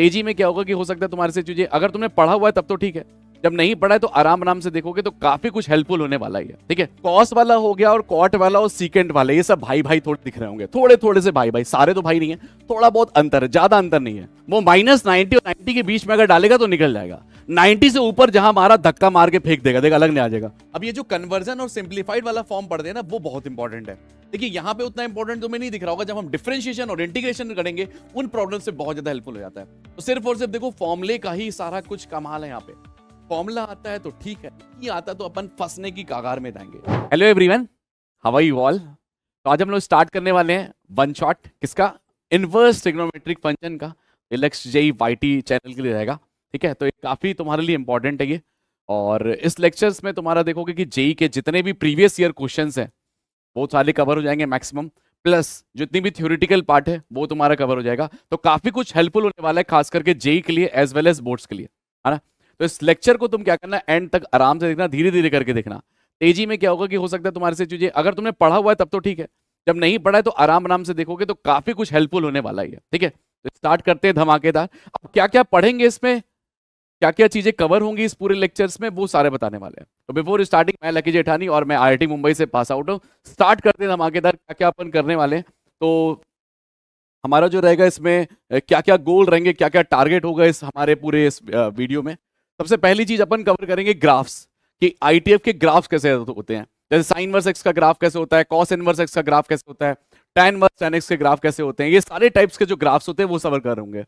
एजी में क्या होगा कि हो सकता है तुम्हारे से चीजें अगर तुमने पढ़ा हुआ है तब तो ठीक है जब नहीं पढ़ा है तो आराम आराम से देखोगे तो काफी कुछ हेल्पफुल होने वाला है ठीक है कॉस वाला हो गया और कॉट वाला और सीकेंट वाला ये सब भाई भाई थोड़े दिख रहे होंगे थोड़े थोड़े से भाई भाई सारे तो भाई नहीं है थोड़ा बहुत अंतर है ज्यादा अंतर नहीं है वो माइनस नाइनटी और नाइनटी के बीच में अगर डालेगा तो निकल जाएगा 90 से ऊपर जहां हमारा धक्का मार के फेंक देगा देखा अलग नहीं आ जाएगा अब ये जो कन्वर्जन और सिंप्लीफाइड वाला फॉर्म पढ़ देना वो बहुत इंपॉर्टेंट है देखिए यहाँ पे उतना इंपॉर्टेंट तुम्हें नहीं दिख रहा होगा जब हम डिफ्रेंशिएशन और इंटीग्रेशन करेंगे उन प्रॉब्लम से बहुत ज्यादा हेल्पफुल हो जाता है तो सिर्फ और सिर्फ देखो फॉर्मले का ही सारा कुछ कमाल है यहाँ पे फॉर्मूला आता है तो ठीक है नहीं आता तो अपन फंसने की कागार में जाएंगे हेलो एवरीवन हवाई वॉल तो आज हम लोग स्टार्ट करने वाले हैं वन शॉट किसका इनवर्स ट्रिग्नोमेट्रिक फंक्शन का इलेक्स जे वाई चैनल के लिए रहेगा ठीक है तो ये काफ़ी तुम्हारे लिए इंपॉर्टेंट है ये और इस लेक्चर्स में तुम्हारा देखोगे कि जेई e के जितने भी प्रीवियस ईयर क्वेश्चंस हैं वो सारे कवर हो जाएंगे मैक्सिमम प्लस जितनी भी थ्योरिटिकल पार्ट है वो तुम्हारा कवर हो जाएगा तो काफ़ी कुछ हेल्पफुल होने वाला है खास करके जेई e के लिए एज वेल एज बोर्ड्स के लिए है ना तो इस लेक्चर को तुम क्या करना एंड तक आराम से देखना धीरे धीरे करके देखना तेजी में क्या होगा कि हो सकता है तुम्हारे से चीजें अगर तुमने पढ़ा हुआ है तब तो ठीक है जब नहीं पढ़ा है तो आराम आराम से देखोगे तो काफी कुछ हेल्पफुल होने वाला ही है ठीक है तो स्टार्ट करते हैं धमाकेदार अब क्या क्या पढ़ेंगे इसमें क्या क्या चीजें कवर होंगी इस पूरे लेक्चर्स में वो सारे बताने वाले हैं तो बिफोर स्टार्टिंग मैं लकी जेठानी और मैं आई मुंबई से पास आउट हूँ स्टार्ट करते हैं धमाकेदार क्या क्या अपन करने वाले हैं तो हमारा जो रहेगा इसमें क्या क्या गोल रहेंगे क्या क्या टारगेट होगा इस हमारे पूरे इस वीडियो में सबसे पहली चीज अपन कवर करेंगे ग्राफ्स कि आईटीएफ के ग्राफ्स कैसे होते हैं जैसे साइन वर्स एक्स का ग्राफ कैसे होता है कॉस इनवर्स एक्स का ग्राफ कैसे होता है टेन वर्स टेन एक्स के ग्राफ कैसे होते हैं ये सारे टाइप्स के जो ग्राफ्स होते हैं वो सवर करेंगे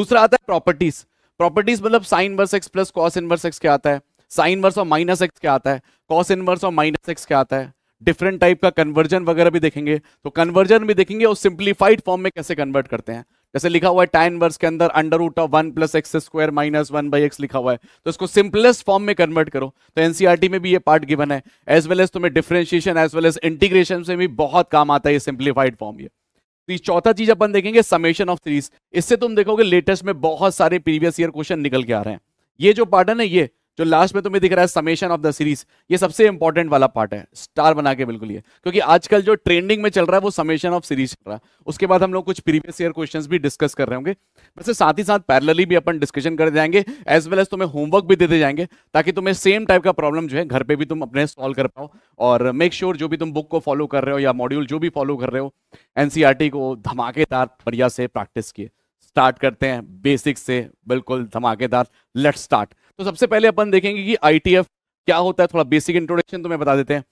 दूसरा आता है प्रॉपर्टीज प्रॉपर्टीज मतलब sine inverse x plus cos inverse x क्या आता है साइन वर्स और माइनस एक्स क्या आता है कॉस इनवर्स और माइनस एक्स क्या आता है डिफरेंट टाइप का कन्वर्जन वगैरह भी देखेंगे तो कन्वर्जन भी देखेंगे और सिंप्लीफाइड फॉर्म में कैसे कन्वर्ट करते हैं जैसे लिखा हुआ है टाइन वर्स के अंदर under root of one plus x square minus one by x लिखा हुआ है तो इसको सिंपलेस्ट फॉर्म में कन्वर्ट करो तो एनसीईआरटी e में भी ये पार्ट गिवन है एज वेल एज तुम्हें differentiation as well as integration से भी बहुत काम आता है ये सिंप्लीफाइड फॉर्म ये तो चौथा चीज अपन देखेंगे समेशन ऑफ थ्रीज इससे तुम देखोगे लेटेस्ट में बहुत सारे प्रीवियस ईयर क्वेश्चन निकल के आ रहे हैं ये जो पार्ट है ना ये जो लास्ट में तुम्हें दिख रहा है समेशन ऑफ द सीरीज ये सबसे इंपॉर्टेंट वाला पार्ट है स्टार बना के बिल्कुल ये क्योंकि आजकल जो ट्रेंडिंग में चल रहा है वो समेशन ऑफ सीरीज चल रहा है उसके बाद हम लोग कुछ प्रीवियस ईयर क्वेश्चंस भी डिस्कस कर रहे होंगे वैसे साथ ही साथ पैरलली भी अपन डिस्कशन कर जाएंगे एज वेल एज तुम्हें होमवर्क भी देते जाएंगे ताकि तुम्हें सेम टाइप का प्रॉब्लम जो है घर पर भी तुम अपने सॉल्व कर पाओ और मेक श्योर sure जो भी तुम बुक को फॉलो कर रहे हो या मॉड्यूल जो भी फॉलो कर रहे हो एनसीआरटी e को धमाकेदार बढ़िया से प्रैक्टिस किए स्टार्ट करते हैं बेसिक से बिल्कुल धमाकेदार लेट स्टार्ट तो सबसे पहले अपन देखेंगे कि आई क्या होता है थोड़ा बेसिक इंट्रोडक्शन तो मैं बता देते हैं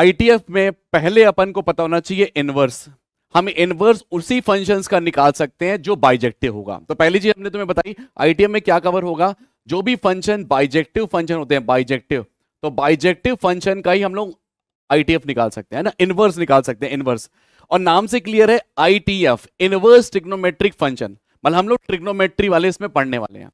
आई में पहले अपन को पता होना चाहिए इनवर्स हम इनवर्स उसी फंक्शंस का निकाल सकते हैं जो बाइजेक्टिव होगा तो पहली चीज हमने तुम्हें बताई आई में क्या कवर होगा जो भी फंक्शन बाइजेक्टिव फंक्शन होते हैं बाइजेक्टिव तो बाइजेक्टिव फंक्शन का ही हम लोग आई निकाल सकते हैं ना इनवर्स निकाल सकते हैं इनवर्स और नाम से क्लियर है आई इनवर्स ट्रिग्नोमेट्रिक फंक्शन मतलब हम लोग ट्रिग्नोमेट्री वाले इसमें पढ़ने वाले हैं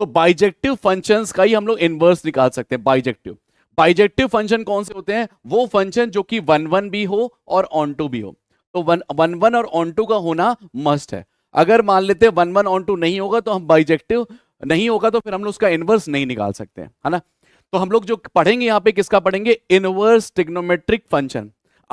तो बाइजेक्टिव फंक्शन का ही हम लोग इनवर्स निकाल सकते हैं बाइजेक्टिव बाइजेक्टिव फंक्शन कौन से होते हैं वो फंक्शन जो कि वन वन भी हो और ऑन टू भी हो तो वन वन वन और ऑन टू का होना मस्ट है अगर मान लेते हैं वन वन ऑन टू नहीं होगा तो हम बाइजेक्टिव नहीं होगा तो फिर हम लोग उसका इनवर्स नहीं निकाल सकते हैं है ना तो हम लोग जो पढ़ेंगे यहाँ पे किसका पढ़ेंगे inverse trigonometric function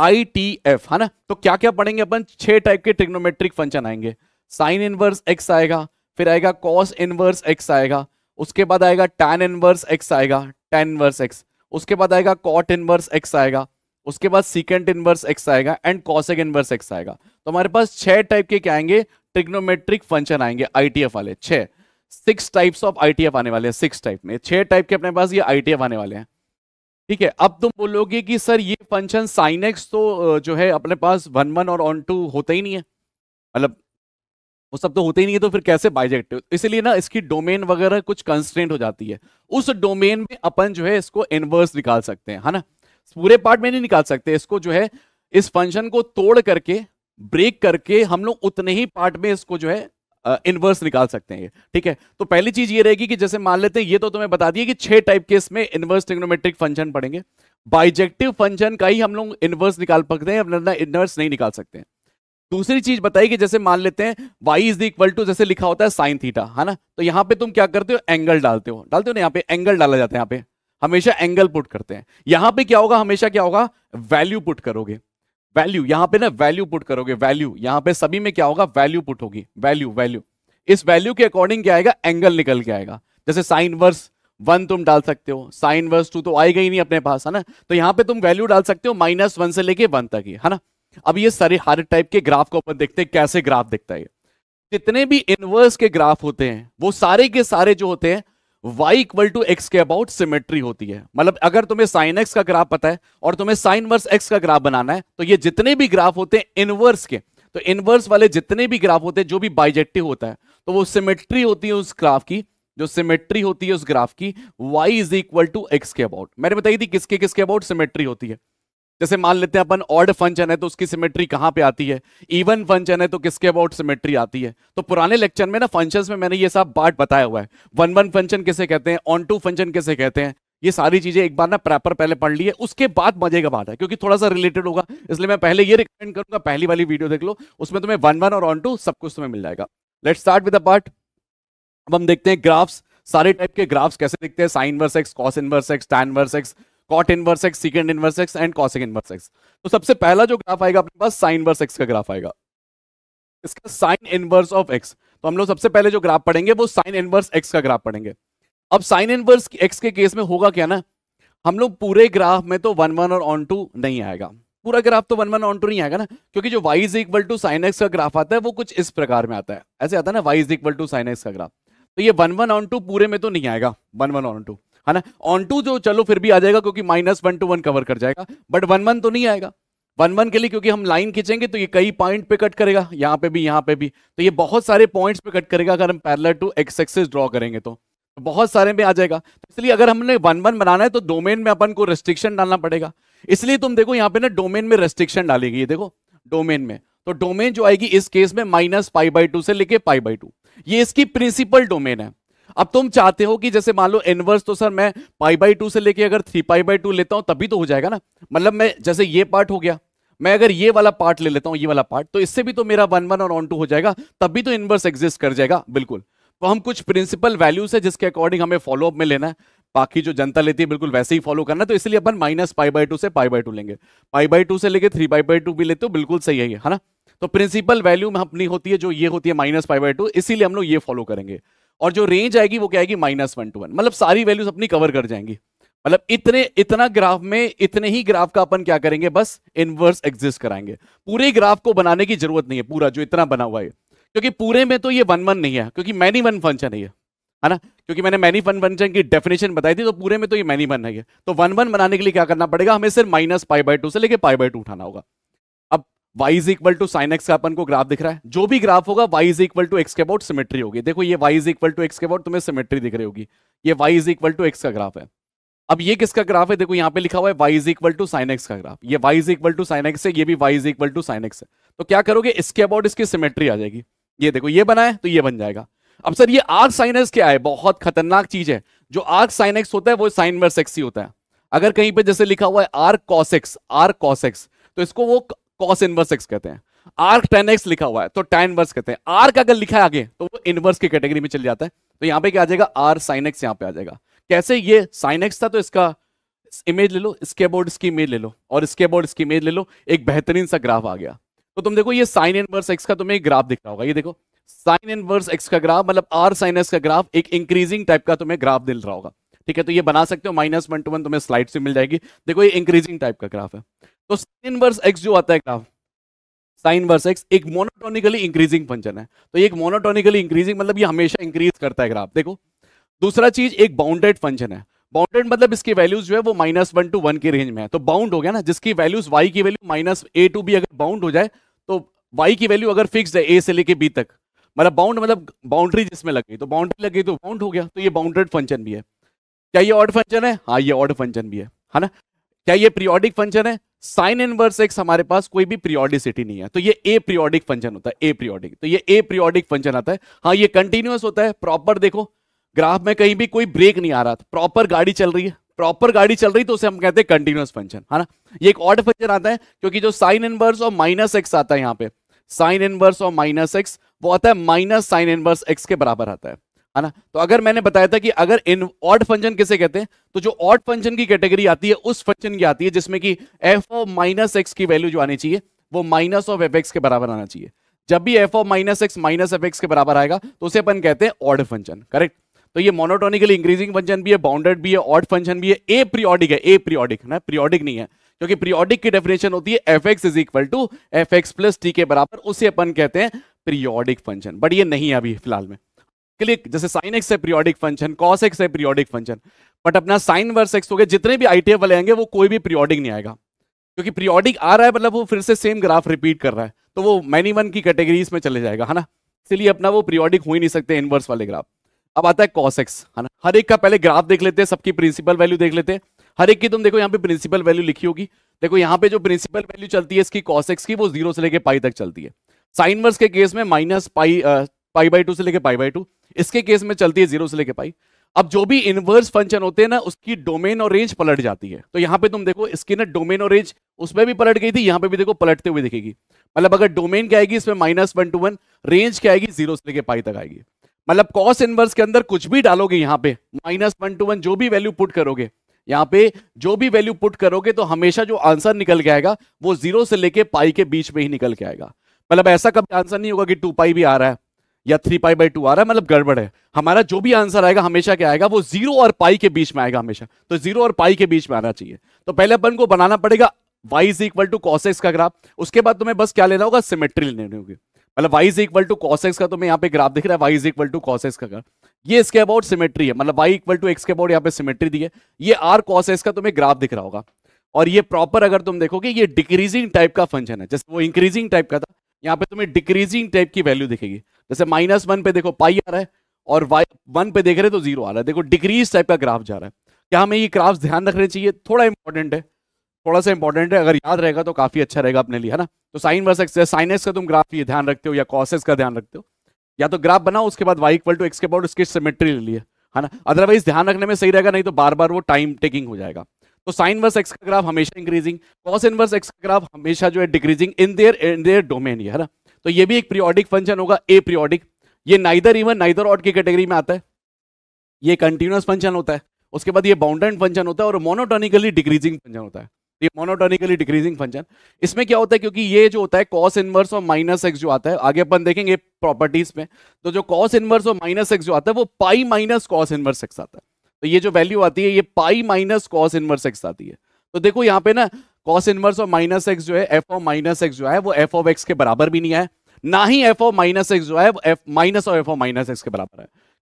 I T F है ना तो क्या क्या पढ़ेंगे अपन छह टाइप के टिग्नोमेट्रिक फंक्शन आएंगे साइन इनवर्स एक्स आएगा फिर आएगा कॉस इनवर्स एक्स आएगा उसके बाद आएगा टैन इनवर्स एक्स आएगा टैन इनवर्स एक्स उसके बाद आएगा कॉट इनवर्स एक्स आएगा उसके बाद सीकेंट इनवर्स एक्स आएगा एंड कॉसेक इनवर्स एक्स आएगा तो हमारे पास छह टाइप के क्या आएंगे ट्रिग्नोमेट्रिक फंक्शन आएंगे आई वाले छह सिक्स टाइप्स ऑफ आई आने वाले हैं सिक्स टाइप में छह टाइप के अपने पास ये आई आने वाले हैं ठीक है अब तुम बोलोगे कि सर ये फंक्शन साइनेक्स तो जो है अपने पास वन वन और ऑन टू होता ही नहीं है मतलब वो सब तो होते ही नहीं है तो फिर कैसे बाइजेक्टिव इसलिए ना इसकी डोमेन वगैरह कुछ कंस्टेंट हो जाती है उस डोमेन में अपन जो है इसको इनवर्स निकाल सकते हैं है ना पूरे पार्ट में नहीं निकाल सकते इसको जो है इस फंक्शन को तोड़ करके ब्रेक करके हम लोग उतने ही पार्ट में इसको जो है इनवर्स निकाल सकते हैं ठीक है तो पहली चीज ये रहेगी कि जैसे मान लेते हैं ये तो तुम्हें बता दिए कि छह टाइप के इसमें इनवर्स ट्रिग्नोमेट्रिक फंक्शन पड़ेंगे बाइजेक्टिव फंक्शन का ही हम लोग इनवर्स निकाल सकते हैं अपना इनवर्स नहीं निकाल सकते हैं दूसरी चीज बताई कि जैसे मान लेते हैं वाई इज इक्वल टू जैसे लिखा होता है साइन थीटा है ना तो यहां पे तुम क्या करते हो एंगल डालते हो डालते हो ना यहाँ पे एंगल डाला जाता है यहाँ पे हमेशा एंगल पुट करते हैं यहां पे क्या होगा हमेशा क्या होगा वैल्यू पुट करोगे वैल्यू यहां पे ना वैल्यू पुट करोगे वैल्यू यहां पे सभी में क्या होगा वैल्यू पुट होगी वैल्यू वैल्यू इस वैल्यू के अकॉर्डिंग क्या आएगा एंगल निकल के आएगा जैसे साइन वर्स वन तुम डाल सकते हो साइन वर्स टू तो आएगा ही नहीं अपने पास है ना तो यहां पे तुम वैल्यू डाल सकते हो माइनस वन से लेके वन तक ही है ना अब ये सारे हर टाइप के ग्राफ को अपन देखते हैं कैसे ग्राफ दिखता है जितने भी इनवर्स के ग्राफ होते हैं वो सारे के सारे जो होते हैं y इक्वल टू एक्स के अबाउट सिमेट्री होती है मतलब अगर तुम्हें साइन एक्स का ग्राफ पता है और तुम्हें साइन वर्स एक्स का ग्राफ बनाना है तो ये जितने भी ग्राफ होते हैं इनवर्स के तो इनवर्स वाले जितने भी ग्राफ होते हैं जो भी बाइजेक्टिव होता है तो वो सिमेट्री होती है उस ग्राफ की जो सिमेट्री होती है उस ग्राफ की y is equal to x के अबाउट मैंने बताई थी किसके किसके अबाउट सिमेट्री होती है जैसे मान लेते हैं अपन ऑड फंक्शन है तो उसकी सिमेट्री कहां पे आती है इवन फंक्शन है तो किसके अबाउट सिमेट्री आती है तो पुराने लेक्चर में ना फंक्शन में मैंने ये सब पार्ट बताया हुआ है वन वन फंक्शन किसे कहते हैं ऑन टू फंक्शन किसे कहते हैं ये सारी चीजें एक बार ना प्रॉपर पहले पढ़ ली है उसके बाद मजे का बात है क्योंकि थोड़ा सा रिलेटेड होगा इसलिए मैं पहले ये रिकमेंड करूंगा पहली वाली वीडियो देख लो उसमें तुम्हें वन वन और ऑन टू सब कुछ तुम्हें मिल जाएगा लेट स्टार्ट विद पार्ट अब हम देखते हैं ग्राफ्स सारे टाइप के ग्राफ्स कैसे दिखते हैं sine inverse x cos inverse x tan inverse x cot inverse x secant inverse x and cosec inverse x तो सबसे पहला जो ग्राफ आएगा अपने पास साइन वर्स एक्स का ग्राफ आएगा इसका साइन इनवर्स ऑफ एक्स तो हम लोग सबसे पहले जो ग्राफ पढ़ेंगे वो साइन इनवर्स एक्स का ग्राफ पढ़ेंगे अब साइन इनवर्स एक्स के केस में होगा क्या ना हम लोग पूरे ग्राफ में तो वन वन और ऑन टू नहीं आएगा पूरा ग्राफ तो वन वन ऑन टू नहीं आएगा ना क्योंकि जो y is equal to sine x का ग्राफ आता है वो कुछ इस प्रकार में आता है ऐसे आता है ना y is equal to sine x का ग्राफ तो ये वन वन ऑन टू पूरे में तो नहीं आएगा वन वन ऑन टू है ना ऑन टू जो चलो फिर भी आ जाएगा क्योंकि minus one to one cover कर जाएगा बट वन वन तो नहीं आएगा वन वन के लिए क्योंकि हम लाइन खींचेंगे तो ये कई पॉइंट पे कट करेगा यहाँ पे भी यहाँ पे भी तो ये बहुत सारे पॉइंट्स पे कट करेगा अगर हम parallel to x axis draw करेंगे तो।, तो बहुत सारे में आ जाएगा तो इसलिए अगर हमने वन वन बनाना है तो डोमेन में अपन को रेस्ट्रिक्शन डालना पड़ेगा इसलिए तुम देखो यहाँ पे ना डोमेन में रेस्ट्रिक्शन डालेगी ये देखो डोमेन में तो डोमेन जो आएगी इस केस में माइनस पाई बाई टू से लेके पाई बाई टू ये इसकी प्रिंसिपल डोमेन है अब तुम चाहते हो कि जैसे मान लो इनवर्स तो सर मैं पाई बाई टू से लेके अगर थ्री पाई बाई टू लेता हूं तभी तो हो जाएगा ना मतलब मैं जैसे ये पार्ट हो गया मैं अगर ये वाला पार्ट ले लेता हूं ये वाला पार्ट तो इससे भी तो मेरा वन वन और ऑन टू हो जाएगा तभी तो इनवर्स एग्जिस्ट कर जाएगा बिल्कुल तो हम कुछ प्रिंसिपल वैल्यूज है जिसके अकॉर्डिंग हमें फॉलोअप में लेना है बाकी जो जनता लेती है बिल्कुल वैसे ही फॉलो करना तो इसलिए अपन माइनस पाई बाई टू से पाई बाई टू लेंगे पाई बाई टू से लेके थ्री पाई बाई टू भी लेते हो बिल्कुल सही है ये है ना तो प्रिंसिपल वैल्यू में अपनी होती है जो ये होती है माइनस पाई बाई टू इसीलिए हम लोग ये फॉलो करेंगे और जो रेंज आएगी वो क्या आएगी माइनस वन टू वन मतलब सारी वैल्यूज अपनी कवर कर जाएंगी मतलब इतने इतना ग्राफ में इतने ही ग्राफ का अपन क्या करेंगे बस इनवर्स एग्जिस्ट कराएंगे पूरे ग्राफ को बनाने की जरूरत नहीं है पूरा जो इतना बना हुआ है क्योंकि पूरे में तो ये वन वन नहीं है क्योंकि मैनी वन फंक्शन है है ना क्योंकि मैंने मैनी वन फंक्शन की डेफिनेशन बताई थी तो पूरे में तो ये मैनी वन है तो वन वन बनाने के लिए क्या करना पड़ेगा हमें सिर्फ माइनस पाई बाय टू से लेके पाई बाय टू उठाना होगा y is equal to sine x का अपन को ग्राफ दिख रहा है जो भी ग्राफ होगा y is equal to x के अबाउट सिमेट्री होगी देखो ये y is equal to x के अबाउट तुम्हें सिमेट्री दिख रही होगी ये y is equal to x का ग्राफ है अब ये किसका ग्राफ है देखो यहाँ पे लिखा हुआ है y is equal to sine x का ग्राफ ये y is equal to sine x है ये भी y is equal to sine x है तो क्या करोगे इसके अबाउट इसकी सिमेट्री आ जाएगी ये देखो ये बनाए तो ये बन जाएगा अब सर ये आर्क साइन एक्स क्या है बहुत खतरनाक चीज है जो आर्क साइन एक्स होता है वो साइन वर्स एक्स ही होता है अगर कहीं पे जैसे लिखा हुआ है आर कॉसेक्स आर एक्स तो इसको वो कॉस इनवर्स एक्स कहते हैं आर्क टेन एक्स लिखा हुआ है तो टेन इनवर्स कहते हैं आर्क अगर लिखा है आगे तो वो इनवर्स की कैटेगरी में चल जाता है तो यहाँ पे क्या आ जाएगा आर साइन एक्स यहाँ पे आ जाएगा कैसे ये साइन एक्स था तो इसका इमेज ले लो इसके बोर्ड इसकी इमेज ले लो और इसके बोर्ड इसकी इमेज ले लो एक बेहतरीन सा ग्राफ आ गया तो तुम देखो ये साइन इनवर्स एक्स का तुम्हें ग्राफ दिख रहा होगा ये देखो साइन इनवर्स एक्स का ग्राफ मतलब आर साइन एक्स का ग्राफ एक इंक्रीजिंग टाइप का तुम्हें ग्राफ दिल रहा होगा ठीक है तो ये बना सकते हो माइनस वन टू वन तुम्हें स्लाइड से मिल जाएगी देखो ये इंक्रीजिंग टाइप का ग्राफ है तो साइन वर्स एक्स जो आता है ग्राफ साइन वर्स एक्स एक मोनोटोनिकली इंक्रीजिंग फंक्शन है तो एक मोनोटोनिकली इंक्रीजिंग मतलब ये हमेशा इंक्रीज करता है ग्राफ देखो दूसरा चीज एक बाउंडेड फंक्शन है बाउंडेड मतलब इसकी वैल्यूज जो है वो माइनस वन टू वन के रेंज में है तो बाउंड हो गया ना जिसकी वैल्यूज वाई की value minus a to b अगर बाउंड हो जाए तो वाई की वैल्यू अगर फिक्स है ए से लेके बी तक मतलब बाउंड मतलब बाउंड्री जिसमें लग गई तो बाउंड्री लग गई तो बाउंड हो गया तो ये बाउंडेड फंक्शन भी है क्या ये ऑड फंक्शन है हाँ ये ऑड फंक्शन भी है है ना क्या ये प्रियोडिक फंक्शन है साइन इनवर्स एक्स हमारे पास कोई भी प्रियोडिसिटी नहीं है तो ये ए प्रियोडिक फंक्शन होता है ए प्रियोडिक तो ये ए प्रियोडिक फंक्शन आता है हाँ ये कंटिन्यूस होता है प्रॉपर देखो ग्राफ में कहीं भी कोई ब्रेक नहीं आ रहा था प्रॉपर गाड़ी चल रही है प्रॉपर गाड़ी चल रही तो उसे हम कहते हैं कंटिन्यूस फंक्शन है ना ये एक ऑड फंक्शन आता है क्योंकि जो साइन इनवर्स और माइनस एक्स आता है यहाँ पे साइन इनवर्स और माइनस एक्स वो आता है माइनस साइन इनवर्स एक्स के बराबर आता है है ना तो अगर मैंने बताया था कि अगर इन ऑड फंक्शन किसे कहते हैं तो जो ऑड फंक्शन की कैटेगरी आती है उस फंक्शन की आती है जिसमें कि एफ ओ माइनस एक्स की वैल्यू जो आनी चाहिए वो माइनस ऑफ एफ एक्स के बराबर आना चाहिए जब भी f of minus x minus f x के बराबर आएगा तो उसे अपन कहते हैं ऑड फंक्शन करेक्ट तो ये मोनोटोनिकली इंक्रीजिंग फंक्शन भी है बाउंडेड भी है ऑड फंक्शन भी है ए प्रियोडिक है ए प्रियोडिक ना प्रियोडिक नहीं है क्योंकि प्रियोडिक की डेफिनेशन होती है f x is equal to f x plus t के बराबर उसे अपन कहते हैं प्रियोडिक फंक्शन बट ये नहीं है अभी फिलहाल में क्लिक जैसे साइन एक्स है पीरियोडिक फंक्शन कॉस एक्स है पीरियोडिक फंक्शन बट अपना साइन वर्स एक्स हो गया जितने भी आईटीएफ वाले आएंगे वो कोई भी पीरियोडिक नहीं आएगा क्योंकि पीरियोडिक आ रहा है मतलब वो फिर से सेम ग्राफ रिपीट कर रहा है तो वो मैनी वन की कैटेगरीज में चले जाएगा है ना इसलिए अपना वो पीरियोडिक हो ही नहीं सकते इनवर्स वाले ग्राफ अब आता है कॉस एक्स है ना हर एक का पहले ग्राफ देख लेते हैं सबकी प्रिंसिपल वैल्यू देख लेते हैं हर एक की तुम देखो यहाँ पे प्रिंसिपल वैल्यू लिखी होगी देखो यहाँ पे जो प्रिंसिपल वैल्यू चलती है इसकी कॉस एक्स की वो जीरो से लेकर पाई तक चलती है साइन वर्स के केस में minus pi pi by two से लेके पाई बाई टू इसके केस में चलती है जीरो से लेके पाई अब जो भी इनवर्स फंक्शन होते हैं ना उसकी डोमेन और रेंज पलट जाती है तो यहां पे तुम देखो इसकी ना डोमेन और रेंज उसमें भी पलट गई थी यहां पे भी देखो पलटते हुए दिखेगी मतलब अगर डोमेन क्या आएगी इसमें minus one to one range क्या आएगी जीरो से लेके पाई तक आएगी मतलब कॉस इनवर्स के अंदर कुछ भी डालोगे यहाँ पे माइनस वन टू वन जो भी वैल्यू पुट करोगे यहाँ पे जो भी वैल्यू पुट करोगे तो हमेशा जो आंसर निकल के आएगा वो जीरो से लेके पाई के बीच में ही निकल के आएगा मतलब ऐसा कभी आंसर नहीं होगा कि टू पाई भी आ रहा है या थ्री पाई बाई टू आ रहा है मतलब गड़बड़ है हमारा जो भी आंसर आएगा हमेशा क्या आएगा वो जीरो और पाई के बीच में आएगा हमेशा तो जीरो और पाई के बीच में आना चाहिए तो पहले अपन को बनाना पड़ेगा y is equal to cos x का ग्राफ उसके बाद तुम्हें बस क्या लेना होगा सिमेट्री लेनी होगी मतलब y is equal to cos x का तुम्हें यहाँ पे ग्राफ दिख रहा है y is equal to cos x का ग्राफ ये इसके अबाउट सिमेट्री है मतलब वाई इक्वल टू एक्स के अबाउट यहाँ पे सिमेट्री दी है ये आर कॉसेक्स का तुम्हें ग्राफ दिख रहा होगा और ये प्रॉपर अगर तुम देखोगे ये डिक्रीजिंग टाइप का फंक्शन है जैसे वो इंक्रीजिंग टाइप का था यहाँ पे तुम्हें डिक्रीजिंग टाइप की वैल्यू दिखेगी जैसे माइनस वन पे देखो पाई आ रहा है और वाई वन पे देख रहे तो जीरो आ रहा है देखो डिक्रीज टाइप का ग्राफ जा रहा है क्या हमें ये ग्राफ ध्यान रखने चाहिए थोड़ा इंपॉर्टेंट है थोड़ा सा इंपॉर्टेंट है अगर याद रहेगा तो काफी अच्छा रहेगा अपने लिए है ना तो साइन वर्स एक्स साइनस का तुम ग्राफ ये ध्यान रखते हो या कॉसेस का ध्यान रखते हो या तो ग्राफ बनाओ उसके बाद वाई इक्वल टू एक्स के अबाउट उसकी सिमेट्री ले लिए है ना अदरवाइज ध्यान रखने में सही रहेगा नहीं तो बार बार वो टाइम टेकिंग हो जाएगा तो साइन वर्स एक्स का ग्राफ हमेशा इंक्रीजिंग कॉस इनवर्स एक्स का ग्राफ हमेशा जो है decreasing in their in their domain है ना तो ये भी एक प्रियोडिक फंक्शन होगा ए प्रियोडिक ये नाइदर इवन नाइदर ऑट की कैटेगरी में आता है ये कंटिन्यूस फंक्शन होता है उसके बाद ये बाउंडेड फंक्शन होता है और मोनोटोनिकली डिक्रीजिंग फंक्शन होता है ये मोनोटोनिकली डिक्रीजिंग फंक्शन इसमें क्या होता है क्योंकि ये जो होता है कॉस इनवर्स और माइनस एक्स जो आता है आगे अपन देखेंगे प्रॉपर्टीज में तो जो कॉस इनवर्स और माइनस एक्स जो आता है वो pi minus cos inverse x आता है तो ये जो वैल्यू आती है ये pi minus cos inverse x आती है तो देखो यहाँ पे ना कॉस इनवर्स और माइनस एक्स जो है एफ ऑफ माइनस एक्स जो है वो एफ ऑफ एक्स के बराबर भी नहीं है ना ही एफ ऑफ माइनस एक्स जो है वो एफ माइनस और एफ ऑफ माइनस एक्स के बराबर है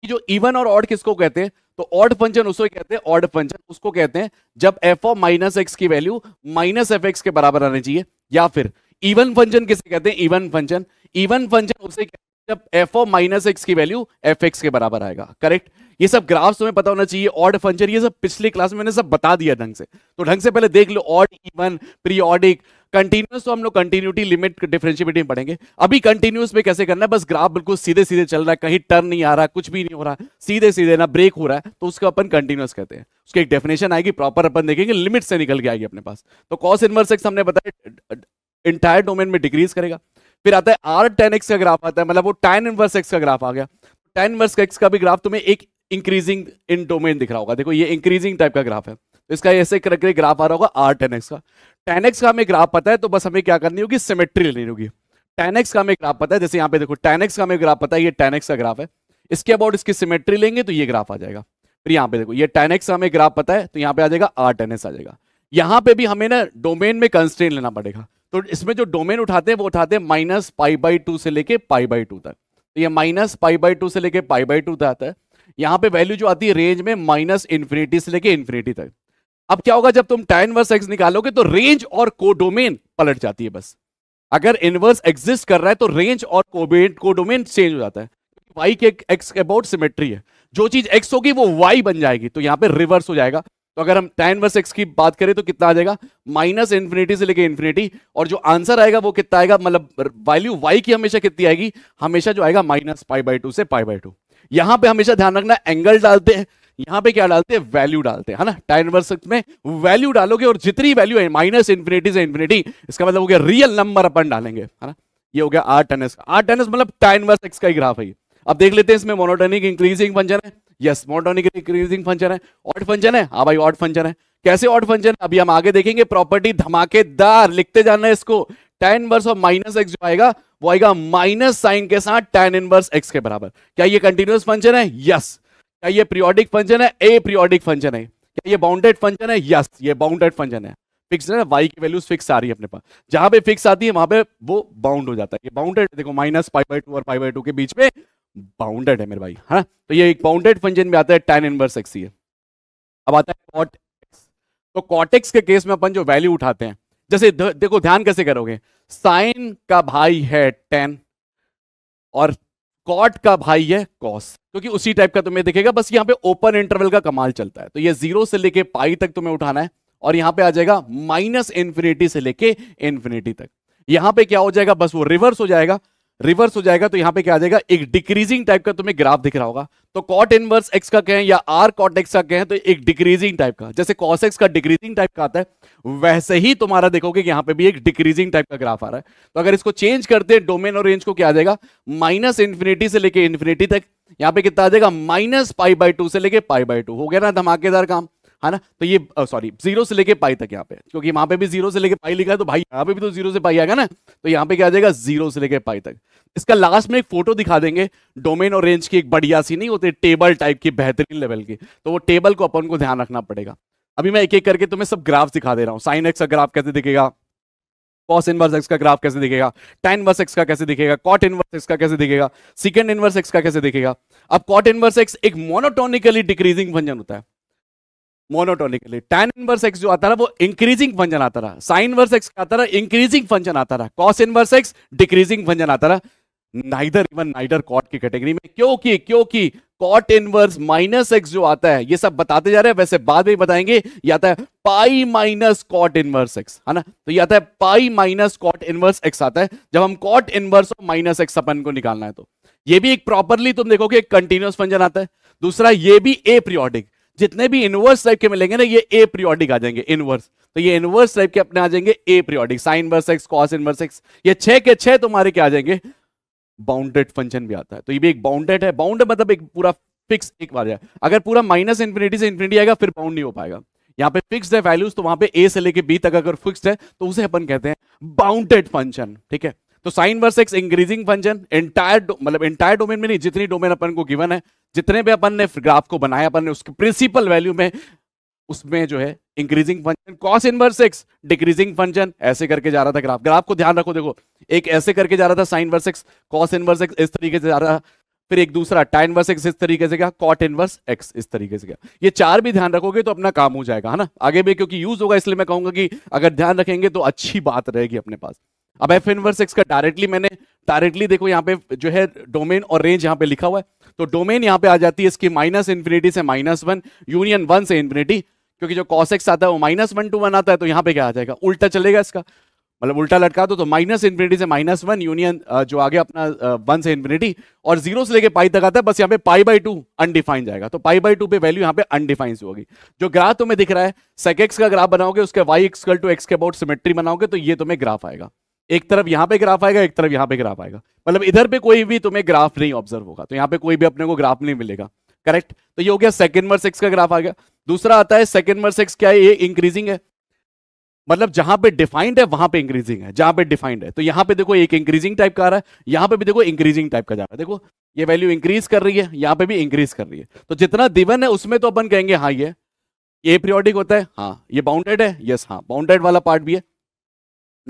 कि जो इवन और ऑड किसको कहते हैं तो ऑड फंक्शन उसको कहते हैं ऑड फंक्शन उसको कहते हैं जब एफ ऑफ माइनस एक्स की वैल्यू माइनस एफ एक्स के बराबर आनी चाहिए या फिर इवन फंक्शन किसे कहते हैं इवन फंक्शन इवन फंक्शन उसे कहते हैं जब एफ ओ माइनस एक्स की वैल्यू एफ एक्स के बराबर आएगा करेक्ट ये सब ग्राफ्स तुम्हें पता होना चाहिए ऑड फंक्शन ये सब पिछले क्लास में मैंने सब बता दिया ढंग से तो ढंग से पहले देख लो ऑड इवन पीरियोडिक कंटिन्यूस तो हम लोग कंटिन्यूटी लिमिट डिफ्रेंशिएबिलिटी में पढ़ेंगे अभी कंटिन्यूस में कैसे करना है बस ग्राफ बिल्कुल सीधे सीधे चल रहा है कहीं टर्न नहीं आ रहा कुछ भी नहीं हो रहा सीधे सीधे ना ब्रेक हो रहा है तो उसको अपन कंटिन्यूस कहते हैं उसकी एक डेफिनेशन आएगी प्रॉपर अपन देखेंगे लिमिट से निकल के आएगी अपने पास तो कॉस इनवर्स एक्स हमने बताया इंटायर डोमेन में डिक्रीज करेगा फिर आता है आर टेन एक्स का ग्राफ आता है मतलब वो टेन इनवर्स एक्स का ग्राफ आ गया टेन इनवर्स एक्स का भी ग्राफ तुम्हें एक इंक्रीजिंग इन डोमेन दिख रहा होगा देखो ये इंक्रीजिंग टाइप का ग्राफ है तो इसका ऐसे करके ग्राफ आ रहा होगा आर टेन एक्स का टेन एक्स का हमें ग्राफ पता है तो बस हमें क्या करनी होगी सिमेट्री लेनी होगी टेन एक्स का हमें ग्राफ पता है जैसे यहाँ पे देखो टेन एक्स का हमें ग्राफ पता है ये टेन एक्स का ग्राफ है इसके अबाउट इसकी सिमेट्री लेंगे तो ये ग्राफ आ जाएगा फिर यहाँ पे देखो ये टेन एक्स का हमें ग्राफ पता है तो यहाँ पे आ जाएगा आर टेन एक्स आ जाएगा यहाँ पे भी हमें ना डोमेन में कंस्टेंट लेना पड़ेगा तो इसमें जो डोमेन उठाते हैं वो उठाते हैं माइनस पाई बाई टू से लेके पाई बाई टू तक तो ये माइनस पाई बाई टू से लेके पाई बाई टू तक आता है यहाँ पे वैल्यू जो आती है रेंज में माइनस इन्फिनिटी से लेके इन्फिनिटी तक अब क्या होगा जब तुम टैन वर्स एक्स निकालोगे तो रेंज और कोडोमेन पलट जाती है बस अगर इनवर्स एग्जिस्ट कर रहा है तो रेंज और कोडोमेन कोडोमेन चेंज हो जाता है वाई के एक्स अबाउट सिमेट्री है जो चीज एक्स होगी वो वाई बन जाएगी तो यहाँ पे रिवर्स हो जाएगा तो अगर हम टेन वर्स एक्स की बात करें तो कितना आ जाएगा माइनस इन्फिनिटी से लेके इन्फिनिटी और जो आंसर आएगा वो कितना आएगा मतलब वैल्यू वाई की हमेशा कितनी आएगी हमेशा जो आएगा माइनस पाई बाई टू से पाई बाई टू यहां पे हमेशा ध्यान रखना एंगल डालते हैं यहां पे क्या डालते हैं वैल्यू डालते हैं ना टाइन वर्स में वैल्यू डालोगे और जितनी वैल्यू है माइनस इन्फिनिटी से इन्फिनिटी इसका मतलब हो गया रियल नंबर अपन डालेंगे है ना ये हो गया आर टेनस आर टेनस मतलब टाइन वर्स एक्स का ही ग्राफ है अब देख लेते हैं इसमें मोनोटेनिक इंक्रीजिंग बन है यस नॉट इंक्रीजिंग फंक्शन है ऑड फंक्शन है हाँ भाई ऑड फंक्शन है कैसे ऑड फंक्शन है अभी हम आगे देखेंगे प्रॉपर्टी धमाकेदार लिखते जाना है इसको tan inverse of minus x जो आएगा वो आएगा माइनस साइन के साथ टेन इनवर्स एक्स के बराबर क्या ये कंटिन्यूस फंक्शन है यस क्या ये प्रियोडिक फंक्शन है ए प्रियोडिक फंक्शन है क्या ये बाउंडेड फंक्शन है यस ये बाउंडेड फंक्शन है फिक्स है वाई की वैल्यूज फिक्स आ रही है अपने पास जहां पे फिक्स आती है वहां पे वो बाउंड हो जाता है ये बाउंडेड देखो माइनस फाइव बाई टू और फाइव बाई टू के बीच में बाउंडेड है मेरे भाई है ना तो ये एक बाउंडेड फंक्शन में आता है टेन इनवर्स एक्स ये अब आता है कॉट एक्स तो कॉटेक्स के केस में अपन जो वैल्यू उठाते हैं जैसे देखो ध्यान कैसे करोगे साइन का भाई है टेन और कॉट का भाई है कॉस क्योंकि तो उसी टाइप का तुम्हें दिखेगा बस यहाँ पे ओपन इंटरवल का कमाल चलता है तो ये जीरो से लेके पाई तक तुम्हें उठाना है और यहां पे आ जाएगा माइनस इंफिनिटी से लेके इंफिनिटी तक यहां पे क्या हो जाएगा बस वो रिवर्स हो जाएगा रिवर्स हो जाएगा तो यहां पे क्या आ जाएगा एक डिक्रीजिंग टाइप का तुम्हें ग्राफ दिख रहा होगा तो कॉट इनवर्स एक्स का कहें या आर कॉट एक्स का कहें तो एक डिक्रीजिंग टाइप का जैसे कॉस एक्स का डिक्रीजिंग टाइप का आता है वैसे ही तुम्हारा देखोगे यहां पे भी एक डिक्रीजिंग टाइप का ग्राफ आ रहा है तो अगर इसको चेंज करते हैं डोमेन और रेंज को क्या आ जाएगा माइनस इन्फिनिटी से लेके इन्फिनिटी तक यहां पे कितना आ जाएगा माइनस पाई बाई टू से लेके पाई बाई टू हो गया ना धमाकेदार काम है ना तो ये सॉरी जीरो से लेके पाई तक यहाँ पे क्योंकि यहाँ पे भी जीरो से लेके पाई लिखा है तो भाई यहाँ पे भी तो जीरो से पाई आएगा ना तो यहाँ पे क्या आ जाएगा जीरो से लेके पाई तक इसका लास्ट में एक फोटो दिखा देंगे डोमेन और रेंज की एक बढ़िया सी नहीं होती टेबल टाइप की बेहतरीन लेवल की तो वो टेबल को अपन को ध्यान रखना पड़ेगा अभी मैं एक एक करके तुम्हें सब ग्राफ दिखा दे रहा हूँ साइन एक्स का ग्राफ कैसे दिखेगा कॉस इनवर्स एक्स का ग्राफ कैसे दिखेगा टैन वर्स एक्स का कैसे दिखेगा कॉट इनवर्स एक्स का कैसे दिखेगा सेकेंड इनवर्स एक्स का कैसे दिखेगा अब कॉट इनवर्स एक्स एक मोनोटोनिकली डिक्रीजिंग फंक्शन होता है मोनोटोनिकली टेन इनवर्स एक्स जो आता रहा वो इंक्रीजिंग फंक्शन आता रहा साइन वर्स एक्स आता रहा इंक्रीजिंग फंक्शन आता रहा cos inverse x decreasing function आता रहा नाइदर इवन नाइडर कॉट की कैटेगरी में क्योंकि क्योंकि कॉट इनवर्स माइनस एक्स जो आता है ये सब बताते जा रहे हैं वैसे बाद में बताएंगे ये आता है pi minus cot inverse x है ना तो ये आता है pi minus cot inverse x आता है जब हम कॉट इनवर्स और माइनस एक्स अपन को निकालना है तो ये भी एक प्रॉपरली तुम देखोगे कंटिन्यूस फंक्शन आता है दूसरा ये भी ए प्रियोडिक जितने भी इनवर्स टाइप के मिलेंगे ना ये ए प्रियोडिक आ जाएंगे इनवर्स तो ये इनवर्स टाइप के अपने आ जाएंगे aperiodic sine inverse x cos inverse x ये छह के छह तुम्हारे क्या आ जाएंगे बाउंडेड फंक्शन भी आता है तो ये भी एक बाउंडेड है बाउंड मतलब एक पूरा फिक्स एक बार जाए अगर पूरा माइनस इन्फिनिटी से इन्फिनिटी आएगा फिर बाउंड नहीं हो पाएगा यहाँ पे फिक्स है वैल्यूज तो वहां पे ए से लेके बी तक अगर फिक्स है तो उसे अपन कहते हैं बाउंडेड फंक्शन ठीक है तो sine inverse x increasing function entire मतलब एंटायर डोमेन में नहीं जितनी डोमेन अपन को गिवन है जितने भी अपन ने ग्राफ को बनाया अपन ने उसके प्रिंसिपल वैल्यू में उसमें जो है increasing function cos inverse x decreasing function ऐसे करके जा रहा था ग्राफ ग्राफ को ध्यान रखो देखो एक ऐसे करके जा रहा था sine inverse x cos inverse x इस तरीके से जा रहा फिर एक दूसरा टाइन वर्स एक्स इस तरीके से गया कॉट इनवर्स एक्स इस तरीके से गया ये चार भी ध्यान रखोगे तो अपना काम हो जाएगा है ना आगे भी क्योंकि यूज होगा इसलिए मैं कहूंगा कि अगर ध्यान रखेंगे तो अच्छी बात रहेगी अपने पास अब एफ इनवर्स एक्स का डायरेक्टली मैंने डायरेक्टली देखो यहाँ पे जो है डोमेन और रेंज यहाँ पे लिखा हुआ है तो डोमेन यहाँ पे आ जाती है इसकी माइनस इन्फिनिटी से माइनस वन यूनियन वन से इन्फिनिटी क्योंकि जो कॉस एक्स आता है वो माइनस वन टू वन आता है तो यहाँ पे क्या आ जाएगा उल्टा चलेगा इसका मतलब उल्टा लटका दो तो माइनस इन्फिनिटी से माइनस वन यूनियन जो आगे अपना वन से इन्फिनिटी और जीरो से लेके पाई तक आता है बस यहाँ पे पाई बाई टू अनडिफाइन जाएगा तो पाई बाई टू पे वैल्यू यहाँ पे अनडिफाइन होगी जो ग्राफ तुम्हें दिख रहा है एक्स का ग्राफ बनाओगे उसके वाई एक्सकल टू एक्स के अबाउट सिमेट्री बनाओगे तो ये तुम्हें ग्राफ आएगा एक तरफ यहाँ पे ग्राफ आएगा एक तरफ यहाँ पे ग्राफ आएगा मतलब इधर पे कोई भी तुम्हें ग्राफ नहीं ऑब्जर्व होगा तो यहाँ पे कोई भी अपने को ग्राफ नहीं मिलेगा करेक्ट तो ये हो गया सेकंड वर्स एक्स का ग्राफ आ गया दूसरा आता है सेकंड वर्स एक्स क्या है ये इंक्रीजिंग है मतलब जहां पे डिफाइंड है वहां पे इंक्रीजिंग है जहां पे डिफाइंड है तो यहां पे देखो एक इंक्रीजिंग टाइप का आ रहा है यहां पे भी देखो इंक्रीजिंग टाइप का जा रहा है देखो ये वैल्यू इंक्रीज कर रही है यहां पे भी इंक्रीज कर रही है तो जितना दिवन है उसमें तो अपन कहेंगे हाँ ये ए प्रियोडिक होता है हाँ ये बाउंडेड है यस हाँ बाउंडेड वाला पार्ट भी है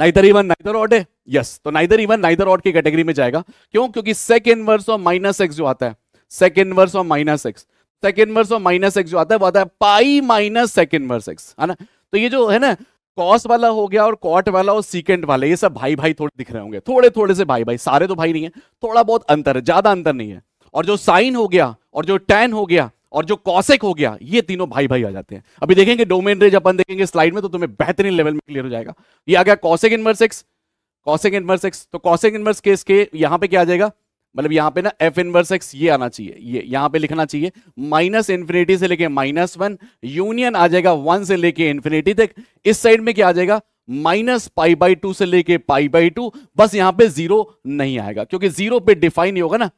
नाइदर इवन नाइदर ऑड है यस तो नाइदर इवन नाइदर ऑड की कैटेगरी में जाएगा क्यों क्योंकि सेक इनवर्स और माइनस एक्स जो आता है सेक इनवर्स और माइनस एक्स सेक इनवर्स और माइनस एक्स जो आता है वो आता है pi minus sec inverse x है ना तो ये जो है ना कॉस वाला हो गया और कॉट वाला और सीकेंट वाला ये सब भाई भाई थोड़े दिख रहे होंगे थोड़े थोड़े से भाई भाई सारे तो भाई नहीं है थोड़ा बहुत अंतर है ज्यादा अंतर नहीं है और जो साइन हो गया और जो टैन हो गया और जो कॉसेक हो गया ये तीनों भाई भाई आ जाते हैं अभी देखेंगे डोमेन रेज अपन देखेंगे स्लाइड में तो तुम्हें बेहतरीन लेवल में क्लियर हो जाएगा ये आ गया cosec inverse x cosec inverse x तो कॉसेक इनवर्स केस के यहां पे क्या आ जाएगा मतलब यहां पे ना एफ इनवर्स एक्स ये आना चाहिए ये यहां पे लिखना चाहिए माइनस इन्फिनिटी से लेके माइनस वन यूनियन आ जाएगा वन से लेके इंफिनिटी तक इस साइड में क्या आ जाएगा माइनस पाई बाई टू से लेके पाई बाई टू बस यहाँ पे जीरो नहीं आएगा क्योंकि जीरो पे डिफाइन ही होगा ना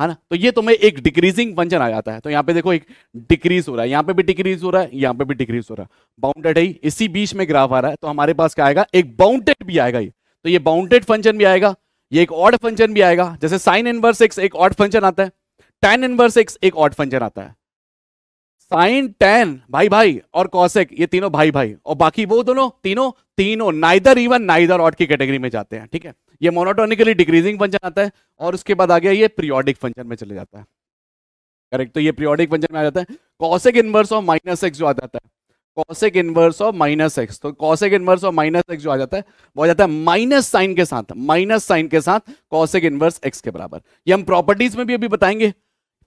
है ना तो ये तुम्हें एक डिक्रीजिंग फंक्शन आ जाता है तो यहाँ पे देखो एक डिक्रीज हो रहा है यहाँ पे भी डिक्रीज हो रहा है यहाँ पे भी डिक्रीज हो रहा है बाउंडेड है इसी बीच में ग्राफ आ रहा है तो हमारे पास क्या आएगा एक बाउंडेड भी आएगा ये तो ये बाउंडेड फंक्शन भी आएगा ये एक ऑड फंक्शन भी आएगा जैसे साइन इनवर्स एक्स एक ऑड फंक्शन आता है टेन इनवर्स एक्स एक ऑड फंक्शन आता है साइन टेन भाई भाई और कॉसेक ये तीनों भाई भाई और बाकी वो दोनों तीनों तीनों नाइदर इवन नाइदर ऑड की कैटेगरी में जाते हैं ठीक है ये मोनोटोनिकली डिक्रीजिंग फंक्शन आता है और उसके बाद आ गया ये प्रियोडिक फंक्शन में चले जाता है करेक्ट तो ये प्रियोडिक फंक्शन में आ जाता है cosec inverse of minus x जो आ जाता है cosec inverse of minus x तो cosec inverse of minus x जो आ जाता है वो आ जाता है माइनस साइन के साथ माइनस साइन के साथ कॉसेक इनवर्स एक्स के बराबर ये हम प्रॉपर्टीज में भी अभी बताएंगे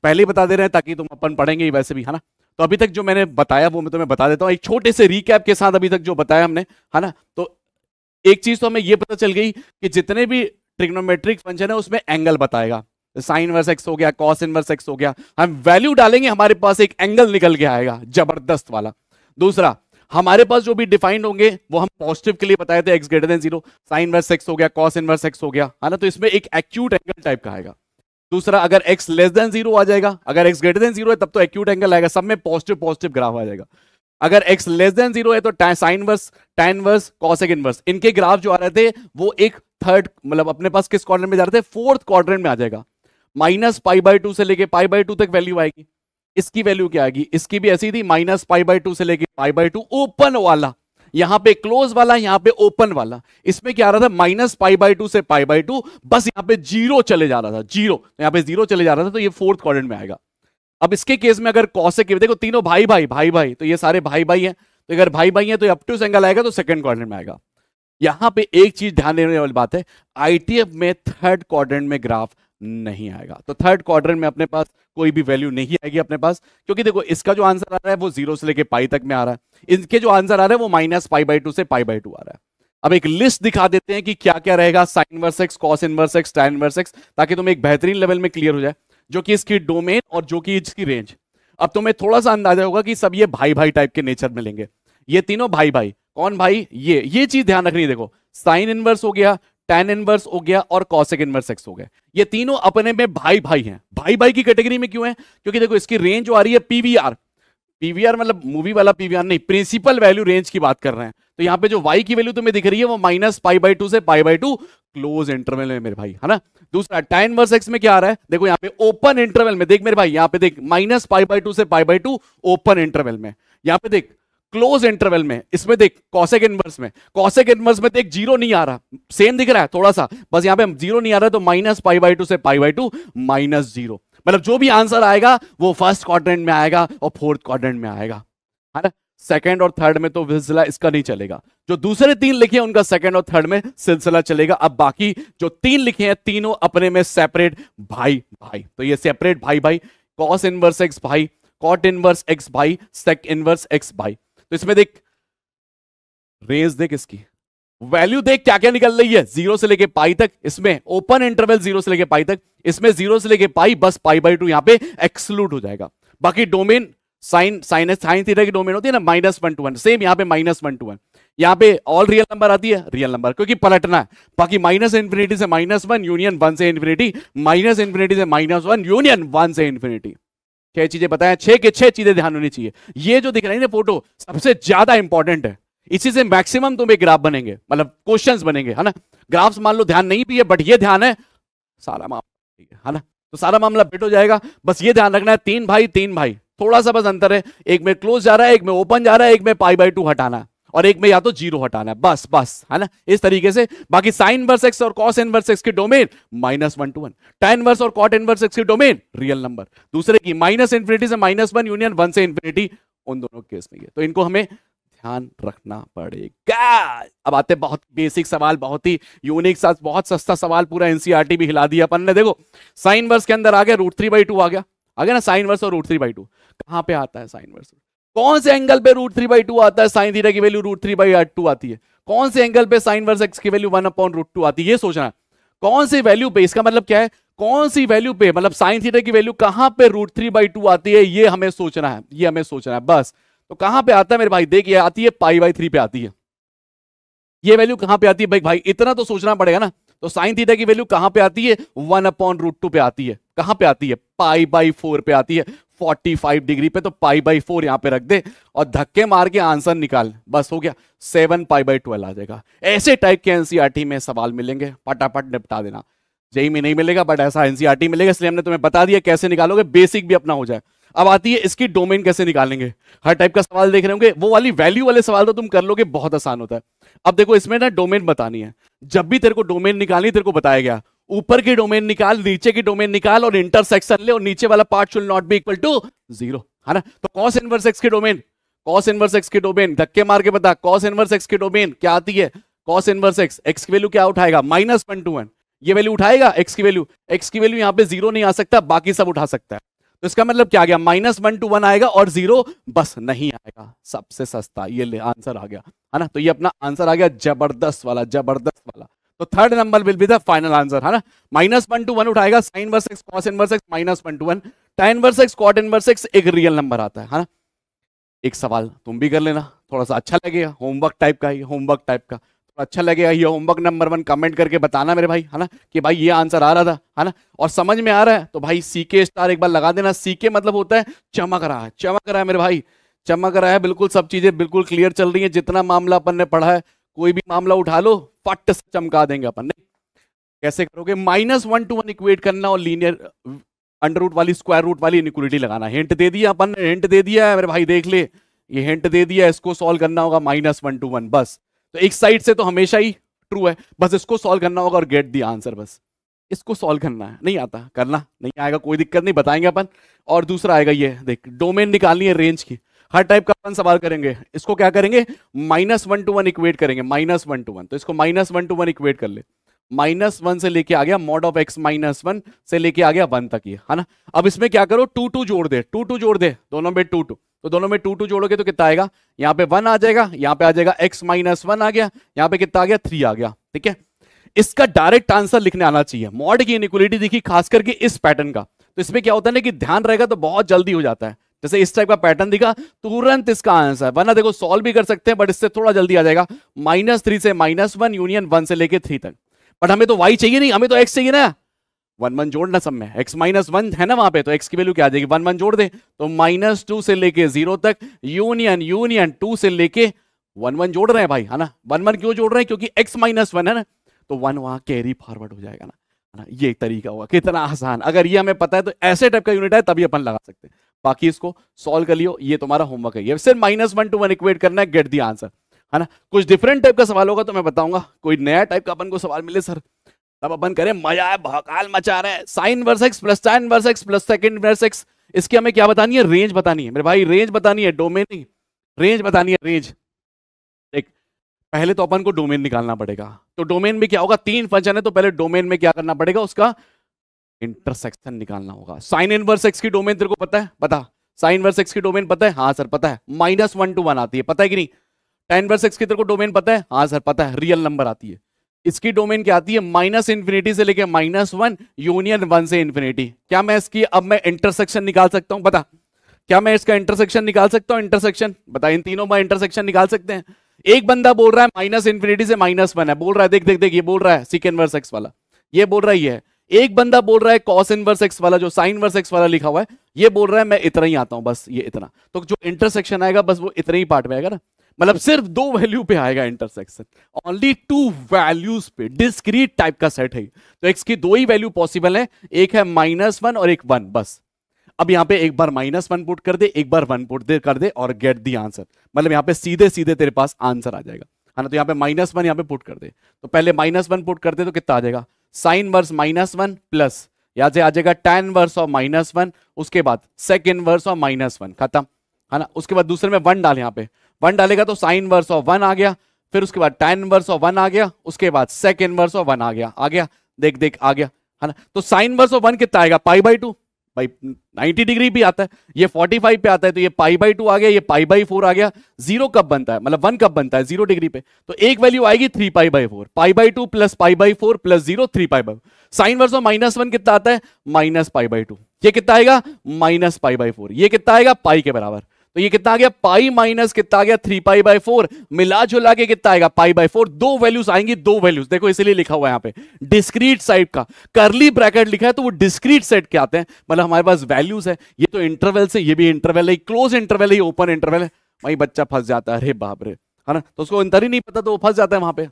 पहले ही बता दे रहे हैं ताकि तुम अपन पढ़ेंगे वैसे भी है ना तो अभी तक जो मैंने बताया वो मैं तुम्हें बता देता हूँ एक छोटे से रिकैप के साथ अभी तक जो बताया हमने है ना तो एक चीज तो हमें ये पता चल गई कि जितने भी ट्रिग्नोमेट्रिक फंक्शन है उसमें एंगल बताएगा साइन वर्स एक्स हो गया कॉस इनवर्स एक्स हो गया हम वैल्यू डालेंगे हमारे पास एक एंगल निकल के आएगा जबरदस्त वाला दूसरा हमारे पास जो भी डिफाइंड होंगे वो हम पॉजिटिव के लिए बताए थे x greater than zero sine inverse x हो गया कॉस इनवर्स एक्स हो गया है ना तो इसमें एक एक्यूट एंगल टाइप का आएगा दूसरा अगर एक्स लेस देन जीरो आ जाएगा अगर एक्स ग्रेटर देन जीरो है तब तो एक्यूट एंगल आएगा सब में पॉजिटिव पॉजिटिव ग्राफ आ जाएगा अगर एक्स लेस देन जीरो है तो sine inverse tan inverse cosec inverse इनके ग्राफ जो आ रहे थे वो एक थर्ड मतलब अपने पास किस क्वाड्रेंट में जा रहे थे फोर्थ क्वाड्रेंट में आ जाएगा माइनस पाई बाई टू से लेके पाई बाई टू तक वैल्यू आएगी इसकी वैल्यू क्या आएगी इसकी भी ऐसी थी माइनस पाई बाई टू से लेके पाई बाई टू ओपन वाला यहां पे क्लोज वाला यहां पे ओपन वाला इसमें क्या आ रहा था माइनस पाई बाई टू से पाई बाई टू बस यहां पे जीरो चले जा रहा था जीरो यहां पे जीरो चले जा रहा था तो ये फोर्थ क्वाड्रेंट में आएगा अब इसके केस में अगर के देखो तीनों भाई भाई भाई भाई तो ये सारे भाई भाई हैं तो अगर भाई भाई हैं तो अपटूस एंगल आएगा तो सेकंड क्वाड्रेंट में आएगा यहां पे एक चीज ध्यान देने वाली बात है आईटीएफ में थर्ड क्वाड्रेंट में ग्राफ नहीं आएगा तो थर्ड क्वार्टर में अपने पास कोई भी वैल्यू नहीं आएगी अपने पास क्योंकि देखो इसका जो आंसर आ रहा है वो जीरो से लेके पाई तक में आ रहा है इनके जो आंसर आ रहा है वो माइनस पाई बाई टू से पाई बाई टू आ रहा है अब एक लिस्ट दिखा देते हैं कि क्या क्या रहेगा sine inverse x cos inverse x tan inverse x ताकि तुम एक बेहतरीन लेवल में क्लियर हो जाए जो कि इसकी डोमेन और जो कि इसकी रेंज अब तुम्हें थोड़ा सा अंदाजा होगा कि सब ये भाई भाई टाइप के नेचर में लेंगे ये तीनों भाई भाई कौन भाई ये ये चीज ध्यान रखनी देखो साइन इनवर्स हो गया टेन इनवर्स हो गया और कॉसेक इनवर्स एक्स हो गया ये तीनों अपने में भाई भाई हैं भाई भाई की कैटेगरी में क्यों है क्योंकि देखो इसकी रेंज जो आ रही है पीवीआर पीवीआर मतलब मूवी वाला पीवीआर नहीं प्रिंसिपल वैल्यू रेंज की बात कर रहे हैं तो यहाँ पे जो वाई की वैल्यू तुम्हें दिख रही है वो माइनस पाई बाई टू से pi by two close interval में मेरे भाई है ना दूसरा टाइम वर्स एक्स में क्या आ रहा है देखो यहाँ पे ओपन इंटरवल में देख मेरे भाई यहाँ पे देख माइनस पाई बाई टू से pi by two open interval में यहाँ पे देख क्लोज इंटरवल में इसमें देख कॉसेक इनवर्स में कॉसेक इनवर्स में देख जीरो नहीं आ रहा सेम दिख रहा है थोड़ा सा बस यहां पे जीरो नहीं आ रहा तो माइनस पाई बाई टू से pi by two minus zero मतलब जो भी आंसर आएगा वो फर्स्ट क्वाड्रेंट में आएगा और फोर्थ क्वाड्रेंट में आएगा है ना सेकेंड और थर्ड में तो सिलसिला इसका नहीं चलेगा जो दूसरे तीन लिखे हैं उनका सेकेंड और थर्ड में सिलसिला चलेगा अब बाकी जो तीन लिखे हैं तीनों अपने में सेपरेट भाई भाई तो ये सेपरेट भाई भाई कॉस इनवर्स एक्स भाई कॉट इनवर्स एक्स भाई सेक इनवर्स एक्स भाई तो इसमें देख रेंज देख इसकी वैल्यू देख क्या क्या निकल रही है जीरो से लेके पाई तक इसमें ओपन इंटरवल जीरो से लेके पाई तक इसमें जीरो से लेके पाई बस पाई बाई टू यहां पे एक्सक्लूड हो जाएगा बाकी domain sine sine sine theta की डोमेन होती है ना minus one to one same यहाँ पे माइनस वन टू वन यहाँ पे ऑल रियल नंबर आती है रियल नंबर क्योंकि पलटना है बाकी माइनस इन्फिनिटी से माइनस वन यूनियन वन से इन्फिनिटी माइनस इन्फिनिटी से माइनस वन यूनियन वन से इन्फिनिटी छह चीजें बताएं छह के छह चीजें ध्यान होनी चाहिए ये जो दिख रही है ना फोटो सबसे ज्यादा इंपॉर्टेंट है इसी से मैक्सिमम तुम्हें ग्राफ बनेंगे मतलब क्वेश्चंस बनेंगे है ना ग्राफ्स मान लो ध्यान नहीं भी है बट ये ध्यान है सारा मामला है ना तो सारा मामला बेट हो जाएगा बस ये ध्यान रखना है तीन भाई तीन भाई थोड़ा सा बस अंतर है एक में क्लोज जा रहा है एक में ओपन जा रहा है एक में पाई बाई टू हटाना और एक में या तो जीरो हटाना है बस बस है ना इस तरीके से बाकी साइन वर्स एक्स और कॉस इनवर्स एक्स की domain minus one to one tan inverse और कॉट इनवर्स एक्स की डोमेन रियल नंबर दूसरे की माइनस इन्फिनिटी से माइनस वन यूनियन वन से इन्फिनिटी उन दोनों केस में तो इनको हमें ध्यान रखना पड़ेगा अब आते बहुत बेसिक सवाल बहुत ही यूनिक सा बहुत सस्ता सवाल पूरा एनसीआरटी e भी हिला दिया अपन ने देखो साइन वर्स के अंदर आ गया रूट थ्री बाई टू आ गया आ गया ना साइन वर्स और रूट थ्री बाई टू कहां पे आता है साइन वर्स कौन से एंगल पे रूट थ्री बाई टू आता है साइन थीटा की value root three by two आती है कौन से एंगल पे साइन वर्स एक्स की value one upon root two आती है ये सोचना है कौन सी वैल्यू पे इसका मतलब क्या है कौन सी वैल्यू पे मतलब साइन थीटा की वैल्यू कहां पे रूट थ्री बाई टू आती है ये हमें सोचना है ये हमें सोचना है बस तो कहां पे आता है मेरे भाई देखिए आती है पाई बाई थ्री पे आती है ये वैल्यू कहां पे आती है भाई भाई इतना तो सोचना पड़ेगा ना तो साइन थीटा की वैल्यू कहां पे आती है वन अपॉन रूट टू पे आती है कहां पे आती है पाई बाई फोर पे आती है 45 डिग्री पे तो पाई बाई फोर यहां पे रख दे और धक्के मार के आंसर निकाल बस हो गया सेवन पाई बाई ट्वेल्व आ जाएगा ऐसे टाइप के एनसीआरटी e में सवाल मिलेंगे पटापट निपटा देना जेई में नहीं मिलेगा बट ऐसा एनसीआरटी e मिलेगा इसलिए हमने तुम्हें बता दिया कैसे निकालोगे बेसिक भी अपना हो जाए अब आती है इसकी डोमेन कैसे निकालेंगे हर टाइप का सवाल देख रहे होंगे वो वाली वैल्यू वाले सवाल तो तुम कर लोगे बहुत आसान होता है अब देखो इसमें ना डोमेन बतानी है जब भी तेरे को डोमेन निकालनी तेरे को बताया गया ऊपर की डोमेन निकाल नीचे की डोमेन निकाल और इंटरसेक्शन ले और नीचे वाला part should not be equal to zero है ना तो कॉस इनवर्स एक्स की डोमेन कॉस इनवर्स एक्स की डोमेन धक्के मार के बता कॉस इनवर्स एक्स की डोमेन क्या आती है कॉस इनवर्स एक्स एक्स की वैल्यू क्या उठाएगा माइनस वन टू वन ये वैल्यू उठाएगा एक्स की वैल्यू एक्स की वैल्यू यहाँ पे जीरो नहीं आ सकता बाकी सब उठा सकता है तो इसका मतलब क्या आ गया माइनस वन टू वन आएगा और जीरो बस नहीं आएगा सबसे सस्ता ये ले आंसर आ गया है ना तो ये अपना आंसर आ गया जबरदस्त वाला जबरदस्त वाला तो third number will be the final answer है ना माइनस वन टू वन उठाएगा sine inverse x cos inverse x minus one to one tan inverse x cot inverse x एक रियल नंबर आता है है ना एक सवाल तुम भी कर लेना थोड़ा सा अच्छा लगेगा होमवर्क टाइप का ही होमवर्क टाइप का थोड़ा अच्छा लगेगा ये होमवर्क नंबर वन कमेंट करके बताना मेरे भाई है ना कि भाई ये आंसर आ रहा था है ना और समझ में आ रहा है तो भाई सी के स्टार एक बार लगा देना सी के मतलब होता है चमक रहा है चमक रहा है मेरे भाई चमक रहा है बिल्कुल सब चीजें बिल्कुल क्लियर चल रही है जितना मामला अपन ने पढ़ा है कोई भी मामला उठा लो फट से चमका देंगे अपन ने कैसे करोगे minus one to one equate करना और लीनियर अंडर रूट वाली स्क्वायर रूट वाली इनिक्वलिटी लगाना हिंट दे दिया अपन ने हिंट दे दिया है मेरे भाई देख ले ये हिंट दे दिया इसको सॉल्व करना होगा माइनस वन टू वन बस तो एक साइड से तो हमेशा ही ट्रू है बस इसको सॉल्व करना होगा और गेट दी आंसर बस इसको सॉल्व करना है नहीं आता करना नहीं आएगा कोई दिक्कत नहीं बताएंगे अपन और दूसरा आएगा ये देख डोमेन निकालनी है रेंज की हर टाइप का अपन सवाल करेंगे इसको क्या करेंगे minus one to one equate करेंगे माइनस वन टू वन तो इसको minus one to one equate कर ले माइनस वन से लेके आ गया mod of x minus one से लेके आ गया वन तक ये है ना अब इसमें क्या करो टू टू जोड़ दे टू टू जोड़ दे दोनों में टू टू तो दोनों में टू टू जोड़ोगे तो कितना आएगा यहाँ पे वन आ जाएगा यहाँ पे आ जाएगा एक्स माइनस वन आ गया यहाँ पे कितना आ गया थ्री आ गया ठीक है इसका डायरेक्ट आंसर लिखने आना चाहिए मॉड की इनिक्वलिटी देखिए खास करके इस पैटर्न का तो इसमें क्या होता है ना कि ध्यान रहेगा तो बहुत जल्दी हो जाता है जैसे इस टाइप का पैटर्न दिखा तुरंत इसका आंसर वरना देखो सॉल्व भी कर सकते हैं बट इससे थोड़ा जल्दी आ जाएगा माइनस थ्री से माइनस वन यूनियन वन से लेके थ्री तक बट हमें तो वाई चाहिए नहीं हमें तो एक्स चाहिए ना वन वन जोड़ना सब में एक्स माइनस वन है ना वहां पे तो एक्स की वैल्यू क्या आ जाएगी वन वन जोड़ दे तो माइनस टू से लेके जीरो तक यूनियन यूनियन टू से लेके वन वन जोड़ रहे हैं भाई है ना वन वन क्यों जोड़ रहे हैं क्योंकि एक्स माइनस वन है ना तो वन वहां कैरी फॉरवर्ड हो जाएगा ना ना ये तरीका हुआ कितना आसान अगर ये हमें पता है तो ऐसे टाइप का यूनिट है तभी अपन लगा सकते हैं बाकी इसको सॉल्व कर लियो ये तुम्हारा होमवर्क है ये सिर्फ minus one to one equate करना है गेट दी आंसर है ना कुछ डिफरेंट टाइप का सवाल होगा तो मैं बताऊंगा कोई नया टाइप का अपन को सवाल मिले सर तब अपन करें मजा है भकाल मचा रहे sine inverse x plus sign inverse x plus secant inverse x इसकी हमें क्या बतानी है रेंज बतानी है मेरे भाई रेंज बतानी है डोमेन नहीं रेंज बतानी है रेंज देख पहले तो अपन को डोमेन निकालना पड़ेगा तो डोमेन में क्या होगा तीन फंक्शन है तो पहले डोमेन में क्या करना पड़ेगा उसका इंटरसेक्शन निकालना होगा साइन इनवर्स एक्स की डोमेन तेरे को पता है पता साइन वर्स एक्स की डोमेन पता है हाँ सर पता है माइनस वन टू वन आती है पता है कि नहीं टेन वर्स एक्स की तेरे को डोमेन पता है हाँ सर पता है रियल नंबर आती है इसकी डोमेन क्या आती है माइनस इन्फिनिटी से लेके माइनस वन यूनियन वन से इन्फिनिटी क्या मैं इसकी अब मैं इंटरसेक्शन निकाल सकता हूँ बता क्या मैं इसका इंटरसेक्शन निकाल सकता हूँ इंटरसेक्शन बता इन तीनों में इंटरसेक्शन निकाल सकते हैं एक बंदा बोल रहा है माइनस इन्फिनिटी से माइनस वन है बोल रहा है देख देख देख ये बोल रहा है सिक वर्स एक्स वाला ये बोल रहा है है एक बंदा बोल रहा है कॉस इनवर्स एक्स वाला जो साइन वर्स एक्स वाला लिखा हुआ है ये बोल रहा है मैं इतना ही आता हूं बस ये इतना तो जो इंटरसेक्शन आएगा बस वो इतने ही पार्ट में आएगा ना मतलब सिर्फ दो वैल्यू पे आएगा इंटरसेक्शन ओनली टू वैल्यूज पे डिस्क्रीट टाइप का सेट है तो एक्स की दो ही वैल्यू पॉसिबल है एक है माइनस वन और एक वन बस अब यहां पे एक बार माइनस वन पुट कर दे एक बार वन पुट दे कर दे और गेट दी आंसर मतलब यहां पे सीधे सीधे तेरे पास आंसर आ जाएगा है हाँ ना तो यहां पे माइनस वन यहां पे पुट कर दे तो पहले माइनस वन पुट कर दे तो कितना आ जाएगा sine inverse minus one plus या से आ जाएगा tan inverse of minus one उसके बाद secant inverse of minus one खत्म है ना उसके बाद दूसरे में वन डाले यहाँ पे वन डालेगा तो साइन वर्स ऑफ वन आ गया फिर उसके बाद टेन वर्स ऑफ वन आ गया उसके बाद सेकेंड वर्स ऑफ वन आ गया आ गया देख देख आ गया है ना तो साइन वर्स ऑफ वन कितना आएगा पाई बाई टू भाई 90 डिग्री भी आता है ये 45 पे आता है तो ये पाई बाई टू आ गया ये पाई बाई फोर आ गया जीरो कब बनता है मतलब वन कब बनता है जीरो डिग्री पे तो एक वैल्यू आएगी three pi by four pi by two plus pi by four plus zero three pi by sine inverse minus one कितना आता है माइनस पाई बाई टू ये कितना आएगा माइनस पाई बाई फोर ये कितना आएगा पाई के बराबर तो ये कितना आ गया पाई माइनस कितना आ गया थ्री पाई बाई फोर मिला जुला के कितना आएगा पाई बाई फोर दो वैल्यूज आएंगी दो वैल्यूज देखो इसीलिए लिखा हुआ है यहाँ पे डिस्क्रीट साइड का करली ब्रैकेट लिखा है तो वो डिस्क्रीट सेट के आते हैं मतलब हमारे पास वैल्यूज है ये तो इंटरवल से ये भी इंटरवल है क्लोज इंटरवल है ओपन इंटरवल है वही बच्चा फंस जाता है अरे बाप रे है ना तो उसको अंतर ही नहीं पता तो वो फंस जाता है वहां पर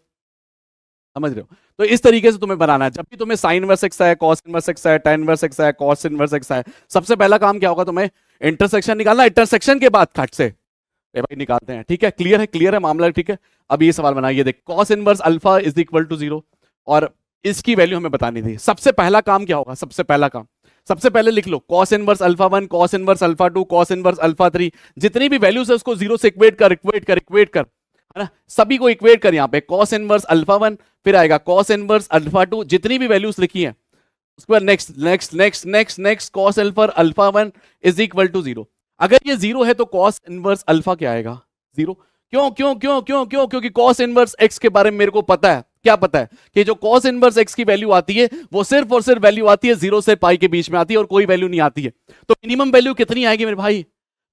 समझ रहे हो तो इस तरीके से तुम्हें बनाना है जब भी तुम्हें साइन वर्स एक्स है कॉस इनवर्स एक्स है टेन वर्स एक्स है कॉस इनवर्स एक्स है सबसे पहला काम क्या होगा तुम्हें इंटरसेक्शन निकालना इंटरसेक्शन के बाद कट से भाई निकालते हैं ठीक है क्लियर है क्लियर है मामला ठीक है अब ये सवाल बनाइए देख cos inverse alpha is equal to zero और इसकी वैल्यू हमें बतानी थी सबसे पहला काम क्या होगा सबसे पहला काम सबसे पहले लिख लो cos inverse alpha one cos inverse alpha two cos inverse alpha three जितनी भी वैल्यूज है उसको जीरो से इक्वेट कर इक्वेट कर इक्वेट कर है ना सभी को इक्वेट कर यहाँ पे कॉस इनवर्स अल्फा वन फिर आएगा कॉस इनवर्स अल्फा टू जितनी भी वैल्यूज लिखी है square next next next next next cos alpha alpha one is equal to zero अगर ये जीरो है तो कॉस इनवर्स अल्फा क्या आएगा जीरो क्यों क्यों क्यों क्यों क्यों क्योंकि कॉस इनवर्स एक्स के बारे में मेरे को पता है क्या पता है कि जो कॉस इनवर्स एक्स की वैल्यू आती है वो सिर्फ और सिर्फ वैल्यू आती है जीरो से पाई के बीच में आती है और कोई वैल्यू नहीं आती है तो मिनिमम वैल्यू कितनी आएगी मेरे भाई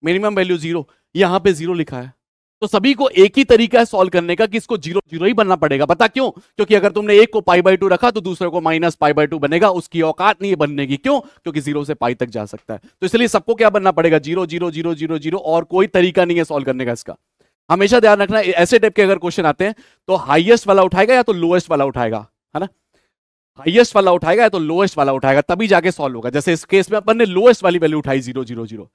मिनिमम वैल्यू जीरो यहां पे जीरो लिखा है तो सभी को एक ही तरीका है सॉल्व करने का कि इसको जीरो जीरो ही बनना पड़ेगा पता क्यों क्योंकि अगर तुमने एक को पाई बाई टू रखा तो दूसरे को माइनस पाई बाई टू बनेगा उसकी औकात नहीं बनने की क्यों क्योंकि जीरो से पाई तक जा सकता है तो इसलिए सबको क्या बनना पड़ेगा zero zero zero zero zero और कोई तरीका नहीं है सोल्व करने का इसका हमेशा ध्यान रखना ऐसे टाइप के अगर क्वेश्चन आते हैं तो हाइएस्ट वाला उठाएगा या तो लोएस्ट वाला उठाएगा है ना हाइएस्ट वाला उठाएगा या तो लोएस्ट वाला उठाएगा तभी जाके सॉल्व होगा जैसे इस केस में अपन ने लोएस्ट वाली वैल्यू उठाई जीरो जीरो जीरो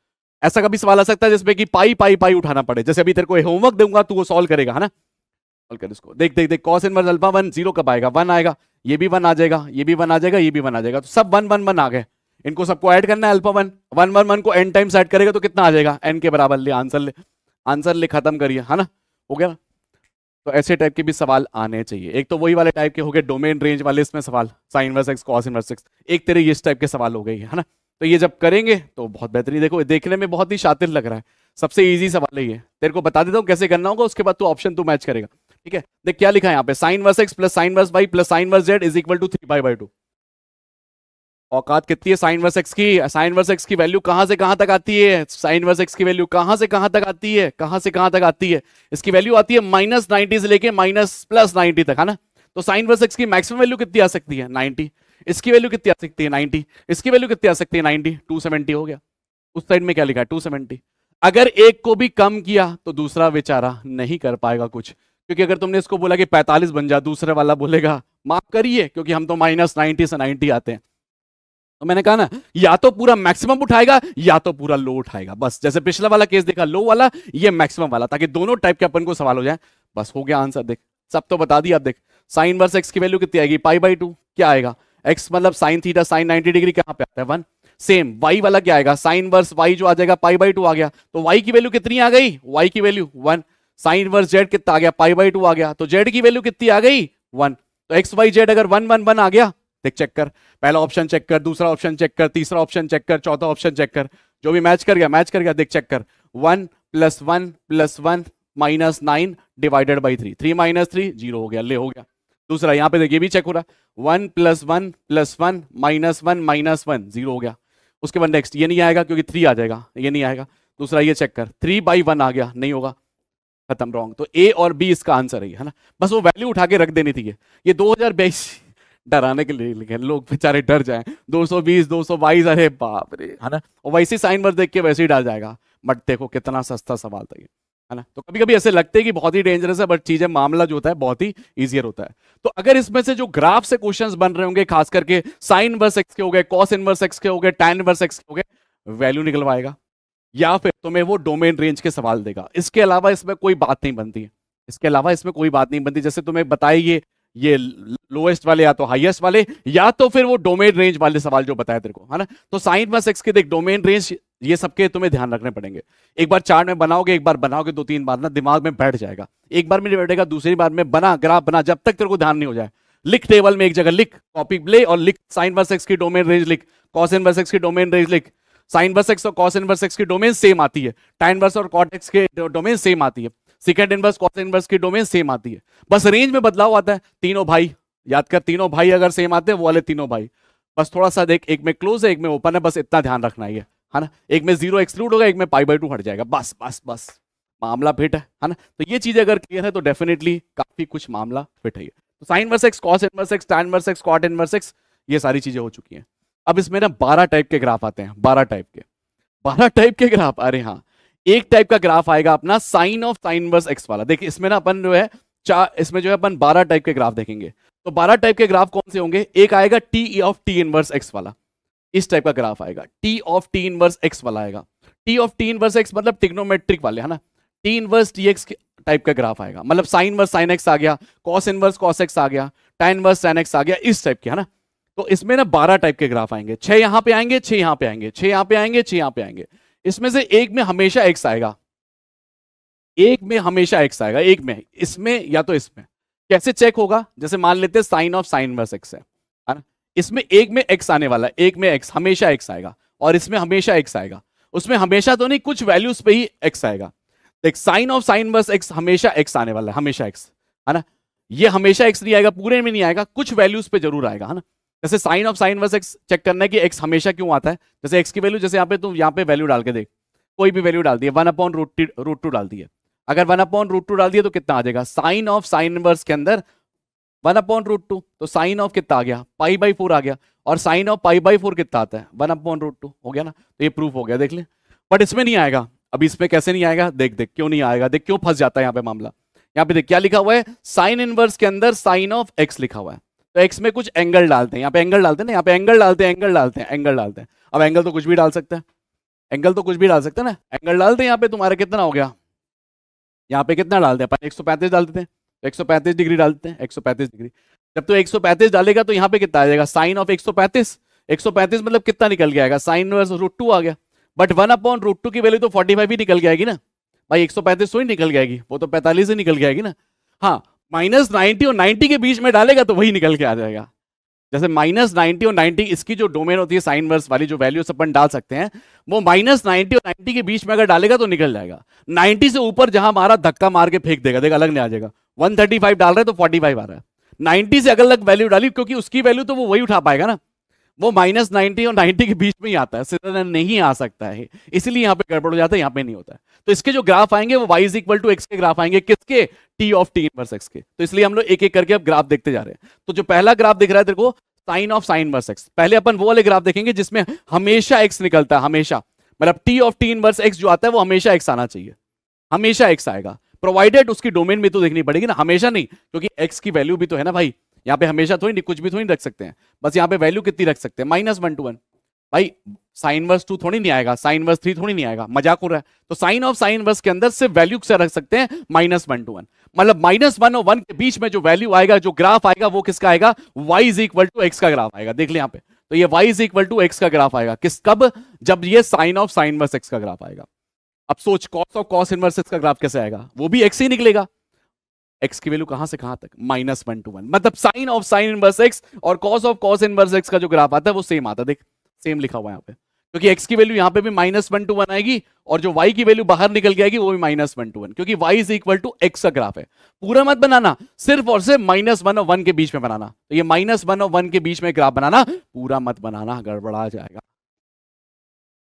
ऐसा कभी सवाल आ सकता है जिसमें कि पाई पाई पाई उठाना पड़े जैसे अभी तेरे को होमवर्क दूंगा तू वो सॉल्व करेगा है ना सॉल्व कर इसको देख देख देख cos inverse alpha one zero कब आएगा वन आएगा ये भी वन आ जाएगा ये भी वन आ जाएगा ये भी वन आ जाएगा तो सब वन वन वन आ गए इनको सबको ऐड करना है alpha one one one one को एन टाइम्स एड करेगा तो कितना आ जाएगा एन के बराबर ले आंसर ले आंसर ले खत्म करिए है ना हो गया तो ऐसे टाइप के भी सवाल आने चाहिए एक तो वही वाले टाइप के हो गए डोमेन रेंज वाले इसमें सवाल sine inverse x cos inverse x एक तेरे इस टाइप के सवाल हो गए है ना तो ये जब करेंगे तो बहुत बेहतरीन देखो देखने में बहुत ही शातिर लग रहा है सबसे ईजी सवाल है ये तेरे को बता देता हूँ कैसे करना होगा उसके बाद तू ऑप्शन तू मैच करेगा ठीक है देख क्या लिखा है यहाँ पे sign inverse x plus sign inverse y plus sign inverse z is equal to three by by two औकात कितनी है साइन वर्स एक्स की साइन वर्स एक्स की वैल्यू कहां से कहां तक आती है साइन वर्स एक्स की वैल्यू कहां से कहां तक आती है कहां से कहां तक आती है इसकी वैल्यू आती है माइनस नाइनटी से लेके माइनस प्लस नाइनटी तक है ना तो साइन वर्स एक्स की मैक्सिमम वैल्यू कितनी आ सकती है नाइनटी इसकी वैल्यू कितनी आ सकती है नाइनटी इसकी वैल्यू कितनी आ सकती है नाइनटी टू सेवेंटी हो गया उस साइड में क्या लिखा है टू सेवेंटी अगर एक को भी कम किया तो दूसरा बेचारा नहीं कर पाएगा कुछ क्योंकि अगर तुमने इसको बोला कि पैंतालीस बन जा दूसरे वाला बोलेगा माफ करिए क्योंकि हम तो माइनस नाइनटी से नाइनटी आते हैं तो मैंने कहा ना या तो पूरा मैक्सिमम उठाएगा या तो पूरा लो उठाएगा बस जैसे पिछला वाला केस देखा लो वाला ये मैक्सिमम वाला ताकि दोनों टाइप के अपन को सवाल हो जाए बस हो गया आंसर देख सब तो बता दिया आप देख साइन वर्स एक्स की वैल्यू कितनी आएगी पाई बाई टू क्या आएगा एक्स मतलब साइन थीटा साइन 90 डिग्री कहां पे आता है वन सेम वाई वाला क्या आएगा साइन वर्स वाई जो आ जाएगा पाई बाई टू आ गया तो वाई की वैल्यू कितनी आ गई वाई की value one sine inverse z कितना आ गया पाई बाई टू आ गया तो जेड की वैल्यू कितनी आ गई वन तो एक्स वाई जेड अगर वन वन वन आ गया देख चेक कर पहला ऑप्शन चेक कर दूसरा ऑप्शन चेक कर तीसरा ऑप्शन चेक कर चौथा ऑप्शन चेक कर जो भी मैच कर गया मैच कर गया देख चेक कर one plus one plus one minus nine divided by three three minus three zero हो गया ले हो गया दूसरा यहां पे देखिए भी चेक हो रहा one plus one plus one minus one minus one zero हो गया उसके बाद नेक्स्ट ये नहीं आएगा क्योंकि थ्री आ जाएगा ये नहीं आएगा दूसरा ये चेक कर थ्री बाई वन आ गया नहीं होगा खत्म रॉन्ग तो ए और बी इसका आंसर है ना बस वो वैल्यू उठा के रख देनी थी ये दो डराने के लिए लिखे लोग बेचारे डर जाए दो सौ बीस दो सौ बाईस अरे बाप रे है ना वैसे साइन वर्ड देख के वैसे ही डाल जाएगा बट देखो कितना सस्ता सवाल था ये है ना तो कभी कभी ऐसे लगते हैं कि बहुत ही डेंजरस है बट चीजें मामला जो होता है बहुत ही ईजियर होता है तो अगर इसमें से जो ग्राफ से क्वेश्चन बन रहे होंगे खास करके साइन वर्स एक्स के हो गए कॉस इन वर्स एक्स के हो गए टाइन वर्स एक्स के हो गए वैल्यू निकलवाएगा या फिर तुम्हें वो डोमेन रेंज के सवाल देगा इसके अलावा इसमें कोई बात नहीं बनती इसके अलावा इसमें कोई बात नहीं बनती जैसे तुम्हें बताइए ये लोएस्ट वाले या तो हाईएस्ट वाले या तो फिर वो डोमेन रेंज वाले सवाल जो बताया तेरे को है ना तो साइन वर्स एक्स के देख डोमेन रेंज ये सबके तुम्हें ध्यान रखने पड़ेंगे एक बार चार्ट में बनाओगे एक बार बनाओगे दो तीन बार ना दिमाग में बैठ जाएगा एक बार में नहीं बैठेगा दूसरी बार में बना ग्राफ बना जब तक तेरे को ध्यान नहीं हो जाए लिख टेबल में एक जगह लिख टॉपिक ले और लिख साइन वर्स एक्स की डोमेन रेंज लिख कॉस इन वर्स एक्स की डोमेन रेंज लिख साइन वर्स एक्स और कॉस इन वर्स एक्स की डोमेन सेम आती है टाइन वर्स और कॉट एक्स के डोमेन सेम आती है सिकेंड इनवर्स कॉस इनवर्स की डोमेन सेम आती है बस रेंज में बदलाव आता है तीनों भाई याद कर तीनों भाई अगर सेम आते हैं वो वाले तीनों भाई बस थोड़ा सा देख एक में क्लोज है एक में ओपन है बस इतना ध्यान रखना ही है है ना एक में जीरो एक्सक्लूड होगा एक में पाई बाई टू हट जाएगा बस बस बस मामला फिट है है ना तो ये चीज अगर क्लियर है तो डेफिनेटली काफी कुछ मामला फिट है तो sine inverse x cos inverse x tan inverse x cot inverse x ये सारी चीजें हो चुकी हैं अब इसमें ना बारह टाइप के ग्राफ आते हैं बारह टाइप के बारह टाइप के ग्राफ अरे हाँ एक टाइप का ग्राफ आएगा अपना sine of sine inverse x वाला देखिए इसमें ना अपन जो है चार इसमें जो है अपन बारह टाइप के ग्राफ देखेंगे तो बारह टाइप के ग्राफ कौन से होंगे एक आएगा t of T inverse x वाला इस टाइप का ग्राफ आएगा t of T inverse x वाला आएगा t of T inverse x मतलब टिग्नोमेट्रिक वाले है ना t inverse T x type का ग्राफ आएगा मतलब साइन वर्स साइन एक्स आ गया कॉस इनवर्स कॉस एक्स आ गया टाइन वर्स टेन एक्स आ गया इस टाइप के है ना तो इसमें ना बारह टाइप के ग्राफ आएंगे छह यहां पे आएंगे छह यहां पे आएंगे छह यहां पे आएंगे छह यहां पे आएंगे इसमें से एक में हमेशा एक्स आएगा एक में हमेशा एक्स आएगा एक में इसमें या तो इसमें कैसे चेक होगा जैसे मान लेते हैं sine of sine inverse x है इसमें एक में एक्स आने वाला है एक में एक्स हमेशा एक्स आएगा और इसमें हमेशा एक्स आएगा उसमें हमेशा तो नहीं कुछ वैल्यूज पे ही एक्स आएगा देख साइन ऑफ साइन बस एक्स हमेशा एक्स आने वाला है हमेशा एक्स है ना ये हमेशा एक्स नहीं आएगा पूरे में नहीं आएगा कुछ वैल्यूज पे जरूर आएगा है ना जैसे साइन ऑफ साइन बस एक्स चेक करना है कि एक्स हमेशा क्यों आता है जैसे एक्स की वैल्यू जैसे यहाँ पे तुम तो यहाँ पे वैल्यू डाल के देख कोई भी वैल्यू डाल दिए one upon root root two डाल दिए अगर वन अपॉन रूट टू डाल दिए तो कितना आ जाएगा साइन ऑफ साइन वर्स के अंदर वन अपॉन रूट टू तो साइन ऑफ कितना आ गया पाई बाई फोर आ गया और sine of pi by four कितना आता है वन अपॉन रूट टू हो गया ना तो ये प्रूफ हो गया देख ले बट इसमें नहीं आएगा अभी इसमें कैसे नहीं आएगा देख देख क्यों नहीं आएगा देख क्यों फंस जाता है यहाँ पे मामला यहाँ पे देख क्या लिखा हुआ है साइन इनवर्स के अंदर साइन ऑफ एक्स लिखा हुआ है तो एक्स में कुछ एंगल डालते हैं यहाँ पे एंगल डालते हैं ना यहाँ पे एंगल डालते हैं एंगल डालते हैं एंगल डालते हैं अब एंगल तो कुछ भी डाल सकते हैं एंगल तो कुछ भी डाल सकते हैं ना एंगल डालते हैं यहाँ पे तुम्हारा कितना हो गया यहाँ पे कितना डालते हैं एक सौ पैंतीस डाल देते हैं 135 डिग्री डालते हैं 135 डिग्री जब तो 135 डालेगा तो यहाँ पे कितना आ जाएगा साइन ऑफ 135 135 मतलब कितना निकल के आएगा साइन रूट टू आ गया but one upon root two की वैल्यू तो 45 ही निकल के आएगी ना भाई 135 सौ पैंतीस सो ही निकल के आएगी वो तो पैंतालीस ही निकल के आएगी ना हाँ माइनस नाइन्टी और नाइन्टी के बीच में डालेगा तो वही निकल के आ जाएगा जैसे माइनस नाइन्टी और नाइन्टी इसकी जो डोमेन होती है साइन वर्स वाली जो वैल्यूस अपन डाल सकते हैं वो माइनस नाइन्टी और नाइन्टी के बीच में अगर डालेगा तो निकल जाएगा नाइन्टी से ऊपर जहां हमारा धक्का मार के फेंक देगा देखा अलग नहीं आ जाएगा 135 डाल रहे तो 45 आ रहा है 90 से अगर अलग वैल्यू डाली क्योंकि उसकी वैल्यू तो वो वही उठा पाएगा ना वो माइनस नाइनटी और नाइनटी के बीच में ही आता है सिर्फ नहीं आ सकता है इसलिए यहाँ पे गड़बड़ हो जाता है यहाँ पे नहीं होता है तो इसके जो ग्राफ आएंगे वो y is equal to x के ग्राफ आएंगे किसके t of T inverse x के तो इसलिए हम लोग एक एक करके अब ग्राफ देखते जा रहे हैं तो जो पहला ग्राफ दिख रहा है तेरे को sine of sine inverse x पहले अपन वो वाले ग्राफ देखेंगे जिसमें हमेशा एक्स निकलता है हमेशा मतलब t of T inverse x जो आता है वो हमेशा एक्स आना चाहिए हमेशा एक्स आएगा प्रोवाइडेड उसकी डोमेन में तो देखनी पड़ेगी ना हमेशा नहीं क्योंकि एक्स की वैल्यू भी तो है ना भाई यहाँ पे हमेशा थोड़ी कुछ भी थोड़ी रख सकते हैं बस यहाँ पे वैल्यू कितनी रख सकते हैं माइनस वन टू वन भाई साइन वर्स टू थोड़ी नहीं आएगा साइन वर्स थ्री थोड़ी नहीं आएगा मजाक हो रहा है तो साइन ऑफ साइन वर्स के अंदर सिर्फ वैल्यू से रख सकते हैं माइनस वन टू वन मतलब माइनस वन और वन के बीच में जो वैल्यू आएगा जो ग्राफ आएगा वो किसका आएगा y is equal to x का ग्राफ आएगा देख ले यहाँ पे तो ये y is equal to x का ग्राफ आएगा किस कब जब ये sine of sine inverse x का ग्राफ आएगा अब सोच cos of cos inverse x का ग्राफ कैसे आएगा वो भी एक्स ही निकलेगा एक्स की वैल्यू कहां से कहां तक माइनस वन टू वन मतलब sine of sine inverse x और cos of cos inverse x का जो ग्राफ आता है वो सेम आता है देख सेम लिखा हुआ यहाँ पे क्योंकि एक्स की वैल्यू यहाँ पे भी माइनस वन टू वन आएगी और जो वाई की वैल्यू बाहर निकल के आएगी वो भी माइनस वन टू वन क्योंकि y is equal to x का ग्राफ है पूरा मत बनाना सिर्फ और सिर्फ माइनस वन और वन के बीच में बनाना तो ये माइनस वन और वन के बीच में ग्राफ बनाना पूरा मत बनाना गड़बड़ा जाएगा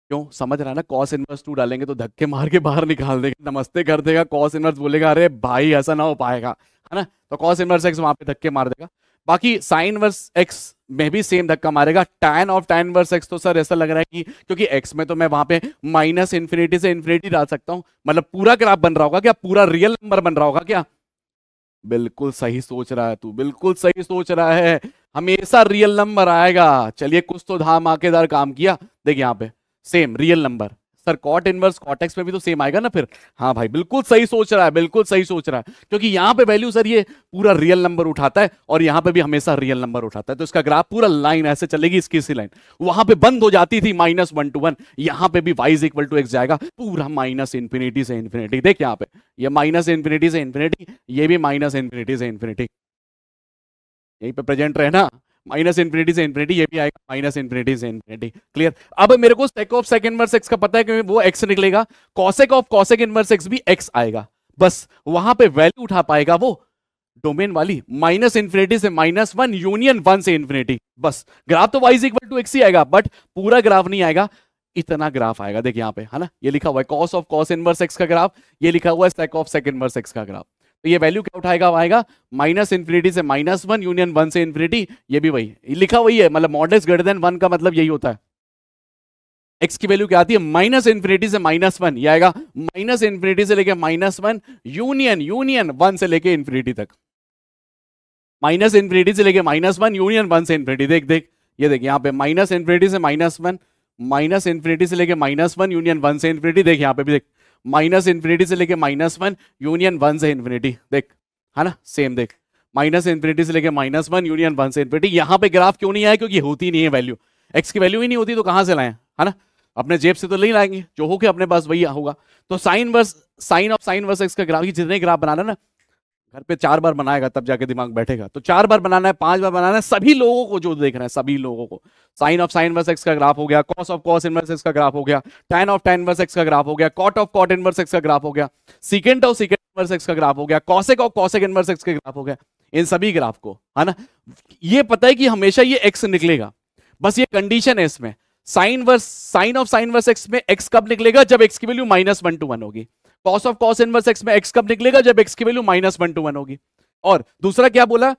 क्यों समझ रहा है ना कॉस इनवर्स टू डालेंगे तो धक्के मार के बाहर निकाल देगा नमस्ते कर देगा कॉस इनवर्स बोलेगा अरे भाई ऐसा ना हो पाएगा है ना तो कॉस इनवर्स एक्स वहां पे धक्के मार देगा बाकी साइन वर्स एक्स में भी सेम धक्का मारेगा tan of tan inverse x तो सर ऐसा लग रहा है कि क्योंकि एक्स में तो मैं वहां पे माइनस इन्फिनिटी से इन्फिनिटी डाल सकता हूं मतलब पूरा ग्राफ बन रहा होगा क्या पूरा रियल नंबर बन रहा होगा क्या बिल्कुल सही सोच रहा है तू बिल्कुल सही सोच रहा है हमेशा रियल नंबर आएगा चलिए कुछ तो धाम आकेदार काम किया देख यहाँ पे same real number sir cot inverse cot x में भी तो सेम आएगा ना फिर हाँ भाई बिल्कुल सही सोच रहा है बिल्कुल सही सोच रहा है क्योंकि यहाँ पे वैल्यू सर ये पूरा रियल नंबर उठाता है और यहाँ पे भी हमेशा रियल नंबर उठाता है तो इसका ग्राफ पूरा लाइन ऐसे चलेगी इसकी इसी लाइन वहां पे बंद हो जाती थी माइनस वन टू वन यहाँ पे भी वाइज इक्वल टू एक्स जाएगा पूरा माइनस इन्फिनिटी से इन्फिनिटी देख यहाँ पे ये माइनस इन्फिनिटी से इन्फिनिटी ये भी माइनस इन्फिनिटी से इन्फिनिटी यहीं पे प्रेजेंट ना माइनस इन्फिनिटी से इन्फिनिटी ये भी आएगा माइनस इन्फिनिटी से इन्फिनिटी क्लियर अब मेरे को sec of sec inverse x का पता है कि वो एक्स निकलेगा cosec of cosec inverse x भी एक्स आएगा बस वहां पे वैल्यू उठा पाएगा वो डोमेन वाली माइनस इन्फिनिटी से माइनस वन यूनियन वन से इन्फिनिटी बस ग्राफ तो y is equal to x ही आएगा बट पूरा ग्राफ नहीं आएगा इतना ग्राफ आएगा देखिए यहाँ पे है ना ये लिखा हुआ है cos of cos inverse x का ग्राफ ये लिखा हुआ है sec of sec inverse x का ग्राफ तो ये वैल्यू क्या उठाएगा आएगा माइनस इन्फिनिटी से माइनस वन यूनियन वन से इन्फिनिटी ये भी वही लिखा वही है मतलब मॉडल ग्रेटर देन वन का मतलब यही होता है एक्स की वैल्यू क्या आती है माइनस इन्फिनिटी से माइनस वन ये आएगा माइनस इन्फिनिटी से लेके minus one union union one से लेके इन्फिनिटी तक माइनस इन्फिनिटी से लेके माइनस वन यूनियन वन से इन्फिनिटी देख देख ये देख यहाँ पे माइनस इन्फिनिटी से माइनस वन माइनस इन्फिनिटी से लेके माइनस वन यूनियन वन से इन्फिनिटी देख यहाँ पे भी देख माइनस इन्फिनिटी से लेके माइनस वन यूनियन वन से इन्फिनिटी देख है ना सेम देख माइनस इन्फिनिटी से लेके माइनस वन यूनियन वन से इन्फिनिटी यहाँ पे ग्राफ क्यों नहीं आया क्योंकि होती नहीं है वैल्यू एक्स की वैल्यू ही नहीं होती तो कहाँ से लाए है ना अपने जेब से तो नहीं लाएंगे जो होके अपने पास वही होगा तो sine inverse sine of sine inverse x का ग्राफ जितने ग्राफ बनाना ना घर पे चार बार बनाएगा तब जाके दिमाग बैठेगा तो चार बार बनाना है पांच बार बनाना है सभी लोगों को जो देख रहे हैं सभी लोगों को sine of sine inverse x का ग्राफ हो गया cos of cos inverse x का ग्राफ हो गया tan of tan inverse x का ग्राफ हो गया cot of cot inverse x का ग्राफ हो गया secant of secant inverse x का ग्राफ हो गया cosec of cosec inverse x का ग्राफ हो गया इन सभी ग्राफ को है ना ये पता है कि हमेशा ये एक्स निकलेगा बस ये कंडीशन है इसमें sine inverse sine of sine inverse x में एक्स कब निकलेगा जब एक्स की value minus one to one होगी cos of cos inverse x में एक्स कब निकलेगा जब एक्स की value minus one to one होगी और दूसरा क्या बोला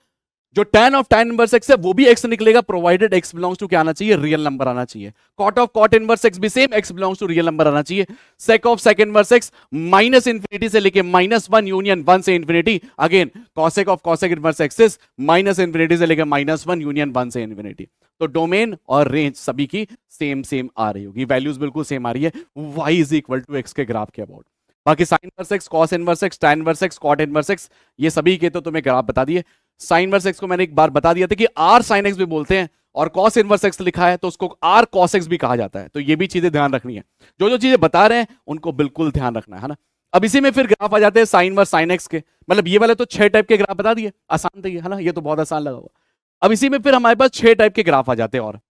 जो tan of tan inverse x है वो भी एक्स निकलेगा प्रोवाइडेड एक्स बिलोंग्स टू क्या आना चाहिए रियल नंबर आना चाहिए cot of cot inverse x भी same x belongs to real number आना चाहिए sec of sec inverse x minus infinity से लेके माइनस वन यूनियन वन से infinity again cosec of cosec inverse x is minus infinity से लेके minus one union one से infinity तो domain और रेंज सभी की सेम सेम आ रही होगी वैल्यूज बिल्कुल सेम आ रही है y is equal to x के ग्राफ के अबाउट बाकी sine inverse x cos inverse x tan inverse x cot inverse x ये सभी के तो तुम्हें ग्राफ बता दिए साइन वर्स एक्स को मैंने एक बार बता दिया था कि आर साइन एक्स भी बोलते हैं और कॉस इनवर्स एक्स लिखा है तो उसको आर कॉस एक्स भी कहा जाता है तो ये भी चीजें ध्यान रखनी है जो जो चीजें बता रहे हैं उनको बिल्कुल ध्यान रखना है ना अब इसी में फिर ग्राफ आ जाते हैं साइन वर्स साइन एक्स के मतलब ये वाले तो छह टाइप के ग्राफ बता दिए आसान थे है ना ये तो बहुत आसान लगा हुआ अब इसी में फिर हमारे पास छह टाइप के ग्राफ आ जाते हैं और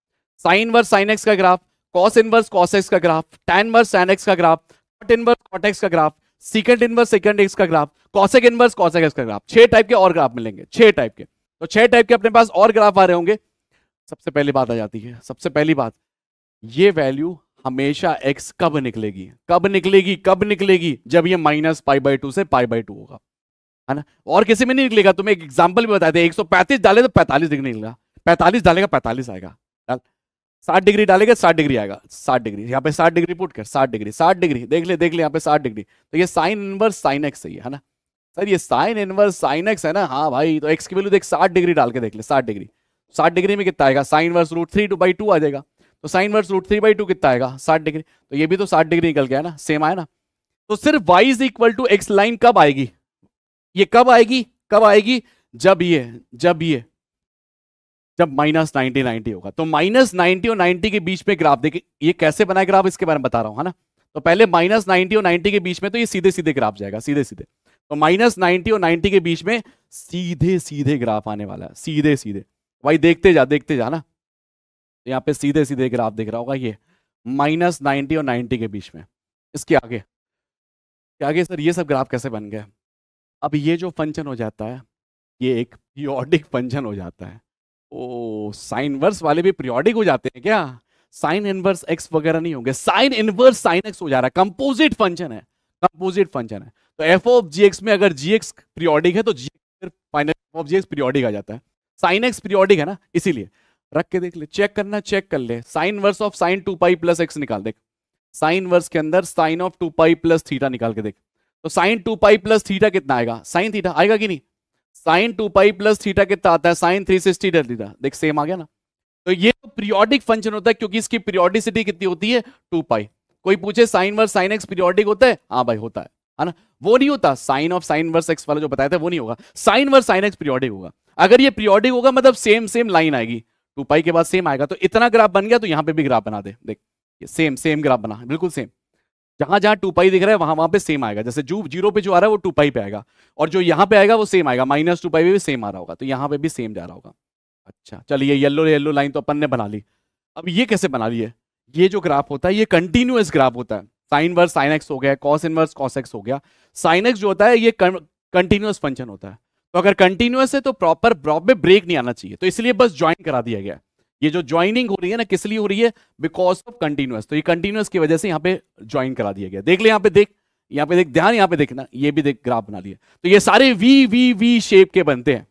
साइन वर्स साइन एक्स का graph cos inverse cos x का graph tan inverse tan x का ग्राफ इनवर्स का ग्राफ इनवर्स सेकंड एक्स का graph cosec inverse cosec x का ग्राफ छह टाइप के और ग्राफ मिलेंगे छह टाइप के तो छह टाइप के अपने पास और ग्राफ आ रहे होंगे सबसे पहली बात आ जाती है सबसे पहली बात ये वैल्यू हमेशा एक्स कब निकलेगी कब निकलेगी कब निकलेगी जब ये माइनस पाई बाई टू से पाई बाई टू होगा है ना और किसी में नहीं निकलेगा तुम्हें एक एग्जाम्पल भी बताया सौ पैंतीस डाले तो निकलेगा पैंतालीस डालेगा पैंतालीस आएगा साठ डिग्री डालेगा साठ डिग्री आएगा साठ डिग्री यहाँ पे साठ डिग्री पुट कर साठ डिग्री साठ डिग्री देख ले देख ले यहाँ पे साठ डिग्री तो ये साइन इनवर्स साइन एक्स है ना सर ये साइन इनवर्स साइन एक्स है ना हाँ भाई तो एक्स की वैल्यू देख साठ डिग्री डाल के देख ले साठ डिग्री साठ डिग्री में कितना आएगा sine inverse root three two by two आ जाएगा तो sine inverse root three by two कितना आएगा साठ डिग्री तो ये भी तो साठ डिग्री निकल गया ना सेम आया ना तो सिर्फ y is equal to x line कब आएगी ये कब आएगी कब आएगी जब ये जब ये जब माइनस नाइनटी नाइनटी होगा तो माइनस नाइनटी और नाइनटी के बीच में ग्राफ देखिए ये कैसे बनाए ग्राफ इसके बारे में बता रहा हूँ है ना तो पहले माइनस नाइनटी और नाइनटी के बीच में तो ये सीधे सीधे ग्राफ जाएगा सीधे सीधे तो माइनस नाइनटी और नाइनटी के बीच में सीधे सीधे ग्राफ आने वाला है सीधे सीधे भाई देखते जा देखते जा ना तो यहाँ पे सीधे सीधे ग्राफ देख रहा होगा ये माइनस नाइनटी और नाइनटी के बीच में इसके आगे आगे सर ये सब ग्राफ कैसे बन गए अब ये जो फंक्शन हो जाता है ये एक पीरियोडिक फंक्शन हो जाता है ओ साइन वर्स वाले भी प्रियोडिक हो जाते हैं क्या साइन इनवर्स एक्स वगैरह नहीं होंगे साइन इनवर्स साइन एक्स हो जा रहा है कंपोजिट फंक्शन है कंपोजिट फंक्शन है तो एफ ऑफ जी एक्स में अगर जी एक्स प्रियोडिक है तो g final f of g x periodic आ जाता है साइन एक्स प्रियोडिक है ना इसीलिए रख के देख ले चेक करना चेक कर ले sine inverse of sine two pi plus x निकाल देख साइन वर्स के अंदर sine of two pi plus theta निकाल के देख तो sine two pi plus theta कितना आएगा साइन थीटा आएगा कि नहीं sine two pi plus theta कितना आता है साइन थ्री सिक्सटी डर दीदा देख सेम आ गया ना तो ये तो पीरियोडिक फंक्शन होता है क्योंकि इसकी पीरियोडिसिटी कितनी होती है टू पाई कोई पूछे sine inverse sine x periodic होता है हाँ भाई होता है है ना वो नहीं होता sine of sine inverse x वाला जो बताया था वो नहीं होगा sine inverse sine x periodic होगा अगर ये पीरियोडिक होगा मतलब सेम सेम लाइन आएगी टू पाई के बाद सेम आएगा तो इतना ग्राफ बन गया तो यहाँ पे भी ग्राफ बना दे देख ये सेम सेम ग्राफ बना बिल्कुल सेम जहां जहां टू पाई दिख रहा है वहां वहां पे सेम आएगा जैसे जो जीरो पे जो आ रहा है वो टू पाई पे आएगा और जो यहाँ पे आएगा वो सेम आएगा माइनस टू पाई पे भी सेम आ रहा होगा तो यहाँ पे भी सेम जा रहा होगा अच्छा चलिए येलो येलो लाइन तो अपन ने बना ली अब ये कैसे बना ली है ये जो ग्राफ होता है ये कंटिन्यूस ग्राफ होता है साइन वर्स साइन एक्स हो गया कॉस इनवर्स कॉस एक्स हो गया साइन एक्स जो होता है ये कंटिन्यूस फंक्शन होता है तो अगर कंटिन्यूस है तो प्रॉपर ब्रॉप में ब्रेक नहीं आना चाहिए तो इसलिए बस ज्वाइन करा दिया गया ये जो ज्वाइनिंग हो रही है ना किस लिए हो रही है बिकॉज ऑफ कंटिन्यूस तो ये कंटिन्यूस की वजह से यहाँ पे ज्वाइन करा दिया गया देख ले यहाँ पे देख यहाँ पे देख ध्यान यहाँ पे देखना ये भी देख ग्राफ बना लिया तो ये सारे वी वी वी शेप के बनते हैं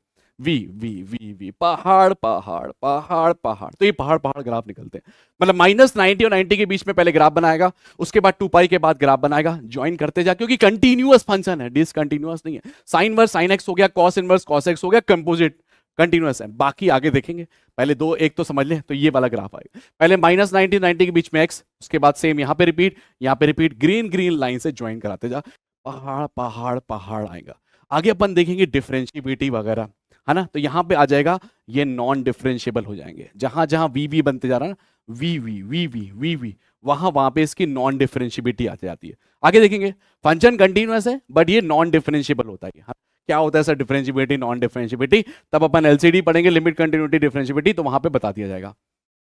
वी वी वी वी पहाड़ पहाड़ पहाड़ पहाड़ तो ये पहाड़ पहाड़ ग्राफ निकलते हैं मतलब माइनस नाइनटी और नाइनटी के बीच में पहले ग्राफ बनाएगा उसके बाद टू पाई के बाद ग्राफ बनाएगा ज्वाइन करते जा क्योंकि कंटिन्यूअस फंक्शन है डिसकंटिन्यूअस नहीं है साइन वर्स साइन एक्स हो गया कॉस इनवर्स कॉस एक्स हो गया कंपोजिट कंटिन्यूस है बाकी आगे देखेंगे पहले दो एक तो समझ लें तो ये वाला ग्राफ आएगा पहले माइनस नाइनटी नाइनटी के बीच में एक्स उसके बाद सेम यहाँ पे रिपीट यहाँ पे रिपीट ग्रीन ग्रीन लाइन से ज्वाइन कराते जा पहाड़ पहाड़ पहाड़ आएगा आगे अपन देखेंगे डिफ्रेंशिबिलिटी वगैरह है ना तो यहाँ पे आ जाएगा ये नॉन डिफ्रेंशियबल हो जाएंगे जहां जहां वी वी बनते जा रहा है ना V V V V V V वहां वहां पे इसकी नॉन डिफ्रेंशियबिलिटी आती जाती है आगे देखेंगे फंक्शन कंटिन्यूस है बट ये नॉन डिफ्रेंशियबल होता है क्या होता है सर डिफ्रेंशिबिलिटी नॉन डिफ्रेंशिबिलिटी तब अपन एलसीडी पढ़ेंगे लिमिट कंटिन्यूटी डिफ्रेंशिबिलिटी तो वहां पे बता दिया जाएगा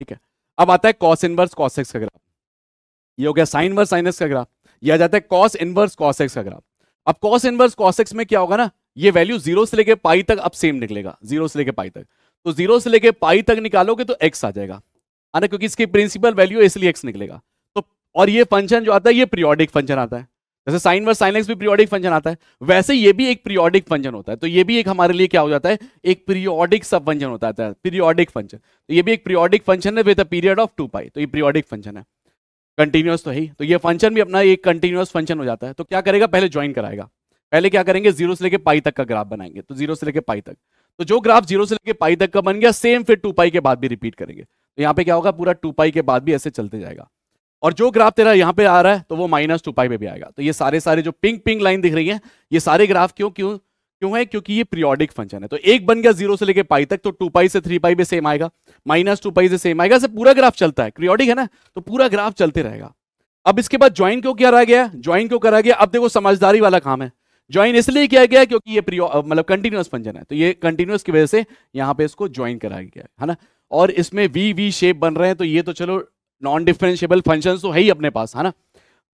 ठीक है अब आता है कॉस इनवर्स कॉस एक्स का ग्राफ ये हो गया साइन वर्स साइन एक्स का ग्राफ यह आ जाता है कॉस इनवर्स कॉस एक्स का ग्राफ अब कॉस इनवर्स कॉस एक्स में क्या होगा ना ये वैल्यू जीरो से लेके पाई तक अब सेम निकलेगा जीरो से लेके पाई तक तो जीरो से लेके पाई तक निकालोगे तो एक्स आ जाएगा क्योंकि इसकी प्रिंसिपल वैल्यू इसलिए एक्स निकलेगा तो और ये फंक्शन जो आता है ये पीरियोडिक फंक्शन आता है जैसे साइन वर्स साइन एक्स भी प्रियोडिक फंक्शन आता है वैसे ये भी एक प्रियोडिक फंक्शन होता है तो ये भी एक हमारे लिए क्या हो जाता है एक प्रियोडिक सब फंक्शन होता है पीरियोडिक फंक्शन तो ये भी एक प्रियोडिक फंक्शन है with a period of two pi तो ये प्रियोडिक फंक्शन है कंटिन्यूस तो ही तो ये फंक्शन भी अपना एक कंटिन्यूस फंक्शन हो जाता है तो क्या करेगा पहले ज्वाइन कराएगा पहले क्या करेंगे जीरो से लेकर पाई तक का ग्राफ बनाएंगे तो जीरो से लेके पाई तक तो जो ग्राफ जीरो से लेकर पाई तक का बन गया सेम फिर टू पाई के बाद भी रिपीट करेंगे तो यहाँ पे क्या होगा पूरा टू पाई के बाद भी ऐसे चलते जाएगा और जो ग्राफ तेरा यहां पे आ रहा है तो वो माइनस टू पाई पे भी आएगा तो ये सारे सारे जो पिंक पिंक लाइन दिख रही है ये सारे ग्राफ क्यों क्यों क्यों है क्योंकि ये पीरियोडिक फंक्शन है तो एक बन गया जीरो से लेके पाई तक तो टू पाई से थ्री पाई पे सेम आएगा माइनस टू पाई से सेम आएगा से पूरा ग्राफ चलता है पीरियोडिक है ना तो पूरा ग्राफ चलते रहेगा अब इसके बाद ज्वाइन क्यों करा गया ज्वाइन क्यों करा गया अब देखो समझदारी वाला काम है ज्वाइन इसलिए किया गया क्योंकि ये मतलब कंटिन्यूस फंक्शन है तो ये कंटिन्यूस की वजह से यहाँ पे इसको ज्वाइन कराया गया है ना और इसमें वी वी शेप बन रहे हैं तो ये तो चलो नॉन डिफरेंशियबल फंक्शन तो है ही अपने पास है ना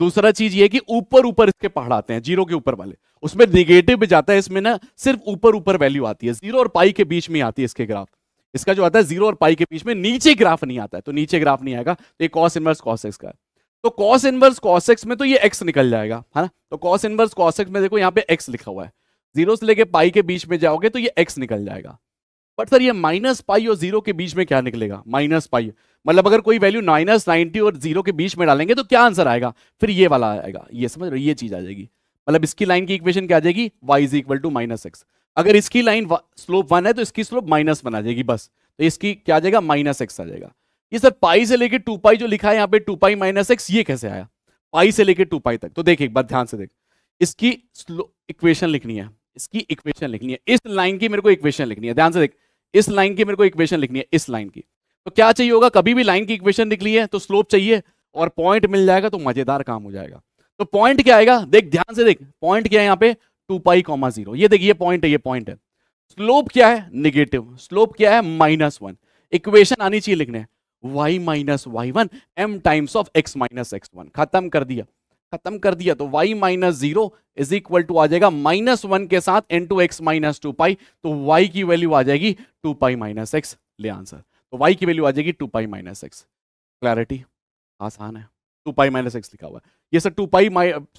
दूसरा चीज ये कि ऊपर ऊपर इसके पहाड़ आते हैं जीरो के ऊपर वाले उसमें निगेटिव भी जाता है इसमें ना सिर्फ ऊपर ऊपर वैल्यू आती है जीरो और पाई के बीच में आती है इसके ग्राफ इसका जो आता है जीरो और पाई के बीच में नीचे ग्राफ नहीं आता है तो नीचे ग्राफ नहीं आएगा तो ये कॉस इनवर्स कॉस एक्स का तो कॉस इनवर्स कॉस एक्स में तो ये एक्स निकल जाएगा है ना तो कॉस इनवर्स कॉस एक्स में देखो यहाँ पे एक्स लिखा हुआ है जीरो से लेके पाई के बीच में जाओगे तो ये एक्स निकल जाएगा बट सर ये माइनस पाई और जीरो के बीच में क्या निकलेगा माइनस पाई मतलब अगर कोई वैल्यू माइनस नाइनटी और जीरो के बीच में डालेंगे तो क्या आंसर आएगा फिर ये वाला आएगा ये समझ रहे ये चीज आ जाएगी मतलब इसकी लाइन की इक्वेशन क्या आ जाएगी y is equal to minus x अगर इसकी लाइन स्लोप वन है तो इसकी स्लोप माइनस वन आ जाएगी बस तो इसकी क्या आ जाएगा माइनस एक्स आ जाएगा ये सर पाई से लेकर टू पाई जो लिखा है यहाँ पे टू पाई माइनस एक्स ये कैसे आया पाई से लेकर टू पाई तक तो देख एक बार ध्यान से देख इसकी इक्वेशन लिखनी है इसकी इक्वेशन लिखनी है इस लाइन की मेरे को इक्वेशन लिखनी है ध्यान से देख इस लाइन की मेरे को इक्वेशन लिखनी है इस लाइन की तो क्या चाहिए होगा कभी भी लाइन की इक्वेशन निकली है तो स्लोप चाहिए और पॉइंट मिल जाएगा तो मजेदार काम हो जाएगा तो पॉइंट क्या आएगा देख ध्यान से देख पॉइंट क्या है यहाँ पे टू पाई कॉमा जीरो देखिए पॉइंट है ये पॉइंट है स्लोप क्या है निगेटिव स्लोप क्या है माइनस वन इक्वेशन आनी चाहिए लिखने y minus y one m times of x minus x one खत्म कर दिया खत्म कर दिया तो y minus zero is equal to आ जाएगा माइनस वन के साथ into x minus two pi तो y की वैल्यू आ जाएगी टू पाई माइनस एक्स ले आंसर तो वाई की वैल्यू आ जाएगी two pi minus x clarity आसान है टू पाई माइनस एक्स लिखा हुआ है ये सर टू पाई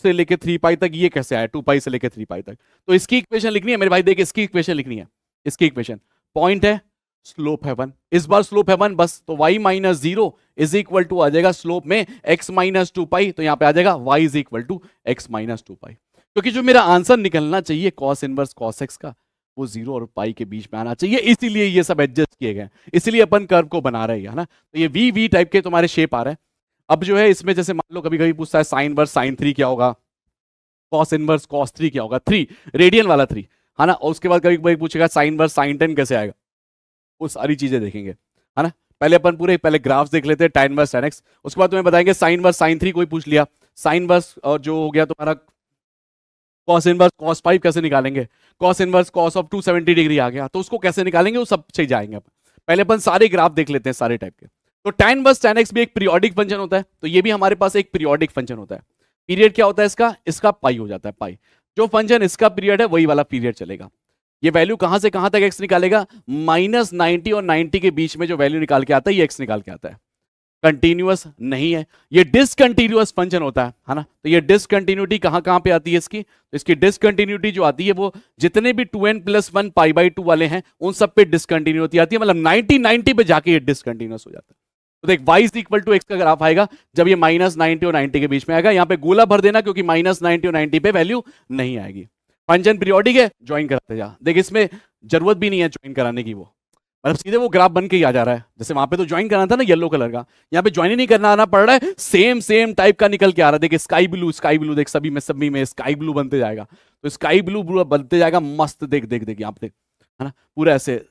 से लेके थ्री पाई तक ये कैसे आया टू पाई से लेके थ्री पाई तक तो इसकी इक्वेशन लिखनी है मेरे भाई देखिए इसकी इक्वेशन लिखनी है इसकी इक्वेशन पॉइंट है स्लोप है वन इस बार स्लोप है वन बस तो y minus zero is equal to आ जाएगा स्लोप में एक्स माइनस टू पाई तो यहाँ पे आ जाएगा y is equal to x minus two pi क्योंकि जो मेरा आंसर निकलना चाहिए कॉस इनवर्स कॉस एक्स का वो जीरो और पाई के बीच में आना चाहिए इसीलिए ये सब एडजस्ट किए गए इसलिए अपन कर्व को बना रहे हैं ना तो ये वी वी टाइप के तुम्हारे शेप आ रहे हैं अब जो है इसमें जैसे मान लो कभी कभी पूछता है साइन वर्स साइन थ्री क्या होगा कॉस इनवर्स कॉस थ्री क्या होगा थ्री रेडियन वाला थ्री है ना और उसके बाद कभी कभी पूछेगा साइन वर्स साइन टेन कैसे आएगा वो सारी चीजें देखेंगे है ना पहले अपन पूरे पहले ग्राफ देख लेते हैं टेन वर्स टेन उसके बाद तुम्हें बताएंगे साइन वर्स साइन थ्री कोई पूछ लिया साइन वर्स और जो हो गया तुम्हारा कॉस इनवर्स कॉस फाइव कैसे निकालेंगे cos inverse cos of two seventy degree आ गया तो उसको कैसे निकालेंगे वो सब से जाएंगे अपन पहले अपन सारे ग्राफ देख लेते हैं सारे टाइप के तो टेन बस टेन एक्स भी एक पीरियोडिक फंक्शन होता है तो ये भी हमारे पास एक पीरियोडिक फंक्शन होता है पीरियड क्या होता है इसका इसका पाई हो जाता है पाई जो फंक्शन इसका पीरियड है वही वाला पीरियड चलेगा ये वैल्यू कहां से कहां तक एक्स निकालेगा माइनस नाइनटी और नाइनटी के बीच में जो वैल्यू निकाल के आता है ये एक्स निकाल के आता है कंटिन्यूस नहीं है ये डिसकंटिन्यूस फंक्शन होता है है ना तो ये डिसकंटिन्यूटी कहां कहां पे आती है इसकी तो इसकी डिसकंटिन्यूटी जो आती है वो जितने भी two n plus one pi by two वाले हैं उन सब पे डिसकंटिन्यू होती आती है मतलब नाइनटी नाइनटी पे जाके ये डिसकंटिन्यूस हो जाता है तो देख वाइस इक्वल टू एक्स का ग्राफ आएगा जब ये माइनस नाइनटी और नाइनटी के बीच में आएगा यहाँ पे गोला भर देना क्योंकि माइनस नाइनटी और नाइनटी पे वैल्यू नहीं आएगी फंक्शन पीरियोडिक है ज्वाइन कराते जा देख इसमें जरूरत भी नहीं है ज्वाइन कराने की वो मतलब सीधे वो ग्राफ बन के ही आ जा रहा है जैसे वहां पे तो ज्वाइन करना था ना येलो कलर का यहाँ पे ज्वाइन ही नहीं करना आना पड़ रहा है सेम सेम टाइप का निकल के आ रहा है देखिए स्काई ब्लू स्काई ब्लू देख सभी में सभी में स्काई ब्लू बनते जाएगा तो स्काई ब्लू ब्लू बनते जाएगा मस्त देख देख देख यहाँ पे है ना पूरा ऐसे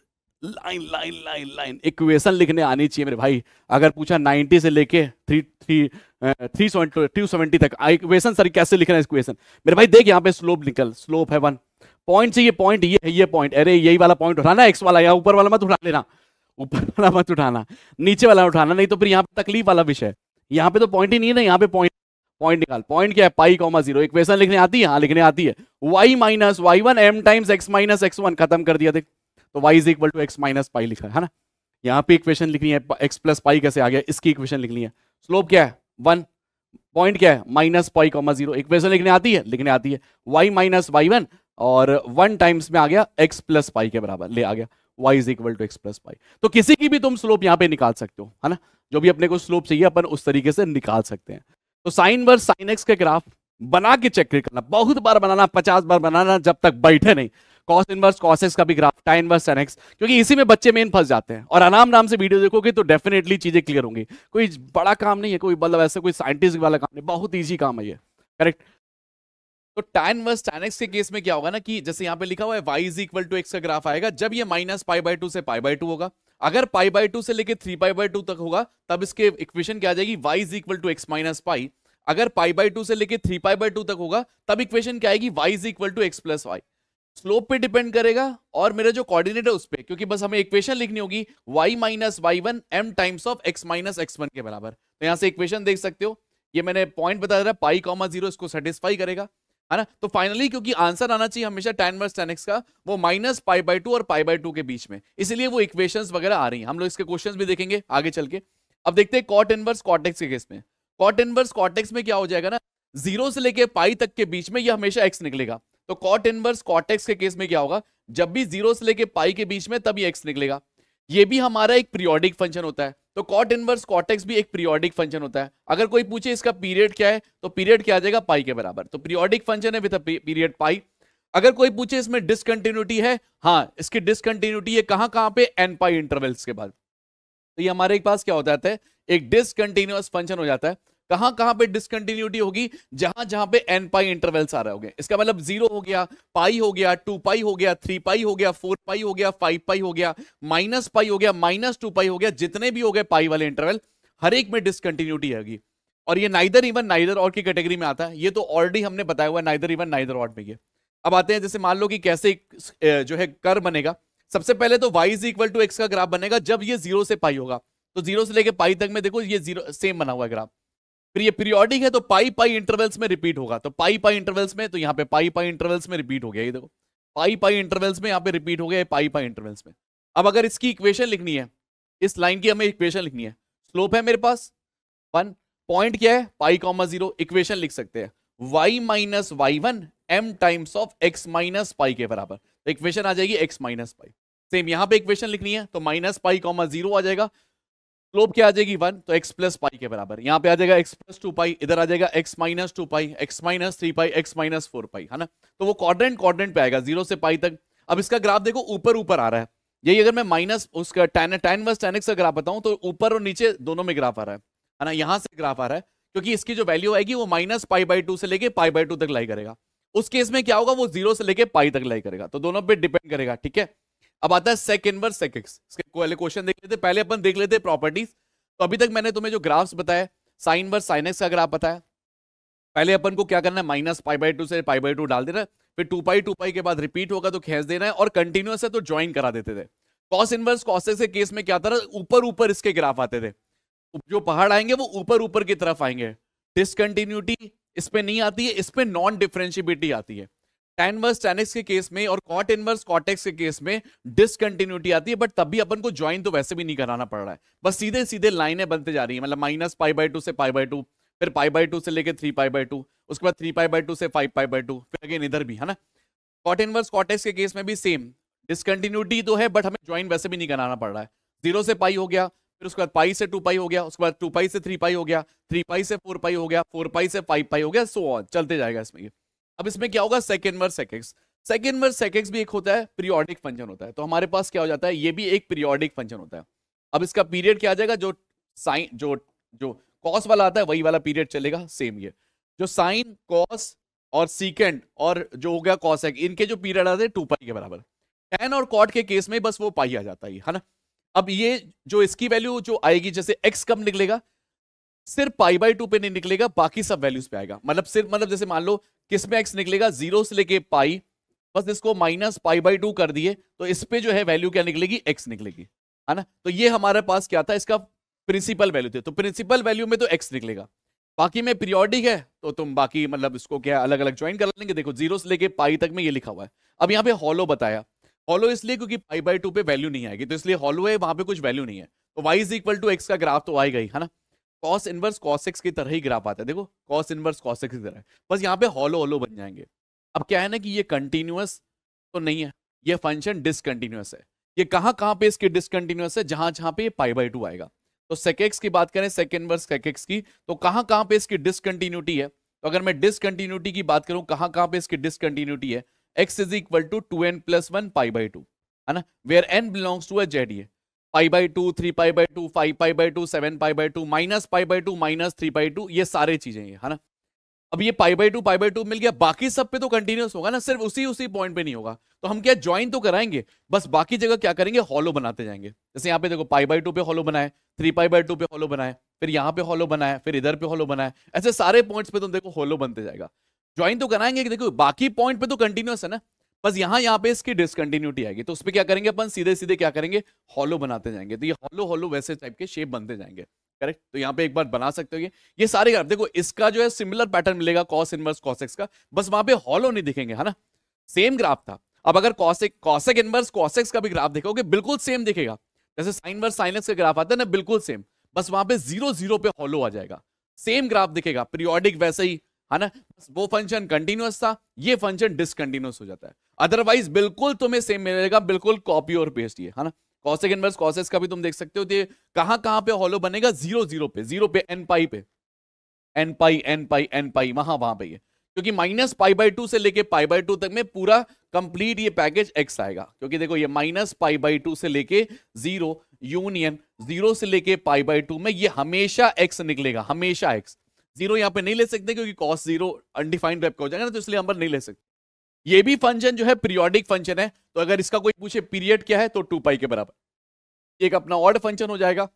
line line line line equation लिखने आनी चाहिए मेरे भाई अगर पूछा नाइनटी से लेके थ्री थ्री थ्री सेवेंटी तक इक्वेशन सर कैसे लिखना है इक्वेशन मेरे भाई देख यहाँ पे स्लोप निकल स्लोप है वन पॉइंट से ये पॉइंट ये है ये पॉइंट अरे यही वाला पॉइंट उठाना एक्स वाला या ऊपर वाला मत उठा लेना ऊपर वाला मत उठाना नीचे वाला उठाना नहीं तो फिर यहाँ पे तकलीफ वाला विषय यहाँ पे तो पॉइंट ही नहीं है ना यहाँ पे पॉइंट पॉइंट निकाल पॉइंट क्या है पाई कॉमा जीरो इक्वेशन लिखने आती है हाँ लिखने आती है y minus y one m times x minus x one खत्म कर दिया देख तो y is equal to x minus pi लिखा है ना यहाँ पे इक्वेशन लिखनी है एक्स प्लस पाई कैसे आ गया इसकी इक्वेशन लिखनी है स्लोप क्या है वन पॉइंट क्या है माइनस पाई कॉमा जीरो इक्वेशन लिखने आती है लिखने आती है वाई माइनस वाई वन और वन टाइम्स में आ गया एक्स प्लस पाई के बराबर ले आ गया y is equal to x plus pi तो किसी की भी तुम स्लोप यहां पे निकाल सकते हो है ना जो भी अपने को स्लोप चाहिए अपन उस तरीके से निकाल सकते हैं तो साइन वर्स साइन एक्स का ग्राफ बना के चेक करना बहुत बार बनाना पचास बार बनाना जब तक बैठे नहीं कॉस इनवर्स कॉस एक्स का भी ग्राफ टाइन वर्स टेन एक्स क्योंकि इसी में बच्चे मेन फंस जाते हैं और आराम नाम से वीडियो देखोगे तो डेफिनेटली चीजें क्लियर होंगी कोई बड़ा काम नहीं है कोई मतलब ऐसा कोई साइंटिस्ट वाला काम नहीं बहुत ईजी काम है ये करेक्ट तो tan वर्स tan x के केस में क्या होगा ना कि जैसे यहां पे लिखा हुआ है y is equal to x का ग्राफ आएगा जब ये माइनस पाई बाय टू से पाई बाय टू होगा अगर पाई बाय टू से लेके थ्री पाई बाय टू तक होगा तब इसके इक्वेशन क्या आ जाएगी y is equal to x minus pi अगर पाई बाय टू से लेके थ्री पाई बाय टू तक होगा तब इक्वेशन क्या आएगी y is equal to x plus y slope पे डिपेंड करेगा और मेरा जो कोऑर्डिनेट है उस पर क्योंकि बस हमें इक्वेशन लिखनी होगी y minus y one m times of x minus x one के बराबर तो यहां से इक्वेशन देख सकते हो ये मैंने पॉइंट बताया था पाई कॉमा जीरो इसको सेटिस्फाई करेगा है ना तो फाइनली क्योंकि आंसर आना चाहिए हमेशा टेन वर्स टेन एक्स का वो माइनस पाई बाई टू और पाई बाई टू के बीच में इसलिए वो इक्वेशन वगैरह आ रही है हम लोग इसके क्वेश्चन भी देखेंगे आगे चल के अब देखते हैं कॉट इनवर्स कॉटेक्स के केस में कॉट इनवर्स कॉटेक्स में क्या हो जाएगा ना जीरो से लेके पाई तक के बीच में ये हमेशा एक्स निकलेगा तो कॉट इनवर्स कॉटेक्स के केस में क्या होगा जब भी जीरो से लेके पाई के बीच में तब ये एक्स निकलेगा ये भी हमारा एक पीरियोडिक फंक्शन होता है तो कॉट इनवर्स कॉटेक्स भी एक पीरियोडिक फंक्शन होता है अगर कोई पूछे इसका पीरियड क्या है तो पीरियड क्या आ जाएगा पाई के बराबर तो पीरियोडिक फंक्शन है विद पीरियड पाई अगर कोई पूछे इसमें डिसकंटिन्यूटी है हाँ इसकी डिसकंटिन्यूटी है कहां कहां पे एन पाई इंटरवल्स के बाद तो ये हमारे पास क्या हो जाता है एक डिसकंटिन्यूअस फंक्शन हो जाता है कहां कहां पे डिसकंटिन्यूटी होगी जहां जहां पे एन पाई इंटरवल्स आ रहे होंगे इसका मतलब जीरो हो गया पाई हो गया टू पाई हो गया थ्री पाई हो गया फोर पाई हो गया फाइव पाई हो गया माइनस पाई हो गया माइनस टू पाई हो गया जितने भी हो गए पाई वाले इंटरवल हर एक में डिसकंटिन्यूटी होगी और ये नाइदर इवन नाइदर और की कैटेगरी में आता है ये तो ऑलरेडी हमने बताया हुआ नाइदर इवन नाइदर ऑट में ये अब आते हैं जैसे मान लो कि कैसे जो है कर बनेगा सबसे पहले तो y is equal to x का ग्राफ बनेगा जब ये जीरो से पाई होगा तो जीरो से लेके पाई तक में देखो ये जीरो सेम बना हुआ है ग्राफ फिर ये पीरियोडिक है तो पाई पाई इंटरवल्स में रिपीट होगा तो पाई पाई इंटरवल्स में तो यहाँ पे पाई पाई इंटरवल्स में रिपीट हो गया ये देखो पाई पाई इंटरवल्स में यहाँ पे रिपीट हो गया पाई पाई इंटरवल्स में अब अगर इसकी इक्वेशन लिखनी है इस लाइन की हमें इक्वेशन लिखनी है स्लोप है मेरे पास वन पॉइंट क्या है पाई कॉमा जीरो इक्वेशन लिख सकते हैं y minus y one m times of x minus pi के बराबर इक्वेशन तो आ जाएगी एक्स माइनस पाई सेम यहाँ पे इक्वेशन लिखनी है तो माइनस पाई कॉमा जीरो आ जाएगा स्लोप क्या आ जाएगी वन तो एक्स प्लस पाई के बराबर यहाँ पे आ जाएगा एक्स प्लस टू पाई इधर आ जाएगा x minus two pi x minus three pi x minus four pi है ना तो वो क्वाड्रेंट क्वाड्रेंट पे आएगा जीरो से पाई तक अब इसका ग्राफ देखो ऊपर ऊपर आ रहा है यही अगर मैं माइनस उसका tan tan inverse tan x का ग्राफ बताऊँ तो ऊपर और नीचे दोनों में ग्राफ आ रहा है है ना यहाँ से ग्राफ आ रहा है क्योंकि इसकी जो वैल्यू आएगी वो माइनस पाई बाई टू से लेके पाई बाई टू तक लाई करेगा उस केस में क्या होगा वो जीरो से लेके पाई तक लाई करेगा तो दोनों पे डिपेंड करेगा ठीक है अब आता है sec inverse sec x question देख लेते पहले अपन देख लेते प्रॉपर्टीज तो अभी तक मैंने तुम्हें जो ग्राफ्स बताया साइन वर्स साइन एक्स का ग्राफ बताया पहले अपन को क्या करना है माइनस पाई बाई टू से पाई बाई टू डाल देना फिर टू पाई टू पाई के बाद रिपीट होगा तो खेच देना है और कंटिन्यूस है तो ज्वाइन करा देते थे कॉस इनवर्स कॉसेस के केस में क्या था ऊपर ऊपर इसके ग्राफ आते थे जो पहाड़ आएंगे वो ऊपर ऊपर की तरफ आएंगे डिसकंटिन्यूटी इस पर नहीं आती है इस नॉन डिफ्रेंशिबिलिटी आती है टेन वर्स एक्स के केस में और कॉट इनवर्स कॉटेक्स के केस में डिसकंटिन्यूटी आती है बट तब भी अपन को ज्वाइन तो वैसे भी नहीं कराना पड़ रहा है बस सीधे सीधे लाइनें बनते जा रही है मतलब माइनस पाई बाई टू से पाई बाई टू फिर पाई बाई टू से लेकर थ्री पाई बाई टू उसके बाद थ्री पाई बाई टू से फाइव पाई बाई टू फिर अगेन इधर भी है ना कॉट इनवर्स कॉटेक्स के केस में भी सेम डिसकंटिन्यूटी तो है बट हमें ज्वाइन वैसे भी नहीं कराना पड़ रहा है जीरो से पाई हो गया फिर उसके बाद पाई से टू पाई हो गया उसके बाद टू पाई से थ्री पाई हो गया थ्री पाई से फोर पाई हो गया फोर पाई से फाइव पाई हो गया सो ऑन चलते जाएगा इसमें ये अब इसमें क्या होगा sec inverse sec x sec inverse sec x भी एक होता है पीरियोडिक फंक्शन होता है तो हमारे पास क्या हो जाता है ये भी एक पीरियोडिक फंक्शन होता है अब इसका पीरियड क्या आ जाएगा जो साइन जो जो कॉस वाला आता है वही वाला पीरियड चलेगा सेम ये जो साइन कॉस और सीकेंड और जो हो गया कॉस कॉसेक इनके जो पीरियड आते हैं टू पाई के बराबर टेन और कॉट के केस में बस वो पाई आ जाता है है ना अब ये जो इसकी वैल्यू जो आएगी जैसे एक्स कम निकलेगा सिर्फ पाई बाई टू पे नहीं निकलेगा बाकी सब वैल्यूज पे आएगा मतलब सिर्फ मतलब जैसे मान लो किस में एक्स निकलेगा जीरो से लेके पाई बस इसको माइनस पाई बाई टू कर दिए तो इस पे जो है वैल्यू क्या निकलेगी एक्स निकलेगी है ना तो ये हमारे पास क्या था इसका प्रिंसिपल वैल्यू थे तो प्रिंसिपल वैल्यू में तो एक्स निकलेगा बाकी में पीरियोडिक है तो तुम बाकी मतलब इसको क्या अलग अलग ज्वाइन कर लेंगे देखो जीरो से लेके पाई तक में ये लिखा हुआ है अब यहाँ पे हॉलो बताया हॉलो इसलिए क्योंकि पाई बाई टू पे वैल्यू नहीं आएगी तो इसलिए हॉलो है वहां पे कुछ वैल्यू नहीं है तो y is equal to x का ग्राफ तो आएगा ही है ना कॉस इनवर्स कॉस एक्स की तरह ही ग्राफ आता है देखो कॉस इनवर्स कॉस एक्स की तरह बस यहाँ पे हॉलो हॉलो बन जाएंगे अब क्या है ना कि ये कंटिन्यूस तो नहीं है ये फंक्शन डिसकंटिन्यूस है ये कहाँ कहाँ पे इसके डिसकंटिन्यूस है जहां जहां पे पाई बाई टू आएगा तो सेकेक्स की बात करें सेकेंड वर्स सेकेक्स की तो कहाँ कहाँ पे इसकी डिसकंटिन्यूटी है तो अगर मैं डिसकंटिन्यूटी की बात करूँ कहाँ कहाँ पे इसकी डिसकंटिन्यूटी है x is equal to two n plus one pi by two है ना where n belongs to a Z ये pi by two three pi by two five pi by two seven pi by two minus pi by two minus three pi two ये सारे चीजें ये है ना अब ये pi by two pi by two मिल गया बाकी सब पे तो कंटिन्यूस होगा ना सिर्फ उसी उसी पॉइंट पे नहीं होगा तो हम क्या ज्वाइन तो कराएंगे बस बाकी जगह क्या करेंगे हॉलो बनाते जाएंगे जैसे यहाँ पे देखो पाई बाई टू पे हॉलो बनाए थ्री पाई बाई टू पे हॉलो बनाए फिर यहाँ पे हॉलो बनाए फिर इधर पे हॉलो बनाए ऐसे सारे पॉइंट्स पे तुम तो देखो हॉलो बनते जाएगा ज्वाइन तो कराएंगे देखो बाकी पॉइंट पे तो कंटिन्यूस है ना बस यहां यहां पे इसकी डिसकंटिन्यूटी आएगी तो उसमें क्या करेंगे अपन सीधे सीधे क्या करेंगे हॉलो बनाते जाएंगे तो ये हॉलो हॉलो वैसे टाइप के शेप बनते जाएंगे करेक्ट तो यहाँ पे एक बार बना सकते हो ये ये सारे ग्राफ देखो इसका जो है सिमिलर पैटर्न मिलेगा कॉस इनवर्स कॉसेक्स का बस वहां पे हॉलो नहीं दिखेंगे है ना सेम ग्राफ था अब अगर कॉसेक कॉसेक इनवर्स कॉसेक्स का भी ग्राफ देखोगे बिल्कुल सेम दिखेगा जैसे साइन वर्स साइनस का ग्राफ आता है ना बिल्कुल सेम बस वहां पे जीरो जीरो पे हॉलो आ जाएगा सेम ग्राफ दिखेगा पीरियोडिक वैसे ही है हाँ ना बस वो फंक्शन कंटिन्यूस था ये फंक्शन डिसकंटिन्यूस हो जाता है अदरवाइज बिल्कुल तुम्हें सेम मिलेगा बिल्कुल कॉपी और पेस्ट ये है हाँ ना कॉसेक इनवर्स कॉसेस का भी तुम देख सकते हो तो ये कहां कहां पे हॉलो बनेगा जीरो जीरो पे जीरो पे एन पाई पे n pi n pi n pi वहां वहां पे ये क्योंकि माइनस पाई बाई टू से लेके पाई बाई टू तक में पूरा कंप्लीट ये पैकेज एक्स आएगा क्योंकि देखो ये माइनस पाई बाई टू से लेके जीरो यूनियन जीरो से लेके पाई बाई टू में ये हमेशा एक्स निकलेगा हमेशा एक्स जीरो यहाँ पे नहीं ले सकते क्योंकि कॉस जीरो अनडिफाइंड टाइप का हो जाएगा ना तो इसलिए हम नहीं ले सकते ये भी फंक्शन जो है पीरियोडिक फंक्शन है तो अगर इसका कोई पूछे पीरियड क्या है तो टू पाई के बराबर एक अपना ऑड फंक्शन हो जाएगा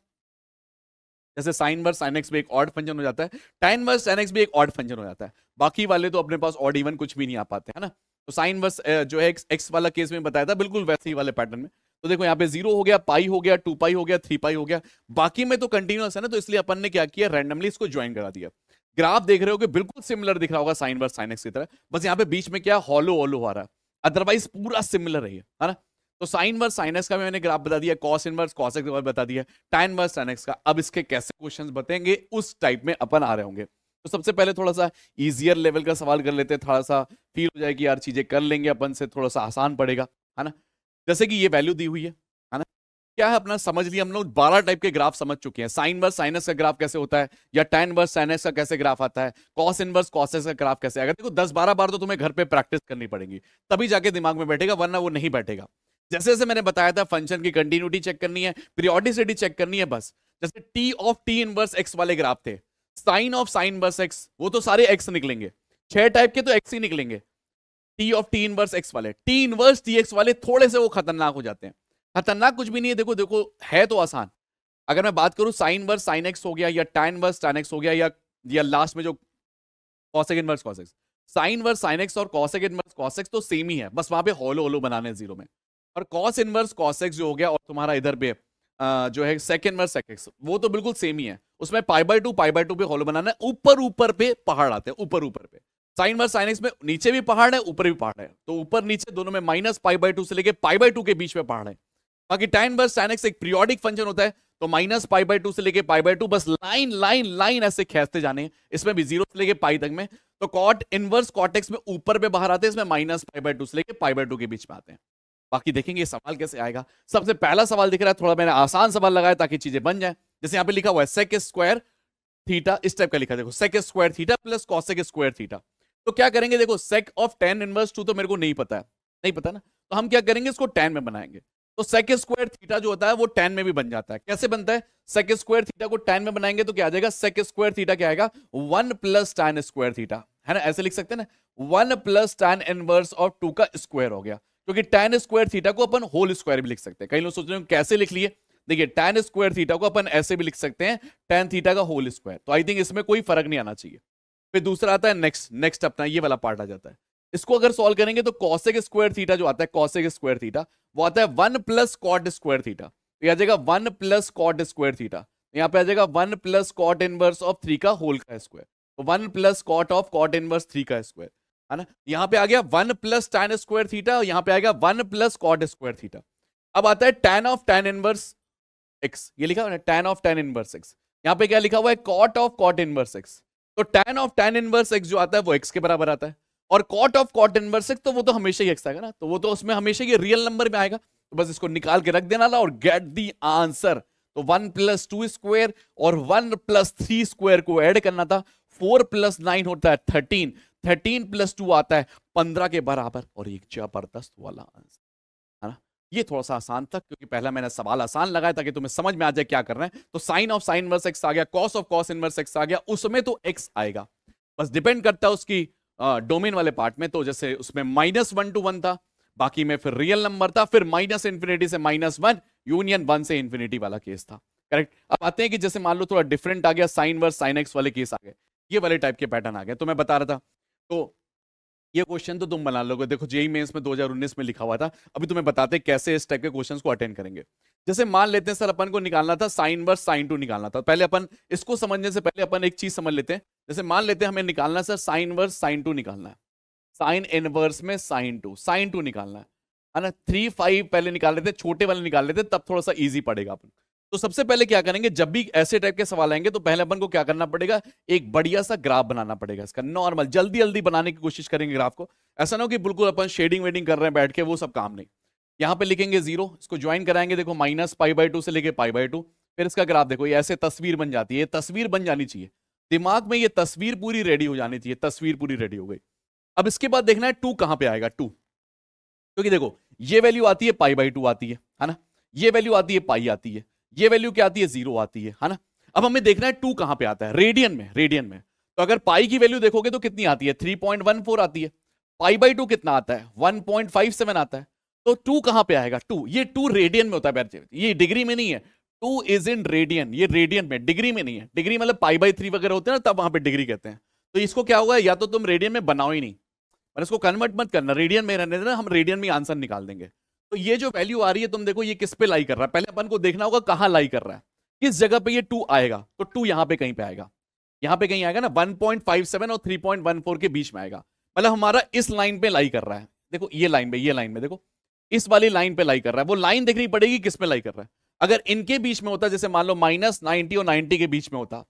जैसे साइन वर्स साइन एक्स भी एक ऑड फंक्शन हो जाता है टाइन वर्स साइन एक्स भी एक ऑड फंक्शन हो जाता है बाकी वाले तो अपने पास ऑड इवन कुछ भी नहीं आ पाते है ना तो साइन वर्स जो है एक्स वाला केस में बताया था बिल्कुल वैसे ही वाले पैटर्न में तो देखो यहाँ पे जीरो हो गया पाई हो गया टू पाई हो गया थ्री पाई हो गया बाकी में तो कंटिन्यूस है ना तो इसलिए अपन ने क्या किया रैंडमली इसको ज्वाइन करा दिया ग्राफ देख रहे हो कि बिल्कुल सिमिलर दिख रहा होगा साइन वर्स साइन एक्स की तरह बस यहाँ पे बीच में क्या हॉलो ऑलो आ रहा है अदरवाइज पूरा सिमिलर है है ना तो साइन वर्स साइन एक्स का मैंने ग्राफ बता दिया कॉस वर्स कॉस एक्स बता दिया टाइन वर्स टाइन एक्स का अब इसके कैसे क्वेश्चन बताएंगे उस टाइप में अपन आ रहे होंगे तो सबसे पहले थोड़ा सा इजियर लेवल का सवाल कर लेते हैं थोड़ा सा फील हो जाएगी यार चीजें कर लेंगे अपन से थोड़ा सा आसान पड़ेगा है ना जैसे कि ये वैल्यू दी हुई है क्या है अपना समझ लिया हम लोग बारह टाइप के ग्राफ समझ चुके हैं साइन वर्स साइनस का ग्राफ कैसे होता है या टेन वर्स साइनस का कैसे ग्राफ आता है कॉस इन वर्स कॉसेस का ग्राफ कैसे अगर देखो दस बारह बार तो तुम्हें घर पे प्रैक्टिस करनी पड़ेगी तभी जाके दिमाग में बैठेगा वरना वो नहीं बैठेगा जैसे जैसे मैंने बताया था फंक्शन की कंटिन्यूटी चेक करनी है पीरियोडिसिटी चेक करनी है बस जैसे T of T inverse x वाले ग्राफ थे sine of sine inverse x वो तो सारे एक्स निकलेंगे छह टाइप के तो एक्स ही निकलेंगे T of T inverse x वाले टी इनवर्स टी एक्स वाले थोड़े से वो खतरनाक हो जाते हैं खतरनाक कुछ भी नहीं है देखो देखो है तो आसान अगर मैं बात करूं साइन वर्स साइन एक्स हो गया या टैन वर्स टैन एक्स हो गया या या लास्ट में जो cosec inverse cosec x sine inverse sine x और कॉसेक इनवर्स कॉसेक्स तो सेम ही है बस वहां पे होलो होलो बनाने जीरो में और कॉस इनवर्स कॉसेक्स जो हो गया और तुम्हारा इधर पे जो है सेकेंड वर्स सेकेक्स वो तो बिल्कुल सेम ही है उसमें pi by two pi by two पे होलो बनाना है ऊपर ऊपर पे पहाड़ आते हैं ऊपर ऊपर पे साइन वर्स साइन एक्स में नीचे भी पहाड़ है ऊपर भी पहाड़ है तो ऊपर नीचे दोनों में माइनस पाई बाई टू से लेके पाई बाई टू के बीच में पहाड़ है बाकी टाइम बस साइन एक्स एक प्रियोडिक फंक्शन होता है तो माइनस पाई बाई टू से लेके पाई बाई टू बस लाइन लाइन लाइन ऐसे खेचते जाने इसमें भी जीरो से लेके पाई तक में तो कॉट इनवर्स कॉटेक्स में ऊपर पे बाहर आते हैं इसमें माइनस पाई बाई टू से लेके पाई बाई टू के बीच में आते हैं बाकी देखेंगे ये सवाल कैसे आएगा सबसे पहला सवाल दिख रहा है थोड़ा मैंने आसान सवाल लगाया ताकि चीजें बन जाए जैसे यहाँ पे लिखा हुआ है सेक स्क्वायर थीटा इस टाइप का लिखा देखो sec square theta plus cosec square theta तो क्या करेंगे देखो sec of tan inverse two तो मेरे को नहीं पता है नहीं पता ना तो हम क्या करेंगे इसको टेन में बनाएंगे तो सेक स्क्वायर थीटा जो होता है वो टेन में भी बन जाता है कैसे बनता है सेक स्क्वायर थीटा को टेन में बनाएंगे तो क्या आ जाएगा सेक स्क्वायर थीटा क्या आएगा one plus tan square theta है ना ऐसे लिख सकते हैं ना one plus tan inverse of two का स्क्वायर हो गया क्योंकि टेन स्क्वायर थीटा को अपन होल स्क्वायर भी लिख सकते हैं कई लोग सोच रहे हैं कैसे लिख लिए देखिए टेन स्क्वायर थीटा को अपन ऐसे भी लिख सकते हैं टेन थीटा का होल स्क्वायर तो आई थिंक इसमें कोई फर्क नहीं आना चाहिए फिर दूसरा आता है नेक्स्ट नेक्स्ट अपना ये वाला पार्ट आ जाता है इसको अगर सॉल्व करेंगे तो कॉसेक स्क्वायर थीटा जो आता है कॉसेक स्क्वायर थीटा वो आता है one plus cot square theta तो आ जाएगा one plus cot square theta यहाँ पे आ जाएगा one plus cot inverse of three का होल का स्क्वायर तो one plus cot of cot inverse three का स्क्वायर है ना यहाँ पे आ गया one plus tan square theta और यहाँ पे आ गया one plus cot square theta अब आता है tan of tan inverse x ये लिखा हुआ है tan of tan inverse x यहाँ पे क्या लिखा हुआ है cot of cot inverse x तो tan of tan inverse x जो आता है वो एक्स के बराबर आता है और कॉट ऑफ कॉट इनवर्सेक तो वो तो हमेशा ही एक्स आएगा ना तो वो तो उसमें हमेशा ये रियल नंबर में आएगा तो बस इसको निकाल के रख देना था और गेट दी आंसर तो वन प्लस टू स्क्वेयर और वन प्लस थ्री स्क्वेयर को ऐड करना था फोर प्लस नाइन होता है थर्टीन थर्टीन प्लस टू आता है पंद्रह के बराबर और एक जबरदस्त वाला आंसर है ना ये थोड़ा सा आसान था क्योंकि पहला मैंने सवाल आसान लगाया ताकि तुम्हें समझ में आ जाए क्या कर रहे हैं तो sine of sine inverse x आ गया cos of cos inverse x आ गया उसमें तो एक्स आएगा बस डिपेंड करता है उसकी डोमेन वाले पार्ट में तो जैसे उसमें माइनस वन टू वन था बाकी में फिर रियल नंबर था फिर माइनस इन्फिनिटी से माइनस वन यूनियन वन से इन्फिनिटी वाला केस था करेक्ट अब आते हैं कि जैसे मान लो थोड़ा डिफरेंट आ गया साइन वर्स साइन एक्स वाले केस आ गए ये वाले टाइप के पैटर्न आ गए तो मैं बता रहा था तो ये क्वेश्चन तो तुम बना लोगे देखो जेई मेंस e e में 2019 में लिखा हुआ था अभी तुम्हें बताते हैं कैसे इस टाइप के क्वेश्चंस को अटेंड करेंगे जैसे मान लेते हैं सर अपन को निकालना था साइन वर्स साइन टू निकालना था पहले अपन इसको समझने से पहले अपन एक चीज समझ लेते हैं जैसे मान लेते हैं हमें निकालना sir sine inverse sine two निकालना है साइन इनवर्स में साइन टू साइन टू निकालना है ना थ्री फाइव पहले निकाल लेते छोटे वाले निकाल लेते तब थोड़ा सा ईजी पड़ेगा अपन तो सबसे पहले क्या करेंगे जब भी ऐसे टाइप के सवाल आएंगे तो पहले अपन को क्या करना पड़ेगा एक बढ़िया सा ग्राफ बनाना पड़ेगा इसका नॉर्मल जल्दी जल्दी बनाने की कोशिश करेंगे ग्राफ को ऐसा ना हो कि बिल्कुल अपन शेडिंग वेडिंग कर रहे हैं बैठ के वो सब काम नहीं यहाँ पे लिखेंगे जीरो इसको ज्वाइन कराएंगे देखो माइनस पाई बाई टू से लेके पाई बाई टू फिर इसका ग्राफ देखो ये ऐसे तस्वीर बन जाती है तस्वीर बन जानी चाहिए दिमाग में ये तस्वीर पूरी रेडी हो जानी चाहिए तस्वीर पूरी रेडी हो गई अब इसके बाद देखना है टू कहाँ पे आएगा टू क्योंकि देखो ये वैल्यू आती है पाई बाई आती है है ना ये वैल्यू आती है पाई आती है ये वैल्यू क्या आती है जीरो आती है है ना अब हमें देखना है टू कहां पे आता है रेडियन में रेडियन में तो अगर पाई की वैल्यू देखोगे तो कितनी आती है थ्री पॉइंट वन फोर आती है पाई बाई टू कितना आता है वन पॉइंट फाइव सेवन आता है तो टू कहां पे आएगा टू ये टू रेडियन में होता है ये डिग्री में नहीं है टू इज इन रेडियन ये रेडियन में डिग्री में नहीं है डिग्री मतलब पाई बाई थ्री वगैरह होते हैं ना तब वहां पर डिग्री कहते हैं तो इसको क्या होगा या तो तुम रेडियन में बनाओ ही नहीं और इसको कन्वर्ट मत करना रेडियन में रहने देना हम रेडियन में आंसर निकाल देंगे तो ये जो वैल्यू आ रही है तुम देखो ये किस पे लाई कर रहा है पहले अपन को देखना होगा कहां लाई कर रहा है किस जगह पे ये टू आएगा तो टू यहां पे कहीं पे आएगा यहां पे कहीं आएगा ना 1.57 और 3.14 के बीच में आएगा मतलब हमारा इस लाइन पे लाई कर रहा है देखो ये लाइन पे ये लाइन में देखो इस वाली लाइन पे लाई कर रहा है वो लाइन देखनी पड़ेगी किस पे लाई कर रहा है अगर इनके बीच में होता जैसे मान लो माइनस नाइनटी और नाइनटी के बीच में होता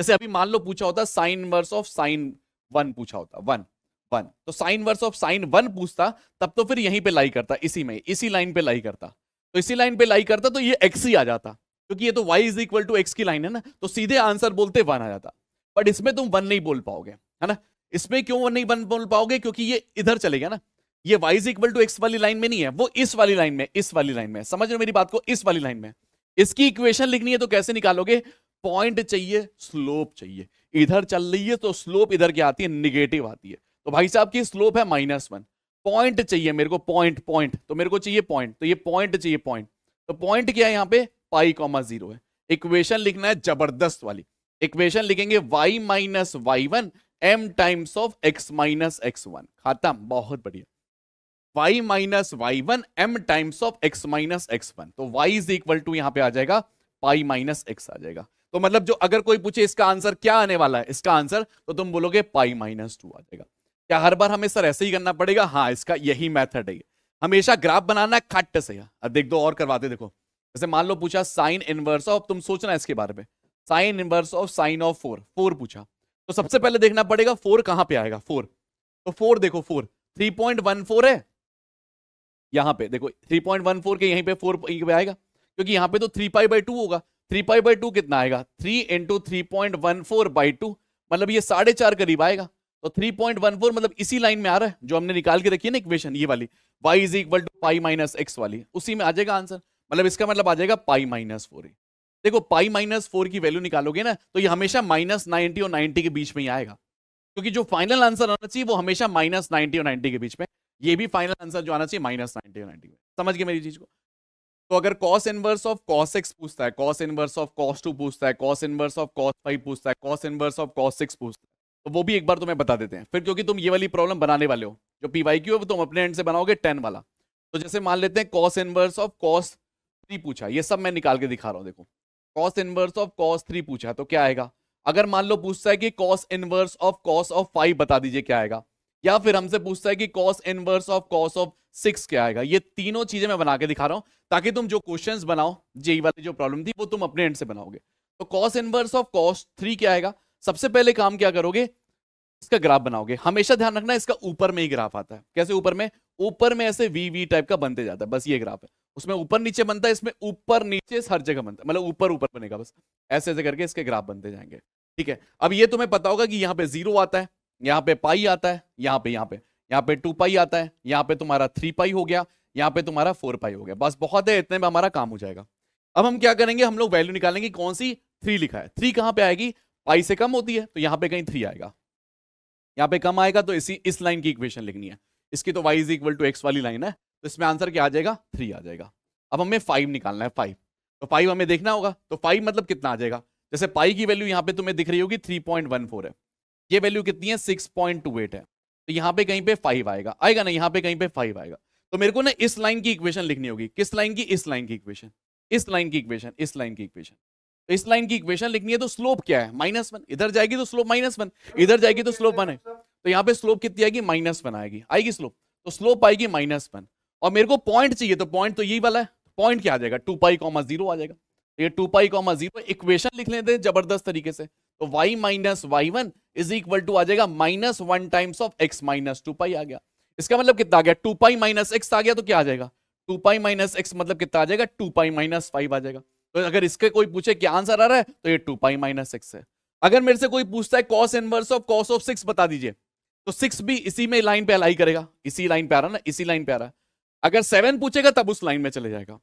जैसे अभी मान लो पूछा होता sine inverse of sine one पूछा होता वन वन तो sine inverse of sine one पूछता तब तो फिर यहीं पे लाई करता इसी में इसी लाइन पे लाई करता तो इसी लाइन पे लाई करता तो ये एक्स ही आ जाता क्योंकि ये तो y is equal to x की लाइन है ना तो सीधे आंसर बोलते वन आ जाता बट इसमें तुम वन नहीं बोल पाओगे है ना इसमें क्यों वन नहीं बोल पाओगे क्योंकि ये इधर चलेगा ना ये y is equal to x वाली लाइन में नहीं है वो इस वाली लाइन में इस वाली लाइन में समझ रहे मेरी बात को इस वाली लाइन में इसकी इक्वेशन लिखनी है तो कैसे निकालोगे पॉइंट चाहिए स्लोप चाहिए इधर चल रही है तो स्लोप इधर क्या आती है निगेटिव आती है तो भाई साहब की स्लोप है माइनस वन पॉइंट चाहिए मेरे को पॉइंट पॉइंट तो मेरे को चाहिए पॉइंट तो ये पॉइंट चाहिए पॉइंट तो पॉइंट क्या है यहाँ पे पाई कॉमा जीरो है इक्वेशन लिखना है जबरदस्त वाली इक्वेशन लिखेंगे y minus y one m times of x minus x one खाता बहुत बढ़िया y minus y one m times of x minus x one तो वाई इज इक्वल टू यहाँ पे आ जाएगा पाई माइनस एक्स आ जाएगा तो मतलब जो अगर कोई पूछे इसका आंसर क्या आने वाला है इसका आंसर तो तुम बोलोगे पाई माइनस टू आ जाएगा क्या हर बार हमें सर ऐसे ही करना पड़ेगा हाँ इसका यही मेथड है हमेशा ग्राफ बनाना खट से अब देख दो और करवाते देखो जैसे मान लो पूछा साइन इनवर्स ऑफ तुम सोचना इसके बारे में sine inverse of sine of four four पूछा तो सबसे पहले देखना पड़ेगा फोर कहां पे आएगा फोर तो फोर देखो four three point one four है यहाँ पे देखो थ्री पॉइंट वन फोर के यहीं पे फोर पे आएगा क्योंकि यहाँ पे तो थ्री पाई बाई टू होगा थ्री पाई बाई टू कितना आएगा three into three point one four by two मतलब ये साढ़े चार करीब आएगा तो 3.14 मतलब इसी लाइन में आ रहा है जो हमने निकाल के रखी है ना इक्वेशन ये वाली y is equal to pi minus x वाली उसी में आ जाएगा आंसर मतलब इसका मतलब आ जाएगा पाई माइनस फोर देखो पाई माइनस फोर की वैल्यू निकालोगे ना तो ये हमेशा माइनस नाइनटी और नाइनटी के बीच में ही आएगा क्योंकि जो फाइनल आंसर आना चाहिए वो हमेशा माइनस नाइनटी और नाइनटी के बीच में ये भी फाइनल आंसर जो आना चाहिए माइनस नाइनटी और नाइनटी समझ गए मेरी चीज को तो अगर cos inverse of cos x पूछता है cos inverse of cos two पूछता है cos inverse of cos five पूछता है cos inverse of cos six पूछता है तो वो भी एक बार तुम्हें बता देते हैं फिर क्योंकि तुम ये वाली प्रॉब्लम बनाने वाले हो जो पी वाई क्यू है वो तुम अपने एंड से बनाओगे टेन वाला तो जैसे मान लेते हैं cos inverse of cos three पूछा ये सब मैं निकाल के दिखा रहा हूँ देखो cos inverse of cos three पूछा तो क्या आएगा अगर मान लो पूछता है कि cos inverse of cos of five बता दीजिए क्या आएगा या फिर हमसे पूछता है कि cos inverse of cos of six क्या आएगा ये तीनों चीजें मैं बना के दिखा रहा हूँ ताकि तुम जो क्वेश्चन बनाओ जेई वाली जो प्रॉब्लम थी वो तुम अपने एंड से बनाओगे तो cos inverse of cos three क्या आएगा सबसे पहले काम क्या करोगे इसका ग्राफ बनाओगे हमेशा ध्यान रखना इसका ऊपर में ही ग्राफ आता है कैसे ऊपर में ऊपर में ऐसे वी वी टाइप का बनते जाता है बस ये ग्राफ है उसमें ऊपर नीचे बनता है इसमें ऊपर नीचे हर जगह बनता है मतलब ऊपर ऊपर बनेगा बस ऐसे ऐसे करके इसके ग्राफ बनते जाएंगे ठीक है अब ये तुम्हें पता होगा कि यहाँ पे जीरो आता है यहाँ पे पाई आता है यहाँ पे यहाँ पे यहाँ पे टू पाई आता है यहाँ पे तुम्हारा थ्री पाई हो गया यहाँ पे तुम्हारा फोर पाई हो गया बस बहुत है इतने में हमारा काम हो जाएगा अब हम क्या करेंगे हम लोग वैल्यू निकालेंगे कौन सी थ्री लिखा है थ्री कहाँ पे आएगी पाई से कम होती है तो यहाँ पे कहीं थ्री आएगा यहाँ पे कम आएगा तो इसी इस लाइन की इक्वेशन लिखनी है इसकी तो y is equal to x वाली लाइन है तो इसमें आंसर क्या आ जाएगा थ्री आ जाएगा अब हमें फाइव निकालना है फाइव तो फाइव हमें देखना होगा तो फाइव मतलब कितना आ जाएगा जैसे पाई की वैल्यू यहाँ पे तुम्हें दिख रही होगी थ्री पॉइंट वन फोर है ये वैल्यू कितनी है सिक्स पॉइंट टू एट है तो यहाँ पे कहीं पे फाइव आएगा आएगा ना यहाँ पे कहीं पे फाइव आएगा तो मेरे को ना इस लाइन की इक्वेशन लिखनी होगी किस लाइन की इस लाइन की इक्वेशन इस लाइन की इक्वेशन इस लाइन की इक्वेशन तो इस लाइन की इक्वेशन लिखनी है तो स्लोप क्या है माइनस वन इधर जाएगी तो स्लोप माइनस वन इधर जाएगी तो स्लोप वन है तो यहाँ पे स्लोप कितनी आएगी माइनस वन आएगी आएगी स्लोप तो स्लोप आएगी माइनस वन और मेरे को पॉइंट चाहिए तो पॉइंट तो यही वाला है पॉइंट क्या आ जाएगा टू पाई कॉमा जीरो आ जाएगा तो ये two pi comma zero equation लिख लेते हैं जबरदस्त तरीके से तो y minus y one is equal to आ जाएगा minus one times of x minus two pi आ गया इसका मतलब कितना आ गया टू पाई माइनस एक्स आ गया तो क्या आ जाएगा टू पाई माइनस एक्स मतलब कितना आ जाएगा टू पाई माइनस फाइव आ जाएगा तो अगर इसके कोई पूछे क्या आंसर आ रहा है तो ये टू पाई माइनस सिक्स है अगर मेरे से कोई पूछता है cos inverse of cos of six बता दीजिए तो सिक्स भी इसी में लाइन पे अलाई करेगा इसी लाइन पे आ रहा ना इसी लाइन पे आ रहा है अगर सेवन पूछेगा तब उस लाइन में चले जाएगा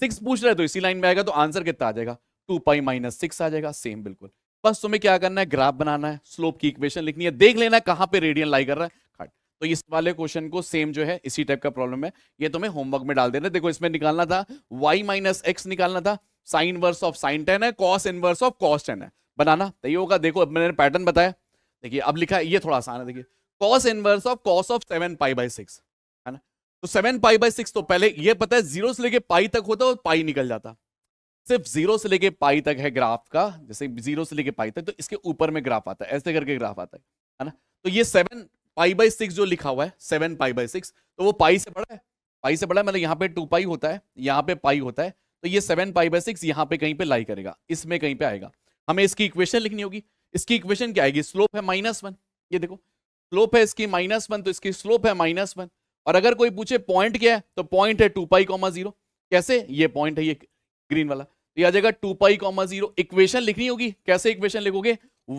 सिक्स पूछ रहे तो इसी लाइन में आएगा तो आंसर कितना आ जाएगा टू पाई माइनस सिक्स आ जाएगा सेम बिल्कुल बस तुम्हें क्या करना है ग्राफ बनाना है स्लोप की इक्वेशन लिखनी है देख लेना है कहां पे रेडियन लाई कर रहा है तो इस वाले क्वेश्चन को सेम जो है इसी टाइप का प्रॉब्लम है ये तुम्हें होमवर्क में डाल देना देखो इसमें निकालना था वाई माइनस एक्स निकालना था sine inverse of sine ten है cos inverse of cos ten है बनाना तो होगा देखो अब मैंने पैटर्न बताया देखिए अब लिखा है ये थोड़ा आसान है देखिए cos inverse of cos of seven pi by six है ना तो सेवन पाई बाई सिक्स तो पहले ये पता है जीरो से लेके पाई तक होता है और पाई निकल जाता सिर्फ जीरो से लेके पाई तक है ग्राफ का जैसे जीरो से लेके पाई तक तो इसके ऊपर में ग्राफ आता है ऐसे करके ग्राफ आता है है ना तो ये सेवन पाई बाई सिक्स जो लिखा हुआ है सेवन पाई बाई सिक्स तो वो पाई से बड़ा है पाई से बड़ा है मतलब यहाँ पे टू पाई होता है यहाँ पे पाई होता है तो ये सेवन पाई बाई सिक्स यहाँ पे कहीं पे लाई करेगा इसमें कहीं पे आएगा हमें इसकी इक्वेशन लिखनी होगी इसकी इक्वेशन क्या आएगी स्लोप है माइनस वन ये देखो स्लोप है इसकी माइनस वन तो इसकी स्लोप है माइनस वन और अगर कोई पूछे पॉइंट क्या है तो पॉइंट है टू पाई कॉमा जीरो कैसे ये पॉइंट है ये ग्रीन वाला तो यह आ जाएगा two pi comma zero equation लिखनी होगी कैसे इक्वेशन लिखोगे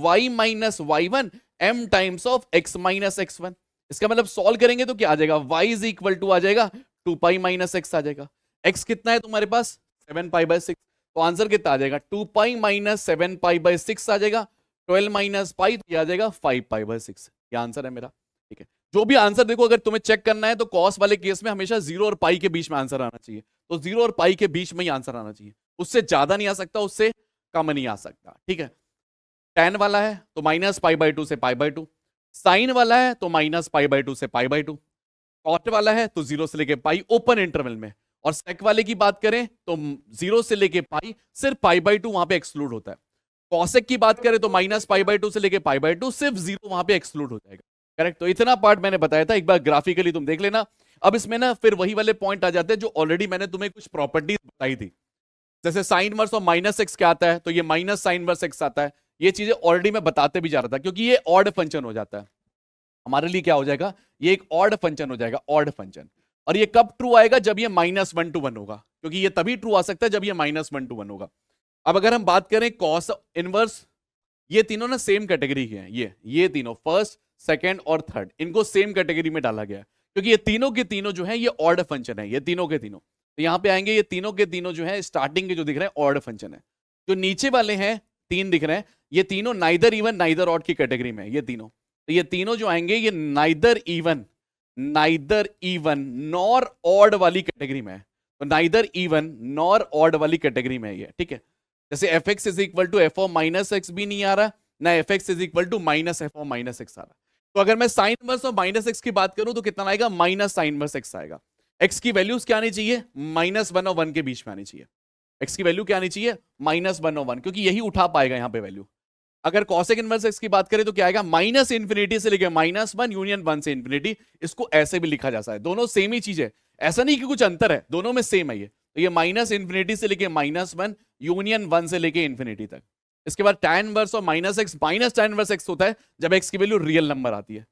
y minus y one m times of x minus x one इसका मतलब सॉल्व करेंगे तो क्या आ जाएगा वाई इज इक्वल टू आ जाएगा टू पाई माइनस एक्स आ जाएगा एक्स कितना है तुम्हारे पास सेवन पाई बाई सिक्स तो आंसर कितना आ जाएगा two pi minus seven pi by six आ जाएगा ट्वेल्व माइनस पाई तो आ जाएगा फाइव पाई बाई सिक्स ये आंसर है मेरा ठीक है जो भी आंसर देखो अगर तुम्हें चेक करना है तो कॉस वाले केस में हमेशा जीरो और पाई के बीच में आंसर आना चाहिए तो जीरो और पाई के बीच में ही आंसर आना चाहिए उससे ज्यादा नहीं आ सकता उससे कम नहीं आ सकता ठीक है टेन वाला है तो माइनस पाई बाई टू से पाई बाई टू साइन वाला है तो माइनस पाई बाई टू से पाई बाई टू कॉट वाला है तो जीरो से लेके पाई ओपन इंटरवल में और सेक वाले की बात करें तो जीरो से लेके पाई सिर्फ पाई बाई टू वहां पे एक्सक्लूड होता है कॉसेक की बात करें तो माइनस पाई बाई टू से लेके पाई बाई टू सिर्फ जीरो वहां पे एक्सक्लूड हो जाएगा करेक्ट तो इतना पार्ट मैंने बताया था एक बार ग्राफिकली तुम देख लेना अब इसमें ना फिर वही वाले पॉइंट आ जाते हैं जो ऑलरेडी मैंने तुम्हें कुछ प्रॉपर्टीज बताई थी जैसे साइन वर्स और माइनस एक्स क्या आता है तो ये माइनस साइन वर्स एक्स आता है ये चीजें ऑलरेडी मैं बताते भी जा रहा था क्योंकि ये ऑड फंक्शन हो जाता है हमारे लिए क्या हो जाएगा ये एक ऑड फंक्शन हो जाएगा ऑड फंक्शन और ये कब ट्रू आएगा जब ये माइनस वन टू वन होगा क्योंकि ये तभी ट्रू आ सकता है जब ये माइनस वन टू वन होगा अब अगर हम बात करें कॉस इनवर्स ये तीनों ना सेम कैटेगरी के हैं ये ये तीनों फर्स्ट सेकेंड और थर्ड इनको सेम कैटेगरी में डाला गया क्योंकि ये तीनों के तीनों जो है ये ऑर्ड फंक्शन है ये तीनों के तीनों तो यहाँ पे आएंगे ये तीनों के तीनों जो है स्टार्टिंग के जो दिख रहे हैं ऑर्ड फंक्शन है जो नीचे वाले हैं तीन दिख रहे हैं ये तीनों नाइदर इवन नाइदर ऑर्ड की कैटेगरी में ये तीनों तो ये तीनों जो आएंगे ये neither even neither even nor odd वाली कैटेगरी में तो नाइदर इवन नॉर ऑड वाली कैटेगरी में ये ठीक है जैसे f x is equal to f of minus x भी नहीं आ रहा ना f x is equal to minus f of minus x आ रहा तो अगर मैं साइन वर्स और माइनस एक्स की बात करूं तो कितना आएगा माइनस साइन वर्स एक्स आएगा एक्स की वैल्यूज क्या आनी चाहिए माइनस वन और वन के बीच में आनी चाहिए एक्स की वैल्यू क्या आनी चाहिए माइनस वन और वन क्योंकि यही उठा पाएगा यहाँ पे वैल्यू अगर कॉसेक इनवर्स एक्स की बात करें तो क्या आएगा माइनस इन्फिनिटी से लेकर माइनस वन यूनियन वन से इन्फिनिटी इसको ऐसे भी लिखा जा सकता है दोनों सेम ही चीज है ऐसा नहीं कि कुछ अंतर है दोनों में सेम है ये तो ये माइनस इन्फिनिटी से लेके माइनस वन यूनियन वन से लेके इन्फिनिटी तक इसके बाद टैन वर्स और minus x minus tan inverse x होता है जब एक्स की वैल्यू रियल नंबर आती है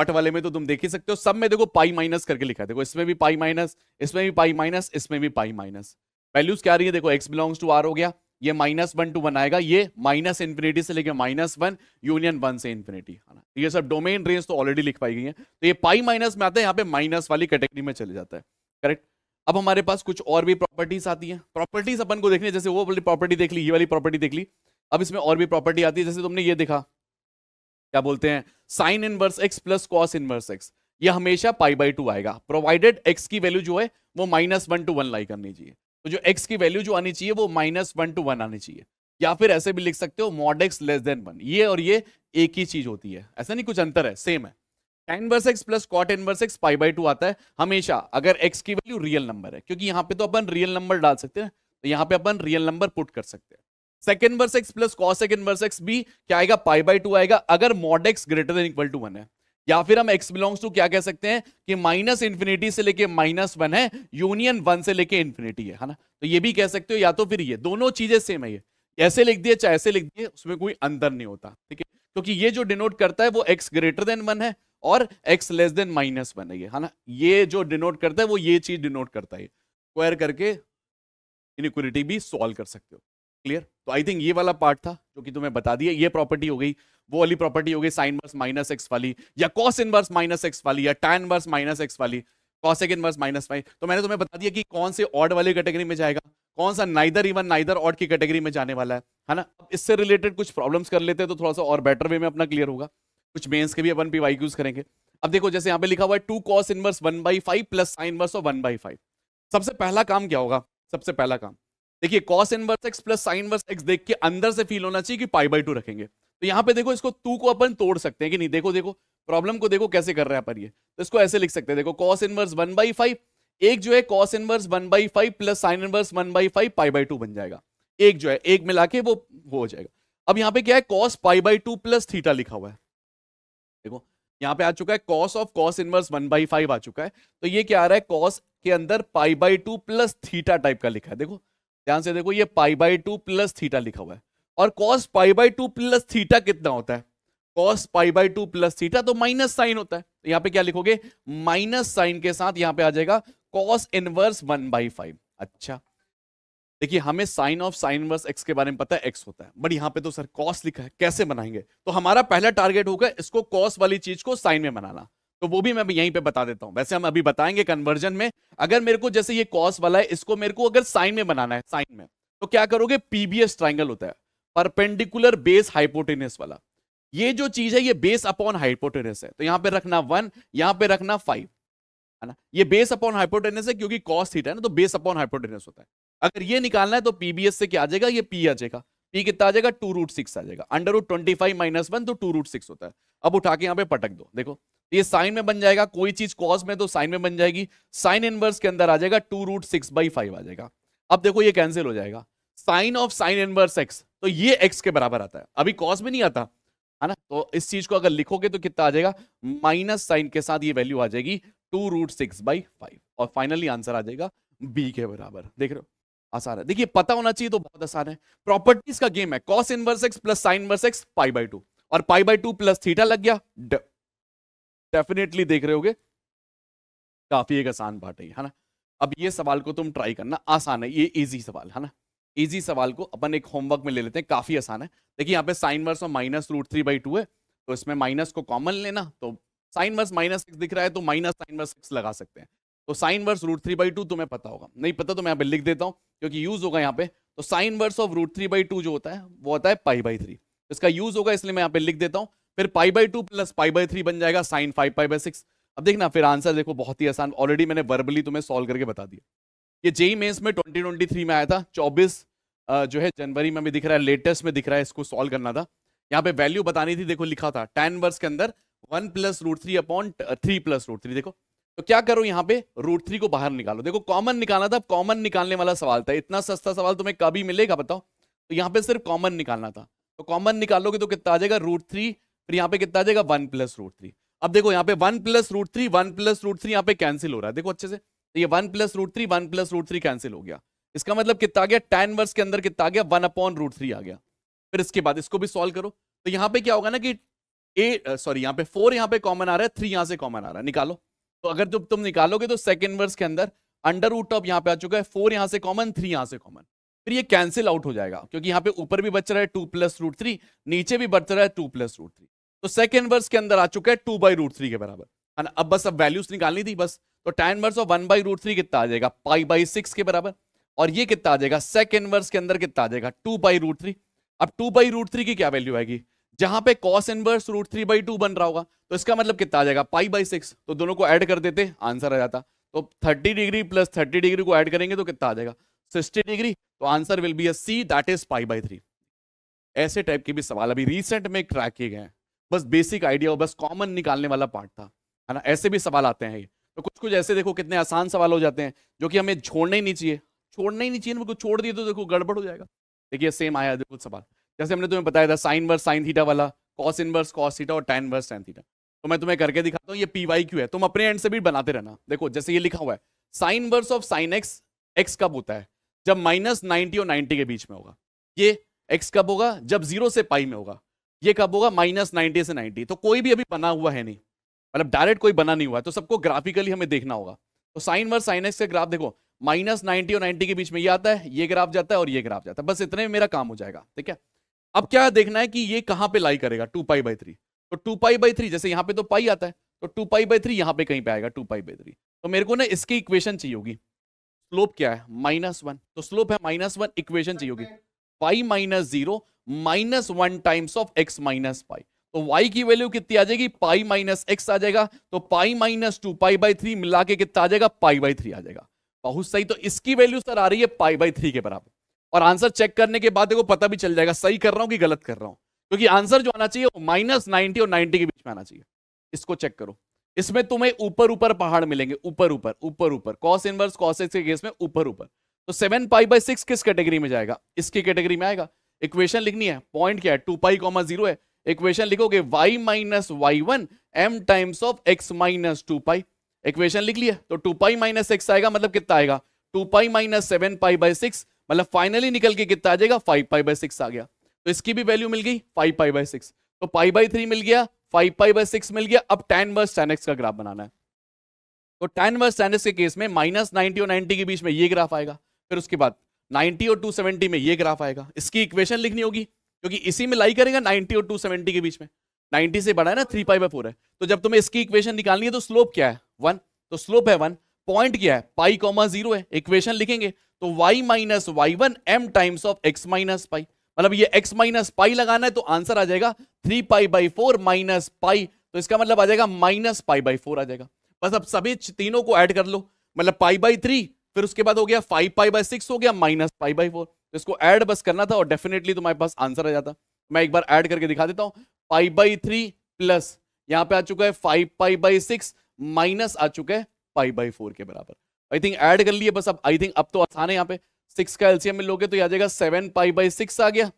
ऑट वाले में तो तुम देख ही सकते हो सब में देखो पाई माइनस करके लिखा देखो इसमें भी पाई माइनस इसमें भी पाई माइनस इसमें भी पाई माइनस वैल्यूज क्या रही है देखो एक्स बिलोंग्स टू आर हो गया ये माइनस वन टू वन आएगा ये माइनस इन्फिनिटी से लेके माइनस वन यूनियन वन से इन्फिनिटी तो ये सब डोमेन रेंज तो ऑलरेडी लिख पाई गई है तो ये पाई माइनस में आता है यहाँ पे माइनस वाली कैटेगरी में चले जाता है करेक्ट अब हमारे पास कुछ और भी प्रॉपर्टीज आती है प्रॉपर्टीज अपन को देखनी है जैसे वो वाली प्रॉपर्टी देख ली ये वाली प्रॉपर्टी देख ली अब इसमें और भी प्रॉपर्टी आती है जैसे तुमने ये देखा क्या बोलते हैं sine inverse x plus cos inverse x ये हमेशा पाई बाई टू आएगा प्रोवाइडेड एक्स की वैल्यू जो है वो minus one to one lie करनी चाहिए तो जो एक्स की वैल्यू जो आनी चाहिए वो माइनस वन टू वन आनी चाहिए या फिर ऐसे भी लिख सकते हो mod x less than one ये और ये एक ही चीज होती है ऐसा नहीं कुछ अंतर है सेम है tan inverse x plus cot inverse x pi by two आता है हमेशा अगर एक्स की वैल्यू रियल नंबर है क्योंकि यहाँ पे तो अपन रियल नंबर डाल सकते हैं तो यहाँ पे अपन रियल नंबर पुट कर सकते हैं sec inverse x plus cosec inverse x भी क्या आएगा पाई बाई टू आएगा अगर mod x greater than equal to one है या फिर हम x बिलोंग्स टू क्या कह सकते हैं कि माइनस इन्फिनिटी से लेके माइनस वन है यूनियन वन से लेके इन्फिनिटी है है ना तो ये भी कह सकते हो या तो फिर ये दोनों चीजें सेम है ये ऐसे लिख दिए चाहे ऐसे लिख दिए उसमें कोई अंतर नहीं होता ठीक है क्योंकि ये जो डिनोट करता है वो एक्स ग्रेटर देन वन है और x less than minus one है ये है ना ये जो डिनोट करता है वो ये चीज डिनोट करता है स्क्वायर करके इनिक्वलिटी भी सॉल्व कर सकते हो क्लियर तो आई थिंक ये वाला पार्ट था जो कि तुम्हें बता दिया ये प्रॉपर्टी हो गई वो वाली प्रॉपर्टी हो गई साइन वर्स माइनस एक्स वाली या कॉस इनवर्स माइनस एक्स वाली या टैन वर्स माइनस एक्स वाली कॉसेक इनवर्स माइनस वाई तो मैंने तुम्हें बता दिया कि कौन से ऑड वाली कैटेगरी में जाएगा कौन सा नाइदर इवन नाइदर ऑड की कैटेगरी में जाने वाला है है ना अब इससे रिलेटेड कुछ प्रॉब्लम्स कर लेते हैं तो थोड़ा सा और बेटर वे में अपना क्लियर होगा कुछ मेन्स के भी अपन पी करेंगे अब देखो जैसे यहाँ पे लिखा हुआ है two cos inverse one by five plus sign inverse और वन बाई फाइव सबसे पहला काम क्या होगा सबसे पहला काम देखिए cos inverse x plus sign inverse x देख के अंदर से फील होना चाहिए कि पाई बाई टू रखेंगे तो यहाँ पे देखो इसको टू को अपन तोड़ सकते हैं कि नहीं देखो देखो प्रॉब्लम को देखो कैसे कर रहे हैं अपन ये तो इसको ऐसे लिख सकते हैं देखो cos inverse one by five एक जो है cos inverse one by five plus sine inverse one by five pi by two बन जाएगा एक जो है एक मिला के वो वो हो जाएगा अब यहाँ पे क्या है cos pi by two plus theta लिखा हुआ है देखो यहाँ पे आ चुका है cos of cos inverse one by five आ चुका है तो ये क्या आ रहा है कॉस के अंदर pi by two plus theta type का लिखा है देखो ध्यान से देखो ये pi by two plus theta लिखा हुआ है और cos pi by two plus theta कितना होता है cos pi by two plus theta तो माइनस साइन होता है तो यहाँ पे क्या लिखोगे माइनस साइन के साथ यहाँ पे आ जाएगा cos inverse one by five अच्छा देखिए हमें sine of sine inverse x के बारे में पता है एक्स होता है बट यहाँ पे तो सर कॉस लिखा है कैसे बनाएंगे तो हमारा पहला टारगेट होगा इसको कॉस वाली चीज को साइन में बनाना तो वो भी मैं यहीं पे बता देता हूं वैसे हम अभी बताएंगे कन्वर्जन में अगर मेरे को जैसे ये कॉस वाला है इसको मेरे को अगर साइन में बनाना है साइन में तो क्या करोगे पीबीएस ट्राइंगल होता है परपेंडिकुलर बेस हाइपोटेनियस वाला ये जो चीज है ये बेस अपॉन हाइपोटेनियस है तो यहां पर रखना वन यहां पर रखना फाइव है ना ये बेस अपॉन हाइपोटेनियस है क्योंकि कॉस थीटा है ना तो बेस अपॉन हाइपोटेनियस होता है अगर ये निकालना है तो पीबीएस से क्या आ जाएगा ये पी आ जाएगा पी कितना आ जाएगा टू रूट सिक्स आ जाएगा under root twenty five minus one तो टू रूट सिक्स होता है अब उठा के यहाँ पे पटक दो देखो ये साइन में बन जाएगा कोई चीज कॉस में तो साइन में बन जाएगी साइन इनवर्स के अंदर आ जाएगा two root six by five आ जाएगा अब देखो ये कैंसिल हो जाएगा sine of sine inverse x तो ये एक्स के बराबर आता है अभी कॉस में नहीं आता है ना तो इस चीज को अगर लिखोगे तो कितना आ जाएगा माइनस साइन के साथ ये वैल्यू आ जाएगी two root six by five और फाइनली आंसर आ जाएगा बी के बराबर देख रहे हो आसान है देखिए पता होना चाहिए तो बहुत आसान है प्रॉपर्टीज का गेम है cos inverse x plus sine inverse x pi by two और pi by two plus theta लग गया डेफिनेटली देख रहे हो काफी एक आसान पार्ट है है ना अब ये सवाल को तुम ट्राई करना आसान है ये इजी सवाल है ना इजी सवाल को अपन एक होमवर्क में ले लेते हैं काफी आसान है देखिए यहाँ पे साइन वर्स और minus root three by two है तो इसमें माइनस को कॉमन लेना तो साइन वर्स माइनस सिक्स दिख रहा है तो माइनस साइन वर्स सिक्स लगा सकते हैं तो sine inverse root three by two तुम्हें पता होगा नहीं पता तो मैं यहाँ पे लिख देता हूँ क्योंकि यूज होगा यहाँ पे तो sine inverse of root three by two जो होता है वो होता है पाई बाई थ्री इसका यूज होगा इसलिए मैं यहाँ पे लिख देता हूँ फिर pi by two plus pi by three बन जाएगा sine five pi by six अब देखना फिर आंसर देखो बहुत ही आसान ऑलरेडी मैंने वर्बली तुम्हें सॉल्व करके बता दिया ये जेई मेंस में ट्वेंटी ट्वेंटी थ्री में आया था चौबीस जो है जनवरी में भी दिख रहा है लेटेस्ट में दिख रहा है इसको सॉल्व करना था यहाँ पे वैल्यू बतानी थी देखो लिखा था टेन वर्स के अंदर one plus root three upon three plus root three देखो तो क्या करो यहाँ पे रूट थ्री को बाहर निकालो देखो कॉमन निकालना था कॉमन निकालने वाला सवाल था इतना सस्ता सवाल तुम्हें कभी मिलेगा बताओ तो यहाँ पे सिर्फ कॉमन निकालना था तो कॉमन निकालोगे तो कितना आ जाएगा रूट थ्री फिर यहाँ पे कितना आ जाएगा वन प्लस रूट थ्री अब देखो यहाँ पे one plus root three one plus root three यहाँ पे कैंसिल हो रहा है देखो अच्छे से तो ये one plus root three one plus root three cancel हो गया इसका मतलब कितना आ गया टेन वर्स के अंदर कितना आ गया वन अपॉन रूट थ्री आ गया फिर इसके बाद इसको भी सॉल्व करो तो यहाँ पे क्या होगा ना कि ए सॉरी यहाँ पे फोर यहाँ पे कॉमन आ रहा है थ्री यहाँ से कॉमन आ रहा है निकालो तो अगर जब तुम निकालोगे तो सेकेंड वर्स के अंदर अंडर रूट ऑफ यहाँ पे आ चुका है फोर यहाँ से कॉमन थ्री यहाँ से कॉमन फिर ये कैंसिल आउट हो जाएगा क्योंकि यहाँ पे ऊपर भी बच रहा है टू प्लस रूट थ्री नीचे भी बच रहा है टू प्लस रूट थ्री तो सेकेंड वर्स के अंदर आ चुका है टू बाई रूट थ्री के बराबर अब बस अब वैल्यूज निकालनी थी बस तो टेन वर्स और वन बाई रूट थ्री कितना आ जाएगा पाई बाई सिक्स के बराबर और ये कितना आ जाएगा सेकेंड वर्स के अंदर कितना आ जाएगा टू बाई रूट थ्री अब टू बाई रूट थ्री की क्या वैल्यू आएगी जहां पे cos inverse root three by two बन रहा होगा तो इसका मतलब कितना आ जाएगा पाई बाई सिक्स तो दोनों को ऐड कर देते आंसर आ जाता तो thirty degree plus thirty degree को ऐड करेंगे तो कितना आ जाएगा सिक्सटी डिग्री तो answer will be a C that is pi by three ऐसे टाइप के भी सवाल अभी रिसेंट में क्रैक किए गए हैं बस बेसिक आइडिया और बस कॉमन निकालने वाला पार्ट था है ना ऐसे भी सवाल आते हैं तो कुछ कुछ ऐसे देखो कितने आसान सवाल हो जाते हैं जो कि हमें छोड़ना ही नहीं चाहिए छोड़ना ही नहीं चाहिए उनको छोड़ दिए तो देखो गड़बड़ हो जाएगा देखिए सेम आया देखो सवाल जैसे हमने तुम्हें बताया था साइन वर्स साइन थीटा वाला कॉस इनवर्स कॉस थीटा और टेन वर्स टेन थीटा तो मैं तुम्हें करके दिखाता हूँ ये पी वाई क्यू है तुम अपने एंड से भी बनाते रहना देखो जैसे ये लिखा हुआ है sine inverse of sine x x कब होता है जब माइनस नाइनटी और नाइनटी के बीच में होगा ये एक्स कब होगा जब जीरो से पाई में होगा ये कब होगा माइनस नाइनटी से नाइनटी तो कोई भी अभी बना हुआ है नहीं मतलब डायरेक्ट कोई बना नहीं हुआ है तो सबको ग्राफिकली हमें देखना होगा तो साइन वर्स साइन एक्स का ग्राफ देखो माइनस नाइनटी और नाइनटी के बीच में ये आता है ये ग्राफ जाता है और ये ग्राफ जाता है बस इतने में मेरा काम हो जाएगा ठीक है अब क्या देखना है कि ये कहाँ पे लाई करेगा two pi by three two pi pi by थ्री जैसे यहाँ पे तो पाई आता है तो टू पाई बाई थ्री यहाँ पे कहीं पे आएगा टू पाई बाई थ्री तो मेरे को ना इसकी इक्वेशन चाहिए होगी स्लोप क्या है माइनस वन तो स्लोप है माइनस वन इक्वेशन चाहिए होगी pi minus zero minus one times of x minus pi तो y की वैल्यू कितनी आ जाएगी पाई माइनस एक्स आ जाएगा तो pi minus two pi by three मिला के कितना आ जाएगा पाई बाई थ्री आ जाएगा बहुत सही तो इसकी वैल्यू सर आ रही है पाई बाई थ्री के बराबर और आंसर चेक करने के बाद देखो पता भी चल जाएगा सही कर रहा हूं कि गलत कर रहा हूं क्योंकि आंसर जो आना चाहिए वो माइनस नाइनटी और नाइनटी के बीच में आना चाहिए इसको चेक करो इसमें तुम्हें ऊपर ऊपर पहाड़ मिलेंगे ऊपर ऊपर ऊपर ऊपर कॉस इनवर्स कॉस एक्स के केस में ऊपर ऊपर तो सेवन पाई बाई सिक्स किस कैटेगरी में जाएगा इसकी कैटेगरी में आएगा इक्वेशन लिखनी है पॉइंट क्या है टू पाई कॉमा जीरो है इक्वेशन लिखोगे y minus y one m times of x minus two pi equation लिख लिया तो टू पाई माइनस एक्स आएगा मतलब कितना आएगा two pi minus seven pi by six मतलब फाइनली निकल के कितना आ जाएगा फाइव पाई बाई सिक्स आ गया तो इसकी भी वैल्यू मिल गई फाइव पाई बाई सिक्स तो पाई बाई थ्री मिल गया फाइव पाई बाई सिक्स मिल गया अब टेन वर्स टेन एक्स का ग्राफ बनाना है तो टेन वर्स टेन एक्स के केस में माइनस नाइनटी और नाइनटी के बीच में ये ग्राफ आएगा फिर उसके बाद 90 और 270 में ये ग्राफ आएगा इसकी इक्वेशन लिखनी होगी क्योंकि इसी में लाई करेगा 90 और 270 के बीच में 90 से बड़ा है ना थ्री पाई बाई फोर है तो जब तुम्हें इसकी इक्वेशन निकालनी है तो स्लोप क्या है वन तो स्लोप है वन पॉइंट क्या है पाई कॉमा जीरो है इक्वेशन लिखेंगे तो y minus y one m times of x minus pi मतलब ये एक्स माइनस पाई लगाना है तो आंसर आ जाएगा three pi by four minus pi तो इसका मतलब आ जाएगा माइनस पाई बाई फोर आ जाएगा बस अब सभी तीनों को ऐड कर लो मतलब पाई बाई थ्री फिर उसके बाद हो गया फाइव पाई बाई सिक्स हो गया माइनस फाइव बाई फोर इसको एड बस करना था और डेफिनेटली तुम्हारे पास आंसर आ जाता मैं एक बार एड करके दिखा देता हूँ फाइव बाई थ्री प्लस यहाँ पे आ चुका है five pi by six minus आ चुका है फाइव बाई फोर के बराबर आई थिंक एड कर लिए बस अब आई थिंक अब तो आसान है यहाँ पे सिक्स का एलसीएम में लोगे तो आ जाएगा सेवन पाई बाई सिक्स आ गया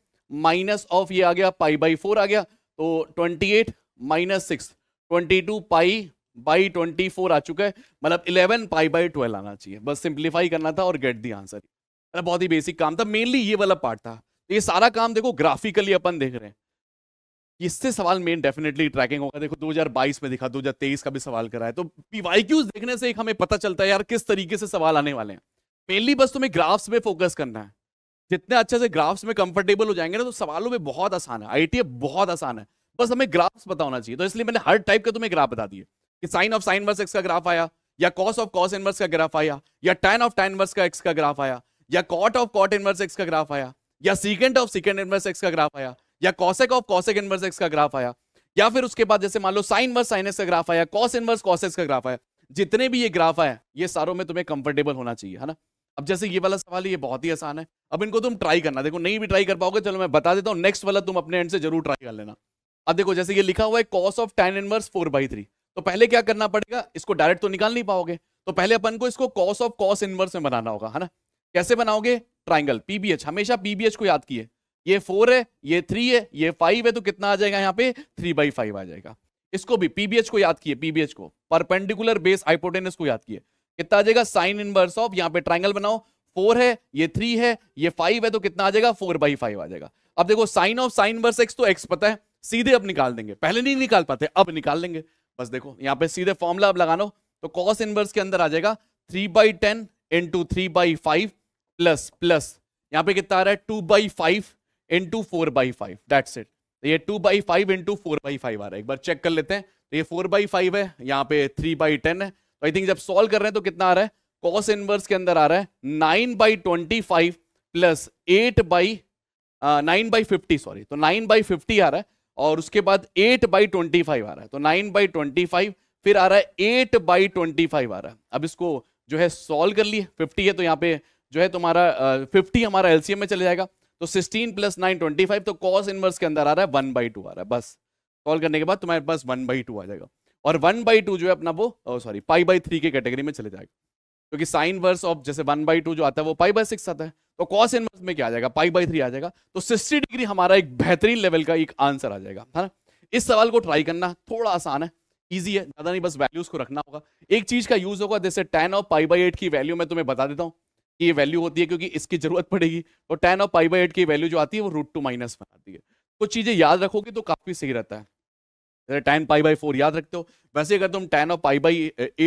माइनस ऑफ ये आ गया पाई बाई फोर आ गया तो twenty eight minus six twenty two pi by twenty four आ चुका है मतलब इलेवन पाई बाई ट्वेल्व आना चाहिए बस सिंप्लीफाई करना था और गेट दी आंसर मतलब बहुत ही बेसिक काम था मेनली ये वाला पार्ट था तो ये सारा काम देखो ग्राफिकली अपन देख रहे हैं इससे सवाल मेन डेफिनेटली ट्रैकिंग होगा देखो 2022 में दिखा 2023 का भी सवाल करा है तो पीवाईक्यूज देखने से एक हमें पता चलता है यार किस तरीके से सवाल आने वाले हैं मेनली बस तुम्हें ग्राफ्स में फोकस करना है जितने अच्छे से ग्राफ्स में कंफर्टेबल हो जाएंगे ना तो सवालों में बहुत आसान है आई बहुत आसान है बस हमें ग्राफ्स पता चाहिए तो इसलिए मैंने हर टाइप का तुम्हें ग्राफ बता दिए कि sine of sine inverse x का ग्राफ आया या कॉस ऑफ कॉस इनवर्स का ग्राफ आया या टेन ऑफ टेन वर्स का एक्स का ग्राफ आया या cot of cot inverse x का ग्राफ आया या secant of secant inverse x का ग्राफ आया या cosec of cosec inverse x का ग्राफ आया या फिर उसके बाद जैसे मान लो साइन वर्स साइन एक्स का ग्राफ आया कॉस इनवर्स कॉस एक्स का ग्राफ आया जितने भी ये ग्राफ आए ये सारों में तुम्हें कंफर्टेबल होना चाहिए है ना अब जैसे ये वाला सवाल ये बहुत ही आसान है अब इनको तुम ट्राई करना देखो नहीं भी ट्राई कर पाओगे चलो मैं बता देता हूँ नेक्स्ट वाला तुम अपने एंड से जरूर ट्राई कर लेना अब देखो जैसे ये लिखा हुआ है cos of tan inverse four by three तो पहले क्या करना पड़ेगा इसको डायरेक्ट तो निकाल नहीं पाओगे तो पहले अपन को इसको कॉस ऑफ कॉस इनवर्स में बनाना होगा है ना कैसे बनाओगे ट्राइंगल पीबीएच हमेशा पीबीएच को याद किए ये फोर है ये थ्री है ये फाइव है तो कितना आ जाएगा यहाँ पे थ्री बाई फाइव आ जाएगा इसको भी पीबीएच को याद किए पीबीएच को परपेंडिकुलर बेस हाइपोटेनस को याद किए कितना आ जाएगा साइन इनवर्स ऑफ यहाँ पे ट्राइंगल बनाओ फोर है ये थ्री है ये फाइव है तो कितना आ जाएगा फोर बाई फाइव आ जाएगा अब देखो sine of sine inverse x तो एक्स पता है सीधे अब निकाल देंगे पहले नहीं निकाल पाते अब निकाल लेंगे बस देखो यहाँ पे सीधे फॉर्मुला आप लगा लो तो कॉस इनवर्स के अंदर आ जाएगा three by ten into three by five plus plus यहाँ पे कितना आ रहा है two by five into four by five that's it तो ये two by five into four by five आ रहा है एक बार चेक कर लेते हैं तो ये फोर बाई फाइव है यहाँ पे थ्री बाई टेन है तो आई थिंक जब सॉल्व कर रहे हैं तो कितना आ रहा है कॉस इनवर्स के अंदर आ रहा है nine by twenty five plus eight by nine by fifty sorry तो नाइन बाई फिफ्टी आ रहा है और उसके बाद एट बाई ट्वेंटी फाइव आ रहा है तो नाइन बाई ट्वेंटी फाइव फिर आ रहा है एट बाई ट्वेंटी फाइव आ रहा है अब इसको जो है सॉल्व कर लिए फिफ्टी है तो यहाँ पे जो है तुम्हारा फिफ्टी हमारा एलसीएम में चले जाएगा तो sixteen plus nine twenty five तो कॉस इनवर्स के अंदर आ रहा है वन बाई टू आ रहा है बस सॉल्व करने के बाद तुम्हारे पास वन बाई टू आ जाएगा और वन बाई टू जो है अपना वो सॉरी पाई बाई थ्री के कैटेगरी में चले जाएगा क्योंकि साइन वर्स ऑफ जैसे वन बाई टू जो आता है वो पाई बाई सिक्स आता है तो कॉस इनवर्स में क्या आ जाएगा पाई बाई थ्री आ जाएगा तो सिक्सटी डिग्री हमारा एक बेहतरीन लेवल का एक आंसर आ जाएगा है ना इस सवाल को ट्राई करना थोड़ा आसान है ईजी है ज्यादा नहीं बस वैल्यूज को रखना होगा एक चीज का यूज होगा जैसे tan of pi by eight की वैल्यू मैं तुम्हें बता देता हूँ कि ये वैल्यू होती है क्योंकि इसकी जरूरत पड़ेगी तो tan of pi by eight की वैल्यू जो आती है वो रूट टू माइनस में आती है कुछ तो चीजें याद रखोगे तो काफी सही रहता है टेन पाई बाई फोर याद रखते हो वैसे अगर तुम टेन और पाई बाई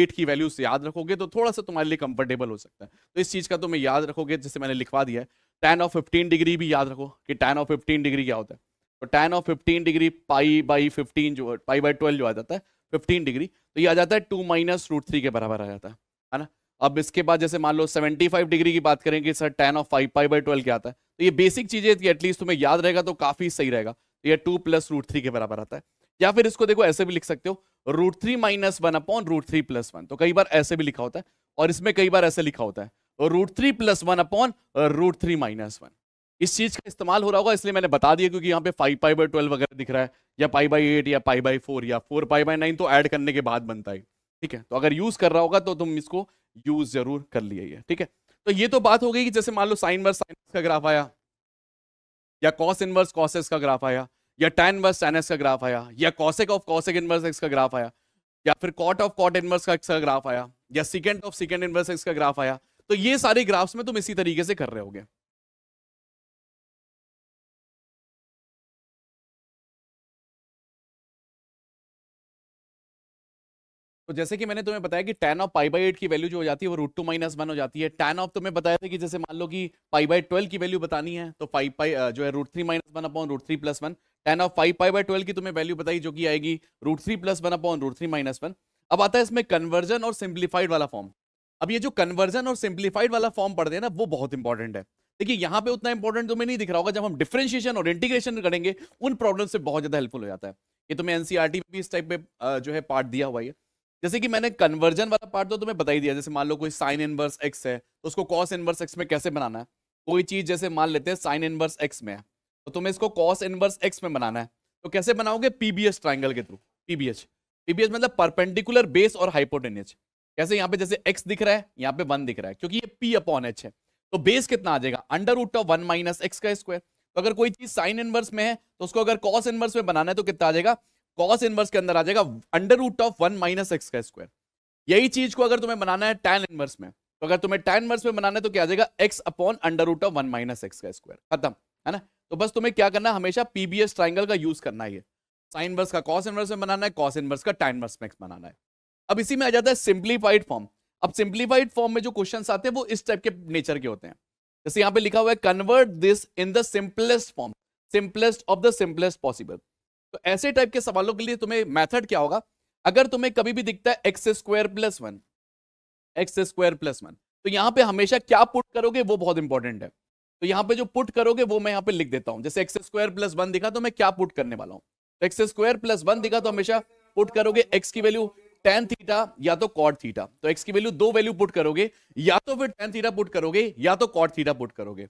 एट की वैल्यू से याद रखोगे तो थोड़ा सा तुम्हारे लिए कंफर्टेबल हो सकता है तो इस चीज़ का तुम्हें याद रखोगे जैसे मैंने लिखवा दिया है टेन ऑफ फिफ्टीन डिग्री भी याद रखो कि टेन ऑफ फिफ्टीन डिग्री क्या होता है तो tan of fifteen degree pi by fifteen जो पाई बाई ट्वेल्व जो आ जाता है फिफ्टीन डिग्री तो ये आ जाता है टू माइनस रूट थ्री के बराबर आ जाता है है ना अब इसके बाद जैसे मान लो सेवेंटी फाइव डिग्री की बात करेंगे sir tan of five pi by twelve क्या आता है तो ये बेसिक चीज़ें एटलीस्ट तुम्हें याद रहेगा तो काफ़ी सही रहेगा तो ये टू प्लस रूट थ्री के बराबर आता है या फिर इसको देखो ऐसे भी लिख सकते हो root three minus one upon root three plus one तो कई बार ऐसे भी लिखा होता है और इसमें कई बार ऐसे लिखा होता है root three plus one upon root three minus one इस चीज का इस्तेमाल हो रहा होगा इसलिए मैंने बता दिया क्योंकि यहाँ पे फाइव पाई बाई ट्वेल्व वगैरह दिख रहा है या पाई बाई एट या पाई बाई फोर या फोर पाई बाई नाइन तो ऐड करने के बाद बनता है ठीक है तो अगर यूज कर रहा होगा तो तुम इसको यूज जरूर कर लिया ठीक है तो ये तो बात हो गई कि जैसे मान लो साइन वर्स साइन का ग्राफ आया या कॉस इनवर्स कॉसेस का ग्राफ आया या इनवर्स टेन एक्स का ग्राफ आया या cosec of cosec inverse x का ग्राफ आया या फिर कॉट ऑफ कॉट इनवर्स का एक्स का ग्राफ आया या secant of secant inverse x का ग्राफ आया तो ये सारे ग्राफ्स में तुम इसी तरीके से कर रहे होगे तो जैसे कि मैंने तुम्हें बताया कि tan of pi by eight की वैल्यू जो हो जाती है वो रूट टू माइनस वन हो जाती है टेन ऑफ तुम्हें बताया था कि जैसे मान लो कि पाई बाई ट्वेल्व की वैल्यू बतानी है तो पाई पाई जो है root three minus one upon root three plus one tan of five five by twelve की तुम्हें वैल्यू बताई जो कि आएगी root three plus one upon root three minus one अब आता है इसमें कन्वर्जन और सिंप्लीफाइड वाला फॉर्म अब ये जो कन्वर्जन और सिंप्लीफाइड वाला फॉर्म पढ़ते हैं ना वो बहुत इंपॉर्टेंट है देखिए यहाँ पे उतना इंपॉर्टेंट तुम्हें नहीं दिख रहा होगा जब हम डिफ्रेंशिएशन और इंटीग्रेशन करेंगे उन प्रॉब्लम से बहुत ज्यादा हेल्पफुल हो जाता है ये तुम्हें एनसीआर में भी इस टाइप में जो है पार्ट दिया हुआ है जैसे कि मैंने कन्वर्जन वाला पार्ट तो तुम्हें बताई दिया जैसे मान लो कोई साइन इनवर्स एक्स है तो उसको कॉस इनवर्स एक्स में कैसे बनाना है कोई चीज जैसे मान लेते हैं साइन इनवर्स एक्स में तो तुम्हें इसको कॉस इनवर्स एक्स में बनाना है तो कैसे बनाओगे पीबीएच ट्राइंगल के थ्रू पीबीएच पीबीएच मतलब परपेंडिकुलर बेस और हाइपोटेनियच कैसे यहाँ पे जैसे एक्स दिख रहा है यहाँ पे वन दिख रहा है क्योंकि ये पी अपॉन एच है तो बेस कितना आ जाएगा under root of one minus x का स्क्वायर तो अगर कोई चीज साइन इनवर्स में है तो उसको अगर कॉस इनवर्स में बनाना है तो कितना आ जाएगा कॉस इनवर्स के अंदर आ जाएगा under root of one minus x का स्क्वायर यही चीज को अगर तुम्हें बनाना है टैन इनवर्स में तो अगर तुम्हें टैन इनवर्स में बनाना है तो क्या आ जाएगा x upon under root of one minus x का स्क्वायर खत्म है ना तो बस तुम्हें क्या करना है हमेशा पीबीएस ट्राइंगल का यूज करना है साइन वर्स का कॉस इनवर्स में बनाना है कॉस इनवर्स का टाइन वर्स मैक्स बनाना है अब इसी में आ जाता है सिंप्लीफाइड फॉर्म अब सिंप्लीफाइड फॉर्म में जो क्वेश्चन आते हैं वो इस टाइप के नेचर के होते हैं जैसे यहाँ पे लिखा हुआ है convert this in the simplest form simplest of the simplest possible तो ऐसे टाइप के सवालों के लिए तुम्हें मेथड क्या होगा अगर तुम्हें कभी भी दिखता है x square plus one x square plus one तो यहाँ पे हमेशा क्या पुट करोगे वो बहुत इंपॉर्टेंट है तो यहां पे जो पुट करोगे वो मैं यहां पे लिख देता हूं जैसे एक्स स्क्वायर प्लस वन दिखा तो मैं क्या पुट करने वाला हूं तो एक्स स्क्वायर प्लस वन दिखा तो हमेशा पुट करोगे एक्स की वैल्यू टेन थीटा या तो कॉट थीटा तो एक्स की वैल्यू दो वैल्यू पुट करोगे या तो फिर टेन थीटा पुट करोगे या तो कॉट थीटा पुट करोगे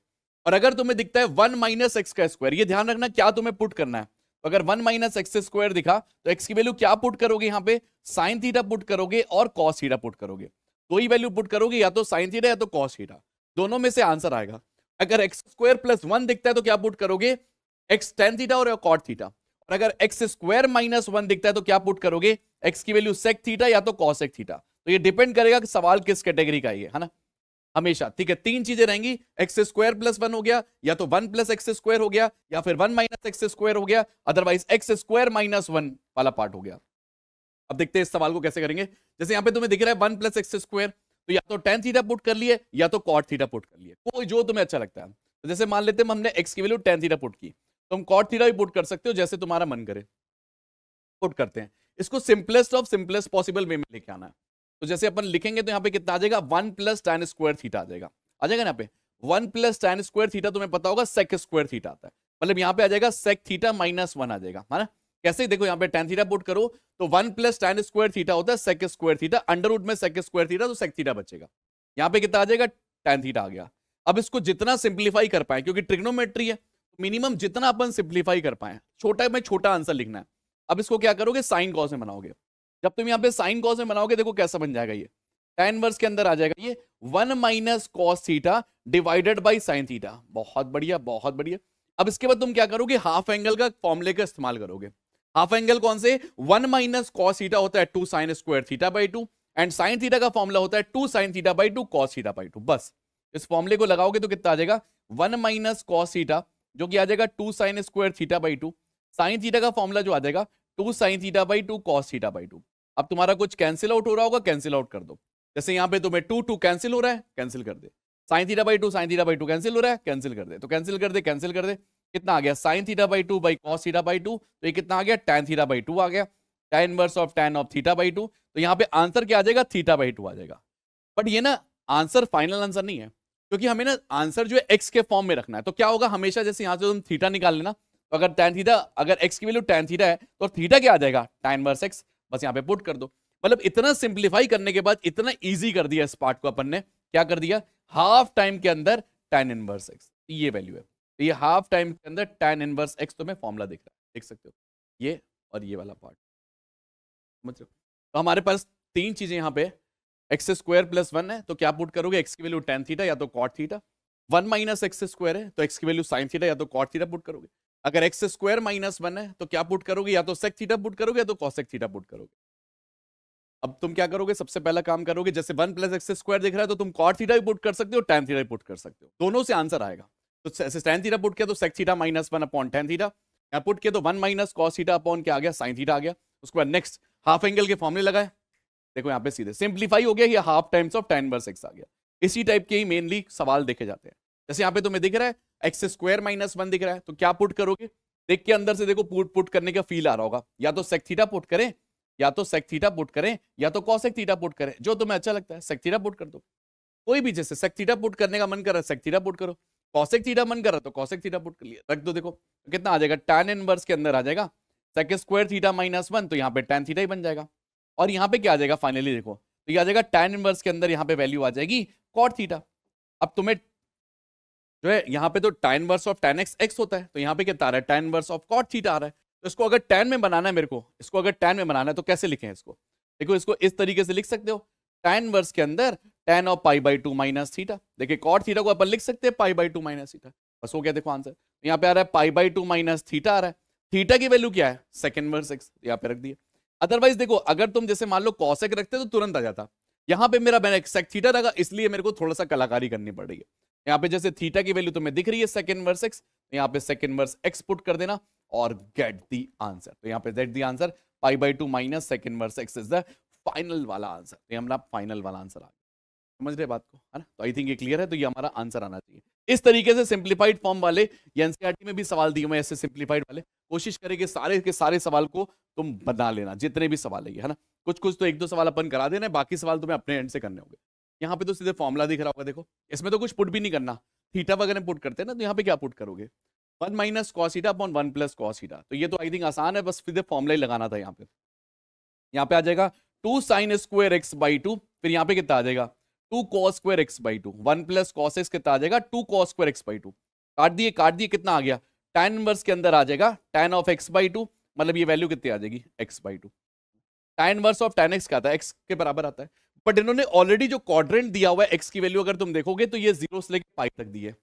और अगर तुम्हें दिखता है वन माइनस एक्स का स्क्वायर ये ध्यान रखना क्या तुम्हें पुट करना है तो अगर वन माइनस एक्स स्क्वायर दिखा तो एक्स की वैल्यू क्या पुट करोगे यहाँ पे साइन थीटा पुट करोगे और कॉस थीटा पुट करोगे दो ही वैल्यू पुट करोगे या तो साइन थीटा या तो कॉस थीटा दोनों में से आंसर आएगा अगर एक्स स्क्वायर प्लस वन दिखता है तो क्या पुट करोगे एक्स टेन थीटा और कॉट थीटा और अगर एक्स स्क्वायर माइनस वन दिखता है तो क्या पुट करोगे एक्स की वैल्यू सेक थीटा या तो कॉसेक थीटा तो ये डिपेंड करेगा कि सवाल किस कैटेगरी का ये है ना हमेशा ठीक है तीन चीजें रहेंगी एक्स स्क्वायर प्लस वन हो गया या तो वन प्लस एक्स स्क्वायर हो गया या फिर वन माइनस एक्स स्क्वायर हो गया otherwise x square minus one वाला पार्ट हो गया अब देखते हैं इस सवाल को कैसे करेंगे जैसे यहां पे तुम्हें दिख रहा है वन प्लस एक्स स्क्वायर तो या तो टेन थीटा पुट कर लिए या तो कॉट थीटा पुट कर लिए कोई जो तुम्हें अच्छा लगता है तो जैसे मान लेते हैं हमने एक्स की वैल्यू टेन थीटा पुट की तुम कॉट थीटा भी पुट कर सकते हो जैसे तुम्हारा मन करे पुट करते हैं इसको simplest of simplest possible way में लेके आना है तो जैसे अपन लिखेंगे तो यहाँ पे कितना आ जाएगा one plus tan square theta आ जाएगा आ जाएगा यहाँ पे one plus tan square theta तुम्हें पता होगा सेक स्क्वायर थीटा आता है मतलब यहाँ पे आ जाएगा सेक थीटा माइनस वन आ जाएगा है ना कैसे देखो यहाँ पे टेन थीटा पुट करो तो one plus tan square theta होता है sec square theta under root में सेक स्क्वायर थीटा तो सेक थीटा बचेगा यहाँ पे कितना आ जाएगा टेन थीटा आ गया अब इसको जितना सिंप्लीफाई कर पाए क्योंकि ट्रिग्नोमेट्री है मिनिमम तो जितना अपन सिंप्लीफाई कर पाए छोटा में छोटा आंसर लिखना है अब इसको क्या करोगे साइन कॉज में बनाओगे जब तुम यहाँ पे साइन कॉज में बनाओगे देखो कैसा बन जाएगा ये टेन वर्स के अंदर आ जाएगा ये one minus cos theta divided by sine theta बहुत बढ़िया बहुत बढ़िया अब इसके बाद तुम क्या करोगे हाफ एंगल का फॉर्मूले का इस्तेमाल करोगे हाफ एंगल कौन से वन माइनस कॉस थीटा होता है two sign square theta by two and sine theta का फॉर्मुला होता है two sine theta by two cos theta by two बस इस फॉर्मुले को लगाओगे तो कितना आ जाएगा वन माइनस कॉस थीटा जो कि आ जाएगा two sign square theta by two sine theta का फॉर्मुला जो आ जाएगा two sine theta by two cos theta by two अब तुम्हारा कुछ कैंसिल आउट हो रहा होगा कैंसिल आउट कर दो जैसे यहाँ पे तुम्हें टू टू कैंसिल हो रहा है कैंसिल कर दे sine theta by two sine theta by two cancel हो रहा है कैंसिल कर दे तो कैंसिल कर दे कैंसिल कर दे कितना आ गया sine theta by two by cos theta by two तो ये कितना आ गया टेन थीटा बाई टू आ गया tan inverse of tan of theta by two तो यहाँ पे आंसर क्या आ जाएगा थीटा बाई टू आ जाएगा बट ये ना आंसर फाइनल आंसर नहीं है क्योंकि हमें ना आंसर जो है एक्स के फॉर्म में रखना है तो क्या होगा हमेशा जैसे यहाँ से तुम थीटा निकाल लेना तो अगर टेन थीटा अगर एक्स की वैल्यू टेन थीटा है तो थीटा क्या आ जाएगा टेन वर्स एक्स बस यहाँ पे पुट कर दो मतलब इतना सिंप्लीफाई करने के बाद इतना ईजी कर दिया इस पार्ट को अपन ने क्या कर दिया हाफ टाइम के अंदर टेन इनवर्स एक्स ये वैल्यू है तो ये हाफ टाइम के अंदर टेन इनवर्स एक्स तो मैं फॉर्मूला देख रहा है देख सकते हो ये और ये वाला पार्ट समझ रहे तो हमारे पास तीन चीज़ें यहाँ पे एक्स स्क्वायर प्लस वन है तो क्या पुट करोगे एक्स की वैल्यू टेन थीटा या तो cot theta one minus x square है तो एक्स की वैल्यू साइन थीटा या तो कॉट थीटा पुट करोगे अगर एक्स स्क्वायर माइनस वन है तो क्या पुट करोगे या तो सेक थीटा पुट करोगे या तो कॉसेक थीटा पुट करोगे अब तुम क्या करोगे सबसे पहला काम करोगे जैसे वन प्लस एक्स स्क्वायर दिख रहा है तो तुम कॉट थीटा भी पुट कर सकते हो टेन थीटा भी पुट कर सकते हो दोनों से आंसर आएगा तो टैन थीटा पुट किया तो sec theta minus one upon tan theta यहाँ पुट किया तो one minus cos theta upon क्या आ गया साइन थीटा आ गया उसके बाद नेक्स्ट हाफ एंगल के फॉर्मूले लगाए देखो यहाँ पे सीधे सिंप्लीफाई हो गया ये half times of tan inverse x आ गया इसी टाइप के ही मेनली सवाल देखे जाते हैं जैसे यहाँ पे तुम्हें दिख रहा है एक्स स्क्वायर माइनस वन दिख रहा है तो क्या पुट करोगे देख के अंदर से देखो पुट पुट करने का फील आ रहा होगा या तो सेक थीटा पुट करें या तो सेक थीटा पुट करें या तो कॉसेक थीटा पुट करें जो तुम्हें अच्छा लगता है सेक थीटा पुट कर दो कोई भी जैसे सेक थीटा पुट करने का मन कर रहा है सेक थीटा पुट करो कॉसेक थीटा मन कर रहा तो कॉसेक थीटा पुट कर लिया रख दो देखो तो कितना आ जाएगा टेन इनवर्स के अंदर आ जाएगा sec square theta minus one तो यहाँ पे टेन थीटा ही बन जाएगा और यहाँ पे क्या आ जाएगा फाइनली देखो तो ये आ जाएगा टेन इनवर्स के अंदर यहाँ पे वैल्यू आ जाएगी कॉट थीटा अब तुम्हें जो है यहाँ पे तो tan inverse of tan x x होता है तो यहाँ पे कितना आ रहा है tan inverse of cot theta आ रहा है तो इसको अगर टेन में बनाना है मेरे को इसको अगर टेन में बनाना है तो कैसे लिखे इसको देखो इसको इस तरीके से लिख सकते हो टेन वर्स के अंदर tan of pi by two minus theta देखिए कॉट थीटा को अपन लिख सकते हैं pi by two minus theta बस हो गया देखो आंसर यहाँ पे आ रहा है pi by two minus theta आ रहा है थीटा की वैल्यू क्या है सेकंड वर्स एक्स यहाँ पे रख दिया अदरवाइज देखो अगर तुम जैसे मान लो कॉसेक रखते तो तुरंत आ जाता यहाँ पे मेरा मैंने सेक थीटा रखा इसलिए मेरे को थोड़ा सा कलाकारी करनी पड़ रही है यहाँ पे जैसे थीटा की वैल्यू तुम्हें दिख रही है सेकंड वर्स एक्स यहाँ पे सेकंड वर्स एक्स पुट कर देना और गेट दी आंसर तो यहाँ पे get the answer pi by two minus sec inverse x is the final वाला आंसर तो ये हमारा फाइनल वाला आंसर आ समझ रहे बात को है ना तो आई थिंक ये क्लियर है तो ये हमारा आंसर आना चाहिए इस तरीके से सिंप्लीफाइड फॉर्म वाले एनसीआरटी e में भी सवाल दिए हुए ऐसे सिंप्लीफाइड वाले कोशिश करें कि सारे के सारे सवाल को तुम बना लेना जितने भी सवाल है ना कुछ कुछ तो एक दो सवाल अपन करा देना बाकी सवाल तुम्हें अपने एंड से करने होंगे यहाँ पे तो सीधे फॉर्मुला दिख रहा होगा देखो इसमें तो कुछ पुट भी नहीं करना थीटा वगैरह पुट करते हैं ना तो यहाँ पे क्या पुट करोगे one minus cos theta upon one plus cos theta तो ये तो आई थिंक आसान है बस सीधे फॉर्मुला ही लगाना था यहाँ पे यहाँ पे आ जाएगा two sign square x by two फिर यहाँ पे कितना आ जाएगा two cos square x by two one plus cos x कितना आ जाएगा two cos square x by two काट दिए काट दिए कितना आ गया टेन इनवर्स के अंदर आ जाएगा tan of x by two मतलब ये वैल्यू कितनी आ जाएगी x by two tan inverse of tan x का आता है एक्स के बराबर आता है बट इन्होंने ऑलरेडी जो क्वाड्रेंट दिया हुआ है एक्स की वैल्यू अगर तुम देखोगे तो ये जीरो से लेकर फाइव तक दी है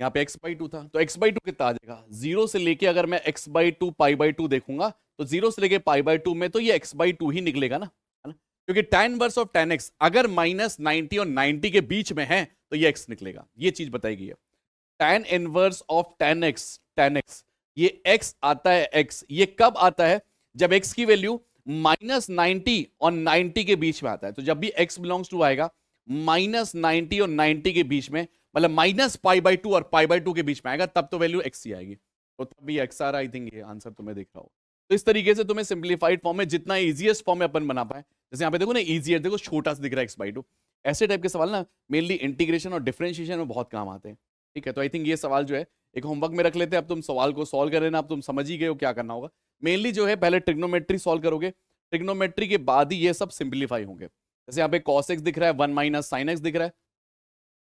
यहाँ पे एक्स बाई टू था तो एक्स बाई टू कितना आ जाएगा जीरो से लेके अगर मैं x by two pi by two देखूंगा तो जीरो से लेके पाई बाई टू में तो ये एक्स बाई टू ही निकलेगा ना क्योंकि tan inverse of tan x अगर माइनस नाइनटी और नाइनटी के बीच में है तो ये एक्स निकलेगा ये चीज बताई गई है tan inverse of tan x tan x ये एक्स आता है एक्स ये कब आता है जब एक्स की वैल्यू माइनस नाइनटी और नाइनटी के बीच में आता है तो जब भी एक्स बिलोंग्स टू आएगा माइनस नाइनटी और नाइनटी के बीच में मतलब माइनस पाई बाई टू और पाई बाई टू के बीच में आएगा तब तो वैल्यू एक्स ही आएगी तो तब भी एक्स आर आई थिंक ये आंसर तुम्हें दिख रहा होगा तो इस तरीके से तुम्हें सिंप्लीफाइड फॉर्म में जितना इजिएस्ट फॉर्म में अपन बना पाए जैसे यहाँ पे देखो ना इजियर देखो छोटा सा दिख रहा है ऐसे टाइप के सवाल ना मेनली इंटीग्रेशन और डिफ्रेंशिएशन में बहुत काम आते हैं ठीक है तो आई थिंक ये सवाल जो है एक होमवर्क में रख लेते हैं अब तुम सवाल को सॉल्व कर लेना अब तुम समझ ही गए हो क्या करना होगा मेनली जो है पहले ट्रिग्नोमेट्री सॉल्व करोगे ट्रिग्नोमेट्री के बाद ही ये सब सिंप्लीफाई होंगे जैसे यहाँ पे कॉसेक्स दिख रहा है वन माइनस साइन एक्स दिख रहा है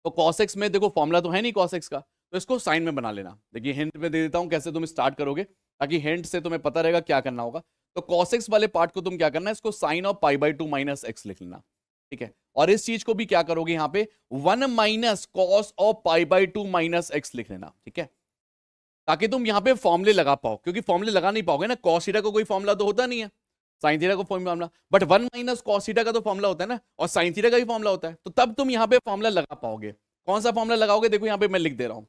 तो कॉसेक्स में देखो फॉर्मुला तो है नहीं कॉसेक्स का तो इसको साइन में बना लेना देखिए हिंट में दे देता हूँ कैसे तुम स्टार्ट करोगे ताकि हेंट से तुम्हें पता रहेगा क्या करना होगा तो कॉसिक्स वाले पार्ट को तुम क्या करना है इसको sine of pi by two minus x लिख लेना ठीक है और इस चीज को भी क्या करोगे यहाँ पे one minus cos of pi by two minus x लिख लेना ठीक है ताकि तुम यहाँ पे फॉर्मले लगा पाओ क्योंकि फॉर्मुले लगा नहीं पाओगे ना कॉसिटा का कोई फॉर्मुला तो होता नहीं है साइन थीटा का formula but one minus cos theta का तो फॉर्मला होता है ना और साइन थीटा का भी फॉर्मला होता है तो तब तुम यहाँ पे फॉर्मुला लगा पाओगे कौन सा फॉर्मुला लगाओगे देखो यहाँ पे मैं लिख दे रहा हूँ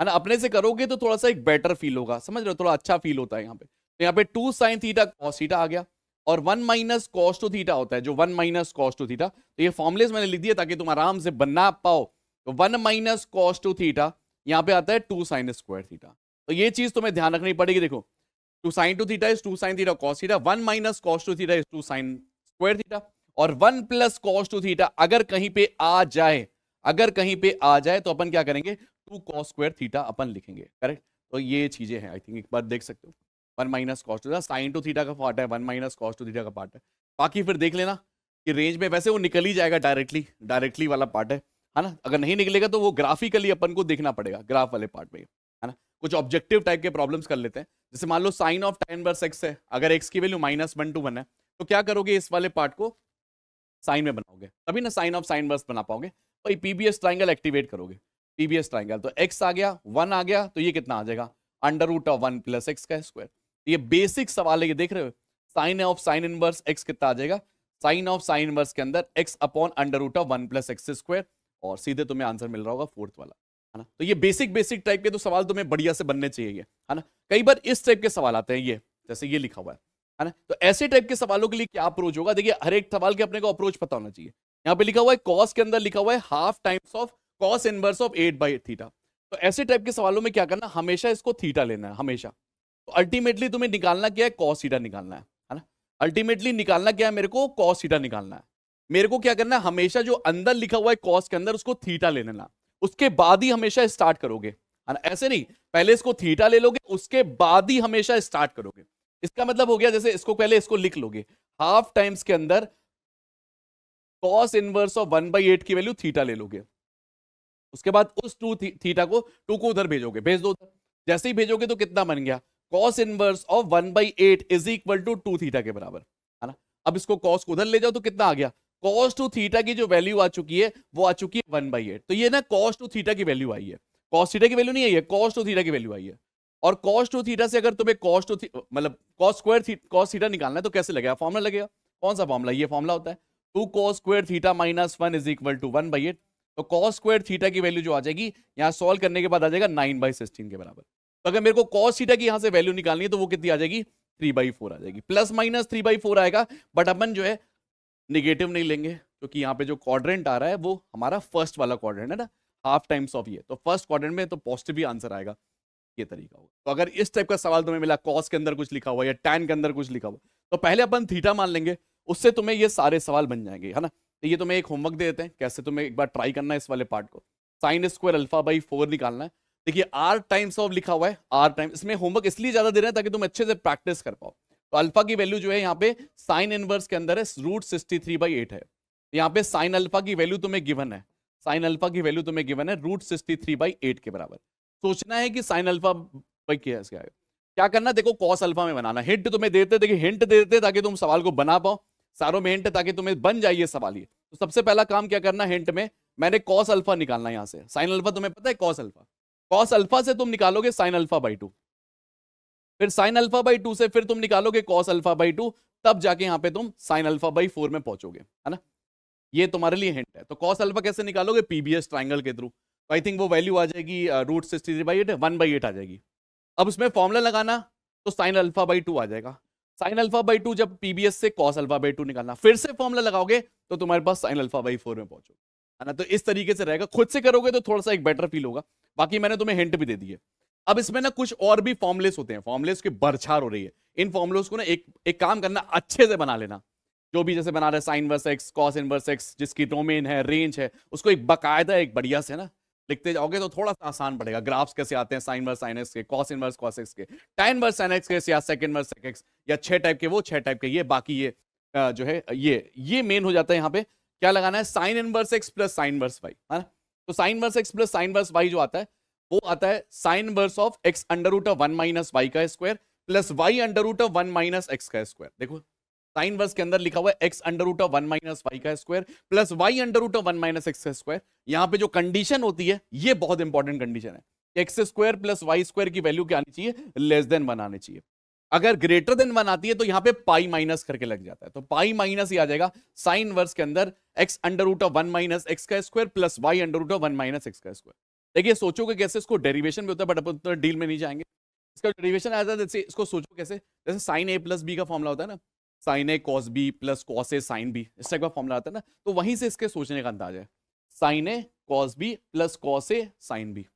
है ना अपने से करोगे तो थोड़ा सा एक बेटर फील होगा समझ रहे हो थोड़ा अच्छा फील होता है यहाँ पे तो यहाँ पे two sine theta cos theta आ गया और one minus cos two theta होता है जो one minus cos two theta तो ये फॉर्मुलेज मैंने लिख दिया ताकि तुम आराम से बनना पाओ तो one minus cos two theta यहाँ पे आता है टू साइन स्क्वायर थीटा तो ये चीज तुम्हें ध्यान रखनी पड़ेगी देखो two sine two theta is two sine theta cos theta one minus cos two theta is two sign square theta और one plus cos two theta अगर कहीं पे आ जाए अगर कहीं पे आ जाए तो अपन क्या करेंगे टू कॉस स्क्वायर थीटा अपन लिखेंगे करेक्ट तो ये चीज़ें हैं आई थिंक एक बार देख सकते हो one minus cos two sine two theta का पार्ट है one minus cos two theta का पार्ट है बाकी फिर देख लेना कि रेंज में वैसे वो निकल ही जाएगा डायरेक्टली डायरेक्टली वाला पार्ट है है ना अगर नहीं निकलेगा तो वो ग्राफिकली अपन को देखना पड़ेगा ग्राफ वाले पार्ट में है ना कुछ ऑब्जेक्टिव टाइप के प्रॉब्लम्स कर लेते हैं जैसे मान लो sine of tan inverse x है अगर एक्स की value minus one to one है तो क्या करोगे इस वाले पार्ट को साइन में बनाओगे तभी ना साइन ऑफ साइन वर्स बना पाओगे तो पीबीएस ट्राइंगल एक्टिवेट करोगे पीबीएस ट्राइंगल तो एक्स आ गया वन आ गया तो ये कितना आ जाएगा under root of one plus x का स्क्वायर तो ये बेसिक सवाल है ये देख रहे हो sine of sine inverse x कितना आ जाएगा साइन ऑफ साइन इनवर्स के अंदर x upon under root of one plus x square और सीधे तुम्हें आंसर मिल रहा होगा फोर्थ वाला है ना तो ये बेसिक बेसिक टाइप के तो सवाल तुम्हें बढ़िया से बनने चाहिए है ना कई बार इस टाइप के सवाल आते हैं ये जैसे ये लिखा हुआ है है ना तो ऐसे टाइप के सवालों के लिए क्या अप्रोच होगा देखिए हर एक सवाल के अपने को अप्रोच पता होना चाहिए यहाँ पे लिखा हुआ है कॉस के अंदर लिखा हुआ है half times of cos inverse of eight by theta तो ऐसे टाइप के सवालों में क्या करना हमेशा इसको थीटा लेना है हमेशा तो अल्टीमेटली तुम्हें निकालना क्या है कॉस थीटा निकालना है है ना अल्टीमेटली निकालना क्या है मेरे को कॉस थीटा निकालना है मेरे को क्या करना है हमेशा जो अंदर लिखा हुआ है कॉस के अंदर उसको थीटा ले लेना उसके बाद ही हमेशा स्टार्ट करोगे है ना ऐसे नहीं पहले इसको थीटा ले लोगे उसके बाद ही हमेशा स्टार्ट करोगे इसका मतलब हो गया जैसे इसको पहले इसको लिख लोगे हाफ टाइम्स के अंदर cos inverse of one by eight की वैल्यू थीटा ले लोगे उसके बाद उस टू थी, थीटा को टू को उधर भेजोगे भेज दो उधर जैसे ही भेजोगे तो कितना बन गया cos inverse of one by eight is equal to two theta के बराबर है ना अब इसको कॉस को उधर ले जाओ तो कितना आ गया कॉस टू थीटा की जो वैल्यू आ चुकी है वो आ चुकी है वन बाई तो ये ना कॉस टू थीटा की वैल्यू आई है कॉस थीटा की वैल्यू नहीं आई है कॉस टू थीटा की वैल्यू आई है और कॉस टू थीटा से अगर तुम्हें कॉस टू मतलब कॉस स्क्वायर कॉस थीटा निकालना है तो कैसे लगेगा फॉर्मला लगेगा कौन सा फॉर्मला ये फॉर्मला होता है two cos square theta minus one is equal to one by eight तो कॉस स्क्वायर थीटा की वैल्यू जो आ जाएगी यहाँ सॉल्व करने के बाद आ जाएगा नाइन बाई सिक्सटीन के बराबर तो अगर मेरे को कॉस थीटा की यहाँ से वैल्यू निकालनी है तो वो कितनी आ जाएगी थ्री बाई फोर आ जाएगी plus minus three by four आएगा बट अपन जो है निगेटिव नहीं लेंगे क्योंकि तो यहाँ पे जो क्वाड्रेंट आ रहा है वो हमारा फर्स्ट वाला क्वाड्रेंट है ना हाफ टाइम्स ऑफ ये तो फर्स्ट क्वाड्रेंट में तो पॉजिटिव ही आंसर आएगा ये तरीका होगा तो अगर इस टाइप का सवाल तुम्हें मिला कॉस के अंदर कुछ लिखा हुआ या टैन के अंदर कुछ लिखा हुआ तो पहले अपन थीटा मान लेंगे उससे तुम्हें ये सारे सवाल बन जाएंगे है ना तो ये तुम्हें तो एक होमवर्क दे देते हैं कैसे तुम्हें तो एक बार ट्राई करना है इस वाले पार्ट को sine square alpha by four निकालना है देखिए आर टाइम्स ऑफ लिखा हुआ है आर टाइम इसमें होमवर्क इसलिए ज्यादा दे रहे हैं ताकि तुम अच्छे से प्रैक्टिस कर पाओ तो अल्फा की वैल्यू जो है यहाँ पे साइन इनवर्स के अंदर है root sixty three by eight है यहाँ पे साइन अल्फा की वैल्यू तुम्हें गिवन है साइन अल्फा की वैल्यू तुम्हें गिवन है root sixty three by eight के बराबर सोचना है कि साइन अल्फा बाई क्या है क्या करना देखो कॉस अल्फा में बनाना हिंट तुम्हें तो देते देखिए हिंट देते ताकि तुम सवाल को बना पाओ सारों में हिंट ताकि तुम्हें बन जाइए सवाल ये तो सबसे पहला काम क्या करना हिंट में मैंने कॉस अल्फा निकालना यहाँ से साइन अल्फा तुम्हें पता है कॉस अल्फा कॉस अल्फा से तुम निकालोगे साइन अल्फा बाई टू फिर साइन अल्फा बाई टू से फिर तुम निकालोगे कॉस अल्फा बाई टू तब जाके यहाँ पे तुम साइन अल्फा बाई फोर में पहुंचोगे है ना ये तुम्हारे लिए हिंट है तो कॉस अल्फा कैसे निकालोगे पीबीएस ट्राइंगल के थ्रू तो आई थिंक वो वैल्यू आ जाएगी root sixty three by eight one by eight आ जाएगी अब उसमें फॉर्मूला लगाना तो साइन अल्फा बाई टू आ जाएगा साइन अल्फा बाई टू जब पीबीएस से कॉस अल्फा बाई टू निकालना फिर से फॉर्मुला लगाओगे तो तुम्हारे पास साइन अल्फा बाई फोर में पहुंचोगे है ना तो इस तरीके से रहेगा खुद से करोगे तो थोड़ा सा एक बेटर फील होगा बाकी मैंने तुम्हें हिंट भी दे दिए अब इसमें ना कुछ और भी फॉर्मुलेस होते हैं फॉर्मुलेस की बरछार हो रही है इन फॉर्मुलेस को ना एक एक काम करना अच्छे से बना लेना जो भी जैसे बना रहे sine inverse x cos inverse x जिसकी डोमेन है रेंज है उसको एक बाकायदा एक बढ़िया से ना लिखते जाओगे तो थोड़ा सा आसान पड़ेगा ग्राफ्स कैसे आते हैं साइन वर्स साइन एक्स के cos inverse cos x के टाइन वर्स साइन एक्स के या सेकंड वर्स सेक एक्स या छह टाइप के वो छह टाइप के ये बाकी ये जो है ये ये मेन हो जाता है यहाँ पे क्या लगाना है sine inverse x plus sign inverse y है ना तो sine inverse x plus sign inverse y जो आता है वो आता है sine inverse of x under root of one minus y का square plus y under root of one minus x का स्क्वायर देखो साइन वर्स के अंदर लिखा हुआ है x under root of one minus y का square plus y under root of one minus x का स्क्वायर यहाँ पे जो कंडीशन होती है ये बहुत इंपॉर्टेंट कंडीशन है x square plus y square की वैल्यू क्या आनी चाहिए लेस देन वन आनी चाहिए अगर ग्रेटर देन वन आती है तो यहाँ पे पाई माइनस करके लग जाता है तो पाई माइनस ही आ जाएगा साइन वर्स के अंदर x under root of one minus x का square plus y under root of one minus x का स्क्वायर देखिए सोचो कि कैसे इसको डेरिवेशन भी होता है बट अपन डील तो में नहीं जाएंगे इसका डेरिवेशन आया था जैसे इसको सोचो कैसे जैसे साइन ए प्लस बी का फॉर्मुला होता है ना साइन ए कॉस बी प्लस कॉस ए साइन बी इस टाइप का फॉर्मला आता है ना तो वहीं से इसके सोचने का अंदाज है साइन ए कॉस बी प्लस कॉस ए साइन बी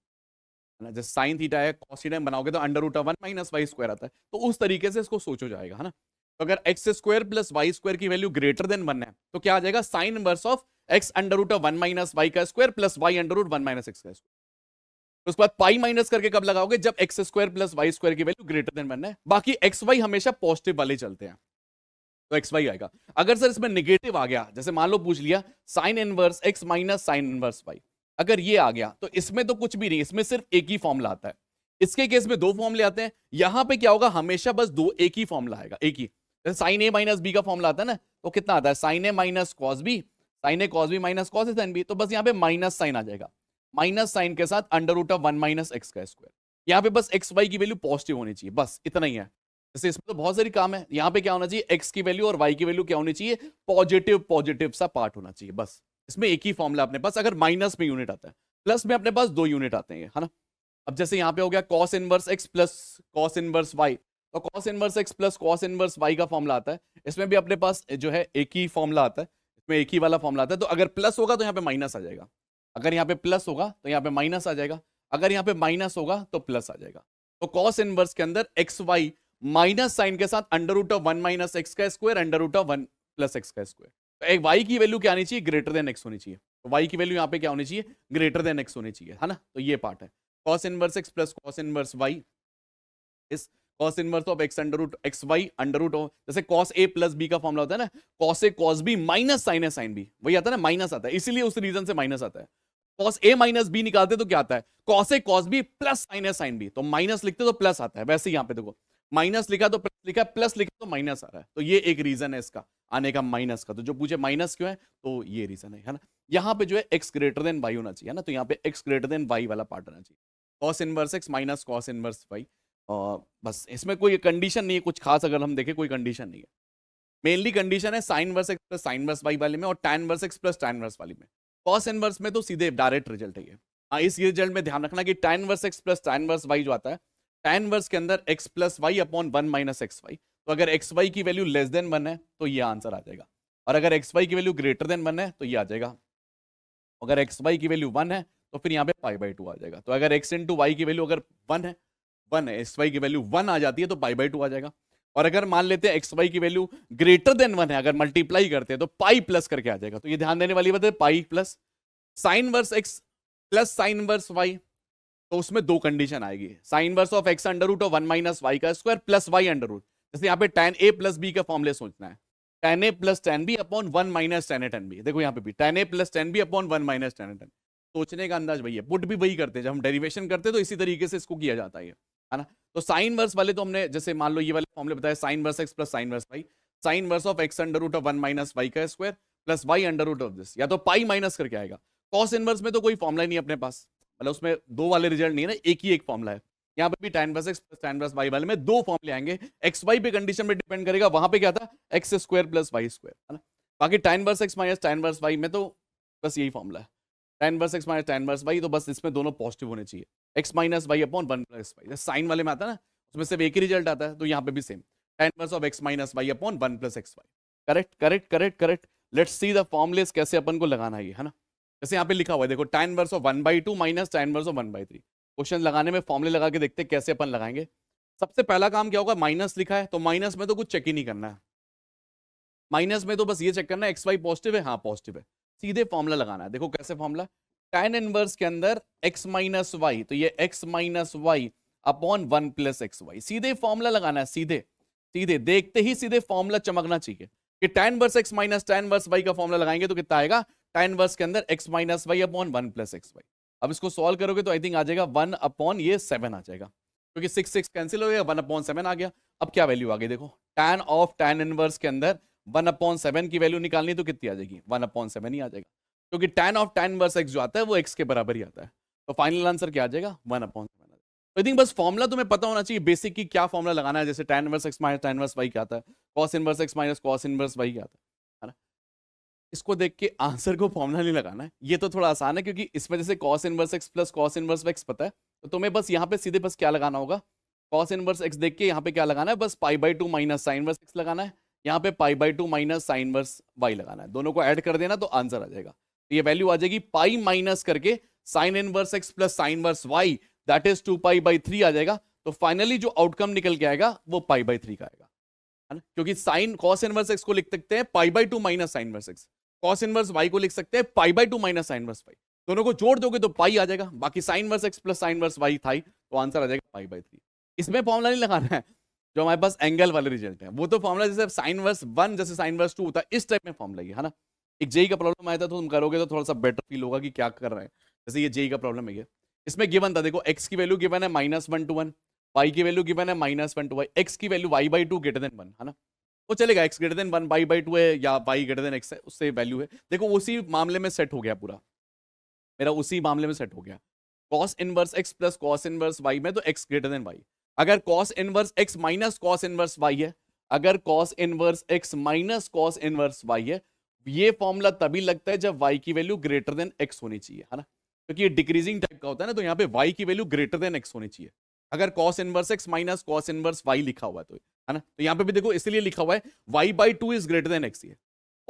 ना जैसे साइन थीटा है कॉस थीटा बनाओगे तो under root one minus y square आता है तो उस तरीके से इसको सोचो जाएगा है ना तो अगर x square plus y square की वैल्यू ग्रेटर देन वन है तो क्या आ जाएगा sine inverse of x under root one minus y का square plus y under root one minus x का स्क्वायर तो उसके बाद पाई माइनस करके कब लगाओगे जब x square plus y square की वैल्यू ग्रेटर देन वन है बाकी एक्स वाई हमेशा पॉजिटिव वाले चलते हैं तो एक्स वाई आएगा अगर सर इसमें निगेटिव आ गया जैसे मान लो पूछ लिया sine inverse x minus sine inverse y अगर ये आ गया तो इसमें तो कुछ भी नहीं इसमें सिर्फ एक ही फॉर्मला आता है इसके केस में दो फॉर्मले आते हैं यहां पे क्या होगा हमेशा बस दो एक ही फॉर्मला आएगा एक ही जैसे साइन ए माइनस बी का फॉर्मला आता है ना तो कितना आता है sine a minus cos b sine A cos b minus cos A sine b तो बस यहाँ पे माइनस साइन आ जाएगा माइनस साइन के साथ under root of one minus x का स्क्वायर यहाँ पे बस एक्स वाई की वैल्यू पॉजिटिव होनी चाहिए बस इतना ही है जैसे इसमें तो बहुत सारी काम है यहाँ पे क्या होना चाहिए एक्स की वैल्यू और वाई की वैल्यू क्या होनी चाहिए पॉजिटिव पॉजिटिव सा पार्ट होना चाहिए बस इसमें एक ही फॉर्मूला अपने पास अगर माइनस में यूनिट आता है प्लस में अपने पास दो यूनिट आते हैं है ना अब जैसे यहाँ पे हो गया cos inverse x plus cos inverse y तो cos inverse x plus cos inverse y का फॉर्मला आता है इसमें भी अपने पास जो है एक ही फॉर्मूला आता है इसमें एक ही वाला फॉर्मला आता है तो अगर प्लस होगा तो यहाँ पे माइनस आ जाएगा अगर यहाँ पे प्लस होगा तो यहाँ पे माइनस आ जाएगा अगर यहाँ पे माइनस होगा तो प्लस आ जाएगा तो कॉस इनवर्स के अंदर एक्स वाई माइनस साइन के साथ under root of one minus x का square under root of one plus x का स्क्वायर तो एक वाई की वैल्यू क्या आनी चाहिए ग्रेटर देन एक्स होनी चाहिए तो वाई की वैल्यू यहाँ पे क्या होनी चाहिए ग्रेटर देन एक्स होनी चाहिए है ना तो ये पार्ट है cos inverse x plus cos inverse y इस cos inverse of x under root x y under root of जैसे कॉस ए प्लस बी का फॉर्मुला होता है ना cos a cos b minus sine है साइन बी वही आता है ना माइनस आता है इसीलिए उस रीजन से माइनस आता है कॉस ए माइनस बी निकालते तो क्या आता है cos a cos B plus sine है साइन बी तो माइनस लिखते तो प्लस आता है वैसे यहाँ पे देखो माइनस लिखा तो प्लस लिखा प्लस लिखा तो माइनस आ रहा है तो ये एक रीजन है इसका आने का माइनस का तो जो पूछे माइनस क्यों है तो ये रीजन है है ना यहाँ पे जो है एक्स ग्रेटर देन वाई होना चाहिए ना तो यहाँ पे एक्स ग्रेटर देन वाई वाला पार्ट होना चाहिए cos inverse x minus cos inverse y बस इसमें कोई कंडीशन नहीं है कुछ खास अगर हम देखें कोई कंडीशन नहीं है मेनली कंडीशन है sine inverse x plus sign inverse y वाले में और tan inverse x plus tan inverse वाली में कॉस इनवर्स में तो सीधे डायरेक्ट रिजल्ट है ये हाँ इस रिजल्ट में ध्यान रखना कि tan inverse x plus tan inverse y जो आता है टेन वर्स के अंदर x plus y upon one minus x y तो अगर एक्स वाई की वैल्यू लेस देन वन है तो ये आंसर आ जाएगा और अगर एक्स वाई की वैल्यू ग्रेटर देन वन है तो ये आ जाएगा अगर एक्स वाई की वैल्यू वन है तो फिर यहाँ पे पाई बाई टू आ जाएगा तो अगर एक्स इंटू वाई की वैल्यू अगर वन है वन है एक्स वाई की वैल्यू वन आ जाती है तो पाई बाई टू आ जाएगा और अगर मान लेते हैं एक्स वाई की वैल्यू ग्रेटर देन वन है अगर मल्टीप्लाई करते हैं तो पाई प्लस करके आ जाएगा तो ये ध्यान देने वाली बात है pi plus sign inverse x plus sign inverse y तो उसमें दो कंडीशन आएगी sine inverse of x under root of one minus y का square plus y under root जैसे यहाँ पे टेन ए प्लस बी का फॉर्मले सोचना है tan a plus tan b upon one minus tan a tan b देखो यहाँ पे भी tan a plus tan b upon one minus tan a tan सोचने का अंदाज वही है पुट भी वही करते हैं जब हम डेरिवेशन करते हैं तो इसी तरीके से इसको किया जाता है है ना तो साइन वर्स वाले तो हमने जैसे मान लो ये वाले फॉर्मले बताया sine inverse x plus sign inverse y sine inverse of x under root of one minus y का square plus y under root of this या तो पाई माइनस करके आएगा कॉस इनवर्स में तो कोई फॉर्मला नहीं अपने पास मतलब उसमें दो वाले रिजल्ट नहीं है ना एक ही एक फॉर्मला है यहाँ पे भी tan plus x plus tan plus y वाले में दो फॉर्मले आएंगे एक्स वाई पे कंडीशन में डिपेंड करेगा वहां पे क्या था x square plus y square है ना बाकी tan inverse x minus tan inverse y में तो बस यही फॉर्मला है tan inverse x minus tan inverse y तो बस इसमें दोनों पॉजिटिव होने चाहिए x minus y upon one plus y sign वाले में आता है ना उसमें सिर्फ एक ही रिजल्ट आता है तो यहाँ पे भी same tan inverse of x minus y upon one plus x y correct correct correct correct let's see the formulas कैसे अपन को लगाना ये है ना जैसे यहाँ पे लिखा हुआ है देखो tan inverse of one by two minus tan inverse of one by three question लगाने में फॉर्मले लगा के देखते हैं कैसे अपन लगाएंगे सबसे पहला काम क्या होगा माइनस लिखा है तो माइनस में तो कुछ चेक ही नहीं करना है माइनस में तो बस ये चेक करना है एक्स वाई पॉजिटिव है हाँ पॉजिटिव है सीधे फॉर्मला लगाना है देखो कैसे फॉर्मला टेन इनवर्स के अंदर एक्स माइनस वाई तो ये x minus y upon one plus x y सीधे फॉर्मला लगाना है सीधे सीधे देखते ही सीधे फॉर्मला चमकना चाहिए कि tan inverse x minus tan inverse y का फॉर्मला लगाएंगे तो कितना आएगा टाइम वर्स के अंदर x minus y upon one plus x y अब इसको सॉल्व करोगे तो आई थिंक आ जाएगा वन अपॉन ये सेवन आ जाएगा क्योंकि सिक्स सिक्स कैंसिल हो गया वन अपॉन सेवन आ गया अब क्या वैल्यू आ गई देखो टेन ऑफ टेन इनवर्स के अंदर वन अपॉन सेवन की वैल्यू निकालनी तो कितनी आ जाएगी वन अपॉन सेवन ही आ जाएगा क्योंकि tan of tan inverse x जो आता है वो एक्स के बराबर ही आता है तो फाइनल आंसर क्या आ जाएगा वन अपॉन सेवन तो आई थिंक बस फॉर्मुला तुम्हें पता होना चाहिए बेसिक की क्या फॉर्मुला लगाना है जैसे tan inverse x minus tan inverse y क्या आता है cos inverse x minus cos inverse y क्या आता है इसको देख के आंसर को फॉर्मुला नहीं लगाना है ये तो थोड़ा आसान है क्योंकि इसमें जैसे cos inverse x plus cos inverse x पता है तो तुम्हें बस यहाँ पे सीधे बस क्या लगाना होगा कॉस इनवर्स एक्स देख के यहाँ पे क्या लगाना है बस pi by two minus sine inverse x लगाना है यहाँ पे pi by two minus sine inverse y लगाना है दोनों को ऐड कर देना तो आंसर आ जाएगा तो ये वैल्यू आ जाएगी पाई माइनस करके sine inverse x plus sign inverse y that is two pi by three आ जाएगा तो फाइनली जो आउटकम निकल के आएगा वो पाई बाई थ्री का आएगा है ना क्योंकि साइन कॉस इनवर्स एक्स को लिख सकते हैं pi by two minus sine inverse x cos inverse y को लिख सकते हैं pi by two minus sine inverse y दोनों को जोड़ दोगे तो पाई आ जाएगा बाकी sine inverse x plus sign inverse y था तो आंसर आ जाएगा पाई बाई थ्री इसमें फॉर्मुला नहीं लगाना है जो हमारे पास एंगल वाले रिजल्ट है वो तो फॉर्मुला जैसे साइन वर्स वन जैसे साइन वर्स टू होता है इस टाइप में फॉर्मुला ये है ना एक जेई e e का प्रॉब्लम आया था तो तुम करोगे तो थोड़ा सा बेटर फील होगा कि क्या कर रहे हैं जैसे ये जेई e का प्रॉब्लम है ये इसमें गिवन था देखो एक्स की वैल्यू गिवन है minus one to one y की वैल्यू गिवन है माइनस वन टू वाई एक्स की value y by two greater than one है ना वो चलेगा x greater than one by by two है या वाई ग्रेटर देन एक्स है उससे वैल्यू है देखो उसी मामले में सेट हो गया पूरा मेरा उसी मामले में सेट हो गया cos inverse x plus cos inverse y में तो एक्स ग्रेटर देन वाई अगर cos inverse x minus cos inverse y है अगर cos inverse x minus cos inverse y है ये फॉर्मूला तभी लगता है जब वाई की वैल्यू ग्रेटर देन एक्स होनी चाहिए है ना क्योंकि ये डिक्रीजिंग टाइप का होता है ना तो यहाँ पे वाई की वैल्यू ग्रेटर देन एक्स होनी चाहिए अगर cos inverse x minus cos inverse y लिखा हुआ है तो है ना तो यहाँ पे भी देखो इसलिए लिखा हुआ है y by two is greater than x ये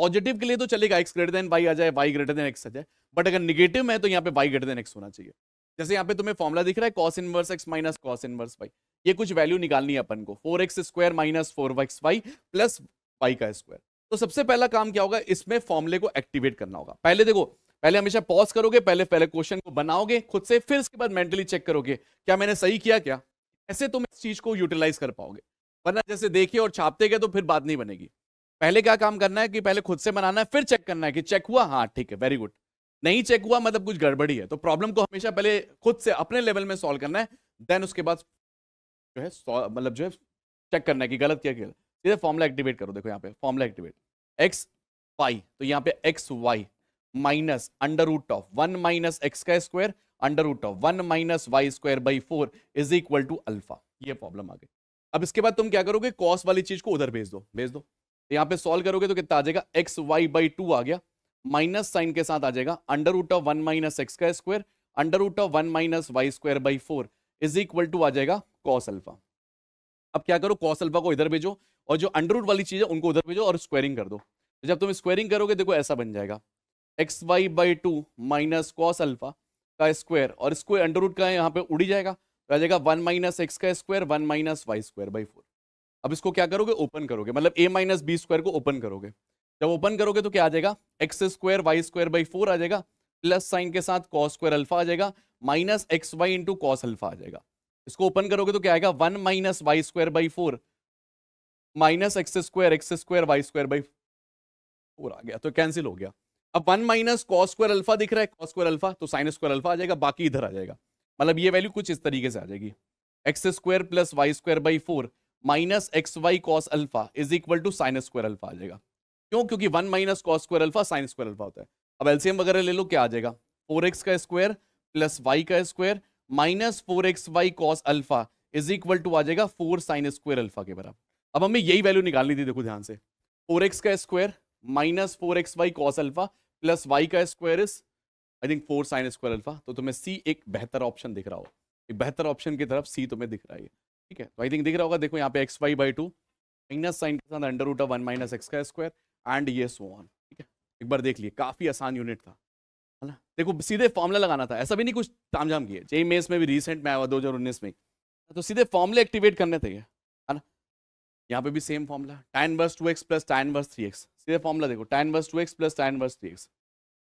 पॉजिटिव के लिए तो चलेगा एक्स ग्रेटर देन वाई आ जाए वाई ग्रेटर देन एक्स आ जाए बट अगर निगेटिव है तो यहाँ पे वाई ग्रेटर देन एक्स होना चाहिए जैसे यहाँ पे तुम्हें फॉर्मला दिख रहा है cos inverse x minus cos inverse y ये कुछ वैल्यू निकालनी है अपन को four x square minus four x y plus y का स्क्वायर तो सबसे पहला काम क्या होगा इसमें फॉर्मुले को एक्टिवेट करना होगा पहले देखो पहले हमेशा पॉज करोगे पहले पहले क्वेश्चन को बनाओगे खुद से फिर उसके बाद मेंटली चेक करोगे क्या मैंने सही किया क्या ऐसे तुम इस चीज को यूटिलाइज कर पाओगे वरना जैसे देखिए और छापते गए तो फिर बात नहीं बनेगी पहले क्या काम करना है कि पहले खुद से बनाना है फिर चेक करना है कि चेक हुआ हाँ ठीक है वेरी गुड नहीं चेक हुआ मतलब कुछ गड़बड़ी है तो प्रॉब्लम को हमेशा पहले खुद से अपने लेवल में सॉल्व करना है देन उसके बाद जो है मतलब जो है चेक करना है कि गलत क्या गलत सीधे फॉर्मला एक्टिवेट करो देखो यहाँ पे फॉर्मला एक्टिवेट एक्स वाई तो यहाँ पे x y minus under root of one minus x का square under root of one minus y square by four is equal to alpha ये प्रॉब्लम आ गई अब इसके बाद तुम क्या करोगे कॉस वाली चीज को उधर भेज दो भेज दो तो यहाँ पे सॉल्व करोगे तो कितना आ जाएगा एक्स वाई बाई टू आ गया माइनस साइन के साथ आ जाएगा under root of one minus x का square under root of one minus y square by four is equal to आ जाएगा कॉस अल्फा अब क्या करो कॉस अल्फा को इधर भेजो और जो अंडर रूट वाली चीज है उनको उधर भेजो और स्क्वायरिंग कर दो तो जब तुम स्क्वायरिंग करोगे देखो ऐसा बन जाएगा x y by two minus cos alpha का स्क्वायर और स्क्वायर अंडर रूट का यहाँ पे उड़ी जाएगा तो आ जाएगा वन माइनस एक्स का square one minus y square by four अब इसको क्या करोगे ओपन करोगे मतलब ए माइनस बी स्क्वायर को ओपन करोगे जब ओपन करोगे तो क्या आ जाएगा x square y square by four आ जाएगा प्लस साइन के साथ कॉस स्क्वायर अल्फा आ जाएगा minus x y into cos alpha आ जाएगा इसको ओपन करोगे तो क्या आएगा one minus y square by four minus x square x square y square by four आ गया तो कैंसिल हो गया अब one minus cos square alpha दिख रहा है कॉस स्क्वायर अल्फा तो साइन स्क्वायर अल्फा आ जाएगा बाकी इधर आ जाएगा मतलब ये वैल्यू कुछ इस तरीके से आ जाएगी x square plus y square by four minus x y cos alpha is equal to sign square alpha आ जाएगा क्यों क्योंकि one minus cos square alpha sin square alpha होता है अब एलसीएम वगैरह ले लो क्या आ जाएगा फोर एक्स का स्क्वायर प्लस वाई का square minus four x y cos alpha is equal to आ जाएगा फोर साइन स्क्वायर अल्फा के बराबर अब हमें यही वैल्यू निकालनी थी देखो ध्यान से फोर एक्स का square minus four x y cos alpha plus y का square is I think four sin square alpha तो तुम्हें सी एक बेहतर ऑप्शन दिख रहा हो एक बेहतर ऑप्शन की तरफ सी तुम्हें दिख रहा है ठीक है तो आई थिंक दिख रहा होगा देखो यहाँ पे x y by two minus sign के साथ under root of one minus x का स्क्वायर एंड ये सो ऑन ठीक है एक बार देख लिए काफ़ी आसान यूनिट था है ना देखो सीधे फॉर्मला लगाना था ऐसा भी नहीं कुछ ताम झाम किया जेई मेस में भी रिसेंट में आया हुआ दो हज़ार उन्नीस में तो सीधे फॉर्मूले एक्टिवेट करने थे है ना यहाँ पे भी same formula tan inverse two x plus tan inverse three x सीधे फॉर्मला देखो tan inverse two x plus tan inverse three x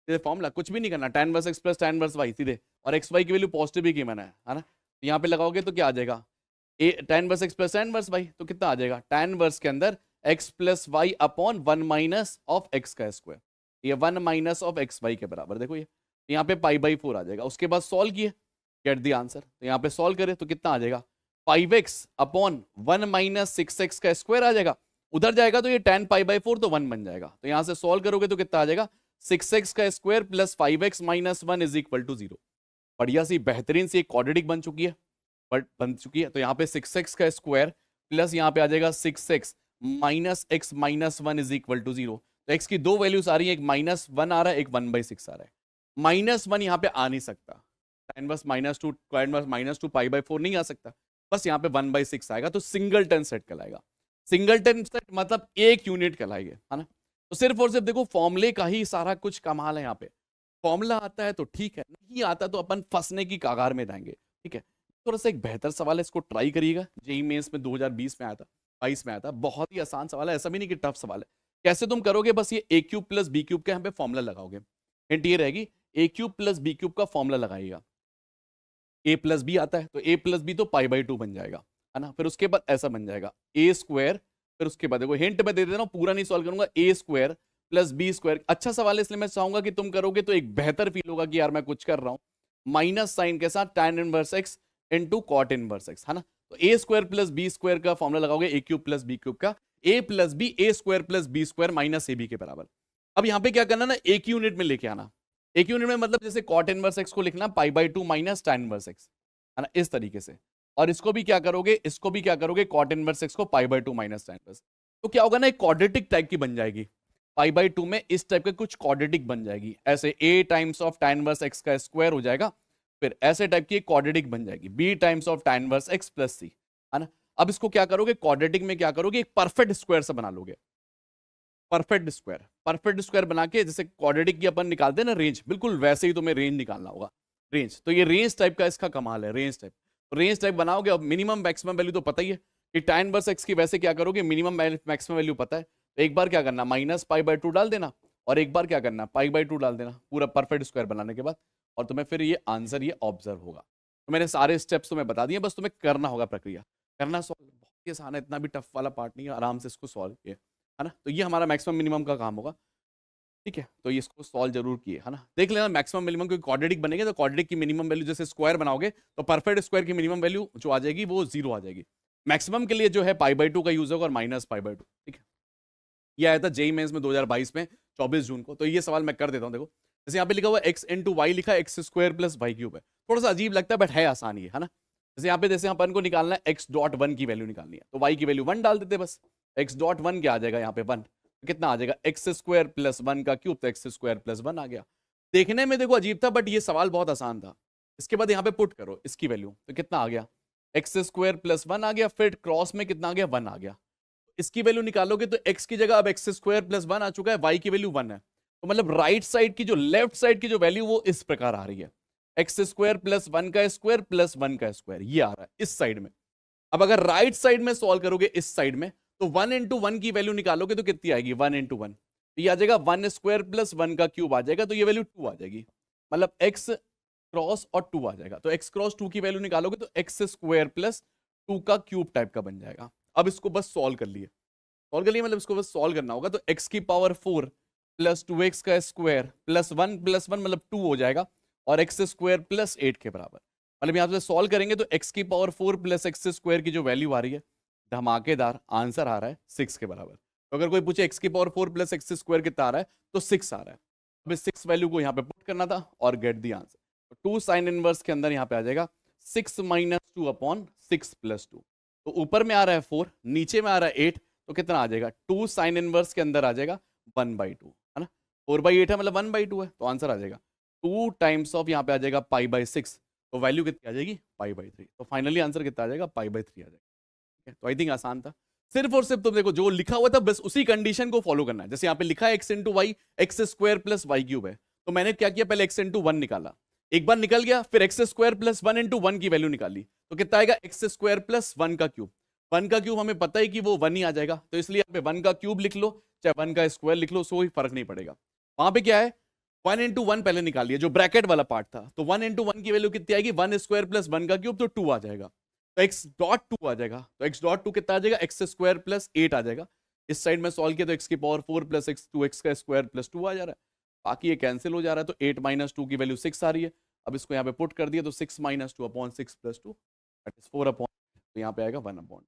सीधे फॉर्मला कुछ भी नहीं करना tan inverse x plus tan inverse y सीधे और एक्स वाई की वैल्यू पॉजिटिव ही की मैंने है ना तो यहाँ पे लगाओगे तो क्या आ जाएगा a tan inverse x plus tan inverse y तो कितना आ जाएगा टेन वर्स के अंदर x plus y upon one minus of x का स्क्वायर ये one minus of x y के बराबर देखो ये तो यहाँ पे पाई बाई फोर आ जाएगा उसके बाद सॉल्व किए गेट दी आंसर तो यहाँ पे सॉल्व करें तो कितना आ जाएगा five x upon one minus six x का स्क्वायर आ जाएगा उधर जाएगा तो ये टेन पाई बाई फोर तो वन बन जाएगा तो यहाँ से सॉल्व करोगे तो कितना आ जाएगा सिक्स एक्स का square plus five x minus one is equal to zero बढ़िया सी बेहतरीन सी एक क्वाड्रेटिक बन चुकी है बट बन चुकी है तो यहाँ पे सिक्स एक्स का स्क्वायर प्लस यहाँ पे आ जाएगा six x minus x minus one is equal to zero तो एक्स की दो वैल्यूज आ रही है एक माइनस वन आ रहा है एक वन बाई सिक्स आ रहा है माइनस वन यहाँ पे आ नहीं सकता टेन बस माइनस टू टेन बस minus two pi by four नहीं आ सकता बस यहाँ पे वन बाई सिक्स आएगा तो सिंगल टन सेट कहलाएगा सिंगल टन सेट मतलब एक यूनिट कहलाएगा है ना तो सिर्फ और सिर्फ देखो फॉर्मले का ही सारा कुछ कमाल है यहाँ पे फॉर्मूला आता है तो ठीक है नहीं आता तो अपन फंसने की कागार में जाएंगे ठीक है थोड़ा सा एक बेहतर सवाल है इसको ट्राई करिएगा जेई मेन्स में 2020 में आया था बाईस में आया था बहुत ही आसान सवाल है ऐसा भी नहीं कि टफ सवाल है कैसे तुम करोगे बस ये a cube plus b cube का यहाँ पे फॉर्मूला लगाओगे हिंट ये रहेगी a cube plus b cube का फॉर्मूला लगाइएगा ए प्लस बी आता है तो ए प्लस बी तो पाई बाई टू बन जाएगा है ना फिर उसके बाद ऐसा बन जाएगा ए स्क्वायर फिर उसके बाद देखो हिंट में दे देता हूँ पूरा नहीं सॉल्व करूंगा a square plus B square अच्छा सवाल है इसलिए मैं चाहूंगा कि तुम करोगे तो एक बेहतर फील होगा कि यार मैं कुछ कर रहा हूँ माइनस साइन के साथ tan inverse x into cot inverse x है ना तो a square plus B square का फॉर्मुला लगाओगे a cube plus b cube का a plus b a square plus B square minus a b के बराबर अब यहाँ पे क्या करना ना एक यूनिट में लेके आना एक यूनिट में मतलब जैसे कॉट इनवर्स एक्स को लिखना pi by two minus tan inverse x है ना इस तरीके से और इसको भी क्या करोगे इसको भी क्या करोगे कॉट इनवर्स एक्स को pi by two minus tan plus तो क्या होगा ना एक कॉडेटिक टाइप की बन जाएगी पाई बाई टू में इस टाइप के कुछ कॉडेटिक बन जाएगी ऐसे a times of tan inverse x का स्क्वायर हो जाएगा फिर ऐसे टाइप की एक कॉडेटिक बन जाएगी b times of tan inverse x plus c है ना अब इसको क्या करोगे कॉडेटिक में क्या करोगे एक परफेक्ट स्क्वायर से बना लोगे परफेक्ट स्क्वायर परफेक्ट स्क्वायर बना के जैसे क्वाड्रेटिक की अपन निकालते हैं ना रेंज बिल्कुल वैसे ही तुम्हें रेंज निकालना होगा रेंज तो ये रेंज टाइप का इसका कमाल है रेंज टाइप रेंज टाइप बनाओगे अब मिनिमम मैक्सिमम वैल्यू तो पता ही है कि टेन बस एक्स की वैसे क्या करोगे मिनिमम मैक्सिमम वैल्यू पता है तो एक बार क्या करना माइनस पाई बाई टू डाल देना और एक बार क्या करना पाई बाई टू डाल देना पूरा परफेक्ट स्क्वायर बनाने के बाद और तुम्हें फिर ये आंसर ये ऑब्जर्व होगा तो मैंने सारे स्टेप्स तुम्हें बता दिए बस तुम्हें करना होगा प्रक्रिया करना सॉल्व बहुत ही आसान है इतना भी टफ वाला पार्ट नहीं है आराम से इसको सॉल्व किया है ना तो ये हमारा मैक्सिमम मिनिमम का काम होगा ठीक है तो ये इसको सॉल्व जरूर किए है ना देख लेना मैक्सिमम मिनिमम क्योंकि क्वाड्रेटिक बनेंगे तो क्वाड्रेटिक की मिनिमम वैल्यू जैसे स्क्वायर बनाओगे तो परफेक्ट स्क्वायर की मिनिमम वैल्यू जो आ जाएगी वो जीरो आ जाएगी मैक्सिमम के लिए जो है पाई बाई टू का यूज होगा और माइनस पाई बाई टू ठीक है ये आया था जेई मेन्स में बाईस में चौबीस जून को तो ये सवाल मैं कर देता हूँ देखो जैसे यहाँ पे लिखा हुआ एक्स इन टू वाई लिखा x square plus y cube है थोड़ा सा अजीब लगता है बट है आसान ये है ना जैसे यहाँ पे जैसे अपन को निकालना है एक्स डॉट वन की वैल्यू निकालनी है तो वाई की वैल्यू वन डाल देते बस एक्स डॉट वन क्या आ जाएगा यहाँ पे वन कितना आ जाएगा एक्स स्क्वायर प्लस वन का क्यूब तो एक्स स्क्वायर प्लस वन आ गया देखने में देखो अजीब था बट ये सवाल बहुत आसान था इसके बाद यहाँ पे पुट करो इसकी वैल्यू तो कितना आ गया एक्स स्क्वायर प्लस वन आ गया फिर क्रॉस में कितना आ गया वन आ गया इसकी वैल्यू निकालोगे तो एक्स की जगह अब एक्स स्क्वायर प्लस वन आ चुका है वाई की वैल्यू वन है तो मतलब राइट साइड की जो लेफ्ट साइड की जो वैल्यू वो इस प्रकार आ रही है एक्स स्क्वायर प्लस वन का स्क्वायर प्लस वन का स्क्वायर ये आ रहा है इस साइड में अब अगर राइट साइड में सॉल्व करोगे इस साइड में तो वन इंटू वन की वैल्यू निकालोगे तो कितनी आएगी वन इंटू वन ये आ जाएगा वन स्क्वायर प्लस वन का क्यूब आ जाएगा तो ये वैल्यू टू आ जाएगी मतलब एक्स क्रॉस और टू आ जाएगा तो एक्स क्रॉस टू की वैल्यू निकालोगे तो एक्स स्क्वायर प्लस टू का क्यूब टाइप का बन जाएगा अब इसको बस सॉल्व कर लिए सॉल्व कर लिए मतलब इसको बस सॉल्व करना होगा तो एक्स की power four plus two x का square plus one plus one मतलब टू हो जाएगा और एक्स स्क्वायर प्लस एट के बराबर मतलब यहाँ से सॉल्व करेंगे तो एक्स की power four plus x square की जो वैल्यू आ रही है धमाकेदार आंसर आ रहा है सिक्स के बराबर तो अगर कोई पूछे एक्स की power four plus x square कितना आ रहा है तो सिक्स आ रहा है अब सिक्स वैल्यू को यहाँ पे पुट करना था और get the answer to sign inverse के अंदर यहाँ पे आ जाएगा six minus two upon six plus two तो ऊपर में आ रहा है फोर नीचे में आ रहा है एट तो कितना आ जाएगा टू साइन इनवर्स के अंदर आ जाएगा वन बाई टू है ना फोर बाई एट है मतलब वन बाई टू है तो आंसर आ जाएगा टू टाइम्स ऑफ यहाँ पे आ जाएगा पाई बाई सिक्स तो वैल्यू कितनी आ जाएगी पाई बाई थ्री तो फाइनली आंसर कितना आ जाएगा पाई बाई थ्री आ जाएगा है तो आई थिंक आसान था सिर्फ और सिर्फ तुम देखो जो लिखा हुआ था बस उसी कंडीशन को फॉलो करना है जैसे यहाँ पे लिखा है x into y x square plus y cube है तो मैंने क्या किया पहले एक्स इंटू वन निकाला एक बार निकल गया फिर x square plus one into one की वैल्यू निकाली तो कितना आएगा एक्स स्क्वायर प्लस वन का क्यूब वन का क्यूब हमें पता ही कि वो वन ही आ जाएगा तो इसलिए यहाँ पे वन का क्यूब लिख लो चाहे वन का स्क्वायर लिख लो सो ही फर्क नहीं पड़ेगा वहां पर क्या है वन इंटू वन पहले निकालिए जो ब्रैकेट वाला पार्ट था तो वन इंटू वन की वैल्यू कितनी आएगी वन स्क्वायर प्लस वन का क्यूब तो टू आ जाएगा तो एक्स डॉट टू आ जाएगा तो एक्स डॉट टू कितना आ जाएगा एक्स स्क्वायर प्लस एट आ जाएगा इस साइड में सॉल्व किया तो एक्स की power four plus x two x का स्क्वायर प्लस टू आ जा रहा है बाकी ये कैंसिल हो जा रहा है तो एट माइनस टू की वैल्यू सिक्स आ रही है अब इसको यहाँ पे पुट कर दिया तो six minus two upon six plus two four upon तो यहाँ पे आएगा वन अपॉन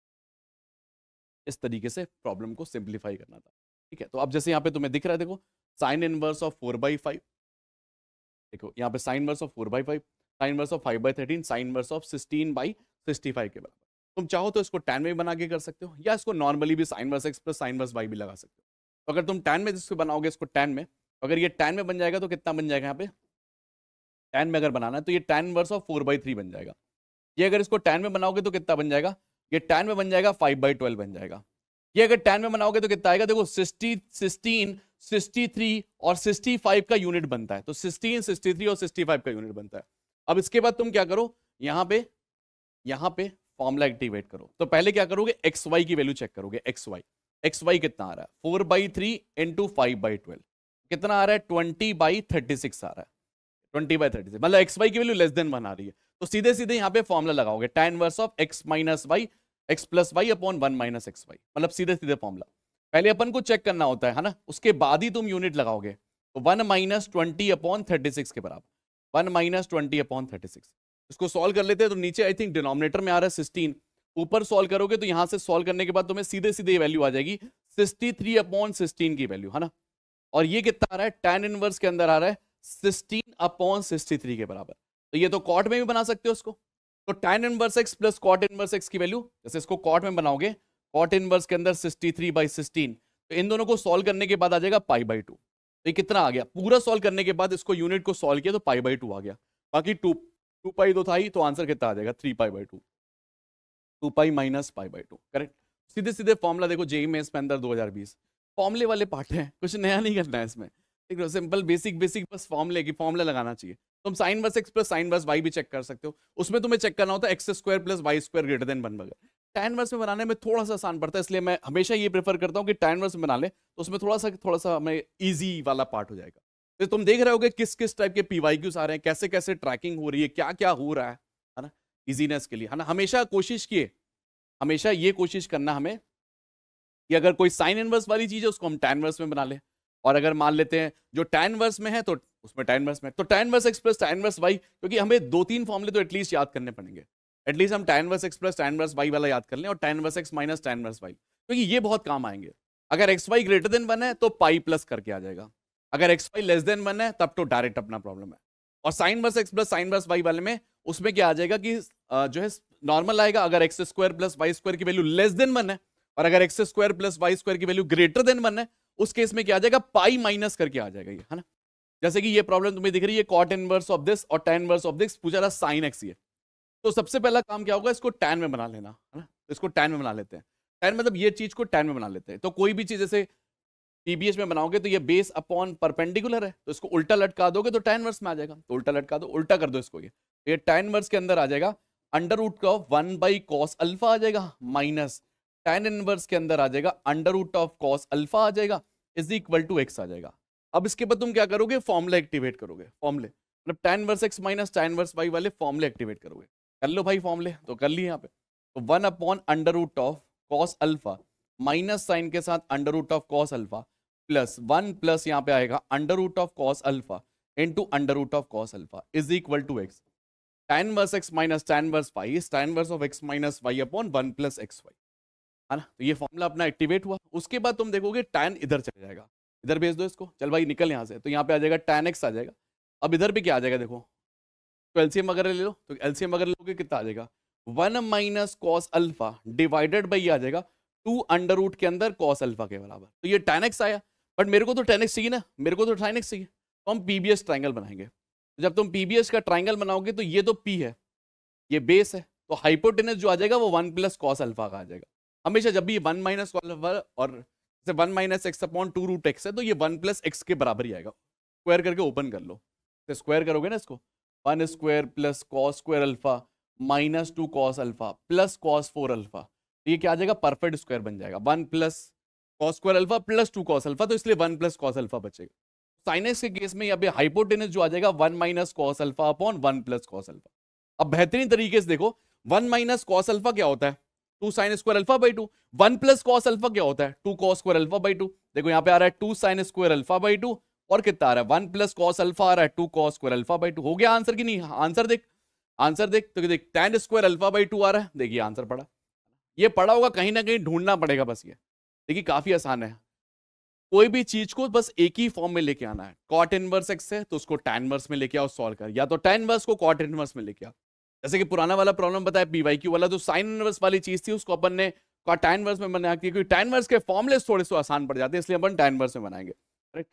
इस तरीके से प्रॉब्लम को सिंप्लीफाई करना था ठीक है तो अब जैसे यहाँ पे तुम्हें दिख रहा है देखो sign inverse of four by five देखो यहाँ पे sign inverse of four by five sin inverse of five by thirteen sin inverse of sixteen by sixty five के बराबर तुम चाहो तो इसको टेन में बना के कर सकते हो या इसको नॉर्मली भी sin inverse x plus sign inverse y भी लगा सकते हो तो अगर तुम टेन में इसको बनाओगे इसको टेन में अगर ये टेन में बन जाएगा तो कितना बन जाएगा यहाँ पे टेन में अगर बनाना है तो ये tan inverse of four by three बन जाएगा ये अगर इसको टेन में बनाओगे तो कितना बन जाएगा ये टेन में बन जाएगा फाइव बाई ट्वेल्व बन जाएगा ये अगर टेन में बनाओगे तो कितना आएगा देखो सिक्सटी सिक्सटीन सिक्सटी थ्री और सिक्सटी फाइव का यूनिट बनता है तो सिक्सटीन सिक्सटी थ्री और सिक्सटी फाइव का यूनिट बनता है अब इसके बाद तुम क्या करो यहाँ पे यहां पे फॉर्मुला एक्टिवेट करो तो पहले क्या करोगे एक्स वाई की वैल्यू चेक करोगे एक्स वाई एक्स वाई कितना आ रहा है four by three into five by twelve कितना आ रहा है ट्वेंटी बाई थर्टी सिक्स आ रहा है ट्वेंटी बाई थर्टी सिक्स मतलब एक्स वाई की वैल्यू लेस देन वन आ रही है तो सीधे सीधे यहाँ पे फॉर्मुला लगाओगे tan inverse of x minus y x plus y upon one minus x y मतलब सीधे सीधे फॉर्मुला पहले अपन को चेक करना होता है ना उसके बाद ही तुम यूनिट लगाओगे तो one minus twenty upon thirty six के बराबर one minus twenty upon thirty six इसको सॉल्व कर लेते हैं तो नीचे आई थिंक डिनोमिनेटर में आ रहा है सिक्सटीन ऊपर सॉल्व करोगे तो यहाँ से सॉल्व करने के बाद तुम्हें सीधे सीधे वैल्यू आ जाएगी सिक्सटी थ्री अपॉन सिक्सटीन की वैल्यू है ना और ये कितना आ रहा है टेन इनवर्स के अंदर आ रहा है सिक्सटीन अपॉन सिक्सटी थ्री के बराबर तो ये तो कॉट में भी बना सकते हो उसको तो tan inverse x plus cot inverse x की वैल्यू जैसे इसको कॉट में बनाओगे कॉट इनवर्स के अंदर सिक्सटी थ्री बाई सिक्सटीन तो इन दोनों को सॉल्व करने के बाद आ जाएगा पाई बाई टू तो ये कितना आ गया पूरा सॉल्व करने के बाद इसको यूनिट को सॉल्व किया तो पाई बाई टू आ गया बाकी टू टू पाई दो था ही तो आंसर कितना आ जाएगा three pi by two two pi minus pi by two correct सीधे सीधे फॉर्मूला देखो जेई में इसमें अंदर दो हजार बीस फॉर्मले वाले पार्ट है कुछ नया नहीं करना है इसमें ठीक है सिंपल बेसिक बेसिक बस फॉर्मले की फॉर्मला लगाना चाहिए तुम साइन बस एक्स प्लस साइन बस वाई भी चेक कर सकते हो उसमें तुम्हें चेक करना होता है x square plus y square greater than one बगैर टैन वर्स में बनाने में थोड़ा सा आसान पड़ता है इसलिए मैं हमेशा ये प्रेफर करता हूँ कि टैन वर्स में बना ले तो उसमें थोड़ा सा थोड़ा सा हमें ईजी वाला पार्ट हो जाएगा तो तुम देख रहे होगे किस किस टाइप के पीवाई आ रहे हैं कैसे कैसे ट्रैकिंग हो रही है क्या क्या हो रहा है है ना इजीनेस के लिए है ना हमेशा कोशिश किए हमेशा ये कोशिश करना हमें कि अगर कोई साइन इनवर्स वाली चीज़ है उसको हम टैन वर्स में बना ले और अगर मान लेते हैं जो टैन वर्स में है तो उसमें टैन वर्स में तो tan inverse express tan inverse y क्योंकि हमें दो तीन फॉर्मले तो एटलीस्ट याद करने पड़ेंगे एटलीस्ट हम tan inverse express tan inverse y वाला याद कर लें और tan inverse x minus tan inverse y क्योंकि ये बहुत काम आएंगे अगर x y greater than one है तो पाई प्लस करके आ जाएगा अगर x y less than one है तब तो डायरेक्ट अपना प्रॉब्लम है और साइन बस एक्स प्लस साइन बस वाई वाले में उसमें क्या आ जाएगा कि जो है नॉर्मल आएगा अगर x square plus y square की वैल्यू लेस देन वन है और अगर x square plus y square की वैल्यू ग्रेटर देन वन है उस केस में क्या आ जाएगा पाई माइनस करके आ जाएगा ये है ना जैसे कि ये प्रॉब्लम तुम्हें दिख रही है कॉट इनवर्स ऑफ दिस और टेन वर्स ऑफ दिस पूछा रहा साइन एक्स ये तो सबसे पहला काम क्या होगा इसको टेन में बना लेना है ना तो इसको टेन में बना लेते हैं टेन मतलब ये चीज को टेन में बना लेते हैं तो कोई भी चीज जैसे टीबीएस में बनाओगे तो ये बेस अपॉन परपेंडिकुलर है तो इसको उल्टा लटका दोगे तो टेन वर्स में आ जाएगा तो उल्टा लटका दो उल्टा कर दो इसको ये तो ये टेन वर्स के अंदर आ जाएगा अंडर रूट का वन बाई कॉस अल्फा आ जाएगा माइनस टेन इनवर्स के अंदर आ जाएगा under root of cos alpha आ जाएगा इज इक्वल टू एक्स आ जाएगा अब इसके बाद तुम क्या करोगे फॉर्मूला एक्टिवेट करोगे फॉर्मूले मतलब tan inverse x minus tan inverse y वाले फॉर्मूले एक्टिवेट करोगे कर लो भाई फॉर्मूले तो कर लिए यहाँ पे तो one upon under root of cos alpha minus sign के साथ under root of cos alpha plus one plus यहाँ पे आएगा under root of cos alpha into under root of cos alpha is equal to x tan inverse x minus tan inverse y is tan inverse of x minus y upon one plus x y है ना तो ये formula अपना activate हुआ उसके बाद तुम देखोगे टेन इधर चला जाएगा इधर भेज दो इसको चल भाई निकल यहाँ से तो यहाँ पे आ जाएगा टेन एक्स आ जाएगा अब इधर भी क्या आ जाएगा देखो तो एलसीएम अगर ले लो तो एलसीएम अगर लोगे कितना आ जाएगा one minus cos alpha divided by आ जाएगा टू अंडर रूट के अंदर कॉस अल्फा के बराबर तो ये टेन एक्स आया बट मेरे को तो टेन एक्स चाहिए ना मेरे को तो टेन एक्स चाहिए तो हम पी बी एस ट्राइंगल बनाएंगे जब तुम पी बी एस का ट्राइंगल बनाओगे तो ये तो पी है ये बेस है तो हाइपोटेनस जो आ जाएगा वो वन प्लस कॉस अल्फा का आ जाएगा हमेशा जब भी वन माइनस अल्फा और जैसे one minus x upon two root x है तो ये वन प्लस एक्स के बराबर ही आएगा स्क्वायर करके ओपन कर लो तो स्क्वायर करोगे ना इसको one square plus cos square alpha minus two cos alpha plus cos four alpha ये क्या आ जाएगा परफेक्ट स्क्वायर बन जाएगा one plus cos square alpha plus two cos alpha तो इसलिए वन प्लस कॉस अल्फा बचेगा साइनस के केस में यहाँ पे हाइपोटेनस जो आ जाएगा one minus cos alpha upon one plus cos alpha अब बेहतरीन तरीके से देखो वन माइनस कॉस अल्फा क्या होता है two sign square alpha by two one plus cos alpha क्या होता है two cos square alpha by two देखो यहाँ पे आ रहा है two sign square alpha by two और कितना आ रहा है वन प्लस कॉस अल्फा आ रहा है two cos square alpha by two हो गया आंसर की नहीं आंसर देख आंसर देख तो देख tan square alpha by two आ रहा है देखिए आंसर पढ़ा ये पढ़ा होगा कहीं ना कहीं ढूंढना पड़ेगा बस ये देखिए काफी आसान है कोई भी चीज को बस एक ही फॉर्म में लेके आना है कॉट इनवर्स एक्स है तो उसको टेन वर्स में लेके आओ सॉल्व कर या तो टेन वर्स को कॉट इनवर्स में लेके आओ जैसे कि पुराना वाला प्रॉब्लम बताया पी वाई क्यू वाला जो साइन इनवर्स वाली चीज थी उसको अपन ने कॉट वर्स में बनाया क्योंकि टेन वर्स के फॉर्मलेस थोड़े से आसान पड़ जाते हैं इसलिए अपन टेन वर्स में बनाएंगे राइट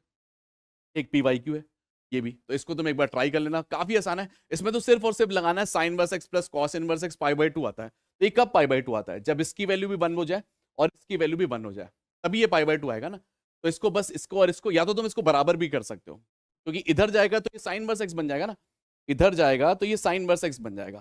एक पी वाई क्यू है ये भी तो इसको तुम तो एक बार ट्राई कर लेना काफी आसान है इसमें तो सिर्फ और सिर्फ लगाना है sine inverse x plus cos inverse x pi by two आता है तो ये कब पाई बाई टू आता है जब इसकी वैल्यू भी वन हो जाए और इसकी वैल्यू भी वन हो जाए तभी ये पाई बाई टू आएगा ना तो इसको बस इसको और इसको या तो तुम इसको बराबर भी कर सकते हो क्योंकि तो इधर जाएगा तो ये साइन वर्स एक्स बन जाएगा ना इधर जाएगा तो ये साइन वर्स एक्स बन जाएगा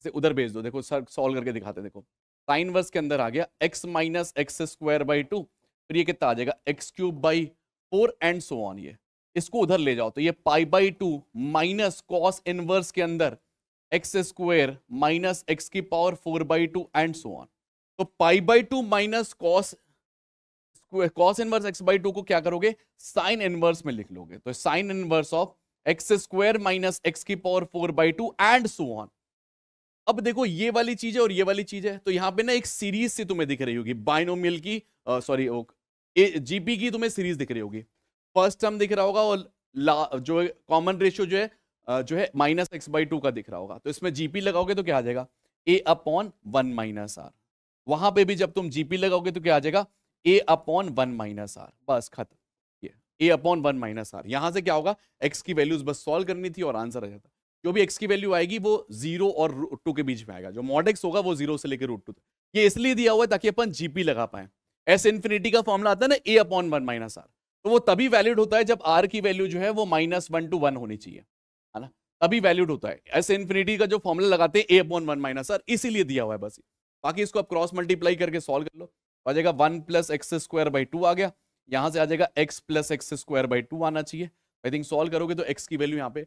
इसे उधर भेज दो देखो सर सॉल्व करके दिखाते देखो साइन वर्स के अंदर आ गया x minus x square by two फिर ये कितना आ जाएगा x cube by four and so on ये इसको उधर ले जाओ तो ये pi by two minus cos inverse के अंदर एक्स स्क्वायर माइनस एक्स की power four by two and so on तो pi by two minus cos cos inverse x by two को क्या करोगे साइन इनवर्स में लिख लोगे तो sine inverse of x square minus x की power four by two and so on अब देखो ये वाली चीज है और ये वाली चीज है तो यहां पे ना एक सीरीज से तुम्हें दिख रही होगी बाइनोमियल की सॉरी जीपी की तुम्हें सीरीज दिख रही होगी फर्स्ट टर्म दिख रहा होगा और ला, जो कॉमन रेशियो जो है जो है माइनस एक्स बाई टू का दिख रहा होगा तो इसमें जीपी लगाओगे तो क्या आ जाएगा a upon one minus r वहां पे भी जब तुम जीपी लगाओगे तो क्या आ जाएगा a upon one minus r बस खत्म ये a upon one minus r यहां से क्या होगा एक्स की वैल्यूज बस सॉल्व करनी थी और आंसर आ जाता जो भी एक्स की वैल्यू आएगी वो जीरो और रूट टू के बीच में आएगा जो मॉडेक्स होगा वो जीरो से लेकर रूट टू तक ये इसलिए दिया हुआ है ताकि अपन जीपी लगा पाए एस इन्फिनिटी का फॉर्मला आता है ना a upon one minus r तो वो तभी वैलिड होता है जब आर की वैल्यू जो है वो माइनस वन टू वन होनी चाहिए है ना तभी वैलिड होता है एस इन्फिनिटी का जो फॉर्मला लगाते हैं a upon one minus r इसीलिए दिया हुआ है बस बाकी इसको आप क्रॉस मल्टीप्लाई करके सॉल्व कर लो तो आ जाएगा one plus x square by two आ गया यहाँ से आ जाएगा x plus x square by two आना चाहिए आई थिंक सॉल्व करोगे तो एक्स की वैल्यू यहाँ पे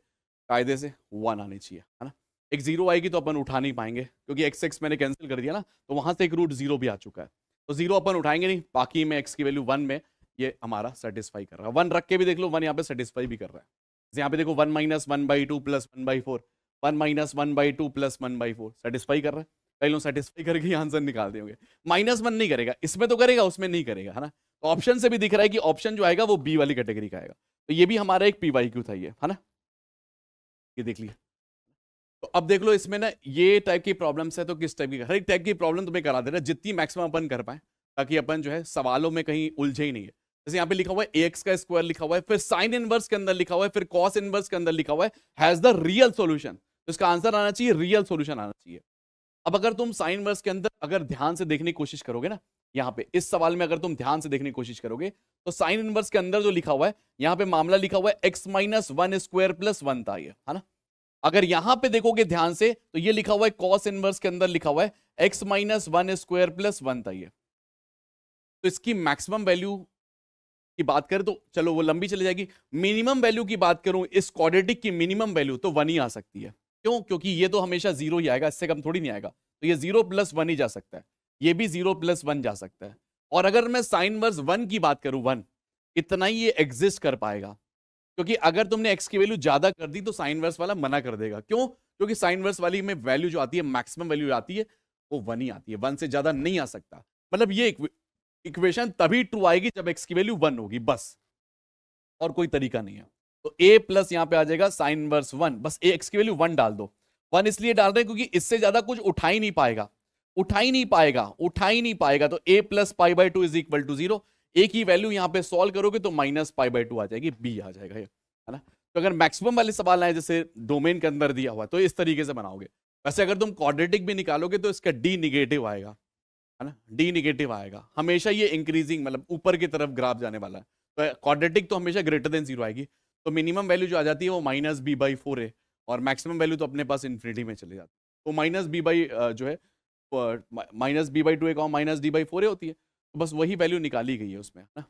कायदे से वन आनी चाहिए है ना एक जीरो आएगी तो अपन उठा नहीं पाएंगे क्योंकि एक्स एक्स मैंने कैंसिल कर दिया ना तो वहाँ से एक रूट जीरो भी आ चुका है तो जीरो अपन उठाएंगे नहीं बाकी में एक्स की वैल्यू वन में ये हमारा सेटिस्फाई कर रहा है वन रख के भी देख लो वन यहाँ पे सेटिस्फाई भी कर रहा है जैसे यहाँ पे देखो one minus one by two plus one by four one minus one by two plus one by four satisfy कर रहा है कई लोग सेटिस्फाई करके आंसर निकाल देंगे माइनस वन नहीं करेगा इसमें तो करेगा उसमें नहीं करेगा है ना तो ऑप्शन से भी दिख रहा है कि ऑप्शन जो आएगा वो बी वाली कैटेगरी का आएगा तो ये भी हमारा एक पी वाई क्यू था ये है ना ये देख लिया तो अब देख लो इसमें ना ये टाइप की प्रॉब्लम्स है तो किस टाइप की हर एक टाइप की प्रॉब्लम तुम्हें करा दे रहा है जितनी मैक्सिमम अपन कर पाए ताकि अपन जो है सवालों में कहीं उलझे ही नहीं है जैसे यहाँ पे लिखा हुआ है एक्स का स्क्वायर लिखा हुआ है फिर साइन इनवर्स के अंदर लिखा हुआ है फिर कॉस इनवर्स के अंदर लिखा हुआ है हैज द रियल सोल्यूशन इसका आंसर आना चाहिए रियल सोल्यूशन आना चाहिए अब अगर तुम साइन वर्स के अंदर अगर ध्यान से देखने की कोशिश करोगे ना यहाँ पे इस सवाल में अगर तुम ध्यान से देखने की कोशिश करोगे तो साइन इनवर्स के अंदर जो लिखा हुआ है यहाँ पे मामला लिखा हुआ है x minus one square plus one था ये है ना अगर यहाँ पे देखोगे ध्यान से तो ये लिखा हुआ है कॉस इनवर्स के अंदर लिखा हुआ है x minus one square plus one था ये तो इसकी मैक्सिमम वैल्यू की बात करें तो चलो वो लंबी चली जाएगी मिनिमम वैल्यू की बात करूं इस क्वाड्रेटिक की मिनिमम वैल्यू तो वन ही आ सकती है क्यों क्योंकि ये तो हमेशा जीरो ही आएगा इससे कम थोड़ी नहीं आएगा तो ये जीरो प्लस वन ही जा सकता है ये भी जीरो प्लस वन जा सकता है और अगर मैं साइन वर्स वन की बात करूं वन इतना ही ये एग्जिस्ट कर पाएगा क्योंकि अगर तुमने एक्स की वैल्यू ज्यादा कर दी तो साइन वर्स वाला मना कर देगा क्यों क्योंकि साइन वर्स वाली में वैल्यू जो आती है मैक्सिमम वैल्यू आती है वो वन ही आती है वन से ज्यादा नहीं आ सकता मतलब ये इक्वेशन तभी ट्रू आएगी जब एक्स की वैल्यू वन होगी बस और कोई तरीका नहीं है तो ए प्लस यहां पर आ जाएगा साइन वर्स वन बस ए एक्स की वैल्यू वन डाल दो वन इसलिए डाल रहे हैं क्योंकि इससे ज्यादा कुछ उठा ही नहीं पाएगा उठा ही नहीं पाएगा उठा ही नहीं पाएगा तो a plus pi by two is equal to zero a की वैल्यू यहाँ पे सॉल्व करोगे तो माइनस पाई बाई टू आ जाएगी बी आ जाएगा ये है ना तो अगर मैक्सिमम वाले सवाल आए जैसे डोमेन के अंदर दिया हुआ तो इस तरीके से बनाओगे वैसे अगर तुम क्वाड्रेटिक भी निकालोगे तो इसका डी निगेटिव आएगा है ना डी निगेटिव आएगा हमेशा ये इंक्रीजिंग मतलब ऊपर की तरफ ग्राफ जाने वाला है तो क्वाड्रेटिक तो हमेशा ग्रेटर देन जीरो आएगी तो मिनिमम वैल्यू जो आ जाती है वो माइनस बी बाई फोर है और मैक्सिमम वैल्यू तो अपने पास इन्फिनिटी में चली जाती है तो माइनस बी बाई जो है माइनस बी बाई टू एक और माइनस डी बाई फोर होती है तो बस वही वैल्यू निकाली गई है उसमें है ना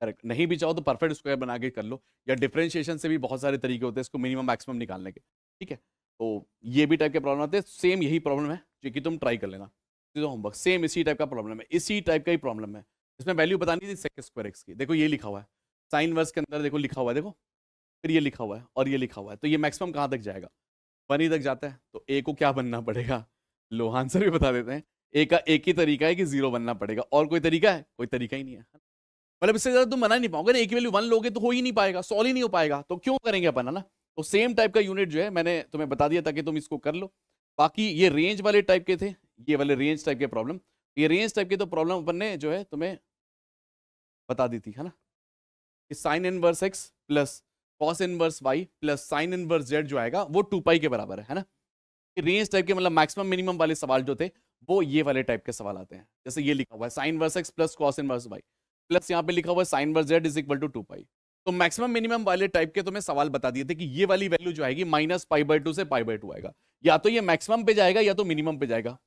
करेक्ट नहीं भी चाहो तो परफेक्ट स्क्वायर बना के कर लो या डिफ्रेंशिएशन से भी बहुत सारे तरीके होते हैं इसको मिनिमम मैक्सिमम निकालने के ठीक है तो ये भी टाइप के प्रॉब्लम आते हैं सेम यही प्रॉब्लम है जो कि तुम ट्राई कर लेना तो होमवर्क सेम इसी टाइप का प्रॉब्लम है इसी टाइप का ही प्रॉब्लम है इसमें वैल्यू बतानी थी सेकेंड स्क्वायर एक्स की देखो ये लिखा हुआ है साइन वर्स के अंदर देखो लिखा हुआ है देखो फिर ये लिखा हुआ है और ये लिखा हुआ है तो ये मैक्सिमम कहाँ तक जाएगा वन ही तक जाता है तो ए को क्या बनना पड़ेगा लो आंसर भी बता देते हैं ए का एक ही तरीका है कि जीरो बनना पड़ेगा और कोई तरीका है कोई तरीका ही नहीं है मतलब इससे ज़्यादा तुम बना नहीं पाओगे ना एक वैल्यू वन लोगे तो हो ही नहीं पाएगा सॉल्व ही नहीं हो पाएगा तो क्यों करेंगे अपन है ना तो सेम टाइप का यूनिट जो है मैंने तुम्हें बता दिया ताकि तुम इसको कर लो बाकी ये रेंज वाले टाइप के थे ये वाले रेंज टाइप के प्रॉब्लम ये रेंज टाइप के तो प्रॉब्लम अपन ने जो है तुम्हें बता दी थी है ना कि sine inverse x plus cos inverse y plus sine inverse z जो आएगा वो टू पाई के बराबर है ना रेंज टाइप के मतलब मैक्सिमम मिनिमम वाले सवाल जो थे वो ये वाले टाइप के सवाल आते हैं जैसे ये लिखा हुआ है sine inverse x plus cos inverse y plus यहाँ पे लिखा हुआ है sine inverse z is equal to two pi तो मैक्सिमम मिनिमम वाले टाइप के तो मैं सवाल बता दिए थे कि ये वाली वैल्यू जो आएगी माइनस पाई बाई टू से पाई बाई टू आएगा या तो ये मैक्सिमम पे जाएगा या तो मिनिमम पे जाएगा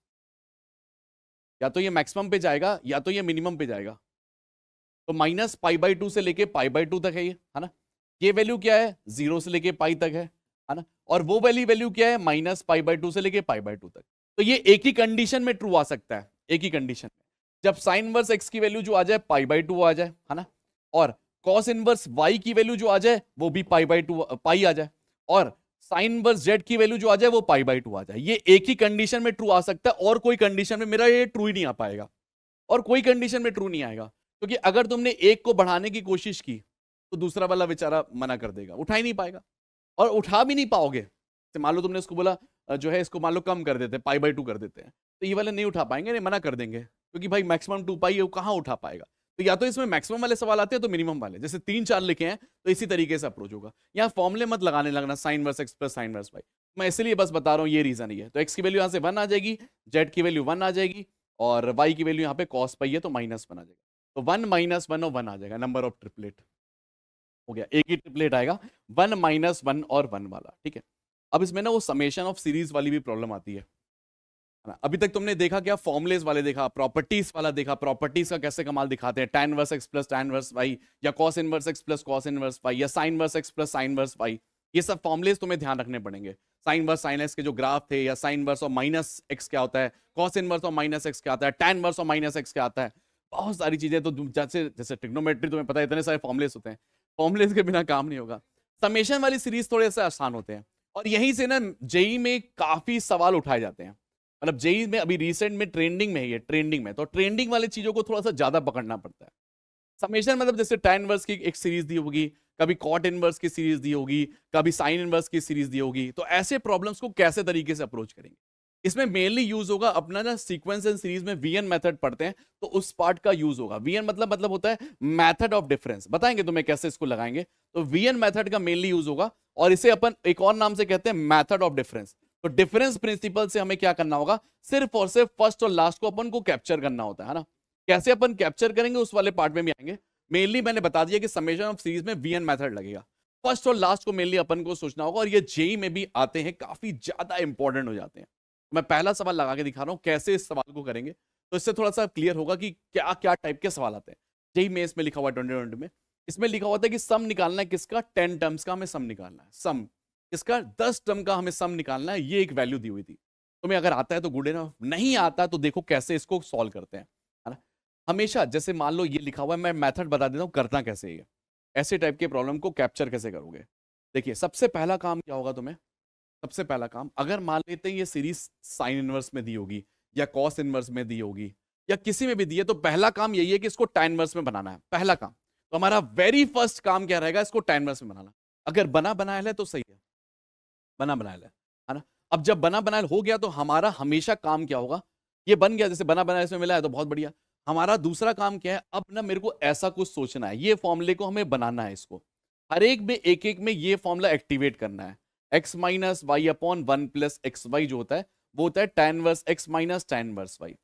या तो ये मैक्सिमम पे जाएगा या तो ये मिनिमम पे जाएगा तो माइनस पाई बाई टू से लेके पाई बाई टू तक है ये है ना ये वैल्यू क्या है जीरो से लेके पाई तक है है ना और वो वैली वैल्यू क्या है माइनस पाई बाई टू से लेके पाई बाई टू तक तो ये एक ही कंडीशन में ट्रू आ सकता है एक ही कंडीशन में जब साइन वर्स एक्स की वैल्यू जो आ जाए पाई बाई टू आ जाए है ना और कॉस इनवर्स वाई की वैल्यू जो आ जाए वो भी पाई बाई टू पाई आ जाए और साइन वर्स जेड की वैल्यू जो आ जाए वो पाई बाई टू आ जाए ये एक ही कंडीशन में ट्रू आ सकता है और कोई कंडीशन में मेरा ये ट्रू ही नहीं आ पाएगा और कोई कंडीशन में ट्रू नहीं आएगा क्योंकि अगर तुमने एक को बढ़ाने की कोशिश की तो दूसरा वाला बेचारा मना कर देगा उठा ही नहीं पाएगा और उठा भी नहीं पाओगे तो मान लो तुमने उसको बोला जो है इसको मान लो कम कर देते हैं पाई बाई टू कर देते हैं तो ये वाले नहीं उठा पाएंगे नहीं मना कर देंगे क्योंकि भाई मैक्सिमम टू पाई है वो कहाँ उठा पाएगा तो या तो इसमें मैक्सिमम वाले सवाल आते हैं तो मिनिमम वाले जैसे तीन चार लिखे हैं तो इसी तरीके से अप्रोच होगा यहाँ फॉर्मले मत लगाने लगना sine inverse x plus sign inverse y मैं इसलिए बस बता रहा हूँ ये रीजन ही है तो एक्स की वैल्यू यहाँ से वन आ जाएगी जेड की वैल्यू वन आ जाएगी और वाई की वैल्यू यहाँ पे कॉस पाई है तो माइनस वन आ जाएगा तो वन माइनस वन और वन आ जाएगा नंबर ऑफ ट्रिपलेट हो गया एक ही ट्रिपलेट आएगा वन माइनस वन और वन वाला ठीक है अब इसमें ना वो समेशन ऑफ सीरीज वाली भी प्रॉब्लम आती है ना अभी तक तुमने देखा क्या फॉर्मुलेज वाले देखा प्रॉपर्टीज वाला देखा प्रॉपर्टीज का कैसे कमाल दिखाते हैं tan inverse x plus tan inverse y या cos inverse x plus cos inverse y या sine inverse x plus sign inverse y ये सब फॉर्मुलेज तुम्हें ध्यान रखने पड़ेंगे साइन वर्स साइन एक्स के जो ग्राफ थे या साइन वर्स और माइनस एक्स क्या होता है कॉस इनवर्स और माइनस एक्स क्या आता है टेन वर्स और माइनस एक्स क्या आता है बहुत सारी चीज़ें तो जैसे जैसे ट्रिग्नोमेट्री तुम्हें पता है इतने सारे फॉर्मुलेस होते हैं फॉर्मुलेस के बिना काम नहीं होगा समेशन वाली सीरीज थोड़े से आसान होते हैं और यहीं से ना जेई e में काफ़ी सवाल उठाए जाते हैं मतलब जेई e में अभी रिसेंट में ट्रेंडिंग में ही है ट्रेंडिंग में तो ट्रेंडिंग वाली चीज़ों को थोड़ा सा ज़्यादा पकड़ना पड़ता है समेशन मतलब जैसे टेन वर्स की एक सीरीज दी होगी कभी कॉट इनवर्स की सीरीज दी होगी कभी साइन इनवर्स की सीरीज दी होगी तो ऐसे प्रॉब्लम्स को कैसे तरीके से अप्रोच करेंगे इसमें मेनली यूज होगा अपना ना सीक्वेंस एंड सीरीज में वीएन मेथड पढ़ते हैं तो उस पार्ट का यूज होगा वीएन मतलब मतलब होता है मेथड ऑफ डिफरेंस बताएंगे तुम्हें कैसे इसको लगाएंगे तो वीएन मेथड का मेनली यूज होगा और इसे अपन एक और नाम से कहते हैं मैथड ऑफ डिफरेंस तो डिफरेंस प्रिंसिपल से हमें क्या करना होगा सिर्फ और सिर्फ फर्स्ट और लास्ट को अपन को कैप्चर करना होता है ना कैसे अपन कैप्चर करेंगे उस वाले पार्ट में भी आएंगे मेनली मैंने बता दिया कि समेशन ऑफ सीरीज में वीएन मेथड लगेगा फर्स्ट और लास्ट को मेनली अपन को सोचना होगा और ये जेई e में भी आते हैं काफी ज्यादा इंपॉर्टेंट हो जाते हैं मैं पहला सवाल लगा के दिखा रहा हूँ कैसे इस सवाल को करेंगे तो इससे थोड़ा सा क्लियर होगा कि क्या क्या टाइप के सवाल आते हैं यही मैं इसमें लिखा हुआ ट्वेंटी ट्वेंटी में इसमें लिखा हुआ था कि सम निकालना है किसका टेन टर्म्स का हमें सम निकालना है सम किसका दस टर्म का हमें सम निकालना है ये एक वैल्यू दी हुई थी तुम्हें अगर आता है तो गुड एनफ नहीं आता तो देखो कैसे इसको सॉल्व करते हैं है ना हमेशा जैसे मान लो ये लिखा हुआ है मैं मेथड बता देता हूँ करना कैसे ये ऐसे टाइप के प्रॉब्लम को कैप्चर कैसे करोगे देखिए सबसे पहला काम क्या होगा तुम्हें सबसे पहला काम अगर मान लेते हैं ये सीरीज साइन इनवर्स में दी होगी या कॉस इनवर्स में दी होगी या किसी में भी दी है तो पहला काम यही है कि इसको टाइन इनवर्स में बनाना है पहला काम तो हमारा वेरी फर्स्ट काम क्या रहेगा इसको टाइन इनवर्स में बनाना अगर बना बनाया है तो सही है बना बनाया है ना अब जब बना बनाया हो गया तो हमारा हमेशा काम क्या होगा ये बन गया जैसे बना बनाया इसमें मिला है तो बहुत बढ़िया हमारा दूसरा काम क्या है अब ना मेरे को ऐसा कुछ सोचना है ये फॉर्मूले को हमें बनाना है इसको हर एक में एक एक में ये फॉर्मूला एक्टिवेट करना है x minus y upon one plus x y जो होता है वो होता है tan inverse x minus tan inverse y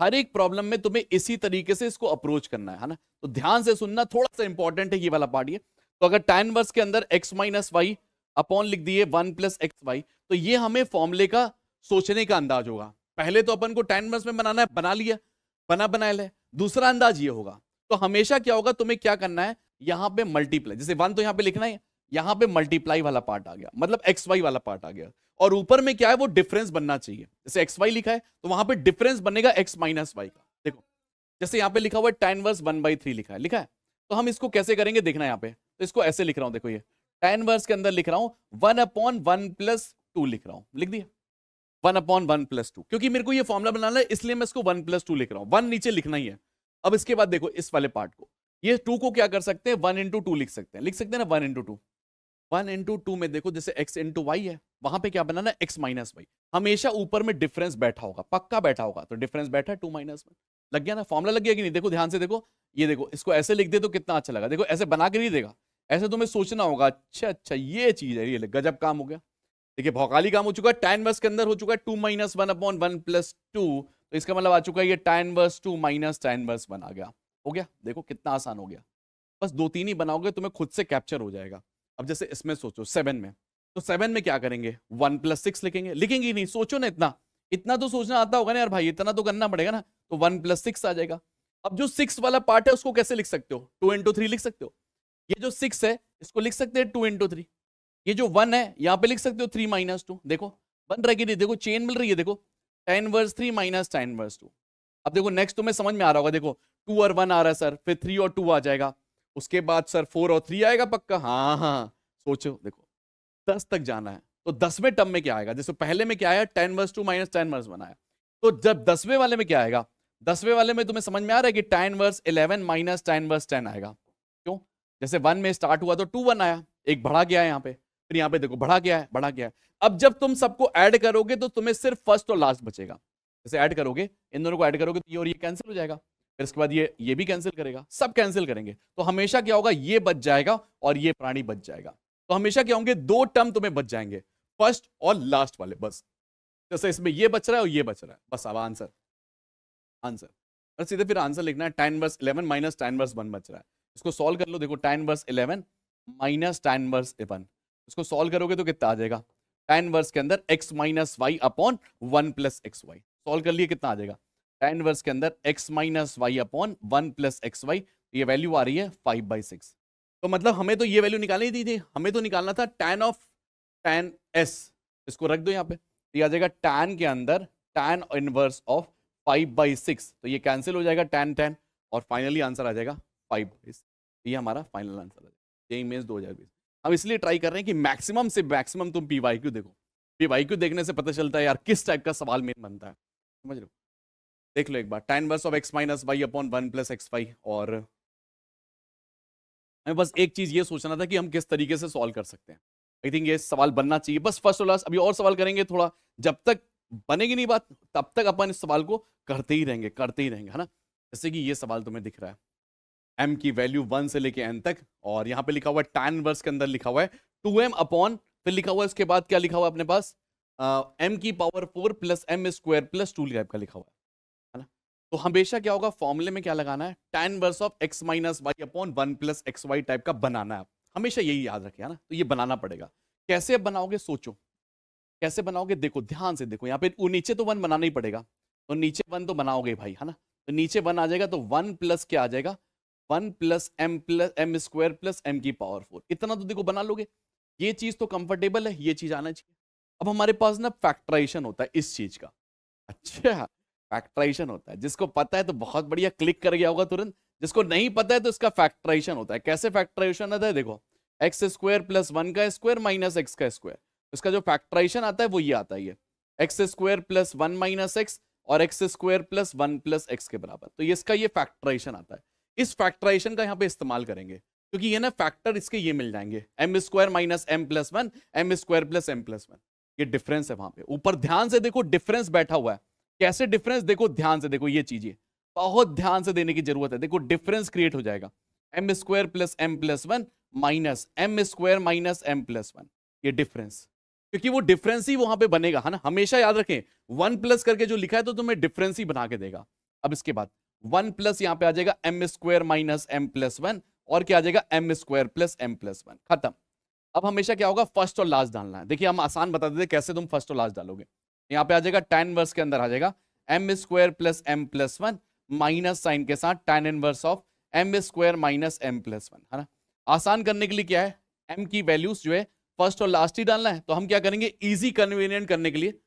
हर एक प्रॉब्लम में तुम्हें इसी तरीके से इसको अप्रोच करना है ना तो ध्यान से सुनना थोड़ा सा इंपॉर्टेंट है ये वाला पार्ट ये तो अगर टेन वर्स के अंदर एक्स माइनस वाई अपॉन लिख दिए वन प्लस एक्स वाई तो ये हमें फॉर्मुले का सोचने का अंदाज होगा पहले तो अपन को टेन वर्स में बनाना है बना लिया बना बना ले दूसरा अंदाज ये होगा तो हमेशा क्या होगा तुम्हें क्या करना है यहां पे मल्टीप्लाई जैसे वन तो यहां पे लिखना है यहां पे मल्टीप्लाई वाला पार्ट आ गया मतलब एक्स वाई वाला पार्ट आ गया और ऊपर में क्या है वो डिफरेंस बनना चाहिए जैसे एक्स वाई लिखा है तो वहां पे डिफरेंस बनेगा एक्स माइनस वाई का देखो जैसे यहाँ पे लिखा हुआ है tan inverse one by three लिखा है लिखा है तो हम इसको कैसे करेंगे देखना यहाँ पे तो इसको ऐसे लिख रहा हूँ देखो ये टेन वर्स के अंदर लिख रहा हूँ one upon one plus two लिख रहा हूँ लिख दिया one upon one plus two क्योंकि मेरे को ये फॉर्मुला बनाना है इसलिए मैं इसको वन प्लस टू लिख रहा हूँ वन नीचे लिखना ही है अब इसके बाद देखो इस वाले पार्ट को ये टू को क्या कर सकते हैं वन इंटू टू लिख सकते हैं लिख सकते हैं ना one into two one into two में देखो जैसे एक्स इंटू वाई है वहां पे क्या बनाना एक्स माइनस वाई हमेशा ऊपर में डिफरेंस बैठा होगा पक्का बैठा होगा तो डिफरेंस बैठा है टू माइनस वन लग गया ना फॉर्मुला लग गया कि नहीं देखो ध्यान से देखो ये देखो इसको ऐसे लिख दे तो कितना अच्छा लगा देखो ऐसे बना के नहीं देगा ऐसे तुम्हें सोचना होगा अच्छा अच्छा ये चीज है ये गजब काम हो गया देखिए भौकाली काम हो चुका है टाइन वर्स के अंदर हो चुका है two minus one upon one plus two तो इसका मतलब आ चुका है ये tan inverse two minus tan inverse बना आ गया हो गया देखो कितना आसान हो गया बस दो तीन ही बनाओगे तुम्हें खुद से कैप्चर हो जाएगा अब जैसे इसमें सोचो सेवन में तो सेवन में क्या करेंगे वन प्लस सिक्स लिखेंगे लिखेंगे नहीं सोचो ना इतना इतना तो सोचना आता होगा ना यार भाई इतना तो करना पड़ेगा ना तो वन प्लस सिक्स आ जाएगा अब जो सिक्स वाला पार्ट है उसको कैसे लिख सकते हो टू इंटू थ्री लिख सकते हो ये जो सिक्स है इसको लिख सकते हैं टू इंटू थ्री ये जो वन है यहाँ पे लिख सकते हो थ्री माइनस टू देखो बन रहा है देखो चेन मिल रही है देखो tan inverse three minus tan inverse two अब देखो नेक्स्ट तुम्हें समझ में आ रहा होगा देखो टू और वन आ रहा है सर फिर थ्री और टू आ जाएगा उसके बाद सर फोर और थ्री आएगा पक्का हाँ हाँ सोचो देखो दस तक जाना है तो दसवें टर्म में क्या आएगा जैसे पहले में क्या आया tan inverse two minus tan inverse बनाया तो जब दसवें वाले में क्या आएगा दसवें वाले में तुम्हें समझ में आ रहा है कि tan inverse eleven minus tan inverse ten आएगा क्यों जैसे वन में स्टार्ट हुआ तो टू वन आया एक बढ़ा गया है यहाँ पे फिर यहाँ पे देखो बढ़ा गया है बढ़ा गया है अब जब तुम सबको ऐड करोगे तो तुम्हें सिर्फ फर्स्ट और लास्ट बचेगा जैसे ऐड करोगे इन दोनों को ऐड करोगे तो ये और ये कैंसिल हो जाएगा फिर इसके बाद ये ये भी कैंसिल करेगा सब कैंसिल करेंगे तो हमेशा क्या होगा ये बच जाएगा और ये प्राणी बच जाएगा तो हमेशा क्या होंगे दो टर्म तुम्हें बच जाएंगे फर्स्ट और लास्ट वाले बस जैसे इसमें ये बच रहा है और ये बच रहा है बस अब आंसर आंसर और सीधे फिर आंसर लिखना है tan inverse eleven minus tan inverse one बच रहा है इसको सॉल्व कर लो देखो tan inverse eleven minus tan inverse one इसको सॉल्व करोगे तो कितना आ जाएगा टेन वर्स के अंदर x minus y upon one plus x y solve कर लिए कितना आ जाएगा टेन वर्स के अंदर x minus y upon one plus x y ये वैल्यू आ रही है फाइव बाई सिक्स तो मतलब हमें तो ये वैल्यू निकालनी दी थी हमें तो निकालना था टेन ऑफ टेन एस इसको रख दो यहाँ पे ये आ जाएगा टेन के अंदर tan inverse of five by six तो ये कैंसिल हो जाएगा टेन टेन और फाइनली आंसर आ जाएगा फाइव बाई सिक्स ये हमारा फाइनल आंसर आ जाएगा ये इमेज दो हज़ार बीस हम इसलिए ट्राई कर रहे हैं कि मैक्सिमम से मैक्सिमम तुम पी वाई क्यू देखो पी वाई क्यू देखने से पता चलता है यार किस टाइप का सवाल मेन बनता है समझ रहे हो देख लो एक बार tan बस of x minus y upon one plus x y और हमें बस एक चीज़ ये सोचना था कि हम किस तरीके से सॉल्व कर सकते हैं आई थिंक ये सवाल बनना चाहिए बस फर्स्ट और लास्ट अभी और सवाल करेंगे थोड़ा जब तक बनेगी नहीं बात तब तक अपन इस सवाल को करते ही रहेंगे करते ही रहेंगे है ना जैसे कि ये सवाल तुम्हें दिख रहा है एम की वैल्यू वन से लेके एन तक और यहाँ पे लिखा हुआ है टैन वर्स के अंदर लिखा हुआ है टू एम अपॉन फिर लिखा हुआ है उसके बाद क्या लिखा हुआ है अपने पास एम uh, की power four plus m square plus two का लिखा हुआ है तो हमेशा क्या होगा फॉर्मुले में क्या लगाना है tan inverse of x minus y upon one plus x y type का बनाना है हमेशा यही याद रखे ना तो ये बनाना पड़ेगा कैसे बनाओगे सोचो कैसे बनाओगे देखो ध्यान से देखो यहाँ पे नीचे तो वन बनाना ही पड़ेगा तो नीचे वन तो बनाओगे भाई है ना तो नीचे वन आ जाएगा तो वन प्लस क्या आ जाएगा one plus m plus m square plus m की पावर फोर इतना तो देखो बना लोगे ये चीज तो कंफर्टेबल है ये चीज आना चाहिए अब हमारे पास ना फैक्ट्राइजेशन होता है इस चीज का अच्छा फैक्ट्राइजेशन होता है जिसको पता है तो बहुत बढ़िया क्लिक कर गया होगा तुरंत जिसको नहीं पता है तो इसका फैक्ट्राइजेशन होता है कैसे फैक्ट्राइजेशन आता है देखो एक्स स्क्वायर प्लस वन का स्क्वायर माइनस एक्स का स्क्वायर इसका जो फैक्ट्राइजेशन आता है वो ये आता है ये x square plus one minus x और x square plus one plus x के बराबर तो इसका ये फैक्ट्राइजेशन आता है इस फैक्ट्राइजेशन का यहाँ पे इस्तेमाल करेंगे क्योंकि ये ना फैक्टर इसके ये मिल जाएंगे m square minus m plus one m square plus m plus one ये डिफरेंस है वहां पे ऊपर ध्यान से देखो डिफरेंस बैठा हुआ है कैसे डिफरेंस देखो ध्यान से देखो ये चीजें बहुत ध्यान से देने की जरूरत है देखो डिफरेंस क्रिएट हो जाएगा m square plus m plus one minus m square minus m plus one ये डिफरेंस क्योंकि वो डिफरेंस ही वहां पे बनेगा है ना हमेशा याद रखें वन प्लस करके जो लिखा है तो तुम्हें डिफरेंस ही बना के देगा अब इसके बाद वन प्लस यहाँ पे आ जाएगा m square minus m plus one और क्या आ जाएगा m square plus m plus one खत्म अब हमेशा क्या होगा फर्स्ट और लास्ट डालना है देखिए हम आसान बताते थे कैसे तुम फर्स्ट और लास्ट डालोगे यहाँ पे आ जाएगा टेन वर्स के अंदर आ जाएगा m square plus m plus one minus sign के साथ tan inverse of m square minus m plus one है ना आसान करने के लिए क्या है एम की वैल्यूज जो है फर्स्ट और लास्ट ही डालना है तो हम क्या करेंगे इजी कन्वीनियंट करने के लिए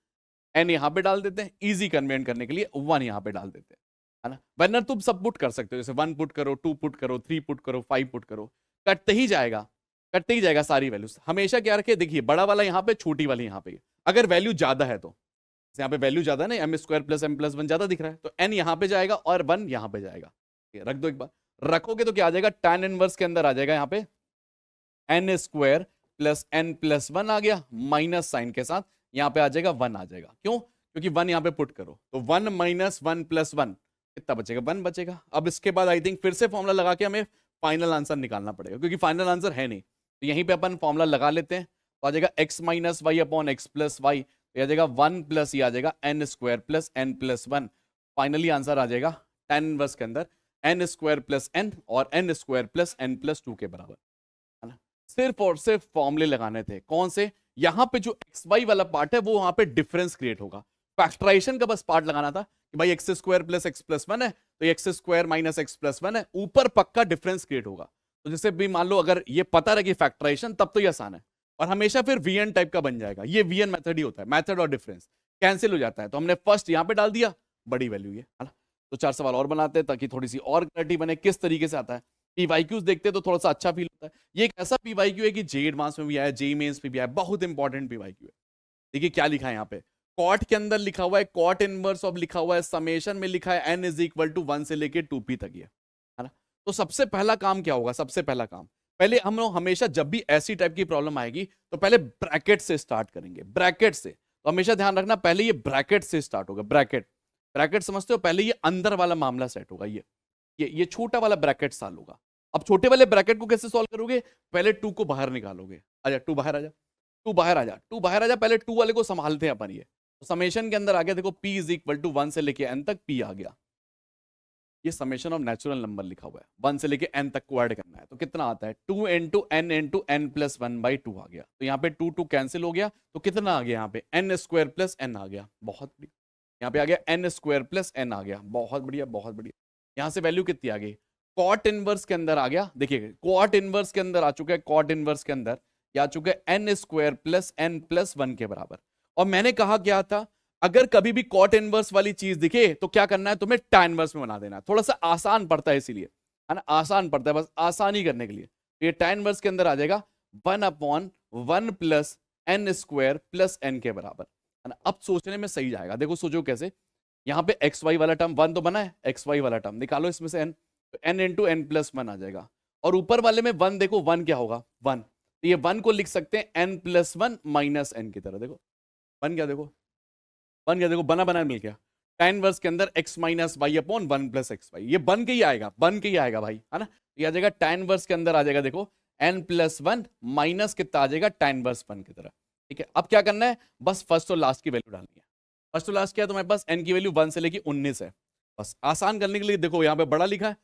एन यहाँ पे डाल देते हैं इजी कन्वीनियंट करने के लिए वन यहाँ पे डाल देते हैं है ना बैनर तुम सब पुट कर सकते हो जैसे वन पुट करो टू पुट करो थ्री पुट करो फाइव पुट करो कटते ही जाएगा कटते ही जाएगा सारी वैल्यूज हमेशा क्या रखे देखिए बड़ा वाला यहाँ पे छोटी वाली यहाँ पे अगर वैल्यू ज्यादा है तो यहाँ पे वैल्यू ज्यादा ना m square plus m plus one ज्यादा दिख रहा है तो एन यहाँ पे जाएगा और वन यहाँ पे जाएगा रख दो एक बार रखोगे तो क्या आ जाएगा टेन इनवर्स के अंदर आ जाएगा यहाँ पे n square plus n plus one आ गया माइनस साइन के साथ यहाँ पे आ जाएगा वन आ जाएगा क्यों क्योंकि वन यहाँ पे पुट करो तो one minus one plus one कितना बचेगा वन बचेगा अब इसके बाद आई थिंक फिर से फॉर्मुला लगा के हमें फाइनल आंसर निकालना पड़ेगा क्योंकि फाइनल आंसर है नहीं तो यहीं पे अपन फॉर्मुला लगा लेते हैं तो आ जाएगा x minus y upon x plus y तो आ जाएगा वन प्लस ये आ जाएगा n square plus n plus one finally answer आ जाएगा टेन वर्ष के अंदर एन स्क्वायर प्लस एन और n square plus n plus two के बराबर है ना सिर्फ और सिर्फ फॉर्मूले लगाने थे कौन से यहाँ पे जो एक्स वाई वाला पार्ट है वो वहां पे डिफरेंस क्रिएट होगा फैक्टराइजेशन का बस पार्ट लगाना था कि भाई x square plus x plus one है तो x square minus x plus one है ऊपर पक्का डिफरेंस क्रिएट होगा तो जैसे भी मान लो अगर ये पता रहे कि फैक्टराइजेशन तब तो ये आसान है और हमेशा फिर वी एन टाइप का बन जाएगा ये वी एन मेथड ही होता है मैथड और डिफरेंस कैंसिल हो जाता है तो हमने फर्स्ट यहाँ पे डाल दिया बड़ी वैल्यू ये है ना तो चार सवाल और बनाते हैं ताकि थोड़ी सी और क्लैरिटी बने किस तरीके से आता है क्यूज देखते तो थोड़ा सा अच्छा फील होता है ये एक ऐसा क्यू है कि जे एडवांस में भी आया जे मेन्स में भी आया बहुत इंपॉर्टेंट क्यू है देखिए क्या लिखा है यहाँ पे कॉट के अंदर लिखा हुआ है कॉट इनवर्स ऑफ लिखा हुआ है समेशन में लिखा है n is equal to one से लेके टू पी तक ये है ना तो सबसे पहला काम क्या होगा सबसे पहला काम पहले हम लोग हमेशा जब भी ऐसी टाइप की प्रॉब्लम आएगी तो पहले ब्रैकेट से स्टार्ट करेंगे ब्रैकेट से तो हमेशा ध्यान रखना पहले ये ब्रैकेट से स्टार्ट होगा ब्रैकेट ब्रैकेट समझते हो पहले ये अंदर वाला मामला सेट होगा ये ये ये छोटा वाला ब्रैकेट साल होगा अब छोटे वाले ब्रैकेट को कैसे सॉल्व करोगे पहले टू को बाहर निकालोगे आजा टू बाहर आजा टू बाहर आजा टू बाहर आजा पहले टू वाले को संभालते हैं अपन ये तो समेशन के अंदर आ गया देखो p is equal to one से लेके एन तक पी आ गया ये समेशन ऑफ नेचुरल नंबर लिखा हुआ है वन से लेके एन तक को ऐड करना है तो कितना आता है two n to n n to n plus one by two आ गया तो यहाँ पे टू टू कैंसिल हो गया तो कितना आ गया यहाँ पे एन स्क्वायर प्लस एन आ गया बहुत बढ़िया यहाँ पे आ गया एन स्क्वायर प्लस एन आ गया बहुत बढ़िया बहुत बढ़िया यहाँ से वैल्यू कितनी आ गई कॉट इनवर्स के अंदर आ गया देखिए कॉट इनवर्स के अंदर आ चुका है कॉट इनवर्स के अंदर ये आ चुका है n square plus n plus one के बराबर और मैंने कहा क्या था अगर कभी भी कॉट इनवर्स वाली चीज दिखे तो क्या करना है तुम्हें टैन वर्स में बना देना थोड़ा सा आसान पड़ता है इसीलिए है ना आसान पड़ता है बस आसानी करने के लिए तो ये टैन वर्स के अंदर आ जाएगा one upon one plus n square plus n के बराबर है ना अब सोचने में सही जाएगा देखो सोचो कैसे यहाँ पे एक्स वाई वाला टर्म वन तो बना है एक्स वाई वाला टर्म निकालो इसमें से एन तो n into n plus one आ जाएगा और ऊपर वाले में वन देखो वन क्या होगा वन तो ये वन को लिख सकते हैं n plus one minus n की तरह देखो वन क्या देखो बन गया देखो बना बना मिल गया टेन वर्स के अंदर x minus y upon one plus x y ये बन के ही आएगा बन के ही आएगा भाई है ना ये आ जाएगा टेन वर्स के अंदर आ जाएगा देखो एन प्लस वन माइनस कितना आ जाएगा टेन वर्स वन की तरह ठीक है अब क्या करना है बस फर्स्ट और लास्ट की वैल्यू डालनी है फर्स्ट और लास्ट क्या है मेरे पास एन की वैल्यू वन से लेकर उन्नीस है बस आसान करने के लिए देखो यहाँ पे बड़ा लिखा है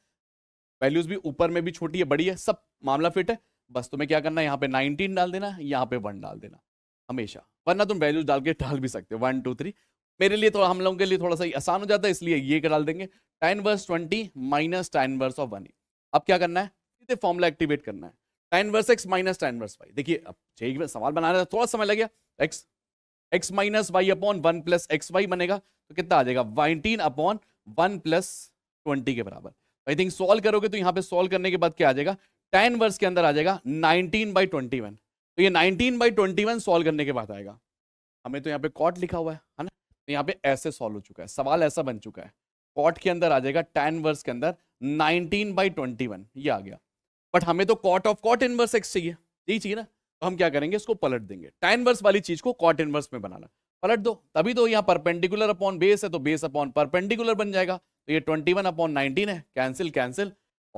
वैल्यूज भी ऊपर में भी छोटी है बड़ी है सब मामला फिट है बस तुम्हें क्या करना है यहाँ पे नाइनटीन डाल देना यहाँ पे वन डाल देना हमेशा वरना तुम वैल्यूज डाल के डाल भी सकते हो वन टू थ्री मेरे लिए तो हम लोगों के लिए थोड़ा सा आसान हो जाता है इसलिए ये डाल देंगे tan inverse twenty minus tan inverse of one अब क्या करना है सीधे फॉर्मूला एक्टिवेट करना है tan inverse x minus tan inverse y देखिए अब ठीक है सवाल बना रहे थे थोड़ा समय लग गया x x minus y upon one plus x y बनेगा तो कितना आ जाएगा nineteen upon one plus twenty के बराबर आई थिंक सॉल्व करोगे तो यहाँ पे सॉल्व करने के बाद क्या आ जाएगा टेन वर्स के अंदर आ जाएगा नाइनटीन बाई ट्वेंटी वन तो ये nineteen by twenty one solve करने के बाद आएगा हमें तो यहाँ पे कॉट लिखा हुआ है ना तो यहाँ पे ऐसे सॉल्व हो चुका है सवाल ऐसा बन चुका है कॉट के अंदर आ जाएगा टेन वर्स के अंदर नाइनटीन बाई ट्वेंटी वन ये आ गया बट हमें तो cot of cot inverse x चाहिए यही चाहिए ना तो हम क्या करेंगे इसको पलट देंगे टेन वर्स वाली चीज को कॉट इनवर्स में बनाना पलट दो तभी तो यहाँ परपेंडिकुलर अपॉन बेस है तो बेस अपॉन परपेंडिकुलर बन जाएगा तो ये ट्वेंटी वन अपॉन नाइनटीन है कैंसिल कैंसिल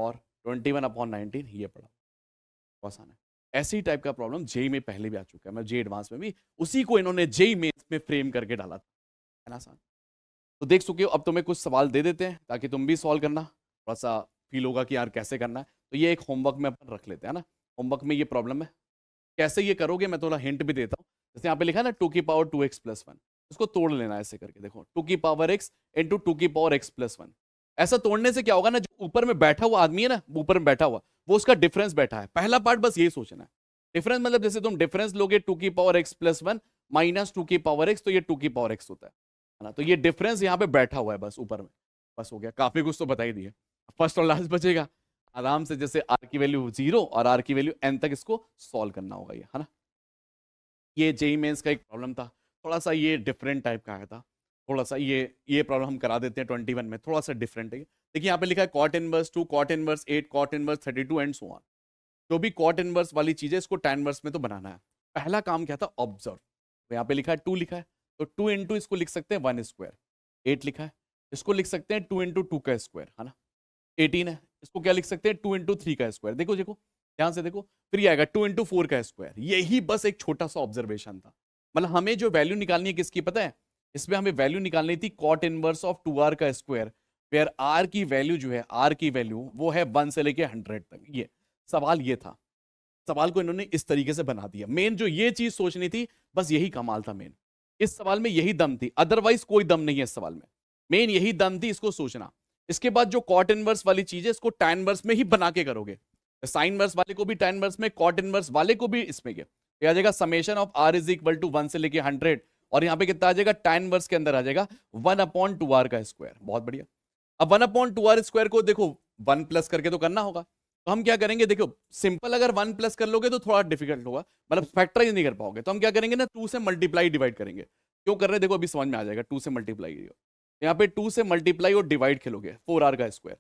और ट्वेंटी वन अपॉन नाइनटीन ये पड़ा तो आसान है ऐसे ही टाइप का प्रॉब्लम जेई में पहले भी आ चुका है मैं जे एडवांस में भी उसी को इन्होंने जेई मेन्स में फ्रेम करके डाला था है ना आसान तो देख चुके हो अब तुम्हें तो कुछ सवाल दे देते हैं ताकि तुम भी सॉल्व करना थोड़ा सा फील होगा कि यार कैसे करना है तो ये एक होमवर्क में अपन रख लेते हैं ना होमवर्क में ये प्रॉब्लम है कैसे ये करोगे मैं थोड़ा हिंट भी देता हूँ जैसे यहाँ पे लिखा ना टू की power two x plus one इसको तोड़ लेना ऐसे करके देखो टू की पावर एक्स इंटू टू की पावर एक्स प्लस वन ऐसा तोड़ने से क्या होगा ना जो ऊपर में बैठा हुआ आदमी है ना ऊपर में बैठा हुआ वो उसका डिफरेंस बैठा है पहला पार्ट बस यही सोचना है डिफरेंस मतलब जैसे तुम डिफरेंस लोगे टू की power x plus one minus two की पावर एक्स तो ये टू की पावर एक्स होता है ना तो ये डिफरेंस यहाँ पे बैठा हुआ है बस ऊपर में बस हो गया काफी कुछ तो बताई दिए फर्स्ट और लास्ट बचेगा आराम से जैसे आर की वैल्यू जीरो और आर की वैल्यू एन तक इसको सॉल्व करना होगा ये है ना ये जेई मेन्स e का एक प्रॉब्लम था थोड़ा सा ये डिफरेंट टाइप का आया था थोड़ा सा ये ये प्रॉब्लम हम करा देते हैं ट्वेंटी वन में थोड़ा सा डिफरेंट है देखिए यहाँ पे लिखा है cot inverse two cot inverse eight cot inverse thirty two and so on जो भी कॉट इनवर्स वाली चीज़ें इसको टेन वर्स में तो बनाना है पहला काम क्या था ऑब्जर्व तो यहाँ पे लिखा है टू लिखा है तो टू इंटू इसको लिख सकते हैं वन स्क्वायर एट लिखा है इसको लिख सकते हैं टू इंटू टू का स्क्वायर है ना एटीन है इसको क्या लिख सकते हैं टू इंटू थ्री का स्क्वायर देखो देखो ध्यान से देखो फिर ये आएगा टू इंटू फोर का स्क्वायर यही बस एक छोटा सा ऑब्जर्वेशन था मतलब हमें जो वैल्यू निकालनी है किसकी पता है इसमें हमें वैल्यू निकालनी थी cot inverse of two r का स्क्वायर वेयर आर की वैल्यू जो है आर की वैल्यू वो है वन से लेके हंड्रेड तक ये सवाल ये था सवाल को इन्होंने इस तरीके से बना दिया मेन जो ये चीज सोचनी थी बस यही कमाल था मेन इस सवाल में यही दम थी अदरवाइज कोई दम नहीं है इस सवाल में मेन यही दम थी इसको सोचना इसके बाद जो कॉट इनवर्स वाली चीज है इसको टैन वर्स में ही बना के करोगे साइन वर्स वाले को भी टैन वर्स में कॉट इनवर्स वाले को भी इसमें गया आ जाएगा summation of r is equal to one से लेके हंड्रेड और यहाँ पे कितना आ जाएगा टैन वर्स के अंदर आ जाएगा वन अपॉन टू आर का स्क्वायर बहुत बढ़िया अब one upon two r square को देखो वन प्लस करके तो करना होगा तो हम क्या करेंगे देखो सिंपल अगर वन प्लस कर लोगे तो थोड़ा डिफिकल्ट होगा मतलब फैक्टराइज नहीं कर पाओगे तो हम क्या करेंगे ना टू से मल्टीप्लाई डिवाइड करेंगे क्यों कर रहे हैं देखो अभी समझ में आ जाएगा टू से मल्टीप्लाई यहाँ पे टू से मल्टीप्लाई और डिवाइड खेलोगे फोर आर का स्क्वायर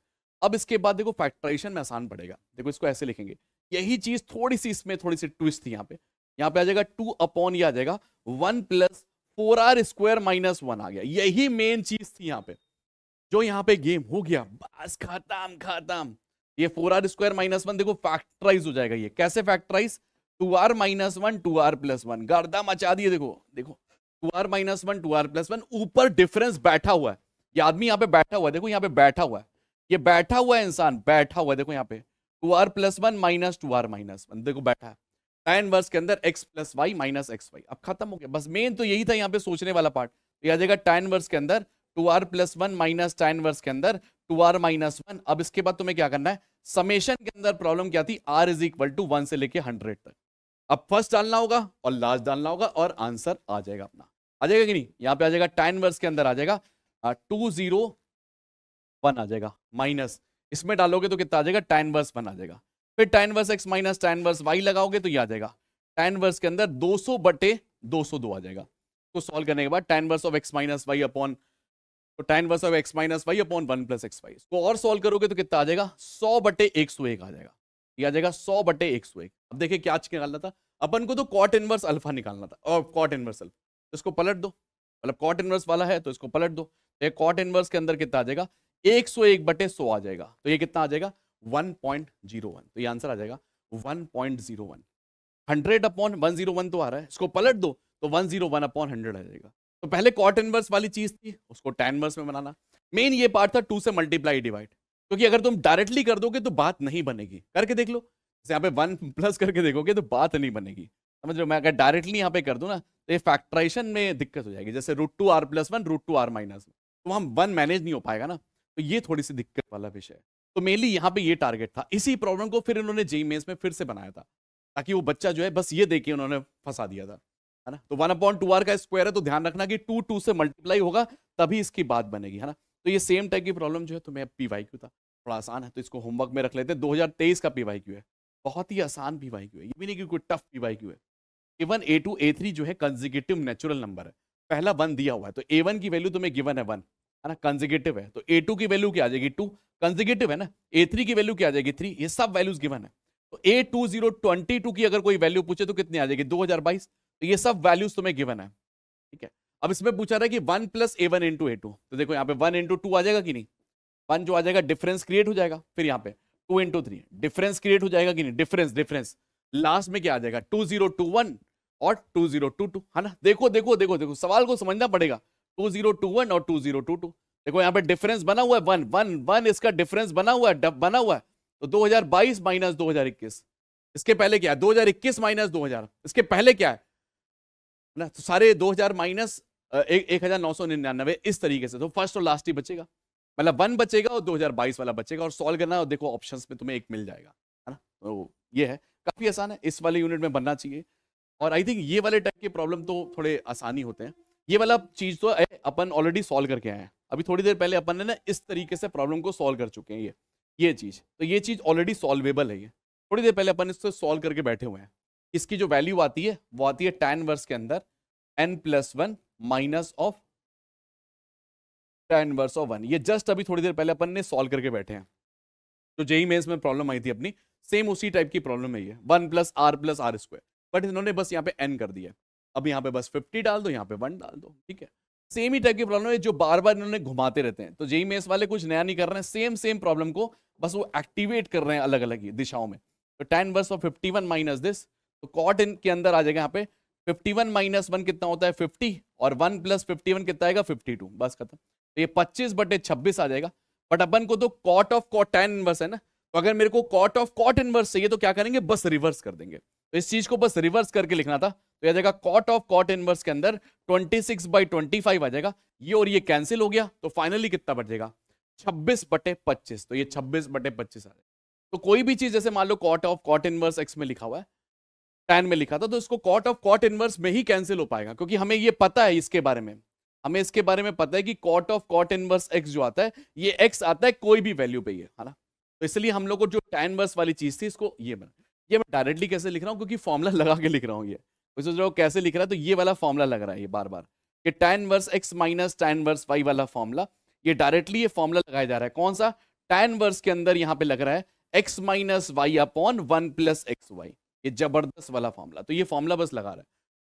अब इसके बाद देखो फैक्ट्राइशन में आसान पड़ेगा देखो इसको ऐसे लिखेंगे यही चीज थोड़ी सी इसमें थोड़ी सी ट्विस्ट थी यहाँ पे यहाँ पे आ जाएगा टू अपॉन ये आ जाएगा one plus four r square minus one आ गया यही मेन चीज थी यहाँ पे जो यहाँ पे गेम हो गया बस खत्म खत्म ये four r square minus one देखो फैक्टराइज हो जाएगा ये कैसे factorise two r minus one two r plus one गर्दा मचा दिए देखो देखो two r minus one two r plus one ऊपर डिफरेंस बैठा हुआ है ये आदमी यहाँ पे बैठा हुआ है देखो यहाँ पे बैठा हुआ है ये बैठा हुआ है इंसान बैठा हुआ है देखो यहाँ पे two r plus one minus two r minus one देखो बैठा है टेन वर्स के अंदर x plus y minus x y अब खत्म हो गया बस मेन तो यही था यहाँ पे सोचने वाला पार्ट तो यह टेन वर्स के अंदर two r plus one minus tan inverse के अंदर टू आर माइनस वन अब इसके बाद तुम्हें क्या करना है समेशन के अंदर प्रॉब्लम क्या थी r is equal to one से लेके हंड्रेड तक अब फर्स्ट डालना होगा और लास्ट डालना होगा और आंसर आ जाएगा अपना आ जाएगा कि नहीं यहाँ पे आ जाएगा टाइन वर्स के अंदर आ जाएगा टू जीरो वन आ जाएगा माइनस इसमें डालोगे तो कितना आ जाएगा टाइन वर्स वन आ जाएगा फिर tan inverse x minus tan inverse y लगाओगे तो ये आ जाएगा टाइन वर्स के अंदर दो सौ बटे दो सौ दो आ जाएगा तो सॉल्व करने के बाद tan inverse of x minus y upon तो tan inverse of x minus y upon one plus x y इसको और सॉल्व करोगे तो कितना आ जाएगा सौ बटे एक सौ एक आ जाएगा ये आ जाएगा सौ बटे एक सौ एक अब देखिए क्या आज निकालना था अपन को तो कॉट इनवर्स अल्फा निकालना था और कॉट इनवर्स अल्फा इसको पलट दो मतलब कॉट इनवर्स वाला है तो इसको पलट दो तो ये कॉट इनवर्स के अंदर कितना आ जाएगा एक सौ एक बटे सौ आ जाएगा तो ये कितना आ जाएगा वन पॉइंट जीरो वन तो ये आंसर आ जाएगा one point zero one hundred upon one zero one तो आ रहा है इसको पलट दो तो one zero one upon hundred आ जाएगा तो पहले कॉट इनवर्स वाली चीज थी उसको टेन इनवर्स में बनाना मेन ये पार्ट था टू से मल्टीप्लाई डिवाइड क्योंकि अगर तुम डायरेक्टली कर दोगे तो बात नहीं बनेगी करके देख लो जैसे यहाँ पे वन प्लस करके देखोगे तो बात नहीं बनेगी समझ लो मैं अगर डायरेक्टली यहाँ पे कर दू ना तो ये फैक्ट्राइशन में दिक्कत हो जाएगी जैसे root two r plus one root two r minus तो हम वन मैनेज नहीं हो पाएगा ना तो ये थोड़ी सी दिक्कत वाला विषय है तो मेनली यहाँ पे ये टारगेट था इसी प्रॉब्लम को फिर इन्होंने जेई मेन्स में फिर से बनाया था ताकि वो बच्चा जो है बस ये देख के उन्होंने फंसा दिया था है ना तो वन अपॉन टू आर का स्क्वायर है तो ध्यान रखना कि टू टू से मल्टीप्लाई होगा तभी इसकी बात बनेगी है ना तो ये सेम टाइप की प्रॉब्लम जो है तो मैं पी वाई क्यू था थोड़ा आसान है तो इसको होमवर्क में रख लेते हैं दो हजार तेईस का पी वाई क्यू है बहुत ही आसान पी वाई क्यू है ये भी नहीं कि कोई टफ पी वाई क्यू है even a two a three जो है कंजिगेटिव नेचुरल नंबर है पहला वन दिया हुआ है तो ए वन की वैल्यू तुम्हें गिवन है वन है ना कंजिगेटिव है तो ए टू की वैल्यू क्या आ जाएगी टू कंजिगेटिव है ना ए थ्री की वैल्यू क्या आ जाएगी थ्री ये सब वैल्यूज गिवन है तो a two zero twenty two की अगर कोई वैल्यू पूछे तो कितनी आ जाएगी दो हजार बाईस तो ये सब वैल्यूज तुम्हें गिवन है ठीक है अब इसमें पूछा रहा है कि one plus a one into a two तो देखो यहाँ पे वन इंटू टू आ जाएगा कि नहीं वन जो आ जाएगा डिफरेंस क्रिएट हो जाएगा फिर यहाँ पे two into three difference create हो जाएगा कि नहीं डिफरेंस डिफरेंस लास्ट में क्या आ जाएगा टू जीरो टू वन और टू जीरो टू टू है ना देखो देखो देखो देखो सवाल को समझना पड़ेगा टू जीरो टू वन और टू जीरो टू टू देखो यहाँ पे डिफरेंस बना हुआ है वन वन वन इसका डिफरेंस बना हुआ है बना हुआ है तो दो हजार बाईस माइनस दो हजार इक्कीस इसके पहले क्या है दो हजार इक्कीस माइनस दो हजार इसके पहले क्या है ना तो सारे 2000 माइनस एक हजार नौ सौ निन्यानवे इस तरीके से तो फर्स्ट और लास्ट ही बचेगा मतलब वन बचेगा और 2022 वाला बचेगा और सॉल्व करना और देखो ऑप्शंस में तुम्हें एक मिल जाएगा है ना तो ये है काफ़ी आसान है इस वाले यूनिट में बनना चाहिए और आई थिंक ये वाले टाइप के प्रॉब्लम तो थोड़े आसानी होते हैं ये वाला चीज़ तो अपन ऑलरेडी सोल्व करके आए हैं अभी थोड़ी देर पहले अपन ने ना इस तरीके से प्रॉब्लम को सोल्व कर चुके हैं ये ये चीज़ तो ये चीज़ ऑलरेडी सोल्वेबल है ये थोड़ी देर पहले अपन इससे सोल्व करके बैठे हुए हैं इसकी जो वैल्यू आती है वो आती है टेन वर्स के अंदर n plus one minus of tan inverse of one ये जस्ट अभी थोड़ी देर पहले अपन ने सॉल्व करके बैठे हैं तो जेई मेन्स में प्रॉब्लम आई थी अपनी सेम उसी टाइप की प्रॉब्लम है ये one plus r plus r square but इन्होंने बस यहाँ पे एन कर दिया अब यहाँ पे बस फिफ्टी डाल दो यहाँ पे वन डाल दो ठीक है सेम ही टाइप की प्रॉब्लम है जो बार बार इन्होंने घुमाते रहते हैं तो जेई मेन्स वाले कुछ नया नहीं कर रहे हैं सेम सेम प्रॉब्लम को बस वो एक्टिवेट कर रहे हैं अलग अलग दिशाओं में तो tan inverse of fifty one minus this तो कॉट इन के अंदर आ जाएगा यहाँ पे 51 वन माइनस वन कितना होता है 50 और 1 प्लस फिफ्टी कितना आएगा 52 बस खत्म तो ये 25 बटे छब्बीस आ जाएगा बट अपन को तो cot of cot tan inverse है ना तो अगर मेरे को कॉट ऑफ कॉट इनवर्स चाहिए तो क्या करेंगे बस रिवर्स कर देंगे तो इस चीज को बस रिवर्स करके लिखना था तो यह जाएगा कॉट ऑफ कॉट इनवर्स के अंदर ट्वेंटी सिक्स बाई ट्वेंटी आ जाएगा ये और ये कैंसिल हो गया तो फाइनली कितना जाएगा छब्बीस बटे 25 तो ये छब्बीस बटे 25 आ जाएगा तो कोई भी चीज जैसे मान लो cot of cot inverse x में लिखा हुआ है टेन में लिखा था तो इसको कॉट ऑफ कॉट इनवर्स में ही कैंसिल हो पाएगा क्योंकि हमें ये पता है इसके बारे में हमें इसके बारे में पता है कि cot of cot inverse x जो आता है ये एक्स आता है कोई भी वैल्यू पे है ना तो इसलिए हम लोग को जो टेन वर्स वाली चीज थी इसको ये बना ये मैं डायरेक्टली कैसे लिख रहा हूँ क्योंकि फॉर्मुला लगा के लिख रहा हूँ ये सोच रहा हूँ कैसे लिख रहा है तो ये वाला फॉर्मुला लग रहा है ये बार बार कि tan inverse x minus tan inverse y वाला फॉर्मुला ये डायरेक्टली ये फॉर्मुला लगाया जा रहा है कौन सा टेन वर्स के अंदर यहाँ पे लग रहा है x minus y upon one plus x y ये जबरदस्त वाला फॉर्मूला तो ये फॉर्मूला बस लगा रहा है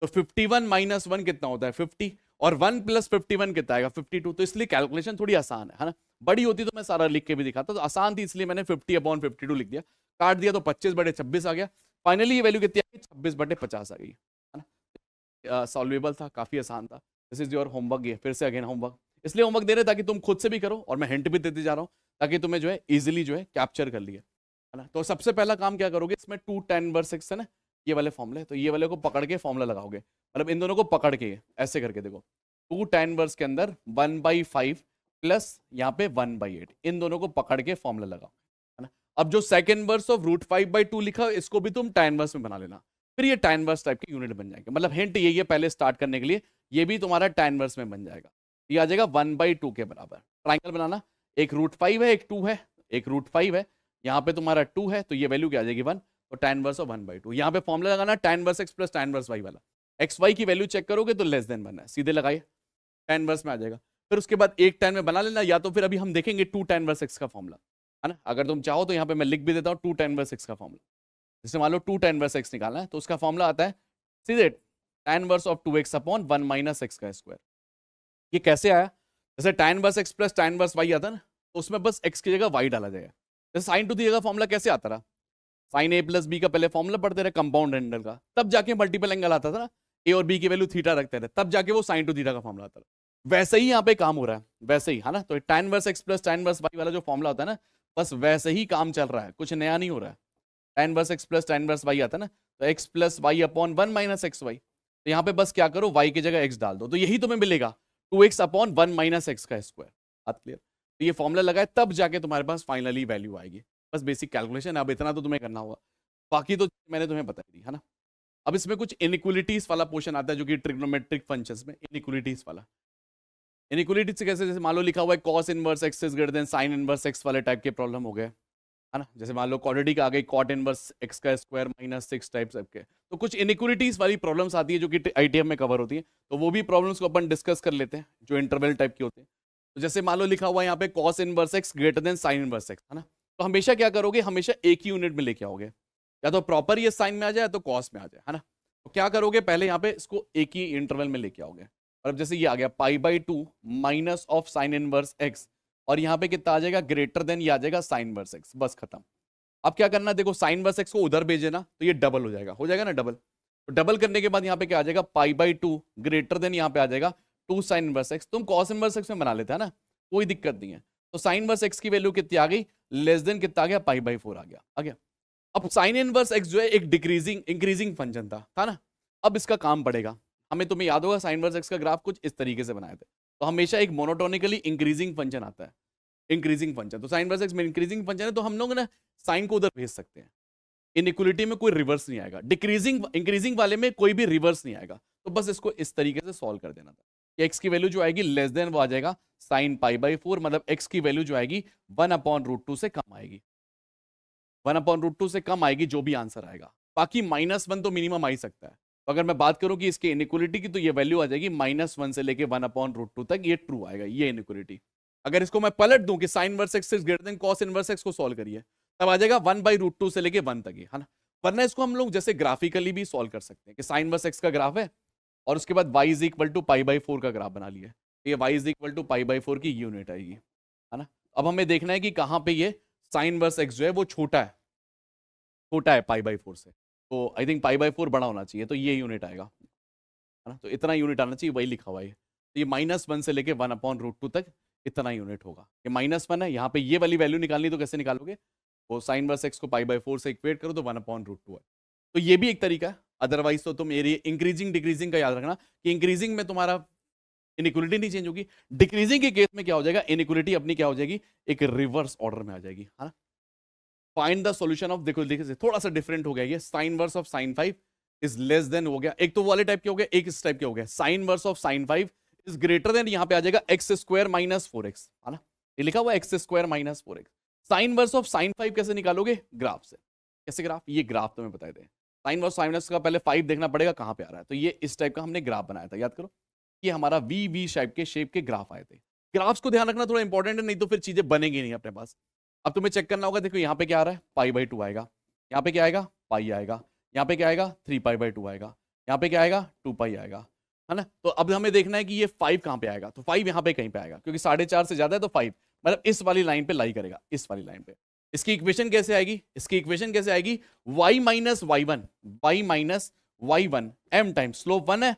तो फिफ्टी वन माइनस वन कितना होता है फिफ्टी और वन प्लस फिफ्टी वन कितना आएगा फिफ्टी टू तो इसलिए कैलकुलेशन थोड़ी आसान है है ना बड़ी होती तो मैं सारा लिख के भी दिखाता तो आसान थी इसलिए मैंने फिफ्टी अपॉन फिफ्टी टू लिख दिया काट दिया तो पच्चीस बटे छब्बीस आ गया फाइनली ये वैल्यू कितनी आ गई छब्बीस बटे पचास आ गई है ना सॉल्वेबल था काफ़ी आसान था दिस इज योर होमवर्क ये फिर से अगेन होमवर्क इसलिए होमवर्क दे रहे ताकि तुम खुद से भी करो और मैं हिंट भी देते जा रहा हूँ ताकि तुम्हें जो है ईजिली जो है कैप्चर कर लिया ना तो सबसे पहला काम क्या करोगे इसमें टू टेन वर्स एक्सन है ये वाले फॉर्मले तो ये वाले को पकड़ के फॉर्मला लगाओगे मतलब इन दोनों को पकड़ के ऐसे करके देखो टू टेन वर्स के अंदर वन बाई फाइव प्लस यहाँ पे वन बाई एट इन दोनों को पकड़ के फॉर्मला लगाओ है ना अब जो sec inverse of root five by two लिखा इसको भी तुम टेन वर्स में बना लेना फिर ये टेन वर्स टाइप के यूनिट बन जाएंगे मतलब हिंट यही है पहले स्टार्ट करने के लिए ये भी तुम्हारा टेन वर्स में बन जाएगा ये आ जाएगा वन बाई टू के बराबर ट्राइंगल बनाना एक रूट फाइव है एक टू है एक रूट फाइव है यहाँ पे तुम्हारा टू है तो ये वैल्यू क्या आ जाएगी वन और टेन वर्स और वन बाई टू यहाँ पे फॉर्मला लगाना tan inverse x plus tan inverse y वाला एक्स वाई की वैल्यू चेक करोगे तो लेस देन वन है सीधे लगाइए टेन वर्स में आ जाएगा फिर उसके बाद एक टेन में बना लेना या तो फिर अभी हम देखेंगे टू टेन वर्स एक्स का फॉर्मला है ना अगर तुम चाहो तो यहाँ पे मैं लिख भी देता हूँ टू टेन वर्स एक्स का फॉर्मला जैसे मान लो टू टेन वर्स एक्स निकालना है तो उसका फॉर्मला आता है सीधे tan inverse of two x upon one minus x का स्क्वायर ये कैसे आया जैसे tan inverse x plus tan inverse y आता ना तो उसमें बस एक्स की जगह वाई डाला जाएगा जैसे साइन टू दिएगा फॉर्मूला कैसे आता रहा साइन ए प्लस बी का पहले फॉर्मूला पढ़ते रहे कंपाउंड एंगल का तब जाके मल्टीपल एंगल आता था ना ए और बी की वैल्यू थीटा रखते रहे तब जाके वो साइन टू थीटा का फॉर्मला आता रहा वैसे ही यहाँ पे काम हो रहा है वैसे ही है ना तो tan inverse x plus tan inverse y वाला जो फॉर्मला होता है ना बस वैसे ही काम चल रहा है कुछ नया नहीं हो रहा है tan inverse x plus tan inverse y आता है ना तो x plus y upon one minus x y तो यहाँ पे बस क्या करो वाई की जगह एक्स डाल दो तो यही तुम्हें मिलेगा two x upon one minus x का स्क्वायर बात क्लियर तो ये फॉर्मूला लगाए तब जाके तुम्हारे पास फाइनली वैल्यू आएगी बस बेसिक कैलकुलेशन अब इतना तो तुम्हें करना होगा बाकी तो मैंने तुम्हें बता दी है ना अब इसमें कुछ इनिक्वलिटीज वाला पोर्शन आता है जो कि ट्रिग्नोमेट्रिक फंक्शंस में इनिक्वलिटीज वाला इनिक्वलिटीज से कैसे जैसे मान लो लिखा हुआ है cos inverse x is greater than sine inverse x वाले टाइप के प्रॉब्लम हो गए है ना जैसे मान लो क्वाड्रेटिक आ गई कॉट इनवर्स एक्स का स्क्वायर माइनस सिक्स टाइप सबके तो कुछ इनिक्वलिटीज वाली प्रॉब्लम्स आती है जो कि आई में कवर होती है तो वो भी प्रॉब्लम्स को अपन डिस्कस कर लेते हैं जो इंटरवल टाइप की होते हैं तो जैसे मान लो लिखा हुआ है यहाँ पे cos inverse x greater than sine inverse x है ना तो हमेशा क्या करोगे हमेशा एक ही यूनिट में लेके आओगे या तो प्रॉपर ये साइन में आ जाए या तो कॉस में आ जाए है ना तो क्या करोगे पहले यहाँ पे इसको एक ही इंटरवल में लेके आओगे और अब जैसे ये आ गया pi by two minus of sine inverse x और यहाँ पे कितना आ जाएगा ग्रेटर देन ये आ जाएगा साइन वर्स एक्स बस खत्म अब क्या करना देखो साइन वर्स एक्स को उधर भेजे ना तो ये डबल हो जाएगा हो जाएगा ना डबल तो डबल करने के बाद यहाँ पे क्या आ जाएगा pi by two greater than यहाँ पे आ जाएगा टू साइन इनवर्स एक्स तुम कॉस इनवर्स एक्स में बना लेते हैं ना कोई दिक्कत नहीं है तो साइन इनवर्स एक्स की वैल्यू कितनी आ गई लेस देन कितना आ गया पाई बाई फोर आ गया आ गया अब साइन इनवर्स एक्स जो है एक डिक्रीजिंग इंक्रीजिंग फंक्शन था था ना अब इसका काम पड़ेगा हमें तुम्हें याद होगा साइन इनवर्स एक्स का ग्राफ कुछ इस तरीके से बनाए थे तो हमेशा एक मोनोटोनिकली इंक्रीजिंग फंक्शन आता है इंक्रीजिंग फंक्शन तो साइन इनवर्स एक्स में इंक्रीजिंग फंक्शन है तो हम लोग ना साइन को उधर भेज सकते हैं इनइक्वलिटी में कोई रिवर्स नहीं आएगा डिक्रीजिंग इंक्रीजिंग वाले में कोई भी रिवर्स नहीं आएगा तो बस इसको इस तरीके से सॉल्व कर देना था एक्स की वैल्यू जो आएगी लेस देन वो आ जाएगा साइन पाई बाई फोर मतलब एक्स की वैल्यू जो आएगी वन अपॉन रूट टू से कम आएगी वन अपॉन रूट टू से कम आएगी जो भी आंसर आएगा बाकी माइनस वन तो मिनिमम आ ही सकता है तो अगर मैं बात करूं कि इसके इनिक्वलिटी की तो ये वैल्यू आ जाएगी माइनस वन से लेके वन अपॉन रूट टू तक ये ट्रू आएगा ये इनिक्वलिटी अगर इसको मैं पलट दूं कि sine inverse x is greater than cos inverse x को सॉल्व करिए तब आ जाएगा वन बाई रूट टू से लेके वन तक ही है ना वरना इसको हम लोग जैसे ग्राफिकली भी सॉल्व कर सकते हैं कि साइन वर्स एक्स का ग्राफ है और उसके बाद y is equal to pi by four का ग्राफ बना लिया तो ये y is equal to pi by four की यूनिट आएगी है ना अब हमें देखना है कि कहाँ पे ये साइन वर्स एक्स जो है वो छोटा है छोटा है पाई बाई फोर से तो I think pi by four बड़ा होना चाहिए तो ये यूनिट आएगा है ना तो इतना यूनिट आना चाहिए वही लिखा हुआ है तो ये माइनस वन से लेके वन अपॉन रूट टू तक इतना यूनिट होगा ये माइनस वन है यहाँ पे ये वाली वैल्यू निकालनी तो कैसे निकालोगे वो साइन वर्स एक्स को पाई बाई फोर से इक्वेट करो तो वन अपॉन रूट टू है तो ये भी एक तरीका है अदरवाइज तो तुम एरिया इंक्रीजिंग डिक्रीजिंग का याद रखना कि इंक्रीजिंग में तुम्हारा इनिक्वलिटी नहीं चेंज होगी डिक्रीजिंग के केस में क्या हो जाएगा इनिक्वलिटी अपनी क्या हो जाएगी एक रिवर्स ऑर्डर में आ जाएगी है ना फाइंड द सोल्यूशन ऑफ देखो देखिए थोड़ा सा डिफरेंट हो गया ये sine inverse of sine five is less than हो गया एक तो वाले टाइप के हो गया एक इस टाइप के हो गया sine inverse of sine five is greater than यहाँ पे आ जाएगा x square minus four x है ना ये लिखा हुआ x square minus four x sine inverse of sine five कैसे निकालोगे ग्राफ से कैसे ग्राफ ये ग्राफ तो मैं बताए दें साइन वर्स साइन का पहले फाइव देखना पड़ेगा कहाँ पे आ रहा है तो ये इस टाइप का हमने ग्राफ बनाया था याद करो ये हमारा वी वी शाइप के शेप के ग्राफ आए थे ग्राफ्स को ध्यान रखना थोड़ा इंपॉर्टेंट है नहीं तो फिर चीजें बनेंगी नहीं अपने पास अब तुम्हें चेक करना होगा देखो यहाँ पे क्या आ रहा है पाई बाई टू आएगा यहाँ पे क्या आएगा पाई आएगा यहाँ पे क्या आएगा थ्री पाई बाई टू आएगा यहाँ पे क्या आएगा टू पाई आएगा है ना तो अब हमें देखना है कि ये फाइव कहाँ पे आएगा तो फाइव यहाँ पे कहीं पे आएगा क्योंकि साढ़े चार से ज्यादा है तो फाइव मतलब इस वाली लाइन पे लाई करेगा इस वाली लाइन पे इसकी इक्वेशन कैसे आएगी इसकी इक्वेशन कैसे आएगी y minus y one y minus y one m time slope one है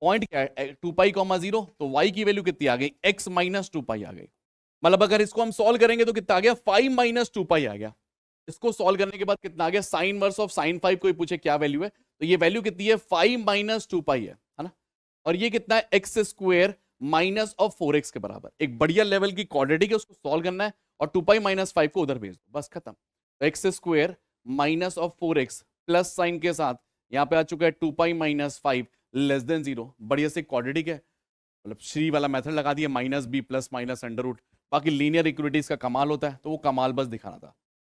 पॉइंट क्या है टू पाई कॉमा जीरो तो y की वैल्यू कितनी आ गई x माइनस टू पाई आ गई मतलब अगर इसको हम सॉल्व करेंगे तो कितना आ गया फाइव माइनस टू पाई आ गया इसको सॉल्व करने के बाद कितना आ गया sine inverse of sine five कोई पूछे क्या वैल्यू है तो ये वैल्यू कितनी है फाइव माइनस टू पाई है ना और ये कितना है x square minus of four x के बराबर एक बढ़िया लेवल की क्वाड्रेटिक है उसको सॉल्व करना है और टू पाई माइनस फाइव को उधर भेज दो बस खत्म तो x square minus of four x plus sine के साथ यहाँ पे आ चुका है two pi minus five less than zero बढ़िया से क्वाड्रेटिक है मतलब श्री वाला मेथड लगा दिया minus b plus minus under root बाकी लीनियर इक्विटीज का कमाल होता है तो वो कमाल बस दिखाना था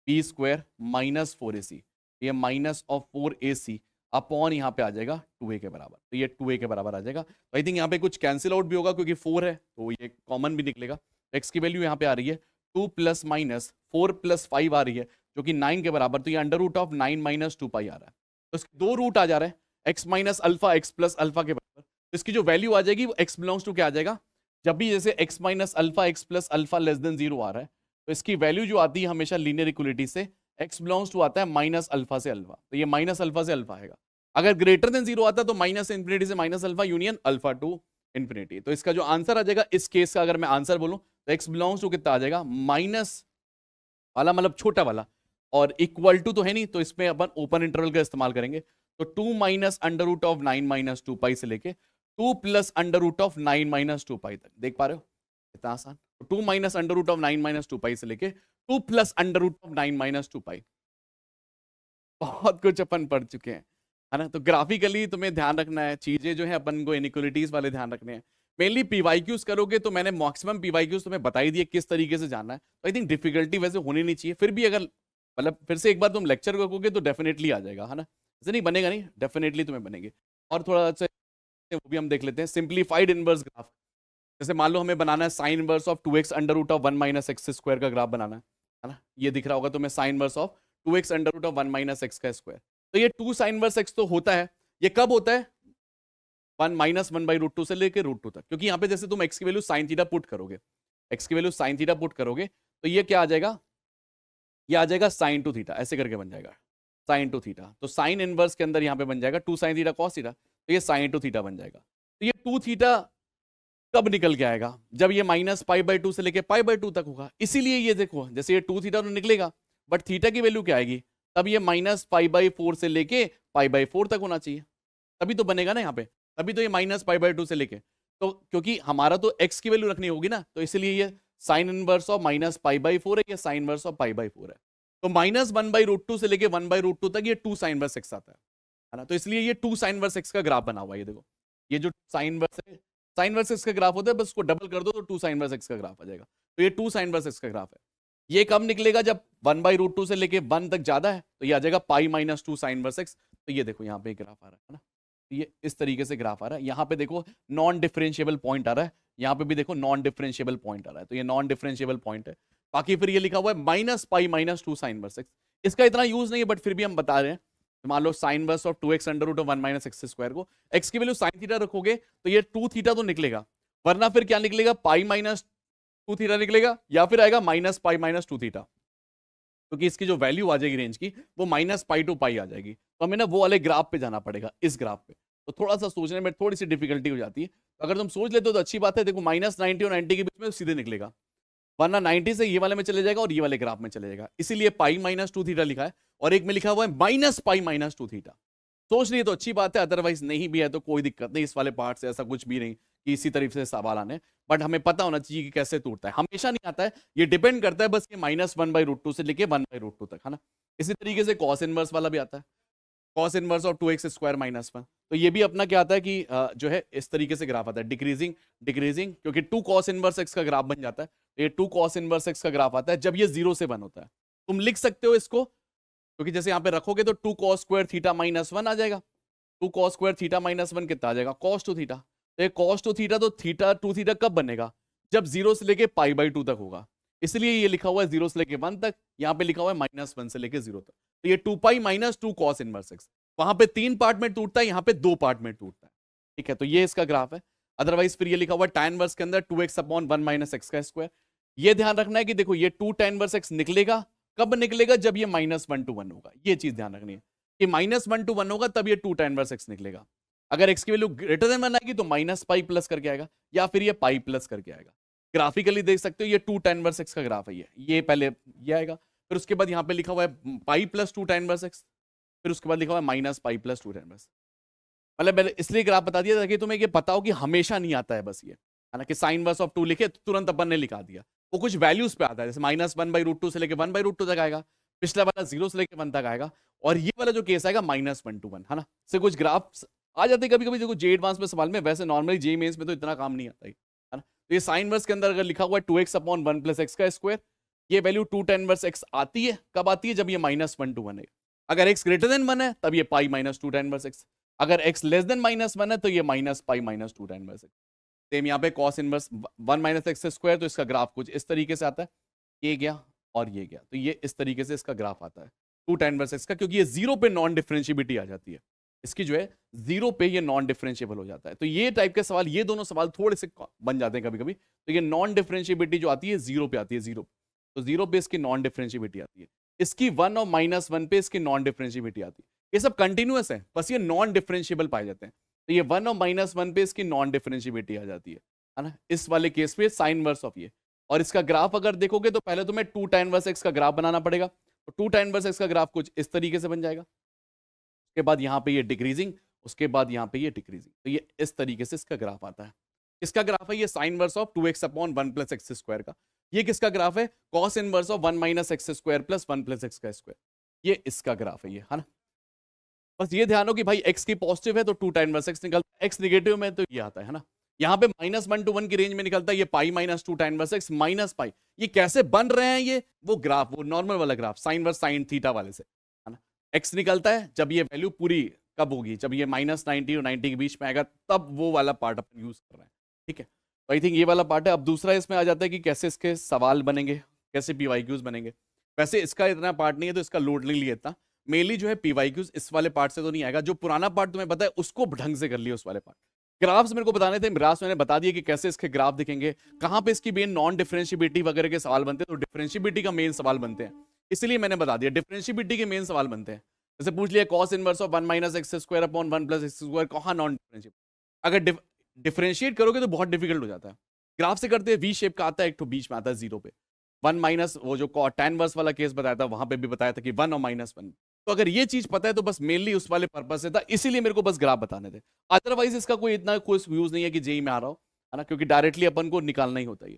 b square minus four a c ये minus of four a c upon यहाँ पे आ जाएगा टू ए के बराबर तो ये टू ए के बराबर आ जाएगा आई तो थिंक यहाँ पे कुछ कैंसिल आउट भी होगा क्योंकि फोर है तो ये कॉमन भी निकलेगा एक्स की वैल्यू यहाँ पे आ रही है two plus minus four plus five आ रही है जो कि नाइन के बराबर तो ये under root of nine minus two pi आ रहा है तो इसके दो रूट आ जा रहे हैं x minus alpha x plus alpha के बराबर तो इसकी जो वैल्यू आ जाएगी वो एक्स बिलोंग्स टू क्या आ जाएगा जब भी जैसे x minus alpha x plus alpha less than zero आ रहा है तो इसकी वैल्यू जो आती है हमेशा लीनियर इक्वलिटी से एक्स बिलोंग्स टू आता है माइनस अल्फा से अल्फा तो ये माइनस अल्फा से अल्फा आएगा अगर ग्रेटर देन जीरो आता है तो माइनस इन्फिनिटी से minus alpha union alpha to infinity तो इसका जो आंसर आ जाएगा इस केस का अगर मैं आंसर बोलूँ तो एक्स बिलोंग्स टू कितना आ जाएगा माइनस वाला मतलब छोटा वाला और इक्वल टू तो है नहीं तो इसमें अपन ओपन इंटरवल का इस्तेमाल करेंगे तो two minus under root of nine minus two pi से लेके two plus under root of nine minus two pi तक देख पा रहे हो इतना आसान two minus under root of nine minus two pi से लेके two plus under root of nine minus two pi बहुत कुछ अपन पढ़ चुके हैं है ना तो ग्राफिकली तुम्हें ध्यान रखना है चीजें जो है अपन को इनिक्वलिटीज वाले ध्यान रखने हैं मेनली पीवाईक्यूज करोगे तो मैंने मैक्सिमम पीवाईक्यूज तुम्हें बताई दिए किस तरीके से जाना है आई थिंक डिफिकल्टी वैसे होनी नहीं चाहिए फिर भी अगर मतलब फिर से एक बार तुम लेक्चर रखोगे तो डेफिनेटली आ जाएगा है ना ऐसे नहीं बनेगा नहीं डेफिनेटली तुम्हें बनेंगे और थोड़ा सा वो भी हम देख लेते हैं सिंप्लीफाइड इनवर्स ग्राफ जैसे मान लो हमें बनाना है sine inverse of two x under root of one minus x square का ग्राफ बनाना है ना ये दिख रहा होगा तुम्हें sine inverse of two x under root of one minus x का स्क्वायर तो ये टू साइन वर्स एक्स तो होता है ये कब होता है one minus one by root two से लेकर रूट टू तक क्योंकि यहाँ पे जैसे तुम एक्स की वैल्यू साइन थीटा पुट करोगे एक्स की वैल्यू साइन थीटा पुट करोगे तो ये क्या आ जाएगा ये आ जाएगा साइन टू थीटा ऐसे करके बन जाएगा साइन टू थीटा तो साइन इनवर्स के अंदर यहाँ पे बन जाएगा two sine theta cos theta तो ये साइन टू थीटा बन जाएगा तो ये टू थीटा कब निकल के आएगा जब ये माइनस पाई बाई टू से लेके पाई बाई टू तक होगा इसीलिए ये देखो जैसे ये टू थीटा तो निकलेगा बट थीटा की वैल्यू क्या आएगी तब ये माइनस पाई बाई फोर से लेके पाई बाई फोर तक होना चाहिए तभी तो बनेगा ना यहाँ पे तभी तो ये माइनस पाई बाई टू से लेके तो क्योंकि हमारा तो एक्स की वैल्यू रखनी होगी ना तो इसलिए ये sine inverse of minus pi by four है या sine inverse of pi by four है तो minus one by root two से लेके वन बाई रूट टू तक ये टू साइन वर्स एक्स आता है ना तो इसलिए ये टू साइन वर्स एक्स का ग्राफ बना हुआ है ये देखो ये जो साइन वर्स है साइन वर्स एक्स का ग्राफ होता है बस उसको डबल कर दो तो टू साइन वर्स एक्स का ग्राफ आ जाएगा तो ये टू साइन वर्स एक्स का ग्राफ है ये कब निकलेगा जब वन बाई रूट टू से लेके वन तक ज्यादा है तो ये आ जाएगा pi minus two sine inverse x तो ये देखो यहाँ पे ग्राफ आ रहा है ना ये इस तरीके से ग्राफ आ रहा है यहाँ पे देखो नॉन डिफरेंशियबल पॉइंट आ रहा है यहाँ पे भी देखो नॉन डिफरेंशियबल पॉइंट आ रहा है तो ये नॉन डिफरेंशियबल पॉइंट है बाकी फिर ये लिखा हुआ है minus pi minus two sine inverse x इसका इतना यूज नहीं है बट फिर भी हम बता रहे हैं मान लो sine inverse of two x under one minus x square को एक्स की वैल्यू साइन थीटा रखोगे तो ये टू थीटा तो निकलेगा वरना फिर क्या निकलेगा पाई माइनस टू थीटा निकलेगा या फिर आएगा minus pi minus two theta क्योंकि तो इसकी जो वैल्यू आ जाएगी रेंज की वो माइनस पाई टू पाई आ जाएगी तो हमें ना वो वाले ग्राफ पे जाना पड़ेगा इस ग्राफ पे तो थोड़ा सा सोचने में थोड़ी सी डिफिकल्टी हो जाती है तो अगर तुम सोच लेते हो तो अच्छी बात है देखो माइनस और नाइन्टी के बीच में सीधे निकलेगा वरना नाइन्टी से ये वाले में चले जाएगा और ये वाले ग्राफ में चले जाएगा इसीलिए पाई माइनस टू थीटा लिखा है और एक में लिखा हुआ है minus pi minus two theta सोच लिए तो अच्छी बात है अदरवाइज नहीं भी है तो कोई दिक्कत नहीं इस वाले पार्ट से ऐसा कुछ भी नहीं कि इसी तरीके से सवाल आने बट हमें पता होना चाहिए कि कैसे टूटता है हमेशा नहीं आता है ये डिपेंड करता है बस ये minus one by root two से लेके वन बाई रूट टू तक है ना इसी तरीके से कॉस इनवर्स वाला भी आता है कॉस इनवर्स और two x square minus one तो ये भी अपना क्या आता है कि जो है इस तरीके से ग्राफ आता है डिक्रीजिंग डिक्रीजिंग क्योंकि टू कॉस इनवर्स एक्स का ग्राफ बन जाता है तो ये टू कॉस इनवर्स एक्स का ग्राफ आता है जब ये जीरो से बन होता है तुम लिख सकते हो इसको क्योंकि जैसे यहाँ पे रखोगे तो two cos square theta minus one आ जाएगा two cos square theta minus one कितना आ जाएगा कॉस टू थीटा तो ये कॉस टू थीटा तो थीटा टू थीटा कब बनेगा जब जीरो से लेके पाई बाई टू तक होगा इसलिए ये लिखा हुआ है जीरो से लेके वन तक यहाँ पे लिखा हुआ है माइनस वन से लेके जीरो तक तो ये two pi minus two cos inverse x वहां पे तीन पार्ट में टूटता है यहाँ पे दो पार्ट में टूटता है ठीक है तो ये इसका ग्राफ है अदरवाइज फिर ये लिखा हुआ है टैन वर्स के अंदर two x upon one minus x का स्क्वायर ये ध्यान रखना है कि देखो ये टू टैन वर्स एक्स निकलेगा कब निकलेगा जब ये माइनस वन टू वन होगा ये चीज ध्यान रखनी है कि माइनस वन टू वन होगा तब ये टू टैन वर्स एक्स निकलेगा अगर एक्स की वैल्यू ग्रेटर देन वन आएगी तो माइनस पाई प्लस करके आएगा या फिर ये पाई प्लस करके आएगा ग्राफिकली देख सकते हो ये टू टेन वर्स एक्स का ग्राफ है ये ये पहले ये आएगा फिर उसके बाद यहाँ पे लिखा हुआ है pi plus two tan inverse x फिर उसके बाद लिखा हुआ है minus pi plus two tan inverse मतलब मैंने इसलिए ग्राफ बता दिया ताकि तुम्हें ये पता हो कि हमेशा नहीं आता है बस ये हालांकि साइन वर्स ऑफ टू लिखे तो तुरंत अपन ने लिखा दिया वो कुछ वैल्यूज पे आता है जैसे minus one by root two से लेकर वन बाई रूट टू तक आएगा पिछला वाला जीरो से लेकर वन तक आएगा और ये वाला जो केस आएगा माइनस वन टू वन है ना से कुछ ग्राफ्स आ जाते कभी कभी देखो जे एडवांस में सवाल में वैसे नॉर्मली जे मेन्स में तो इतना काम नहीं आता है ना तो ये साइन वर्स के अंदर अगर लिखा हुआ है two x upon one plus x का स्क्वायर ये value two tan inverse x आती है कब आती है जब ये माइनस वन टू वन है अगर एक्स ग्रेटर देन वन है तब ये pi minus two tan inverse x अगर x less than minus one है तो ये minus pi minus two tan inverse x same यहाँ पे cos inverse one minus x square तो इसका ग्राफ कुछ इस तरीके से आता है ये गया और ये गया तो ये इस तरीके से इसका ग्राफ आता है टू टेन वर्स एक्स का क्योंकि ये जीरो पे नॉन डिफ्रेंशिबिलिटी आ जाती है इसकी जो है जीरो पे ये नॉन डिफरेंशियबल हो जाता है तो ये टाइप के सवाल ये दोनों सवाल थोड़े से बन जाते हैं कभी कभी तो ये नॉन डिफरेंशियबिलिटी जो आती है जीरो पे आती है जीरो तो जीरो पे इसकी नॉन डिफरेंशियबिलिटी आती है इसकी वन और माइनस वन पे इसकी नॉन डिफरेंशियबिलिटी आती है ये सब कंटिन्यूस है बस ये नॉन डिफरेंशियबल पाए जाते हैं तो ये वन और माइनस वन पे इसकी नॉन डिफरेंशियबिलिटी आ जाती है है ना इस वाले केस पे साइन वर्स ऑफ ये और इसका ग्राफ अगर देखोगे तो पहले तुम्हें टू टाइन वर्स एक्स का ग्राफ बनाना पड़ेगा तो टू टाइन वर्स एक्स का ग्राफ कुछ इस तरीके से बन जाएगा उसके बाद यहाँ पे ये डिक्रीजिंग उसके बाद यहाँ पे ये डिक्रीजिंग तो ये इस तरीके से इसका ग्राफ आता है इसका ग्राफ है ये sine inverse of two x upon one plus x square का ये किसका ग्राफ है cos inverse of one minus x square plus one plus x का स्क्वायर ये इसका ग्राफ है ये है ना बस ये ध्यान हो कि भाई एक्स की पॉजिटिव है तो टू टाइम वर्स एक्स निकलता है एक्स निगेटिव में तो ये आता है ना यहाँ पे माइनस वन टू वन की रेंज में निकलता है ये pi minus two tan inverse x minus pi ये कैसे बन रहे हैं ये वो ग्राफ वो नॉर्मल वाला graph sine inverse sine theta वाले से एक्स निकलता है जब ये वैल्यू पूरी कब होगी जब ये माइनस नाइनटी और नाइनटी के बीच में आएगा तब वो वाला पार्ट अपन यूज़ कर रहे हैं ठीक है तो आई थिंक ये वाला पार्ट है अब दूसरा इसमें आ जाता है कि कैसे इसके सवाल बनेंगे कैसे पी बनेंगे वैसे इसका इतना पार्ट नहीं है तो इसका लोड नहीं लिया था मेनली जो है पी इस वाले पार्ट से तो नहीं आएगा जो पुराना पार्ट तुम्हें पता है उसको ढंग से कर लिया उस वाले पार्ट ग्राफ्स मेरे को बताने थे ग्राफ्स मैंने बता दिया कि कैसे इसके ग्राफ दिखेंगे कहाँ पे इसकी मेन नॉन डिफ्रेंशियबिलिटी वगैरह के सवाल बनते हैं तो डिफ्रेंशियबिलिटी का मेन सवाल बनते हैं इसलिए मैंने बता दिया डिफ्रेंशियबिलिटी के मेन सवाल बनते हैं जैसे पूछ लिया cos inverse of one minus x square upon one plus x square कहाँ नॉन डिफ्रेंशियबल अगर डिफ्रेंशिएट करोगे तो बहुत डिफिकल्ट हो जाता है ग्राफ से करते हैं वी शेप का आता है एक तो बीच में आता है जीरो पे वन माइनस वो जो टेन वर्स वाला केस बताया था वहां पे भी बताया था कि वन और माइनस वन तो अगर ये चीज पता है तो बस मेनली उस वाले पर्पज से था इसीलिए मेरे को बस ग्राफ बताने थे अदरवाइज इसका कोई इतना कोई यूज नहीं है कि जेई में आ रहा हो है ना क्योंकि डायरेक्टली अपन को निकालना ही होता है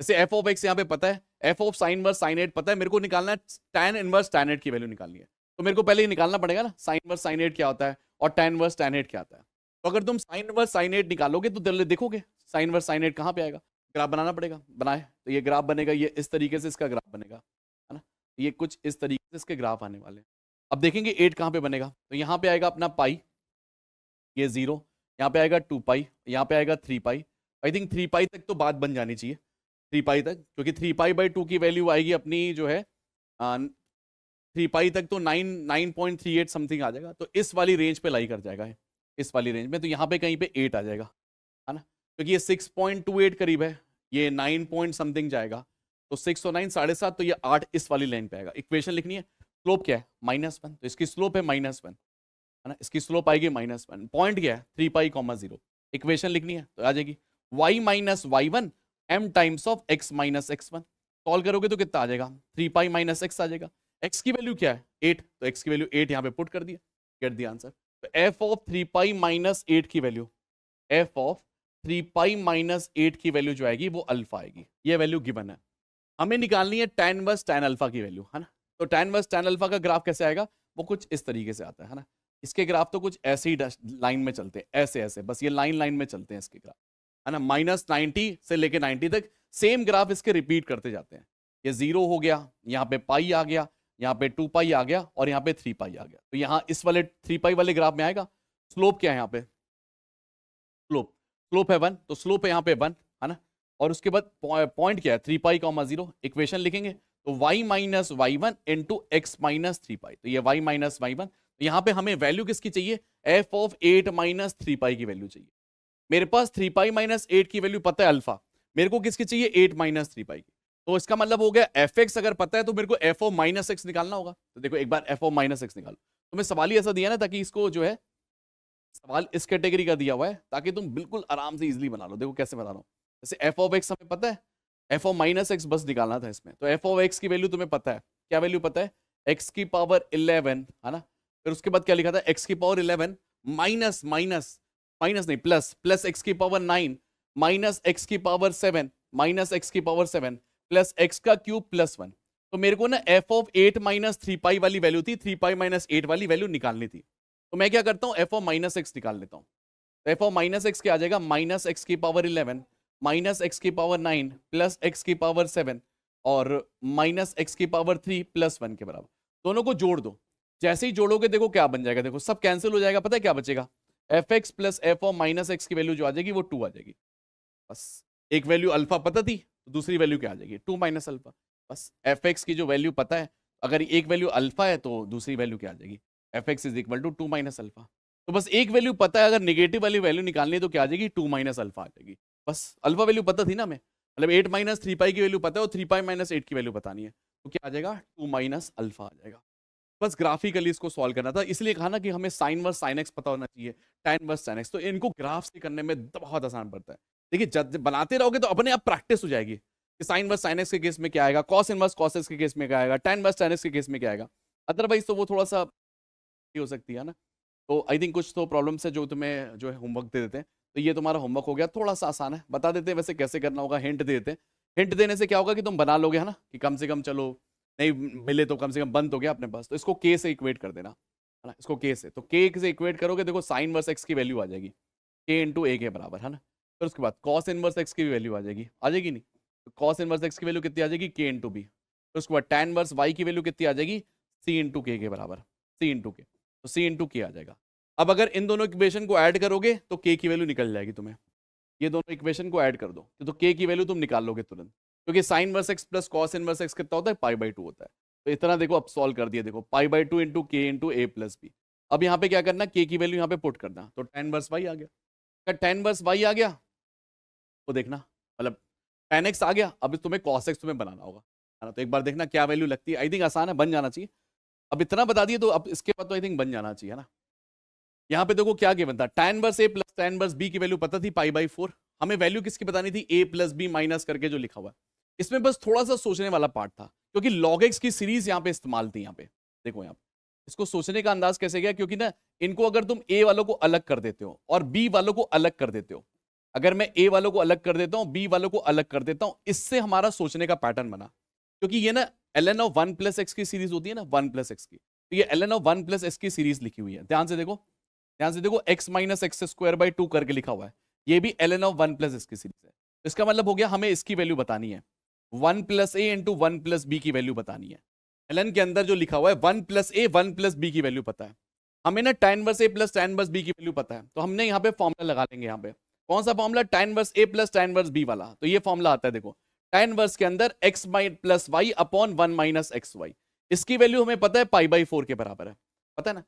जैसे एफ ऑफ एक्स यहाँ पे पता है f of sine inverse sine eight पता है मेरे को निकालना है टैन इनवर्स टेन एट की वैल्यू निकालनी है तो मेरे को पहले ही निकालना पड़ेगा ना साइन वर्स साइन एट क्या होता है और टैन वर्स टेन एट क्या आता है तो अगर तुम साइन वर्स साइन एट निकालोगे तो देखोगे साइन वर्स साइन एट कहाँ पे आएगा ग्राफ बनाना पड़ेगा बनाए तो ये ग्राफ बनेगा ये इस तरीके से इसका ग्राफ बनेगा है ना ये कुछ इस तरीके से इसके ग्राफ आने वाले हैं अब देखेंगे एट कहाँ पे बनेगा तो यहाँ पे आएगा अपना पाई ये जीरो यहाँ पे आएगा टू पाई यहाँ पे आएगा three pi I think three pi तक तो बात बन जानी चाहिए थ्री पाई तक क्योंकि थ्री पाई बाई टू की वैल्यू आएगी अपनी जो है थ्री पाई तक तो nine nine point three eight something आ जाएगा तो इस वाली रेंज पे लाई कर जाएगा इस वाली रेंज में तो यहाँ पे कहीं पे एट आ जाएगा है ना क्योंकि ये सिक्स पॉइंट टू एट करीब है ये नाइन पॉइंट समथिंग जाएगा तो सिक्स और नाइन साढ़े सात तो ये आठ इस वाली लाइन पे आएगा इक्वेशन लिखनी है स्लोप क्या है माइनस वन तो इसकी स्लोप है माइनस वन है ना इसकी स्लोप आएगी माइनस वन पॉइंट क्या है three pi comma zero equation लिखनी है तो आ जाएगी y minus y one m times of x minus x one solve करोगे तो कितना आ जाएगा थ्री पाई माइनस एक्स आ जाएगा एक्स की वैल्यू क्या है एट तो एक्स की वैल्यू एट यहाँ पे पुट कर दिया गेट दी आंसर तो f of three pi minus eight की value f of three pi minus eight की वैल्यू जो आएगी वो अल्फा आएगी ये वैल्यू गिवन है हमें निकालनी है टेन वर्स टेन अल्फा की वैल्यू है ना तो टेन वर्स टेन अल्फा का ग्राफ कैसे आएगा वो कुछ इस तरीके से आता है ना इसके ग्राफ तो कुछ ऐसे ही लाइन में चलते हैं ऐसे ऐसे बस ये लाइन लाइन में चलते हैं इसके ग्राफ અના -90 સે લેકે 90 તક સેમ ગ્રાફ ઇસકે રિપીટ કરતે જાતે હે યે 0 હો ગયા યહા પે પાઈ આ ગયા યહા પે 2 પાઈ આ ગયા ઓર યહા પે 3 પાઈ આ ગયા તો યહા ઇસ વાલે 3 પાઈ વાલે ગ્રાફ મે આયગા સ્લોપ ક્યા હે યહા પે સ્લોપ સ્લોપ હે 1 તો સ્લોપ હે યહા પે 1 હે ના ઓર ઉસકે બાદ પોઈન્ટ ક્યા હે 3 પાઈ કોમા 0 ઇક્વેશન લખेंगे તો y - y1 * x - 3 પાઈ તો યે y - y1 યહા પે હમે વેલ્યુ કિસકી ચાહીએ f(8 - 3 પાઈ) કી વેલ્યુ ચાહીએ मेरे पास थ्री पाई माइनस एट की वैल्यू पता है अल्फा मेरे को किसकी चाहिए एट माइनस थ्री पाई की तो इसका मतलब हो गया एफ एक्स अगर पता है तो मेरे को एफ ओ माइनस एक्स निकालना होगा तो देखो एक बार एफ ओ माइनस एक्स निकालो तो मैं सवाल ही ऐसा दिया ना ताकि इसको जो है सवाल इस कैटेगरी का दिया हुआ है ताकि तुम बिल्कुल आराम से इजिली बना लो देखो कैसे बना लो जैसे एफ ओ एक्स हमें पता है एफ ओ माइनस एक्स बस निकालना था इसमें तो एफ ओ एक्स की वैल्यू तुम्हें पता है क्या वैल्यू पता है एक्स की पावर इलेवन है ना फिर उसके बाद क्या लिखा था एक्स की power eleven minus minus minus नहीं प्लस प्लस एक्स की पावर नाइन माइनस एक्स की पावर सेवन माइनस एक्स की पावर सेवन प्लस एक्स का क्यूब प्लस वन तो मेरे को ना f of eight minus three pi वाली वैल्यू थी थ्री पाई माइनस एट वाली वैल्यू निकालनी थी तो मैं क्या करता हूँ एफ ऑफ माइनस एक्स निकाल लेता हूँ तो एफ ऑफ माइनस एक्स क्या आ जाएगा माइनस एक्स की पावर इलेवन माइनस एक्स की पावर नाइन प्लस एक्स की पावर सेवन और माइनस एक्स की पावर थ्री प्लस वन के बराबर दोनों को जोड़ दो जैसे ही जोड़ोगे देखो क्या बन जाएगा देखो सब कैंसिल हो जाएगा पता है क्या बचेगा एफ एक्स प्लस एफ और माइनस एक्स की वैल्यू जो आ जाएगी वो टू आ जाएगी बस एक वैल्यू अल्फा पता थी तो दूसरी वैल्यू क्या आ जाएगी टू माइनस अल्फा बस एफ एक्स की जो वैल्यू पता है अगर एक वैल्यू अल्फा है तो दूसरी वैल्यू क्या आ जाएगी f x is equal to two minus alpha तो बस एक वैल्यू पता है अगर निगेटिव वाली वैल्यू निकालनी है तो क्या आ जाएगी टू माइनस अल्फा आ जाएगी बस अल्फा वैल्यू पता थी ना हमें मतलब एट माइनस थ्री पाई की वैल्यू पता है और थ्री पाई माइनस एट की वैल्यू बतानी है तो क्या आ जाएगा टू माइनस अल्फा आ जाएगा बस ग्राफिकली इसको सॉल्व करना था इसलिए कहा ना कि हमें साइन वर्स साइन एक्स पता होना चाहिए टेन वर्स साइन एक्स तो इनको ग्राफ से करने में बहुत आसान पड़ता है देखिए जब बनाते रहोगे तो अपने आप प्रैक्टिस हो जाएगी कि साइन वर्स साइन एक्स के केस में क्या आएगा कॉस इनवर्स कॉस एक्स के केस में क्या आएगा टेन वर्स टेन एक्स के केस में क्या आएगा अदरवाइज तो वो थोड़ा सा हो सकती है ना तो आई थिंक कुछ तो प्रॉब्लम्स है जो तुम्हें जो है होमवर्क दे देते हैं तो ये तुम्हारा होमवर्क हो गया थोड़ा सा आसान है बता देते हैं वैसे कैसे करना होगा हिंट दे देते हैं हिंट देने से क्या होगा कि तुम बना लोगे है ना कि कम से कम चलो नहीं मिले तो कम से कम बंद हो गया अपने पास तो इसको के से इक्वेट कर देना है ना इसको के से तो के से इक्वेट करोगे देखो साइन वर्स एक्स की वैल्यू आ जाएगी के इंटू ए के बराबर है ना फिर उसके बाद कॉस इनवर्स एक्स की भी वैल्यू आ जाएगी आ जाएगी नहीं तो कॉस इनवर्स एक्स की वैल्यू कितनी आ जाएगी के इंटू बी फिर उसके बाद टेन वर्स वाई की वैल्यू कितनी आ जाएगी सी इंटू के के बराबर सी इंटू के तो सी इंटू के आ जाएगा अब अगर इन दोनों इक्वेशन को ऐड करोगे तो के की वैल्यू निकल जाएगी तुम्हें ये दोनों इक्वेशन को ऐड कर दो तो के की वैल्यू तुम निकाल लोगे तुरंत क्योंकि sine inverse x plus cos inverse x कितना होता है पाई बाई टू होता है तो इतना देखो अब सॉल्व कर दिया देखो पाई बाई टू इंटू के इंटू ए प्लस बी अब यहाँ पे क्या करना के की वैल्यू यहाँ पे पुट करना तो टेन वर्स वाई आ गया टेन वर्स वाई आ गया तो देखना मतलब टेन एक्स आ गया अब तुम्हें कॉस एक्स तुम्हें बनाना होगा है ना तो एक बार देखना क्या वैल्यू लगती है आई थिंक आसान है बन जाना चाहिए अब इतना बता दिए तो अब इसके बाद तो आई थिंक बन जाना चाहिए है ना यहाँ पे देखो क्या गिवन था tan inverse a plus tan inverse b की वैल्यू पता थी पाई बाई फोर हमें वैल्यू किसकी बतानी थी ए प्लस बी माइनस करके जो लिखा हुआ है इसमें बस थोड़ा सा सोचने वाला पार्ट था क्योंकि लॉगेक्स की सीरीज यहाँ पे इस्तेमाल थी यहाँ पे देखो यहाँ पे इसको सोचने का अंदाज कैसे गया क्योंकि ना इनको अगर तुम ए वालों को अलग कर देते हो और बी वालों को अलग कर देते हो अगर मैं ए वालों को अलग कर देता हूँ बी वालों को अलग कर देता हूँ इससे हमारा सोचने का पैटर्न बना क्योंकि ये ना l n of one plus x की सीरीज होती है ना वन प्लस एक्स की तो ये l n of one plus x की सीरीज लिखी हुई है ध्यान से देखो ध्यान से देखो x minus x square by two करके लिखा हुआ है ये भी l n of one plus x की सीरीज है इसका मतलब हो गया हमें इसकी वैल्यू बतानी है one plus a into one plus b की वैल्यू बतानी है एल के अंदर जो लिखा हुआ है one plus a one plus b की वैल्यू पता है हमें ना tan inverse a plus tan inverse b की वैल्यू पता है तो हमने यहाँ पे फॉर्मुला लगा लेंगे यहाँ पे कौन सा formula tan inverse a plus tan inverse b वाला तो ये फॉर्मुला आता है देखो टाइन वर्स के अंदर x plus y upon one minus x y इसकी वैल्यू हमें पता है पाई बाई फोर के बराबर है पता है ना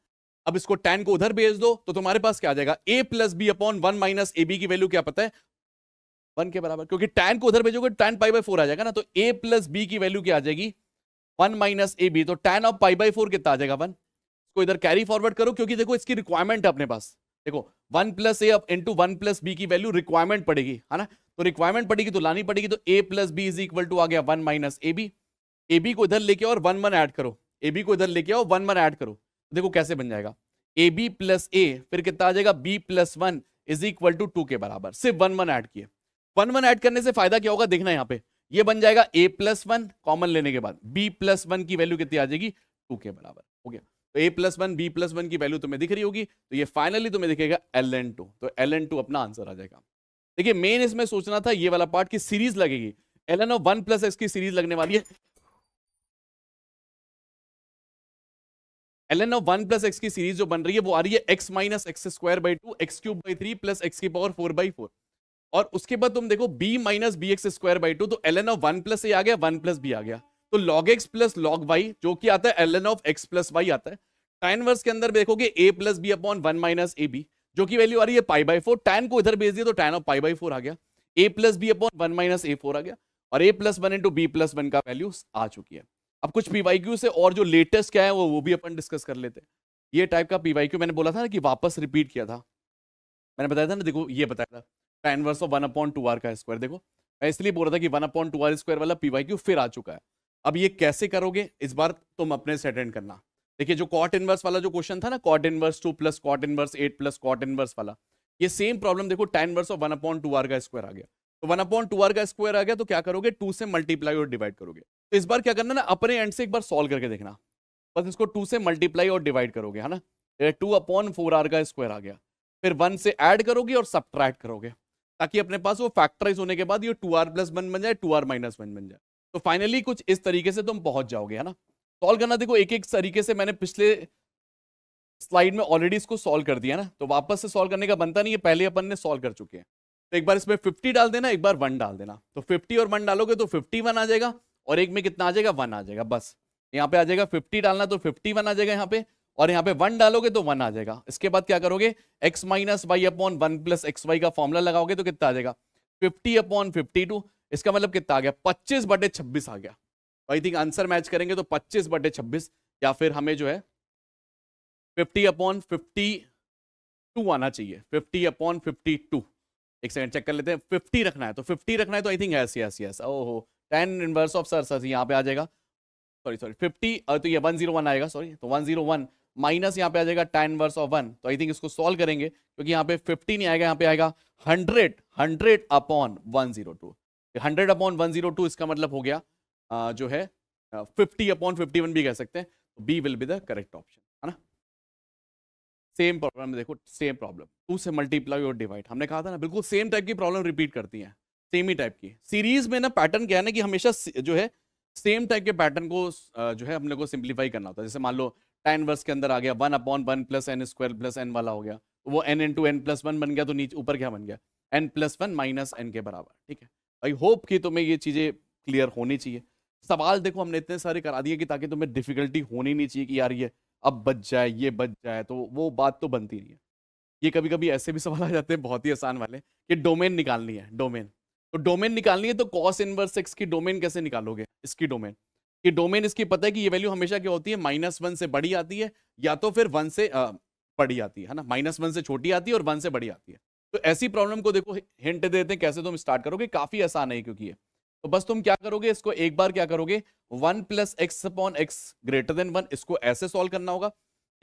अब इसको टेन को उधर भेज दो तो तुम्हारे पास क्या आ जाएगा a plus b upon one minus a b की वैल्यू क्या पता है वन के बराबर क्योंकि टैन को उधर भेजोगे टैन पाई बाई फोर आ जाएगा ना तो ए प्लस बी की वैल्यू क्या आ जाएगी वन माइनस ए बी तो tan of pi by four कितना आ जाएगा वन इसको इधर कैरी फॉरवर्ड करो क्योंकि देखो इसकी रिक्वायरमेंट है अपने पास देखो वन प्लस ए अब इंटू वन प्लस बी की वैल्यू रिक्वायरमेंट पड़ेगी है ना तो रिक्वायरमेंट पड़ेगी तो लानी पड़ेगी तो a plus b is equal to आ गया one minus a b a b को इधर लेके और वन वन ऐड करो ए बी को इधर लेके आओ वन वन ऐड करो देखो कैसे बन जाएगा ए बी प्लस ए फिर कितना आ जाएगा b plus one is equal to two के बराबर सिर्फ वन वन ऐड किया वन वन ऐड करने से फायदा क्या होगा देखना यहाँ पे ये बन जाएगा ए प्लस वन कॉमन लेने के बाद बी प्लस वन की वैल्यू कितनी आ जाएगी टू के बराबर ओके तो a plus one b plus one की वैल्यू तुम्हें दिख रही होगी तो ये फाइनली तुम्हें दिखेगा एल एन टू तो एल एन टू अपना आंसर आ जाएगा देखिए मेन इसमें सोचना था ये वाला पार्ट की सीरीज लगेगी l n of one plus x की सीरीज लगने वाली है L n of one plus x की सीरीज जो बन रही है वो आ रही है x minus x square by two x cube by three plus x की पावर फोर बाई फोर और उसके बाद तुम देखो b minus b x square by two तो l N of one plus a आ गया वन प्लस बी आ गया तो log x plus log y जो कि आता है L N of x plus y आता है टाइन वर्स के अंदर देखोगे a plus b upon one minus a b जो कि वैल्यू आ रही है पाई बाई फोर टैन को इधर भेज दिया तो tan of pi by four आ गया a plus b upon one minus a four आ गया और a plus one into b plus one का वैल्यू आ चुकी है अब कुछ क्यू से और जो लेटेस्ट क्या है वो वो भी अपन डिस्कस कर लेते हैं ये टाइप का क्यू मैंने बोला था ना कि वापस रिपीट किया था मैंने बताया था ना देखो ये बताया था tan inverse of one upon two r का स्क्वायर देखो मैं इसलिए बोल रहा था कि one upon two r square वाला पी वाई क्यू फिर आ चुका है अब ये कैसे करोगे इस बार तुम अपने से अटेंड करना देखिए जो कॉट इनवर्स वाला जो क्वेश्चन था ना cot inverse two plus cot inverse eight plus cot inverse वाला ये सेम प्रॉब्लम देखो tan inverse of one upon two r का स्क्वायर आ गया तो वन अपॉइंट टू आर का स्क्वायर आ गया तो क्या करोगे टू से मल्टीप्लाई और डिवाइड करोगे तो इस बार क्या करना ना अपने एंड से एक बार सॉल्व करके देखना बस इसको टू से मल्टीप्लाई और डिवाइड करोगे है ना टू अपॉन फोर आर का स्क्वायर आ गया फिर वन से ऐड करोगे और सब्ट्रैक्ट करोगे ताकि अपने पास वो फैक्टराइज होने के बाद ये टू आर प्लस वन बन जाए टू आर माइनस वन बन जाए तो फाइनली कुछ इस तरीके से तुम पहुंच जाओगे है ना सॉल्व करना देखो एक एक तरीके से मैंने पिछले स्लाइड में ऑलरेडी इसको सॉल्व कर दिया ना तो वापस से सॉल्व करने का बनता नहीं है पहले अपन ने सॉल्व कर चुके हैं तो एक बार इसमें फिफ्टी डाल देना एक बार वन डाल देना तो फिफ्टी और वन डालोगे तो 51 आ जाएगा और एक में कितना आ जाएगा वन आ जाएगा बस यहाँ पे आ जाएगा फिफ्टी डालना तो 51 आ जाएगा यहाँ पे और यहाँ पे वन डालोगे तो वन आ जाएगा इसके बाद क्या करोगे x minus y upon one plus x y का फॉर्मुला लगाओगे तो कितना आ जाएगा फिफ्टी अपॉन फिफ्टी टू इसका मतलब कितना आ गया पच्चीस बटे छब्बीस आ गया आई थिंक आंसर मैच करेंगे तो पच्चीस बटे छब्बीस या फिर हमें जो है फिफ्टी अपॉन फिफ्टी टू आना चाहिए फिफ्टी अपॉन फिफ्टी टू एक सेकंड चेक कर लेते हैं फिफ्टी रखना है तो फिफ्टी रखना है तो आई थिंक ऐसी ऐसी ऐसा ओहो tan inverse of sir sir यहाँ पे आ जाएगा सॉरी सॉरी फिफ्टी तो ये वन जीरो वन आएगा सॉरी तो वन जीरो वन माइनस यहाँ पे आ जाएगा टेन वर्स ऑफ वन तो आई थिंक इसको सॉल्व करेंगे क्योंकि यहाँ पे फिफ्टी नहीं आएगा यहाँ पे आएगा hundred hundred upon one zero two hundred upon one zero two इसका मतलब हो गया आ, जो है फिफ्टी अपॉन फिफ्टी वन भी कह सकते हैं तो b will be the correct option है ना सेम प्रॉब्लम देखो सेम प्रॉब्लम टू से मल्टीप्लाई और डिवाइड हमने कहा था ना बिल्कुल सेम टाइप की प्रॉब्लम रिपीट करती है सेम ही टाइप की सीरीज में ना पैटर्न क्या है ना कि हमेशा जो है सेम टाइप के पैटर्न को जो है हम लोग को सिंप्लीफाई करना होता है जैसे मान लो टाइम वर्स के अंदर आ गया one upon one plus n square plus n वाला हो गया तो वो n to n plus one बन गया तो नीचे ऊपर क्या बन गया n plus one minus n के बराबर ठीक है आई होप कि तुम्हें ये चीज़ें क्लियर होनी चाहिए सवाल देखो हमने इतने सारे करा दिए कि ताकि तुम्हें डिफिकल्टी होनी नहीं चाहिए कि यार ये अब बच जाए ये बच जाए तो वो बात तो बनती नहीं है ये कभी कभी ऐसे भी सवाल आ जाते हैं बहुत ही आसान वाले कि डोमेन निकालनी है डोमेन तो डोमेन निकालनी है तो कॉस इनवर्स एक्स की डोमेन कैसे निकालोगे इसकी डोमेन कि डोमेन इसकी पता है कि ये वैल्यू हमेशा क्या होती है माइनस वन से बड़ी आती है या तो फिर वन से बड़ी आती है ना माइनस वन से छोटी आती है और वन से बड़ी आती है तो ऐसी प्रॉब्लम को देखो हिंट देते हैं कैसे तुम स्टार्ट करोगे काफी आसान है क्योंकि ये तो बस तुम क्या करोगे इसको एक बार क्या करोगे one plus x upon x greater than one इसको ऐसे सॉल्व करना होगा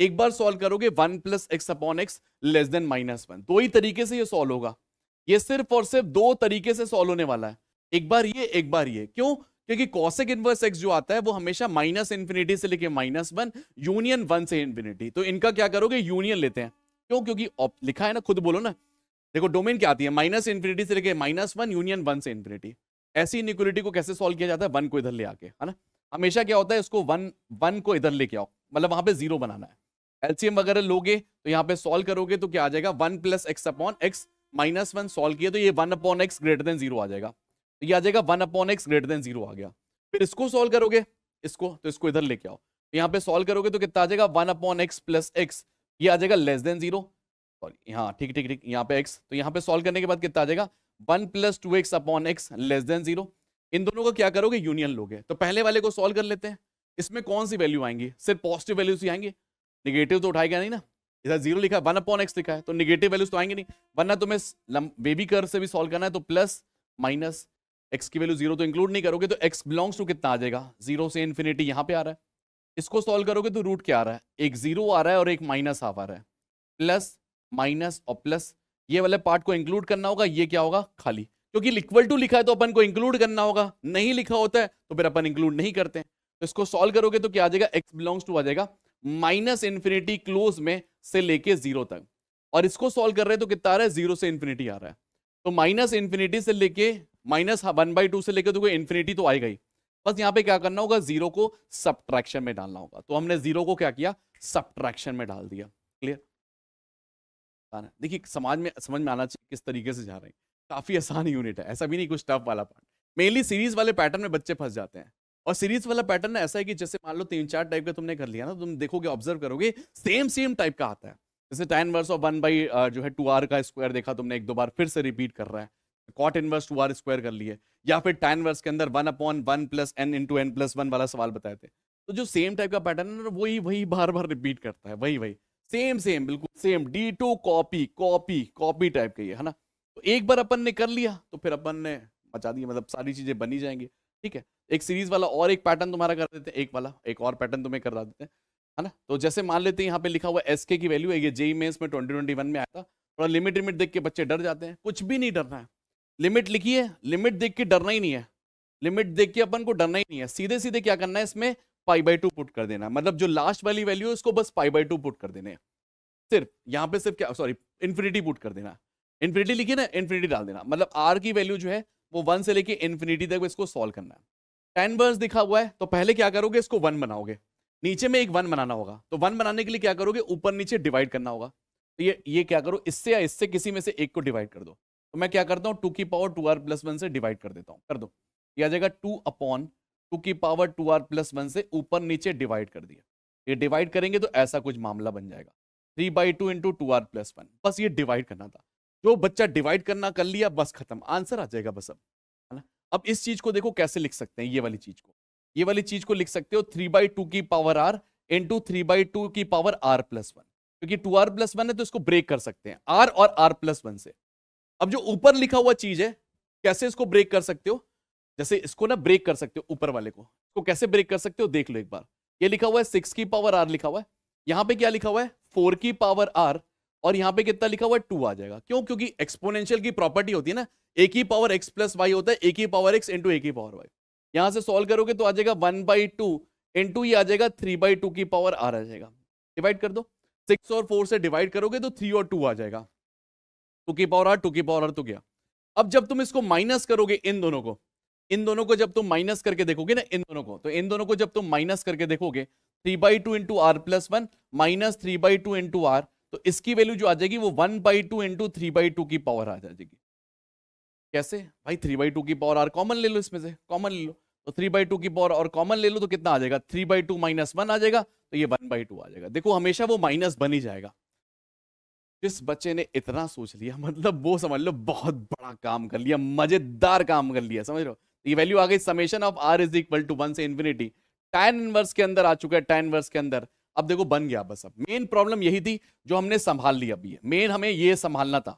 एक बार सॉल्व करोगे one plus x upon x less than minus one दो ही तरीके से ये सॉल्व होगा ये सिर्फ और सिर्फ दो तरीके से सॉल्व होने वाला है एक बार ये एक बार ये क्यों क्योंकि कॉसिक इनवर्स एक्स जो आता है वो हमेशा माइनस इन्फिनिटी से लेके माइनस वन यूनियन वन से इन्फिनिटी तो इनका क्या करोगे यूनियन लेते हैं क्यों क्योंकि लिखा है ना खुद बोलो ना देखो डोमेन क्या आती है माइनस इन्फिनिटी से लेके माइनस वन यूनियन वन से इन्फिनिटी ऐसी इनिक्वलिटी को कैसे सॉल्व किया जाता है वन को इधर ले आके है ना हमेशा क्या होता है इसको वन वन को इधर लेके आओ मतलब वहां पर जीरो बनाना है एलसीएम वगैरह लोगे तो यहाँ पे सोल्व करोगे तो क्या आ जाएगा one plus x upon x minus one solve किया तो ये one upon x greater than zero आ जाएगा तो ये आ जाएगा one upon x greater than zero आ गया फिर इसको सॉल्व करोगे इसको तो इसको इधर लेके आओ तो यहाँ पे सॉल्व करोगे तो कितना आ जाएगा one upon x plus x ये आ जाएगा लेस देन जीरो सॉरी हाँ ठीक ठीक ठीक यहाँ पे एक्स तो यहाँ पे सॉल्व करने के बाद कितना आ जाएगा one plus two x upon x less than zero इन दोनों को क्या करोगे यूनियन लोगे तो पहले वाले को सॉल्व कर लेते हैं इसमें कौन सी वैल्यू आएंगी सिर्फ पॉजिटिव वैल्यूज ही आएंगे निगेटिव तो उठाएगा नहीं ना इधर जीरो लिखा है वन अपॉन एक्स लिखा है तो निगेटिव वैल्यूज तो आएंगे नहीं वरना तुम्हें बेबी कर से भी सॉल्व करना है तो प्लस माइनस एक्स की वैल्यू जीरो तो इंक्लूड नहीं करोगे तो एक्स बिलोंग्स टू कितना आ जाएगा जीरो से इन्फिनिटी यहाँ पे आ रहा है इसको सॉल्व करोगे तो रूट क्या आ रहा है एक जीरो आ रहा है और एक माइनस हाफ आ रहा है प्लस माइनस और प्लस ये वाले पार्ट को इंक्लूड करना होगा ये क्या होगा खाली क्योंकि इक्वल टू लिखा है तो अपन को इंक्लूड करना होगा नहीं लिखा होता है तो फिर अपन इंक्लूड नहीं करते तो इसको सॉल्व करोगे तो क्या आ जाएगा एक्स बिलोंग्स टू आ जाएगा माइनस इन्फिनिटी क्लोज में से लेके जीरो तक और इसको सॉल्व कर रहे हैं तो कितना आ रहा है जीरो से इन्फिनिटी आ रहा है तो माइनस इन्फिनिटी से लेके माइनस वन बाई टू से लेकर देखो इन्फिनिटी तो आई गई बस यहाँ पे क्या करना होगा जीरो को सब्ट्रैक्शन में डालना होगा तो हमने जीरो को क्या किया सब्ट्रैक्शन में डाल दिया क्लियर देखिए समाज में समझ में आना चाहिए किस तरीके से जा रहे हैं काफी आसान यूनिट है ऐसा भी नहीं कुछ टफ वाला पार्ट मेनली सीरीज वाले पैटर्न में बच्चे फंस जाते हैं और सीरीज वाला पैटर्न ऐसा है कि जैसे मान लो तीन चार टाइप का तुमने कर लिया ना तुम देखोगे ऑब्जर्व करोगे सेम सेम टाइप का आता है जैसे टेन वर्स और वन बाई जो है टू आर का स्क्वायर देखा तुमने एक दो बार फिर से रिपीट कर रहा है cot inverse two r square कर लिए या फिर टाइन वर्स के अंदर one upon one plus n into n plus one वाला सवाल बताए थे तो जो सेम टाइप का पैटर्न है वही वही बार बार रिपीट करता है वही वही सेम सेम बिल्कुल same ditto copy copy copy type का ये है ना तो एक बार अपन ने कर लिया तो फिर अपन ने मचा दिया मतलब सारी चीज़ें बनी जाएंगी ठीक है एक सीरीज वाला और एक पैटर्न तुम्हारा कर देते हैं एक वाला एक और पैटर्न तुम्हें करा देते हैं है ना तो जैसे मान लेते हैं यहाँ पे लिखा हुआ एस के की वैल्यू है ये जेई मेन्स e में ट्वेंटी ट्वेंटी वन में आया था थोड़ा लिमिट लिमिट देख के बच्चे डर जाते हैं कुछ भी नहीं डरना है लिमिट लिखी है लिमिट देख के डरना ही नहीं है लिमिट देख के अपन को डरना ही नहीं है सीधे सीधे क्या करना है इसमें पाई बाई टू पुट कर देना मतलब जो लास्ट वाली वैल्यू है उसको बस पाई बाई टू पुट कर देने सिर्फ यहाँ पे सिर्फ क्या सॉरी इन्फिनिटी पुट कर देना इन्फिनिटी लिखिए ना इन्फिनिटी डाल देना मतलब आर की वैल्यू जो है वो वन से लेके इन्फिनिटी तक इसको सॉल्व करना है टेन वर्स दिखा हुआ है तो पहले क्या करोगे इसको वन बनाओगे नीचे में एक वन बनाना होगा तो वन बनाने के लिए क्या करोगे ऊपर नीचे डिवाइड करना होगा तो ये ये क्या करो इससे या इससे किसी में से एक को डिवाइड कर दो तो मैं क्या करता हूँ टू की power two r plus one से डिवाइड कर देता हूँ कर दो ये आ जाएगा टू अपॉन टू की power two r plus one से ऊपर नीचे डिवाइड कर दिया ये डिवाइड करेंगे तो ऐसा कुछ मामला बन जाएगा three by two into two r plus one बस ये डिवाइड करना था जो बच्चा डिवाइड करना कर लिया बस खत्म आंसर आ जाएगा बस अब है ना अब इस चीज को देखो कैसे लिख सकते हैं ये वाली चीज को ये वाली चीज को लिख सकते हो थ्री बाई टू की power r into three by two की पावर आर प्लस वन क्योंकि टू आर प्लस वन है तो इसको ब्रेक कर सकते हैं आर और आर प्लस वन से अब जो ऊपर लिखा हुआ चीज है कैसे इसको ब्रेक कर सकते हो जैसे इसको ना ब्रेक कर सकते हो ऊपर वाले को इसको कैसे ब्रेक कर सकते हो देख लो एक बार ये लिखा हुआ है सिक्स की पावर आर लिखा हुआ है यहाँ पे क्या लिखा हुआ है फोर की पावर आर और यहाँ पे कितना लिखा हुआ है टू आ जाएगा क्यों क्योंकि एक्सपोनेंशियल की प्रॉपर्टी होती है ना ए की पावर एक्स प्लस वाई होता है ए की पावर एक्स इंटू ए की पावर वाई यहाँ से सॉल्व करोगे तो आ जाएगा वन बाई टू इंटू ये आ जाएगा थ्री बाई टू की पावर आर आ जाएगा डिवाइड कर दो सिक्स और फोर से डिवाइड करोगे तो थ्री और टू आ जाएगा टू की पावर आर टू की पावर आर तो क्या अब जब तुम इसको माइनस करोगे इन दोनों को इन दोनों को जब तुम माइनस करके देखोगे ना इन दोनों को तो इन दोनों को जब तुम माइनस करके देखोगे three by two into r plus one minus three by two into r तो इसकी वैल्यू जो आ जाएगी वो one by two into three by two की पावर आ जाएगी कैसे भाई थ्री बाई टू की पावर आर कॉमन ले लो इसमें से कॉमन ले लो तो थ्री बाई टू की पावर और कॉमन ले लो तो कितना आ जाएगा three by two minus one आ जाएगा तो ये वन बाई टू आ जाएगा देखो हमेशा वो माइनस बन ही जाएगा इस बच्चे ने इतना सोच लिया मतलब वो समझ लो बहुत बड़ा काम कर लिया मजेदार काम कर लिया समझ लो ये वैल्यू आ गई summation of r is equal to one से इन्फिनिटी टेन इनवर्स के अंदर आ चुका है टेन इनवर्स के अंदर अब देखो बन गया बस अब मेन प्रॉब्लम यही थी जो हमने संभाल लिया अभी मेन हमें ये संभालना था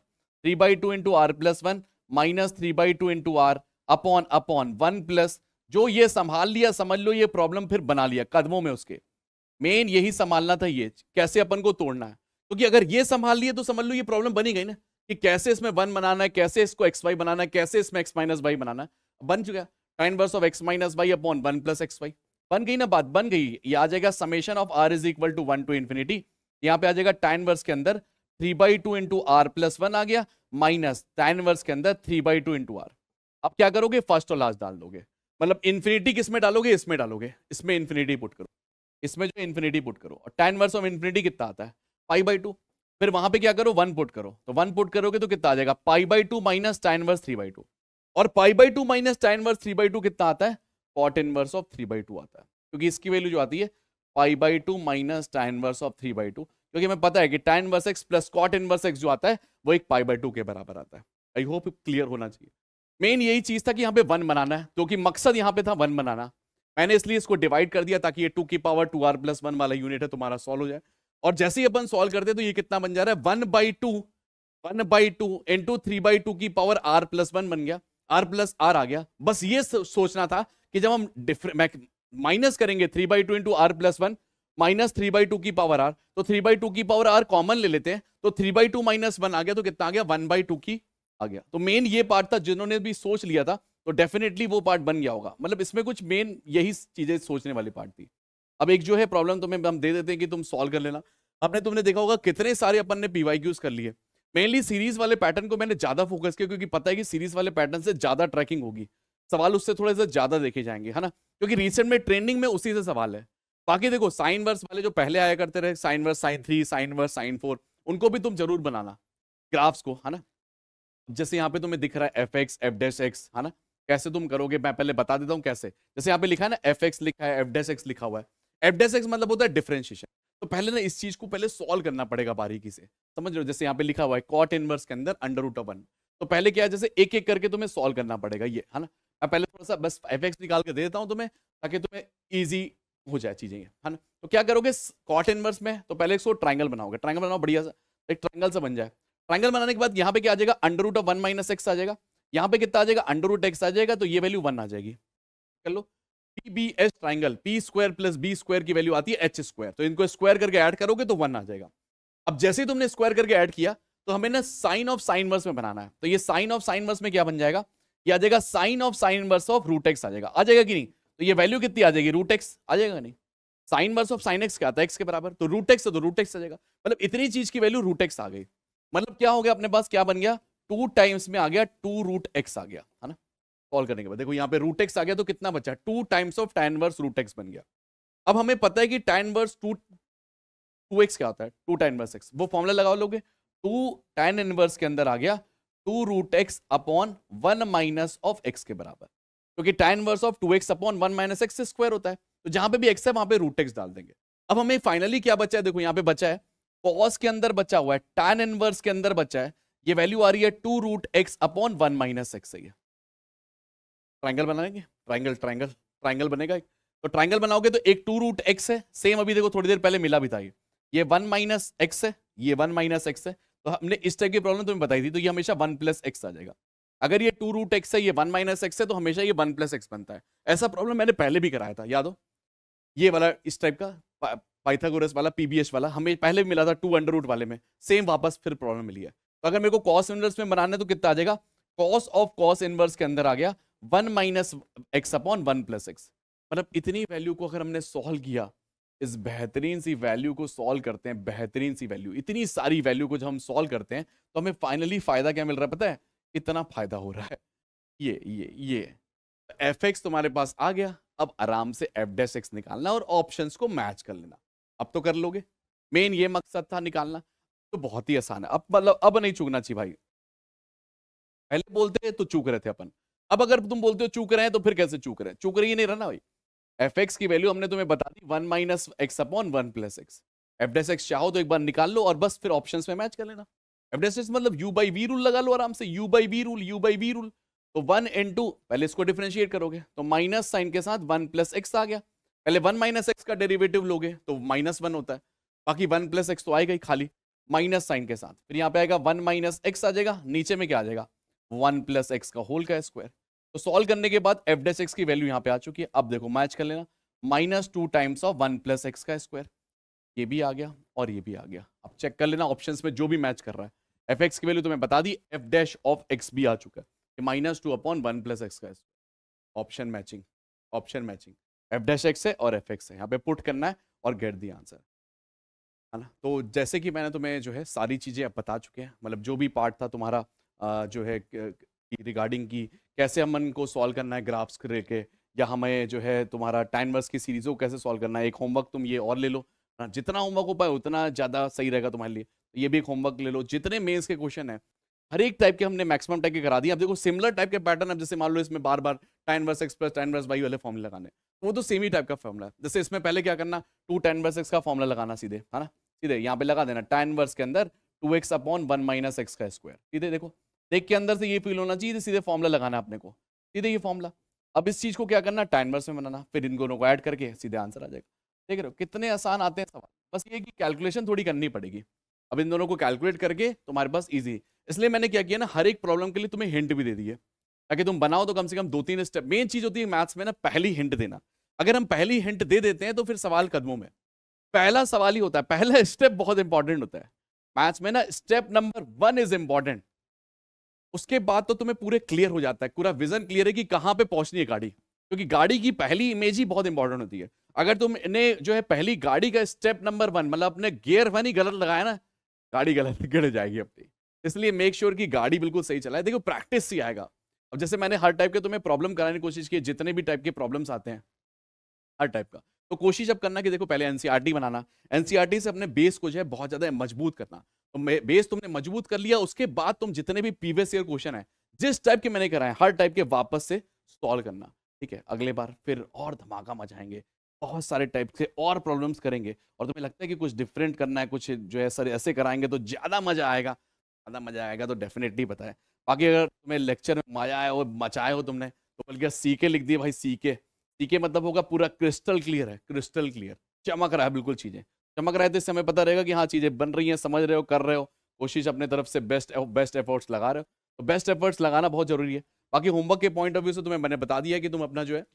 three by two into r plus one minus three by two into r upon upon one plus जो ये संभाल लिया समझ लो ये प्रॉब्लम फिर बना लिया कदमों में उसके मेन यही संभालना था ये कैसे अपन को तोड़ना है क्योंकि तो अगर ये संभाल लिए तो समझ लो ये प्रॉब्लम बनी गई ना कि कैसे इसमें वन बनाना है कैसे इसको एक्स वाई बनाना है कैसे इसमें एक्स माइनस वाई बनाना है बन चुका tan inverse of x minus y upon one plus x y बन गई ना बात बन गई ये आ जाएगा summation of r is equal to one to infinity यहाँ पे आ जाएगा टाइन वर्स के अंदर three by two into r plus one आ गया माइनस टाइन वर्स के अंदर three by two into r अब क्या करोगे फर्स्ट और लास्ट डाल दोगे मतलब इन्फिनिटी किसमें डालोगे इसमें डालोगे इसमें इन्फिनिटी पुट करो इसमें जो इन्फिनिटी पुट करो और टाइन वर्स ऑफ इन्फिनिटी कितना आता है पाई बाई टू फिर वहां पे क्या करो वन पुट करो तो वन पुट करोगे तो कितना आ जाएगा pi by two minus tan inverse three by two और pi by two minus tan inverse three by two कितना आता है cot inverse of three by two आता है क्योंकि इसकी वैल्यू जो आती है pi by two minus tan inverse of three by two क्योंकि हमें पता है कि tan inverse x plus cot inverse x जो आता है वो एक पाई बाई टू के बराबर आता है आई होप क्लियर होना चाहिए मेन यही चीज था कि यहाँ पे वन बनाना है क्योंकि तो मकसद यहाँ पे था वन बनाना मैंने इसलिए इसको डिवाइड कर दिया ताकि ये टू की power two r plus one वाला यूनिट है तुम्हारा सॉल्व हो जाए और जैसे ही अपन सॉल्व करते तो ये कितना बन जा रहा है one by two one by two two three by two की पावर आर प्लस वन बन गया आर प्लस आर आ गया बस ये सोचना था कि जब हम डिफरेंट माइनस करेंगे three by two into r plus one minus three by two की पावर आर तो थ्री बाई टू की पावर आर कॉमन ले लेते हैं तो three by two minus one आ गया तो कितना आ गया वन बाई टू की आ गया तो मेन ये पार्ट था जिन्होंने भी सोच लिया था तो डेफिनेटली वो पार्ट बन गया होगा मतलब इसमें कुछ मेन यही चीजें सोचने वाली पार्ट थी अब एक जो है प्रॉब्लम तुम्हें हम दे देते हैं कि तुम सॉल्व कर लेना आपने तुमने देखा होगा कितने सारे अपन ने पीवाई कर लिए मेनली सीरीज वाले पैटर्न को मैंने ज्यादा फोकस किया क्योंकि पता है कि सीरीज वाले पैटर्न से ज्यादा ट्रैकिंग होगी सवाल उससे थोड़े से ज्यादा देखे जाएंगे है ना क्योंकि रिसेंट में ट्रेंडिंग में उसी से सवाल है बाकी देखो साइन वर्स वाले जो पहले आया करते रहे sine inverse sine three sine inverse sine four उनको भी तुम जरूर बनाना ग्राफ्स को है ना जैसे यहाँ पे तुम्हें दिख रहा है f x f dash x है ना कैसे तुम करोगे मैं पहले बता देता हूँ कैसे जैसे यहाँ पे लिखा है ना एफ एक्स लिखा है एफ डेस एक्स लिखा हुआ है एफडेस एक्स मतलब होता है डिफ्रेंशिएशन तो पहले ना इस चीज को पहले सॉल्व करना पड़ेगा बारीकी से समझ लो जैसे यहाँ पे लिखा हुआ है कॉट इनवर्स के अंदर अंडर रूट ऑफ वन तो पहले क्या है जैसे एक एक करके तुम्हें सॉल्व करना पड़ेगा ये है ना मैं पहले थोड़ा सा बस एफ निकाल के दे देता हूँ तुम्हें ताकि तुम्हें ईजी हो जाए चीजें है ना तो क्या करोगे कॉट इनवर्स में तो पहले एक ट्राइंगल बनाओगे ट्राइंगल बनाओ बढ़िया सा एक ट्राइंगल सा बन जाए ट्राइंगल बनाने के बाद यहाँ पे क्या आ जाएगा under root of one minus x आ जाएगा यहाँ पे कितना आ जाएगा अंडर रूट एक्स आ जाएगा तो ये वैल्यू वन आ जाएगी कर लो B S triangle P square plus B square की वैल्यू आती है एच स्क्वायर तो इनको स्क्वायर करके ऐड करोगे तो वन आ जाएगा अब जैसे ही तुमने स्क्वायर करके ऐड किया तो हमें ना साइन ऑफ साइन वर्स में बनाना है तो ये साइन ऑफ साइन वर्स में क्या बन जाएगा ये आ जाएगा sine of sine inverse of root x आ जाएगा आ जाएगा कि नहीं तो ये वैल्यू कितनी आ जाएगी रूट एक्स आ जाएगा नहीं sine inverse of sine x क्या आता है एक्स के बराबर तो रूट एक्स है तो रूट एक्स आ जाएगा मतलब इतनी चीज की वैल्यू रूट एक्स आ गई मतलब क्या हो गया अपने पास क्या बन गया टू टाइम्स में आ गया टू रूट एक्स आ गया है ना कॉल करने के बाद देखो यहाँ पे रूट एक्स आ गया तो कितना बचा two times of tan inverse root x बन गया अब हमें पता है कि tan inverse two two x क्या होता है टू टेन वर्स एक्स वो फॉर्मूला लगा लोगे टू टेन इनवर्स के अंदर आ गया two root x upon one minus of x के बराबर क्योंकि tan inverse of two x upon one minus x square होता है तो जहां पे भी एक्स है वहां पे रूट एक्स डाल देंगे अब हमें फाइनली क्या बचा है देखो यहाँ पे बचा है कॉस के अंदर बचा हुआ है टेन इनवर्स के अंदर बचा है ये वैल्यू आ रही है two root x upon one minus x है ट्राइंगल बनाएंगे ट्राइंगल ट्राइंगल ट्राइंगल बनेगा एक तो ट्राइंगल बनाओगे तो एक टू रूट एक्स है सेम अभी देखो थोड़ी देर पहले मिला भी था ये ये वन माइनस एक्स है ये वन माइनस एक्स है तो हमने इस टाइप की प्रॉब्लम तुम्हें बताई थी तो ये हमेशा वन प्लस एक्स आ जाएगा अगर ये टू रूट एक्स है ये वन माइनस एक्स है तो हमेशा ये वन प्लस एक्स बनता है ऐसा प्रॉब्लम मैंने पहले भी कराया था याद हो ये वाला इस टाइप का पाइथागोरस वाला पीबीएस वाला हमें पहले भी मिला था टू अंडर रूट वाले में सेम वापस फिर प्रॉब्लम मिली है तो अगर मेरे को कॉस इनवर्स में बनाना है तो कितना आ जाएगा कॉस ऑफ कॉस इनवर्स के अंदर आ गया one minus x upon one plus x मतलब इतनी वैल्यू को अगर हमने सॉल्व किया इस बेहतरीन सी वैल्यू को सॉल्व करते हैं बेहतरीन सी वैल्यू इतनी सारी वैल्यू को जब हम सॉल्व करते हैं तो हमें फाइनली फायदा क्या मिल रहा है पता है इतना फायदा हो रहा है ये ये ये एफ एक्स तुम्हारे पास आ गया अब आराम से एफ डेस एक्स निकालना और ऑप्शंस को मैच कर लेना अब तो कर लोगे मेन ये मकसद था निकालना तो बहुत ही आसान है अब मतलब अब नहीं चूकना चाहिए भाई पहले बोलते तो चूक रहे थे अपन अब अगर तुम बोलते हो चूक रहे हैं तो फिर कैसे चूक रहे हैं चूक रही नहीं रहा ना भाई एफ एक्स की वैल्यू हमने तुम्हें बता दी one minus x upon one plus x f dash x चाहो तो एक बार निकाल लो और बस फिर ऑप्शन में मैच कर लेना एफ डेस एक्स मतलब यू बाई वी रूल लगा लो आराम से u by v rule u by v rule तो वन एन टू पहले इसको डिफ्रेंशिएट करोगे तो माइनस साइन के साथ वन प्लस एक्स आ गया पहले वन माइनस एक्स का डेरिवेटिव लोगे तो माइनस वन होता है बाकी वन प्लस एक्स तो आएगा ही खाली माइनस साइन के साथ फिर यहाँ पे आएगा वन माइनस एक्स आ जाएगा नीचे में क्या आ जाएगा वन प्लस एक्स का होल का स्क्वायर तो सॉल्व करने के बाद एफ डेस एक्स की वैल्यू यहाँ पे आ चुकी है अब देखो मैच कर लेना minus two times of one plus x का स्क्वायर ये भी आ गया और ये भी आ गया अब चेक कर लेना ऑप्शन में जो भी मैच कर रहा है एफ एक्स की वैल्यू तो मैं बता दी एफ डैश ऑफ एक्स भी आ चुका है minus two upon one plus x का option matching option matching f dash x है और एफ एक्स है यहाँ पे पुट करना है और गेट दी आंसर है ना तो जैसे कि मैंने तुम्हें जो है सारी चीज़ें अब बता चुके हैं मतलब जो भी पार्ट था तुम्हारा जो है रिगार्डिंग की कैसे हम इनको सॉल्व करना है ग्राफ्स लेके या हमें जो है तुम्हारा टाइम वर्स की सीरीज़ों को कैसे सॉल्व करना है एक होमवर्क तुम ये और ले लो जितना होमवर्क हो पाए उतना ज़्यादा सही रहेगा तुम्हारे लिए तो ये भी एक होमवर्क ले लो जितने मेन्स के क्वेश्चन है हर एक टाइप के हमने मैक्सिमम टाइप के करा दिए अब देखो सिमिलर टाइप के पैटर्न अब जैसे मान लो इसमें बार बार tan inverse x plus tan inverse y वाले फॉर्मूला लगाने तो वो तो सेम ही टाइप का फॉर्मूला है जैसे इसमें पहले क्या करना टू टेन वर्स एक्स का फॉर्मूला लगाना सीधे है ना सीधे यहाँ पे लगा देना टेन वर्स के अंदर two x upon one minus x का स्क्वायर सीधे देखो देख के अंदर से ये फील होना चाहिए सीधे फॉर्मला लगाना अपने को सीधे ये फॉर्मुला अब इस चीज़ को क्या करना टाइमर्स में बनाना फिर इन दोनों को ऐड करके सीधे आंसर आ जाएगा देख रहे हो कितने आसान आते हैं सवाल बस ये कि कैलकुलेशन थोड़ी करनी पड़ेगी अब इन दोनों को कैलकुलेट करके तुम्हारे पास ईजी इसलिए मैंने क्या किया ना हर एक प्रॉब्लम के लिए तुम्हें हिंट भी दे दिए ताकि तुम बनाओ तो कम से कम दो तीन स्टेप मेन चीज़ होती है मैथ्स में ना पहली हिंट देना अगर हम पहली हिंट दे देते हैं तो फिर सवाल कदमों में पहला सवाल ही होता है पहला स्टेप बहुत इंपॉर्टेंट होता है मैथ्स में ना step number one is important उसके बाद तो तुम्हें पूरे क्लियर हो जाता है पूरा विजन क्लियर है कि कहाँ पे पहुंचनी है गाड़ी क्योंकि गाड़ी की पहली इमेज ही बहुत इंपॉर्टेंट होती है अगर तुमने जो है पहली गाड़ी का स्टेप नंबर वन मतलब अपने गियर वन ही गलत लगाया ना गाड़ी गलत गिर जाएगी अपनी इसलिए मेक श्योर की गाड़ी बिल्कुल सही चलाए देखो प्रैक्टिस ही आएगा अब जैसे मैंने हर टाइप के तुम्हें प्रॉब्लम कराने की कोशिश की जितने भी टाइप के प्रॉब्लम्स आते हैं हर टाइप का तो कोशिश अब करना कि देखो पहले एनसीआरटी e बनाना एनसीआरटी e से अपने बेस को जो है बहुत ज़्यादा मजबूत करना तो बेस तुमने मजबूत कर लिया उसके बाद तुम जितने भी प्रीवियस ईयर क्वेश्चन है जिस टाइप के मैंने कराए हर टाइप के वापस से सॉल्व करना ठीक है अगले बार फिर और धमाका मचाएंगे बहुत सारे टाइप से और प्रॉब्लम्स करेंगे और तुम्हें लगता है कि कुछ डिफरेंट करना है कुछ जो है सर ऐसे कराएंगे तो ज़्यादा मजा आएगा ज़्यादा मजा आएगा तो डेफिनेटली बताए बाकी अगर तुम्हें लेक्चर में मजा आया हो मचाए हो तुमने तो बल्कि सी के लिख दिए भाई सी के सी के मतलब होगा पूरा क्रिस्टल क्लियर है क्रिस्टल क्लियर चमक रहा है बिल्कुल चीज़ें चमक रहे थे इससे हमें पता रहेगा कि हाँ चीज़ें बन रही हैं समझ रहे हो कर रहे हो कोशिश अपने तरफ से बेस्ट बेस्ट एफर्ट्स लगा रहे हो तो बेस्ट एफर्ट्स लगाना बहुत जरूरी है बाकी होमवर्क के पॉइंट ऑफ व्यू से तुम्हें मैंने बता दिया कि तुम अपना जो है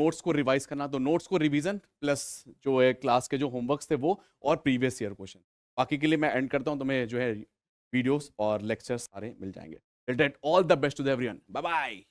नोट्स को रिवाइज करना तो नोट्स को रिविजन प्लस जो है क्लास के जो होमवर्क थे वो और प्रीवियस ईयर क्वेश्चन बाकी के लिए मैं एंड करता हूँ तुम्हें जो है वीडियोज और लेक्चर सारे मिल जाएंगे all the best to everyone bye bye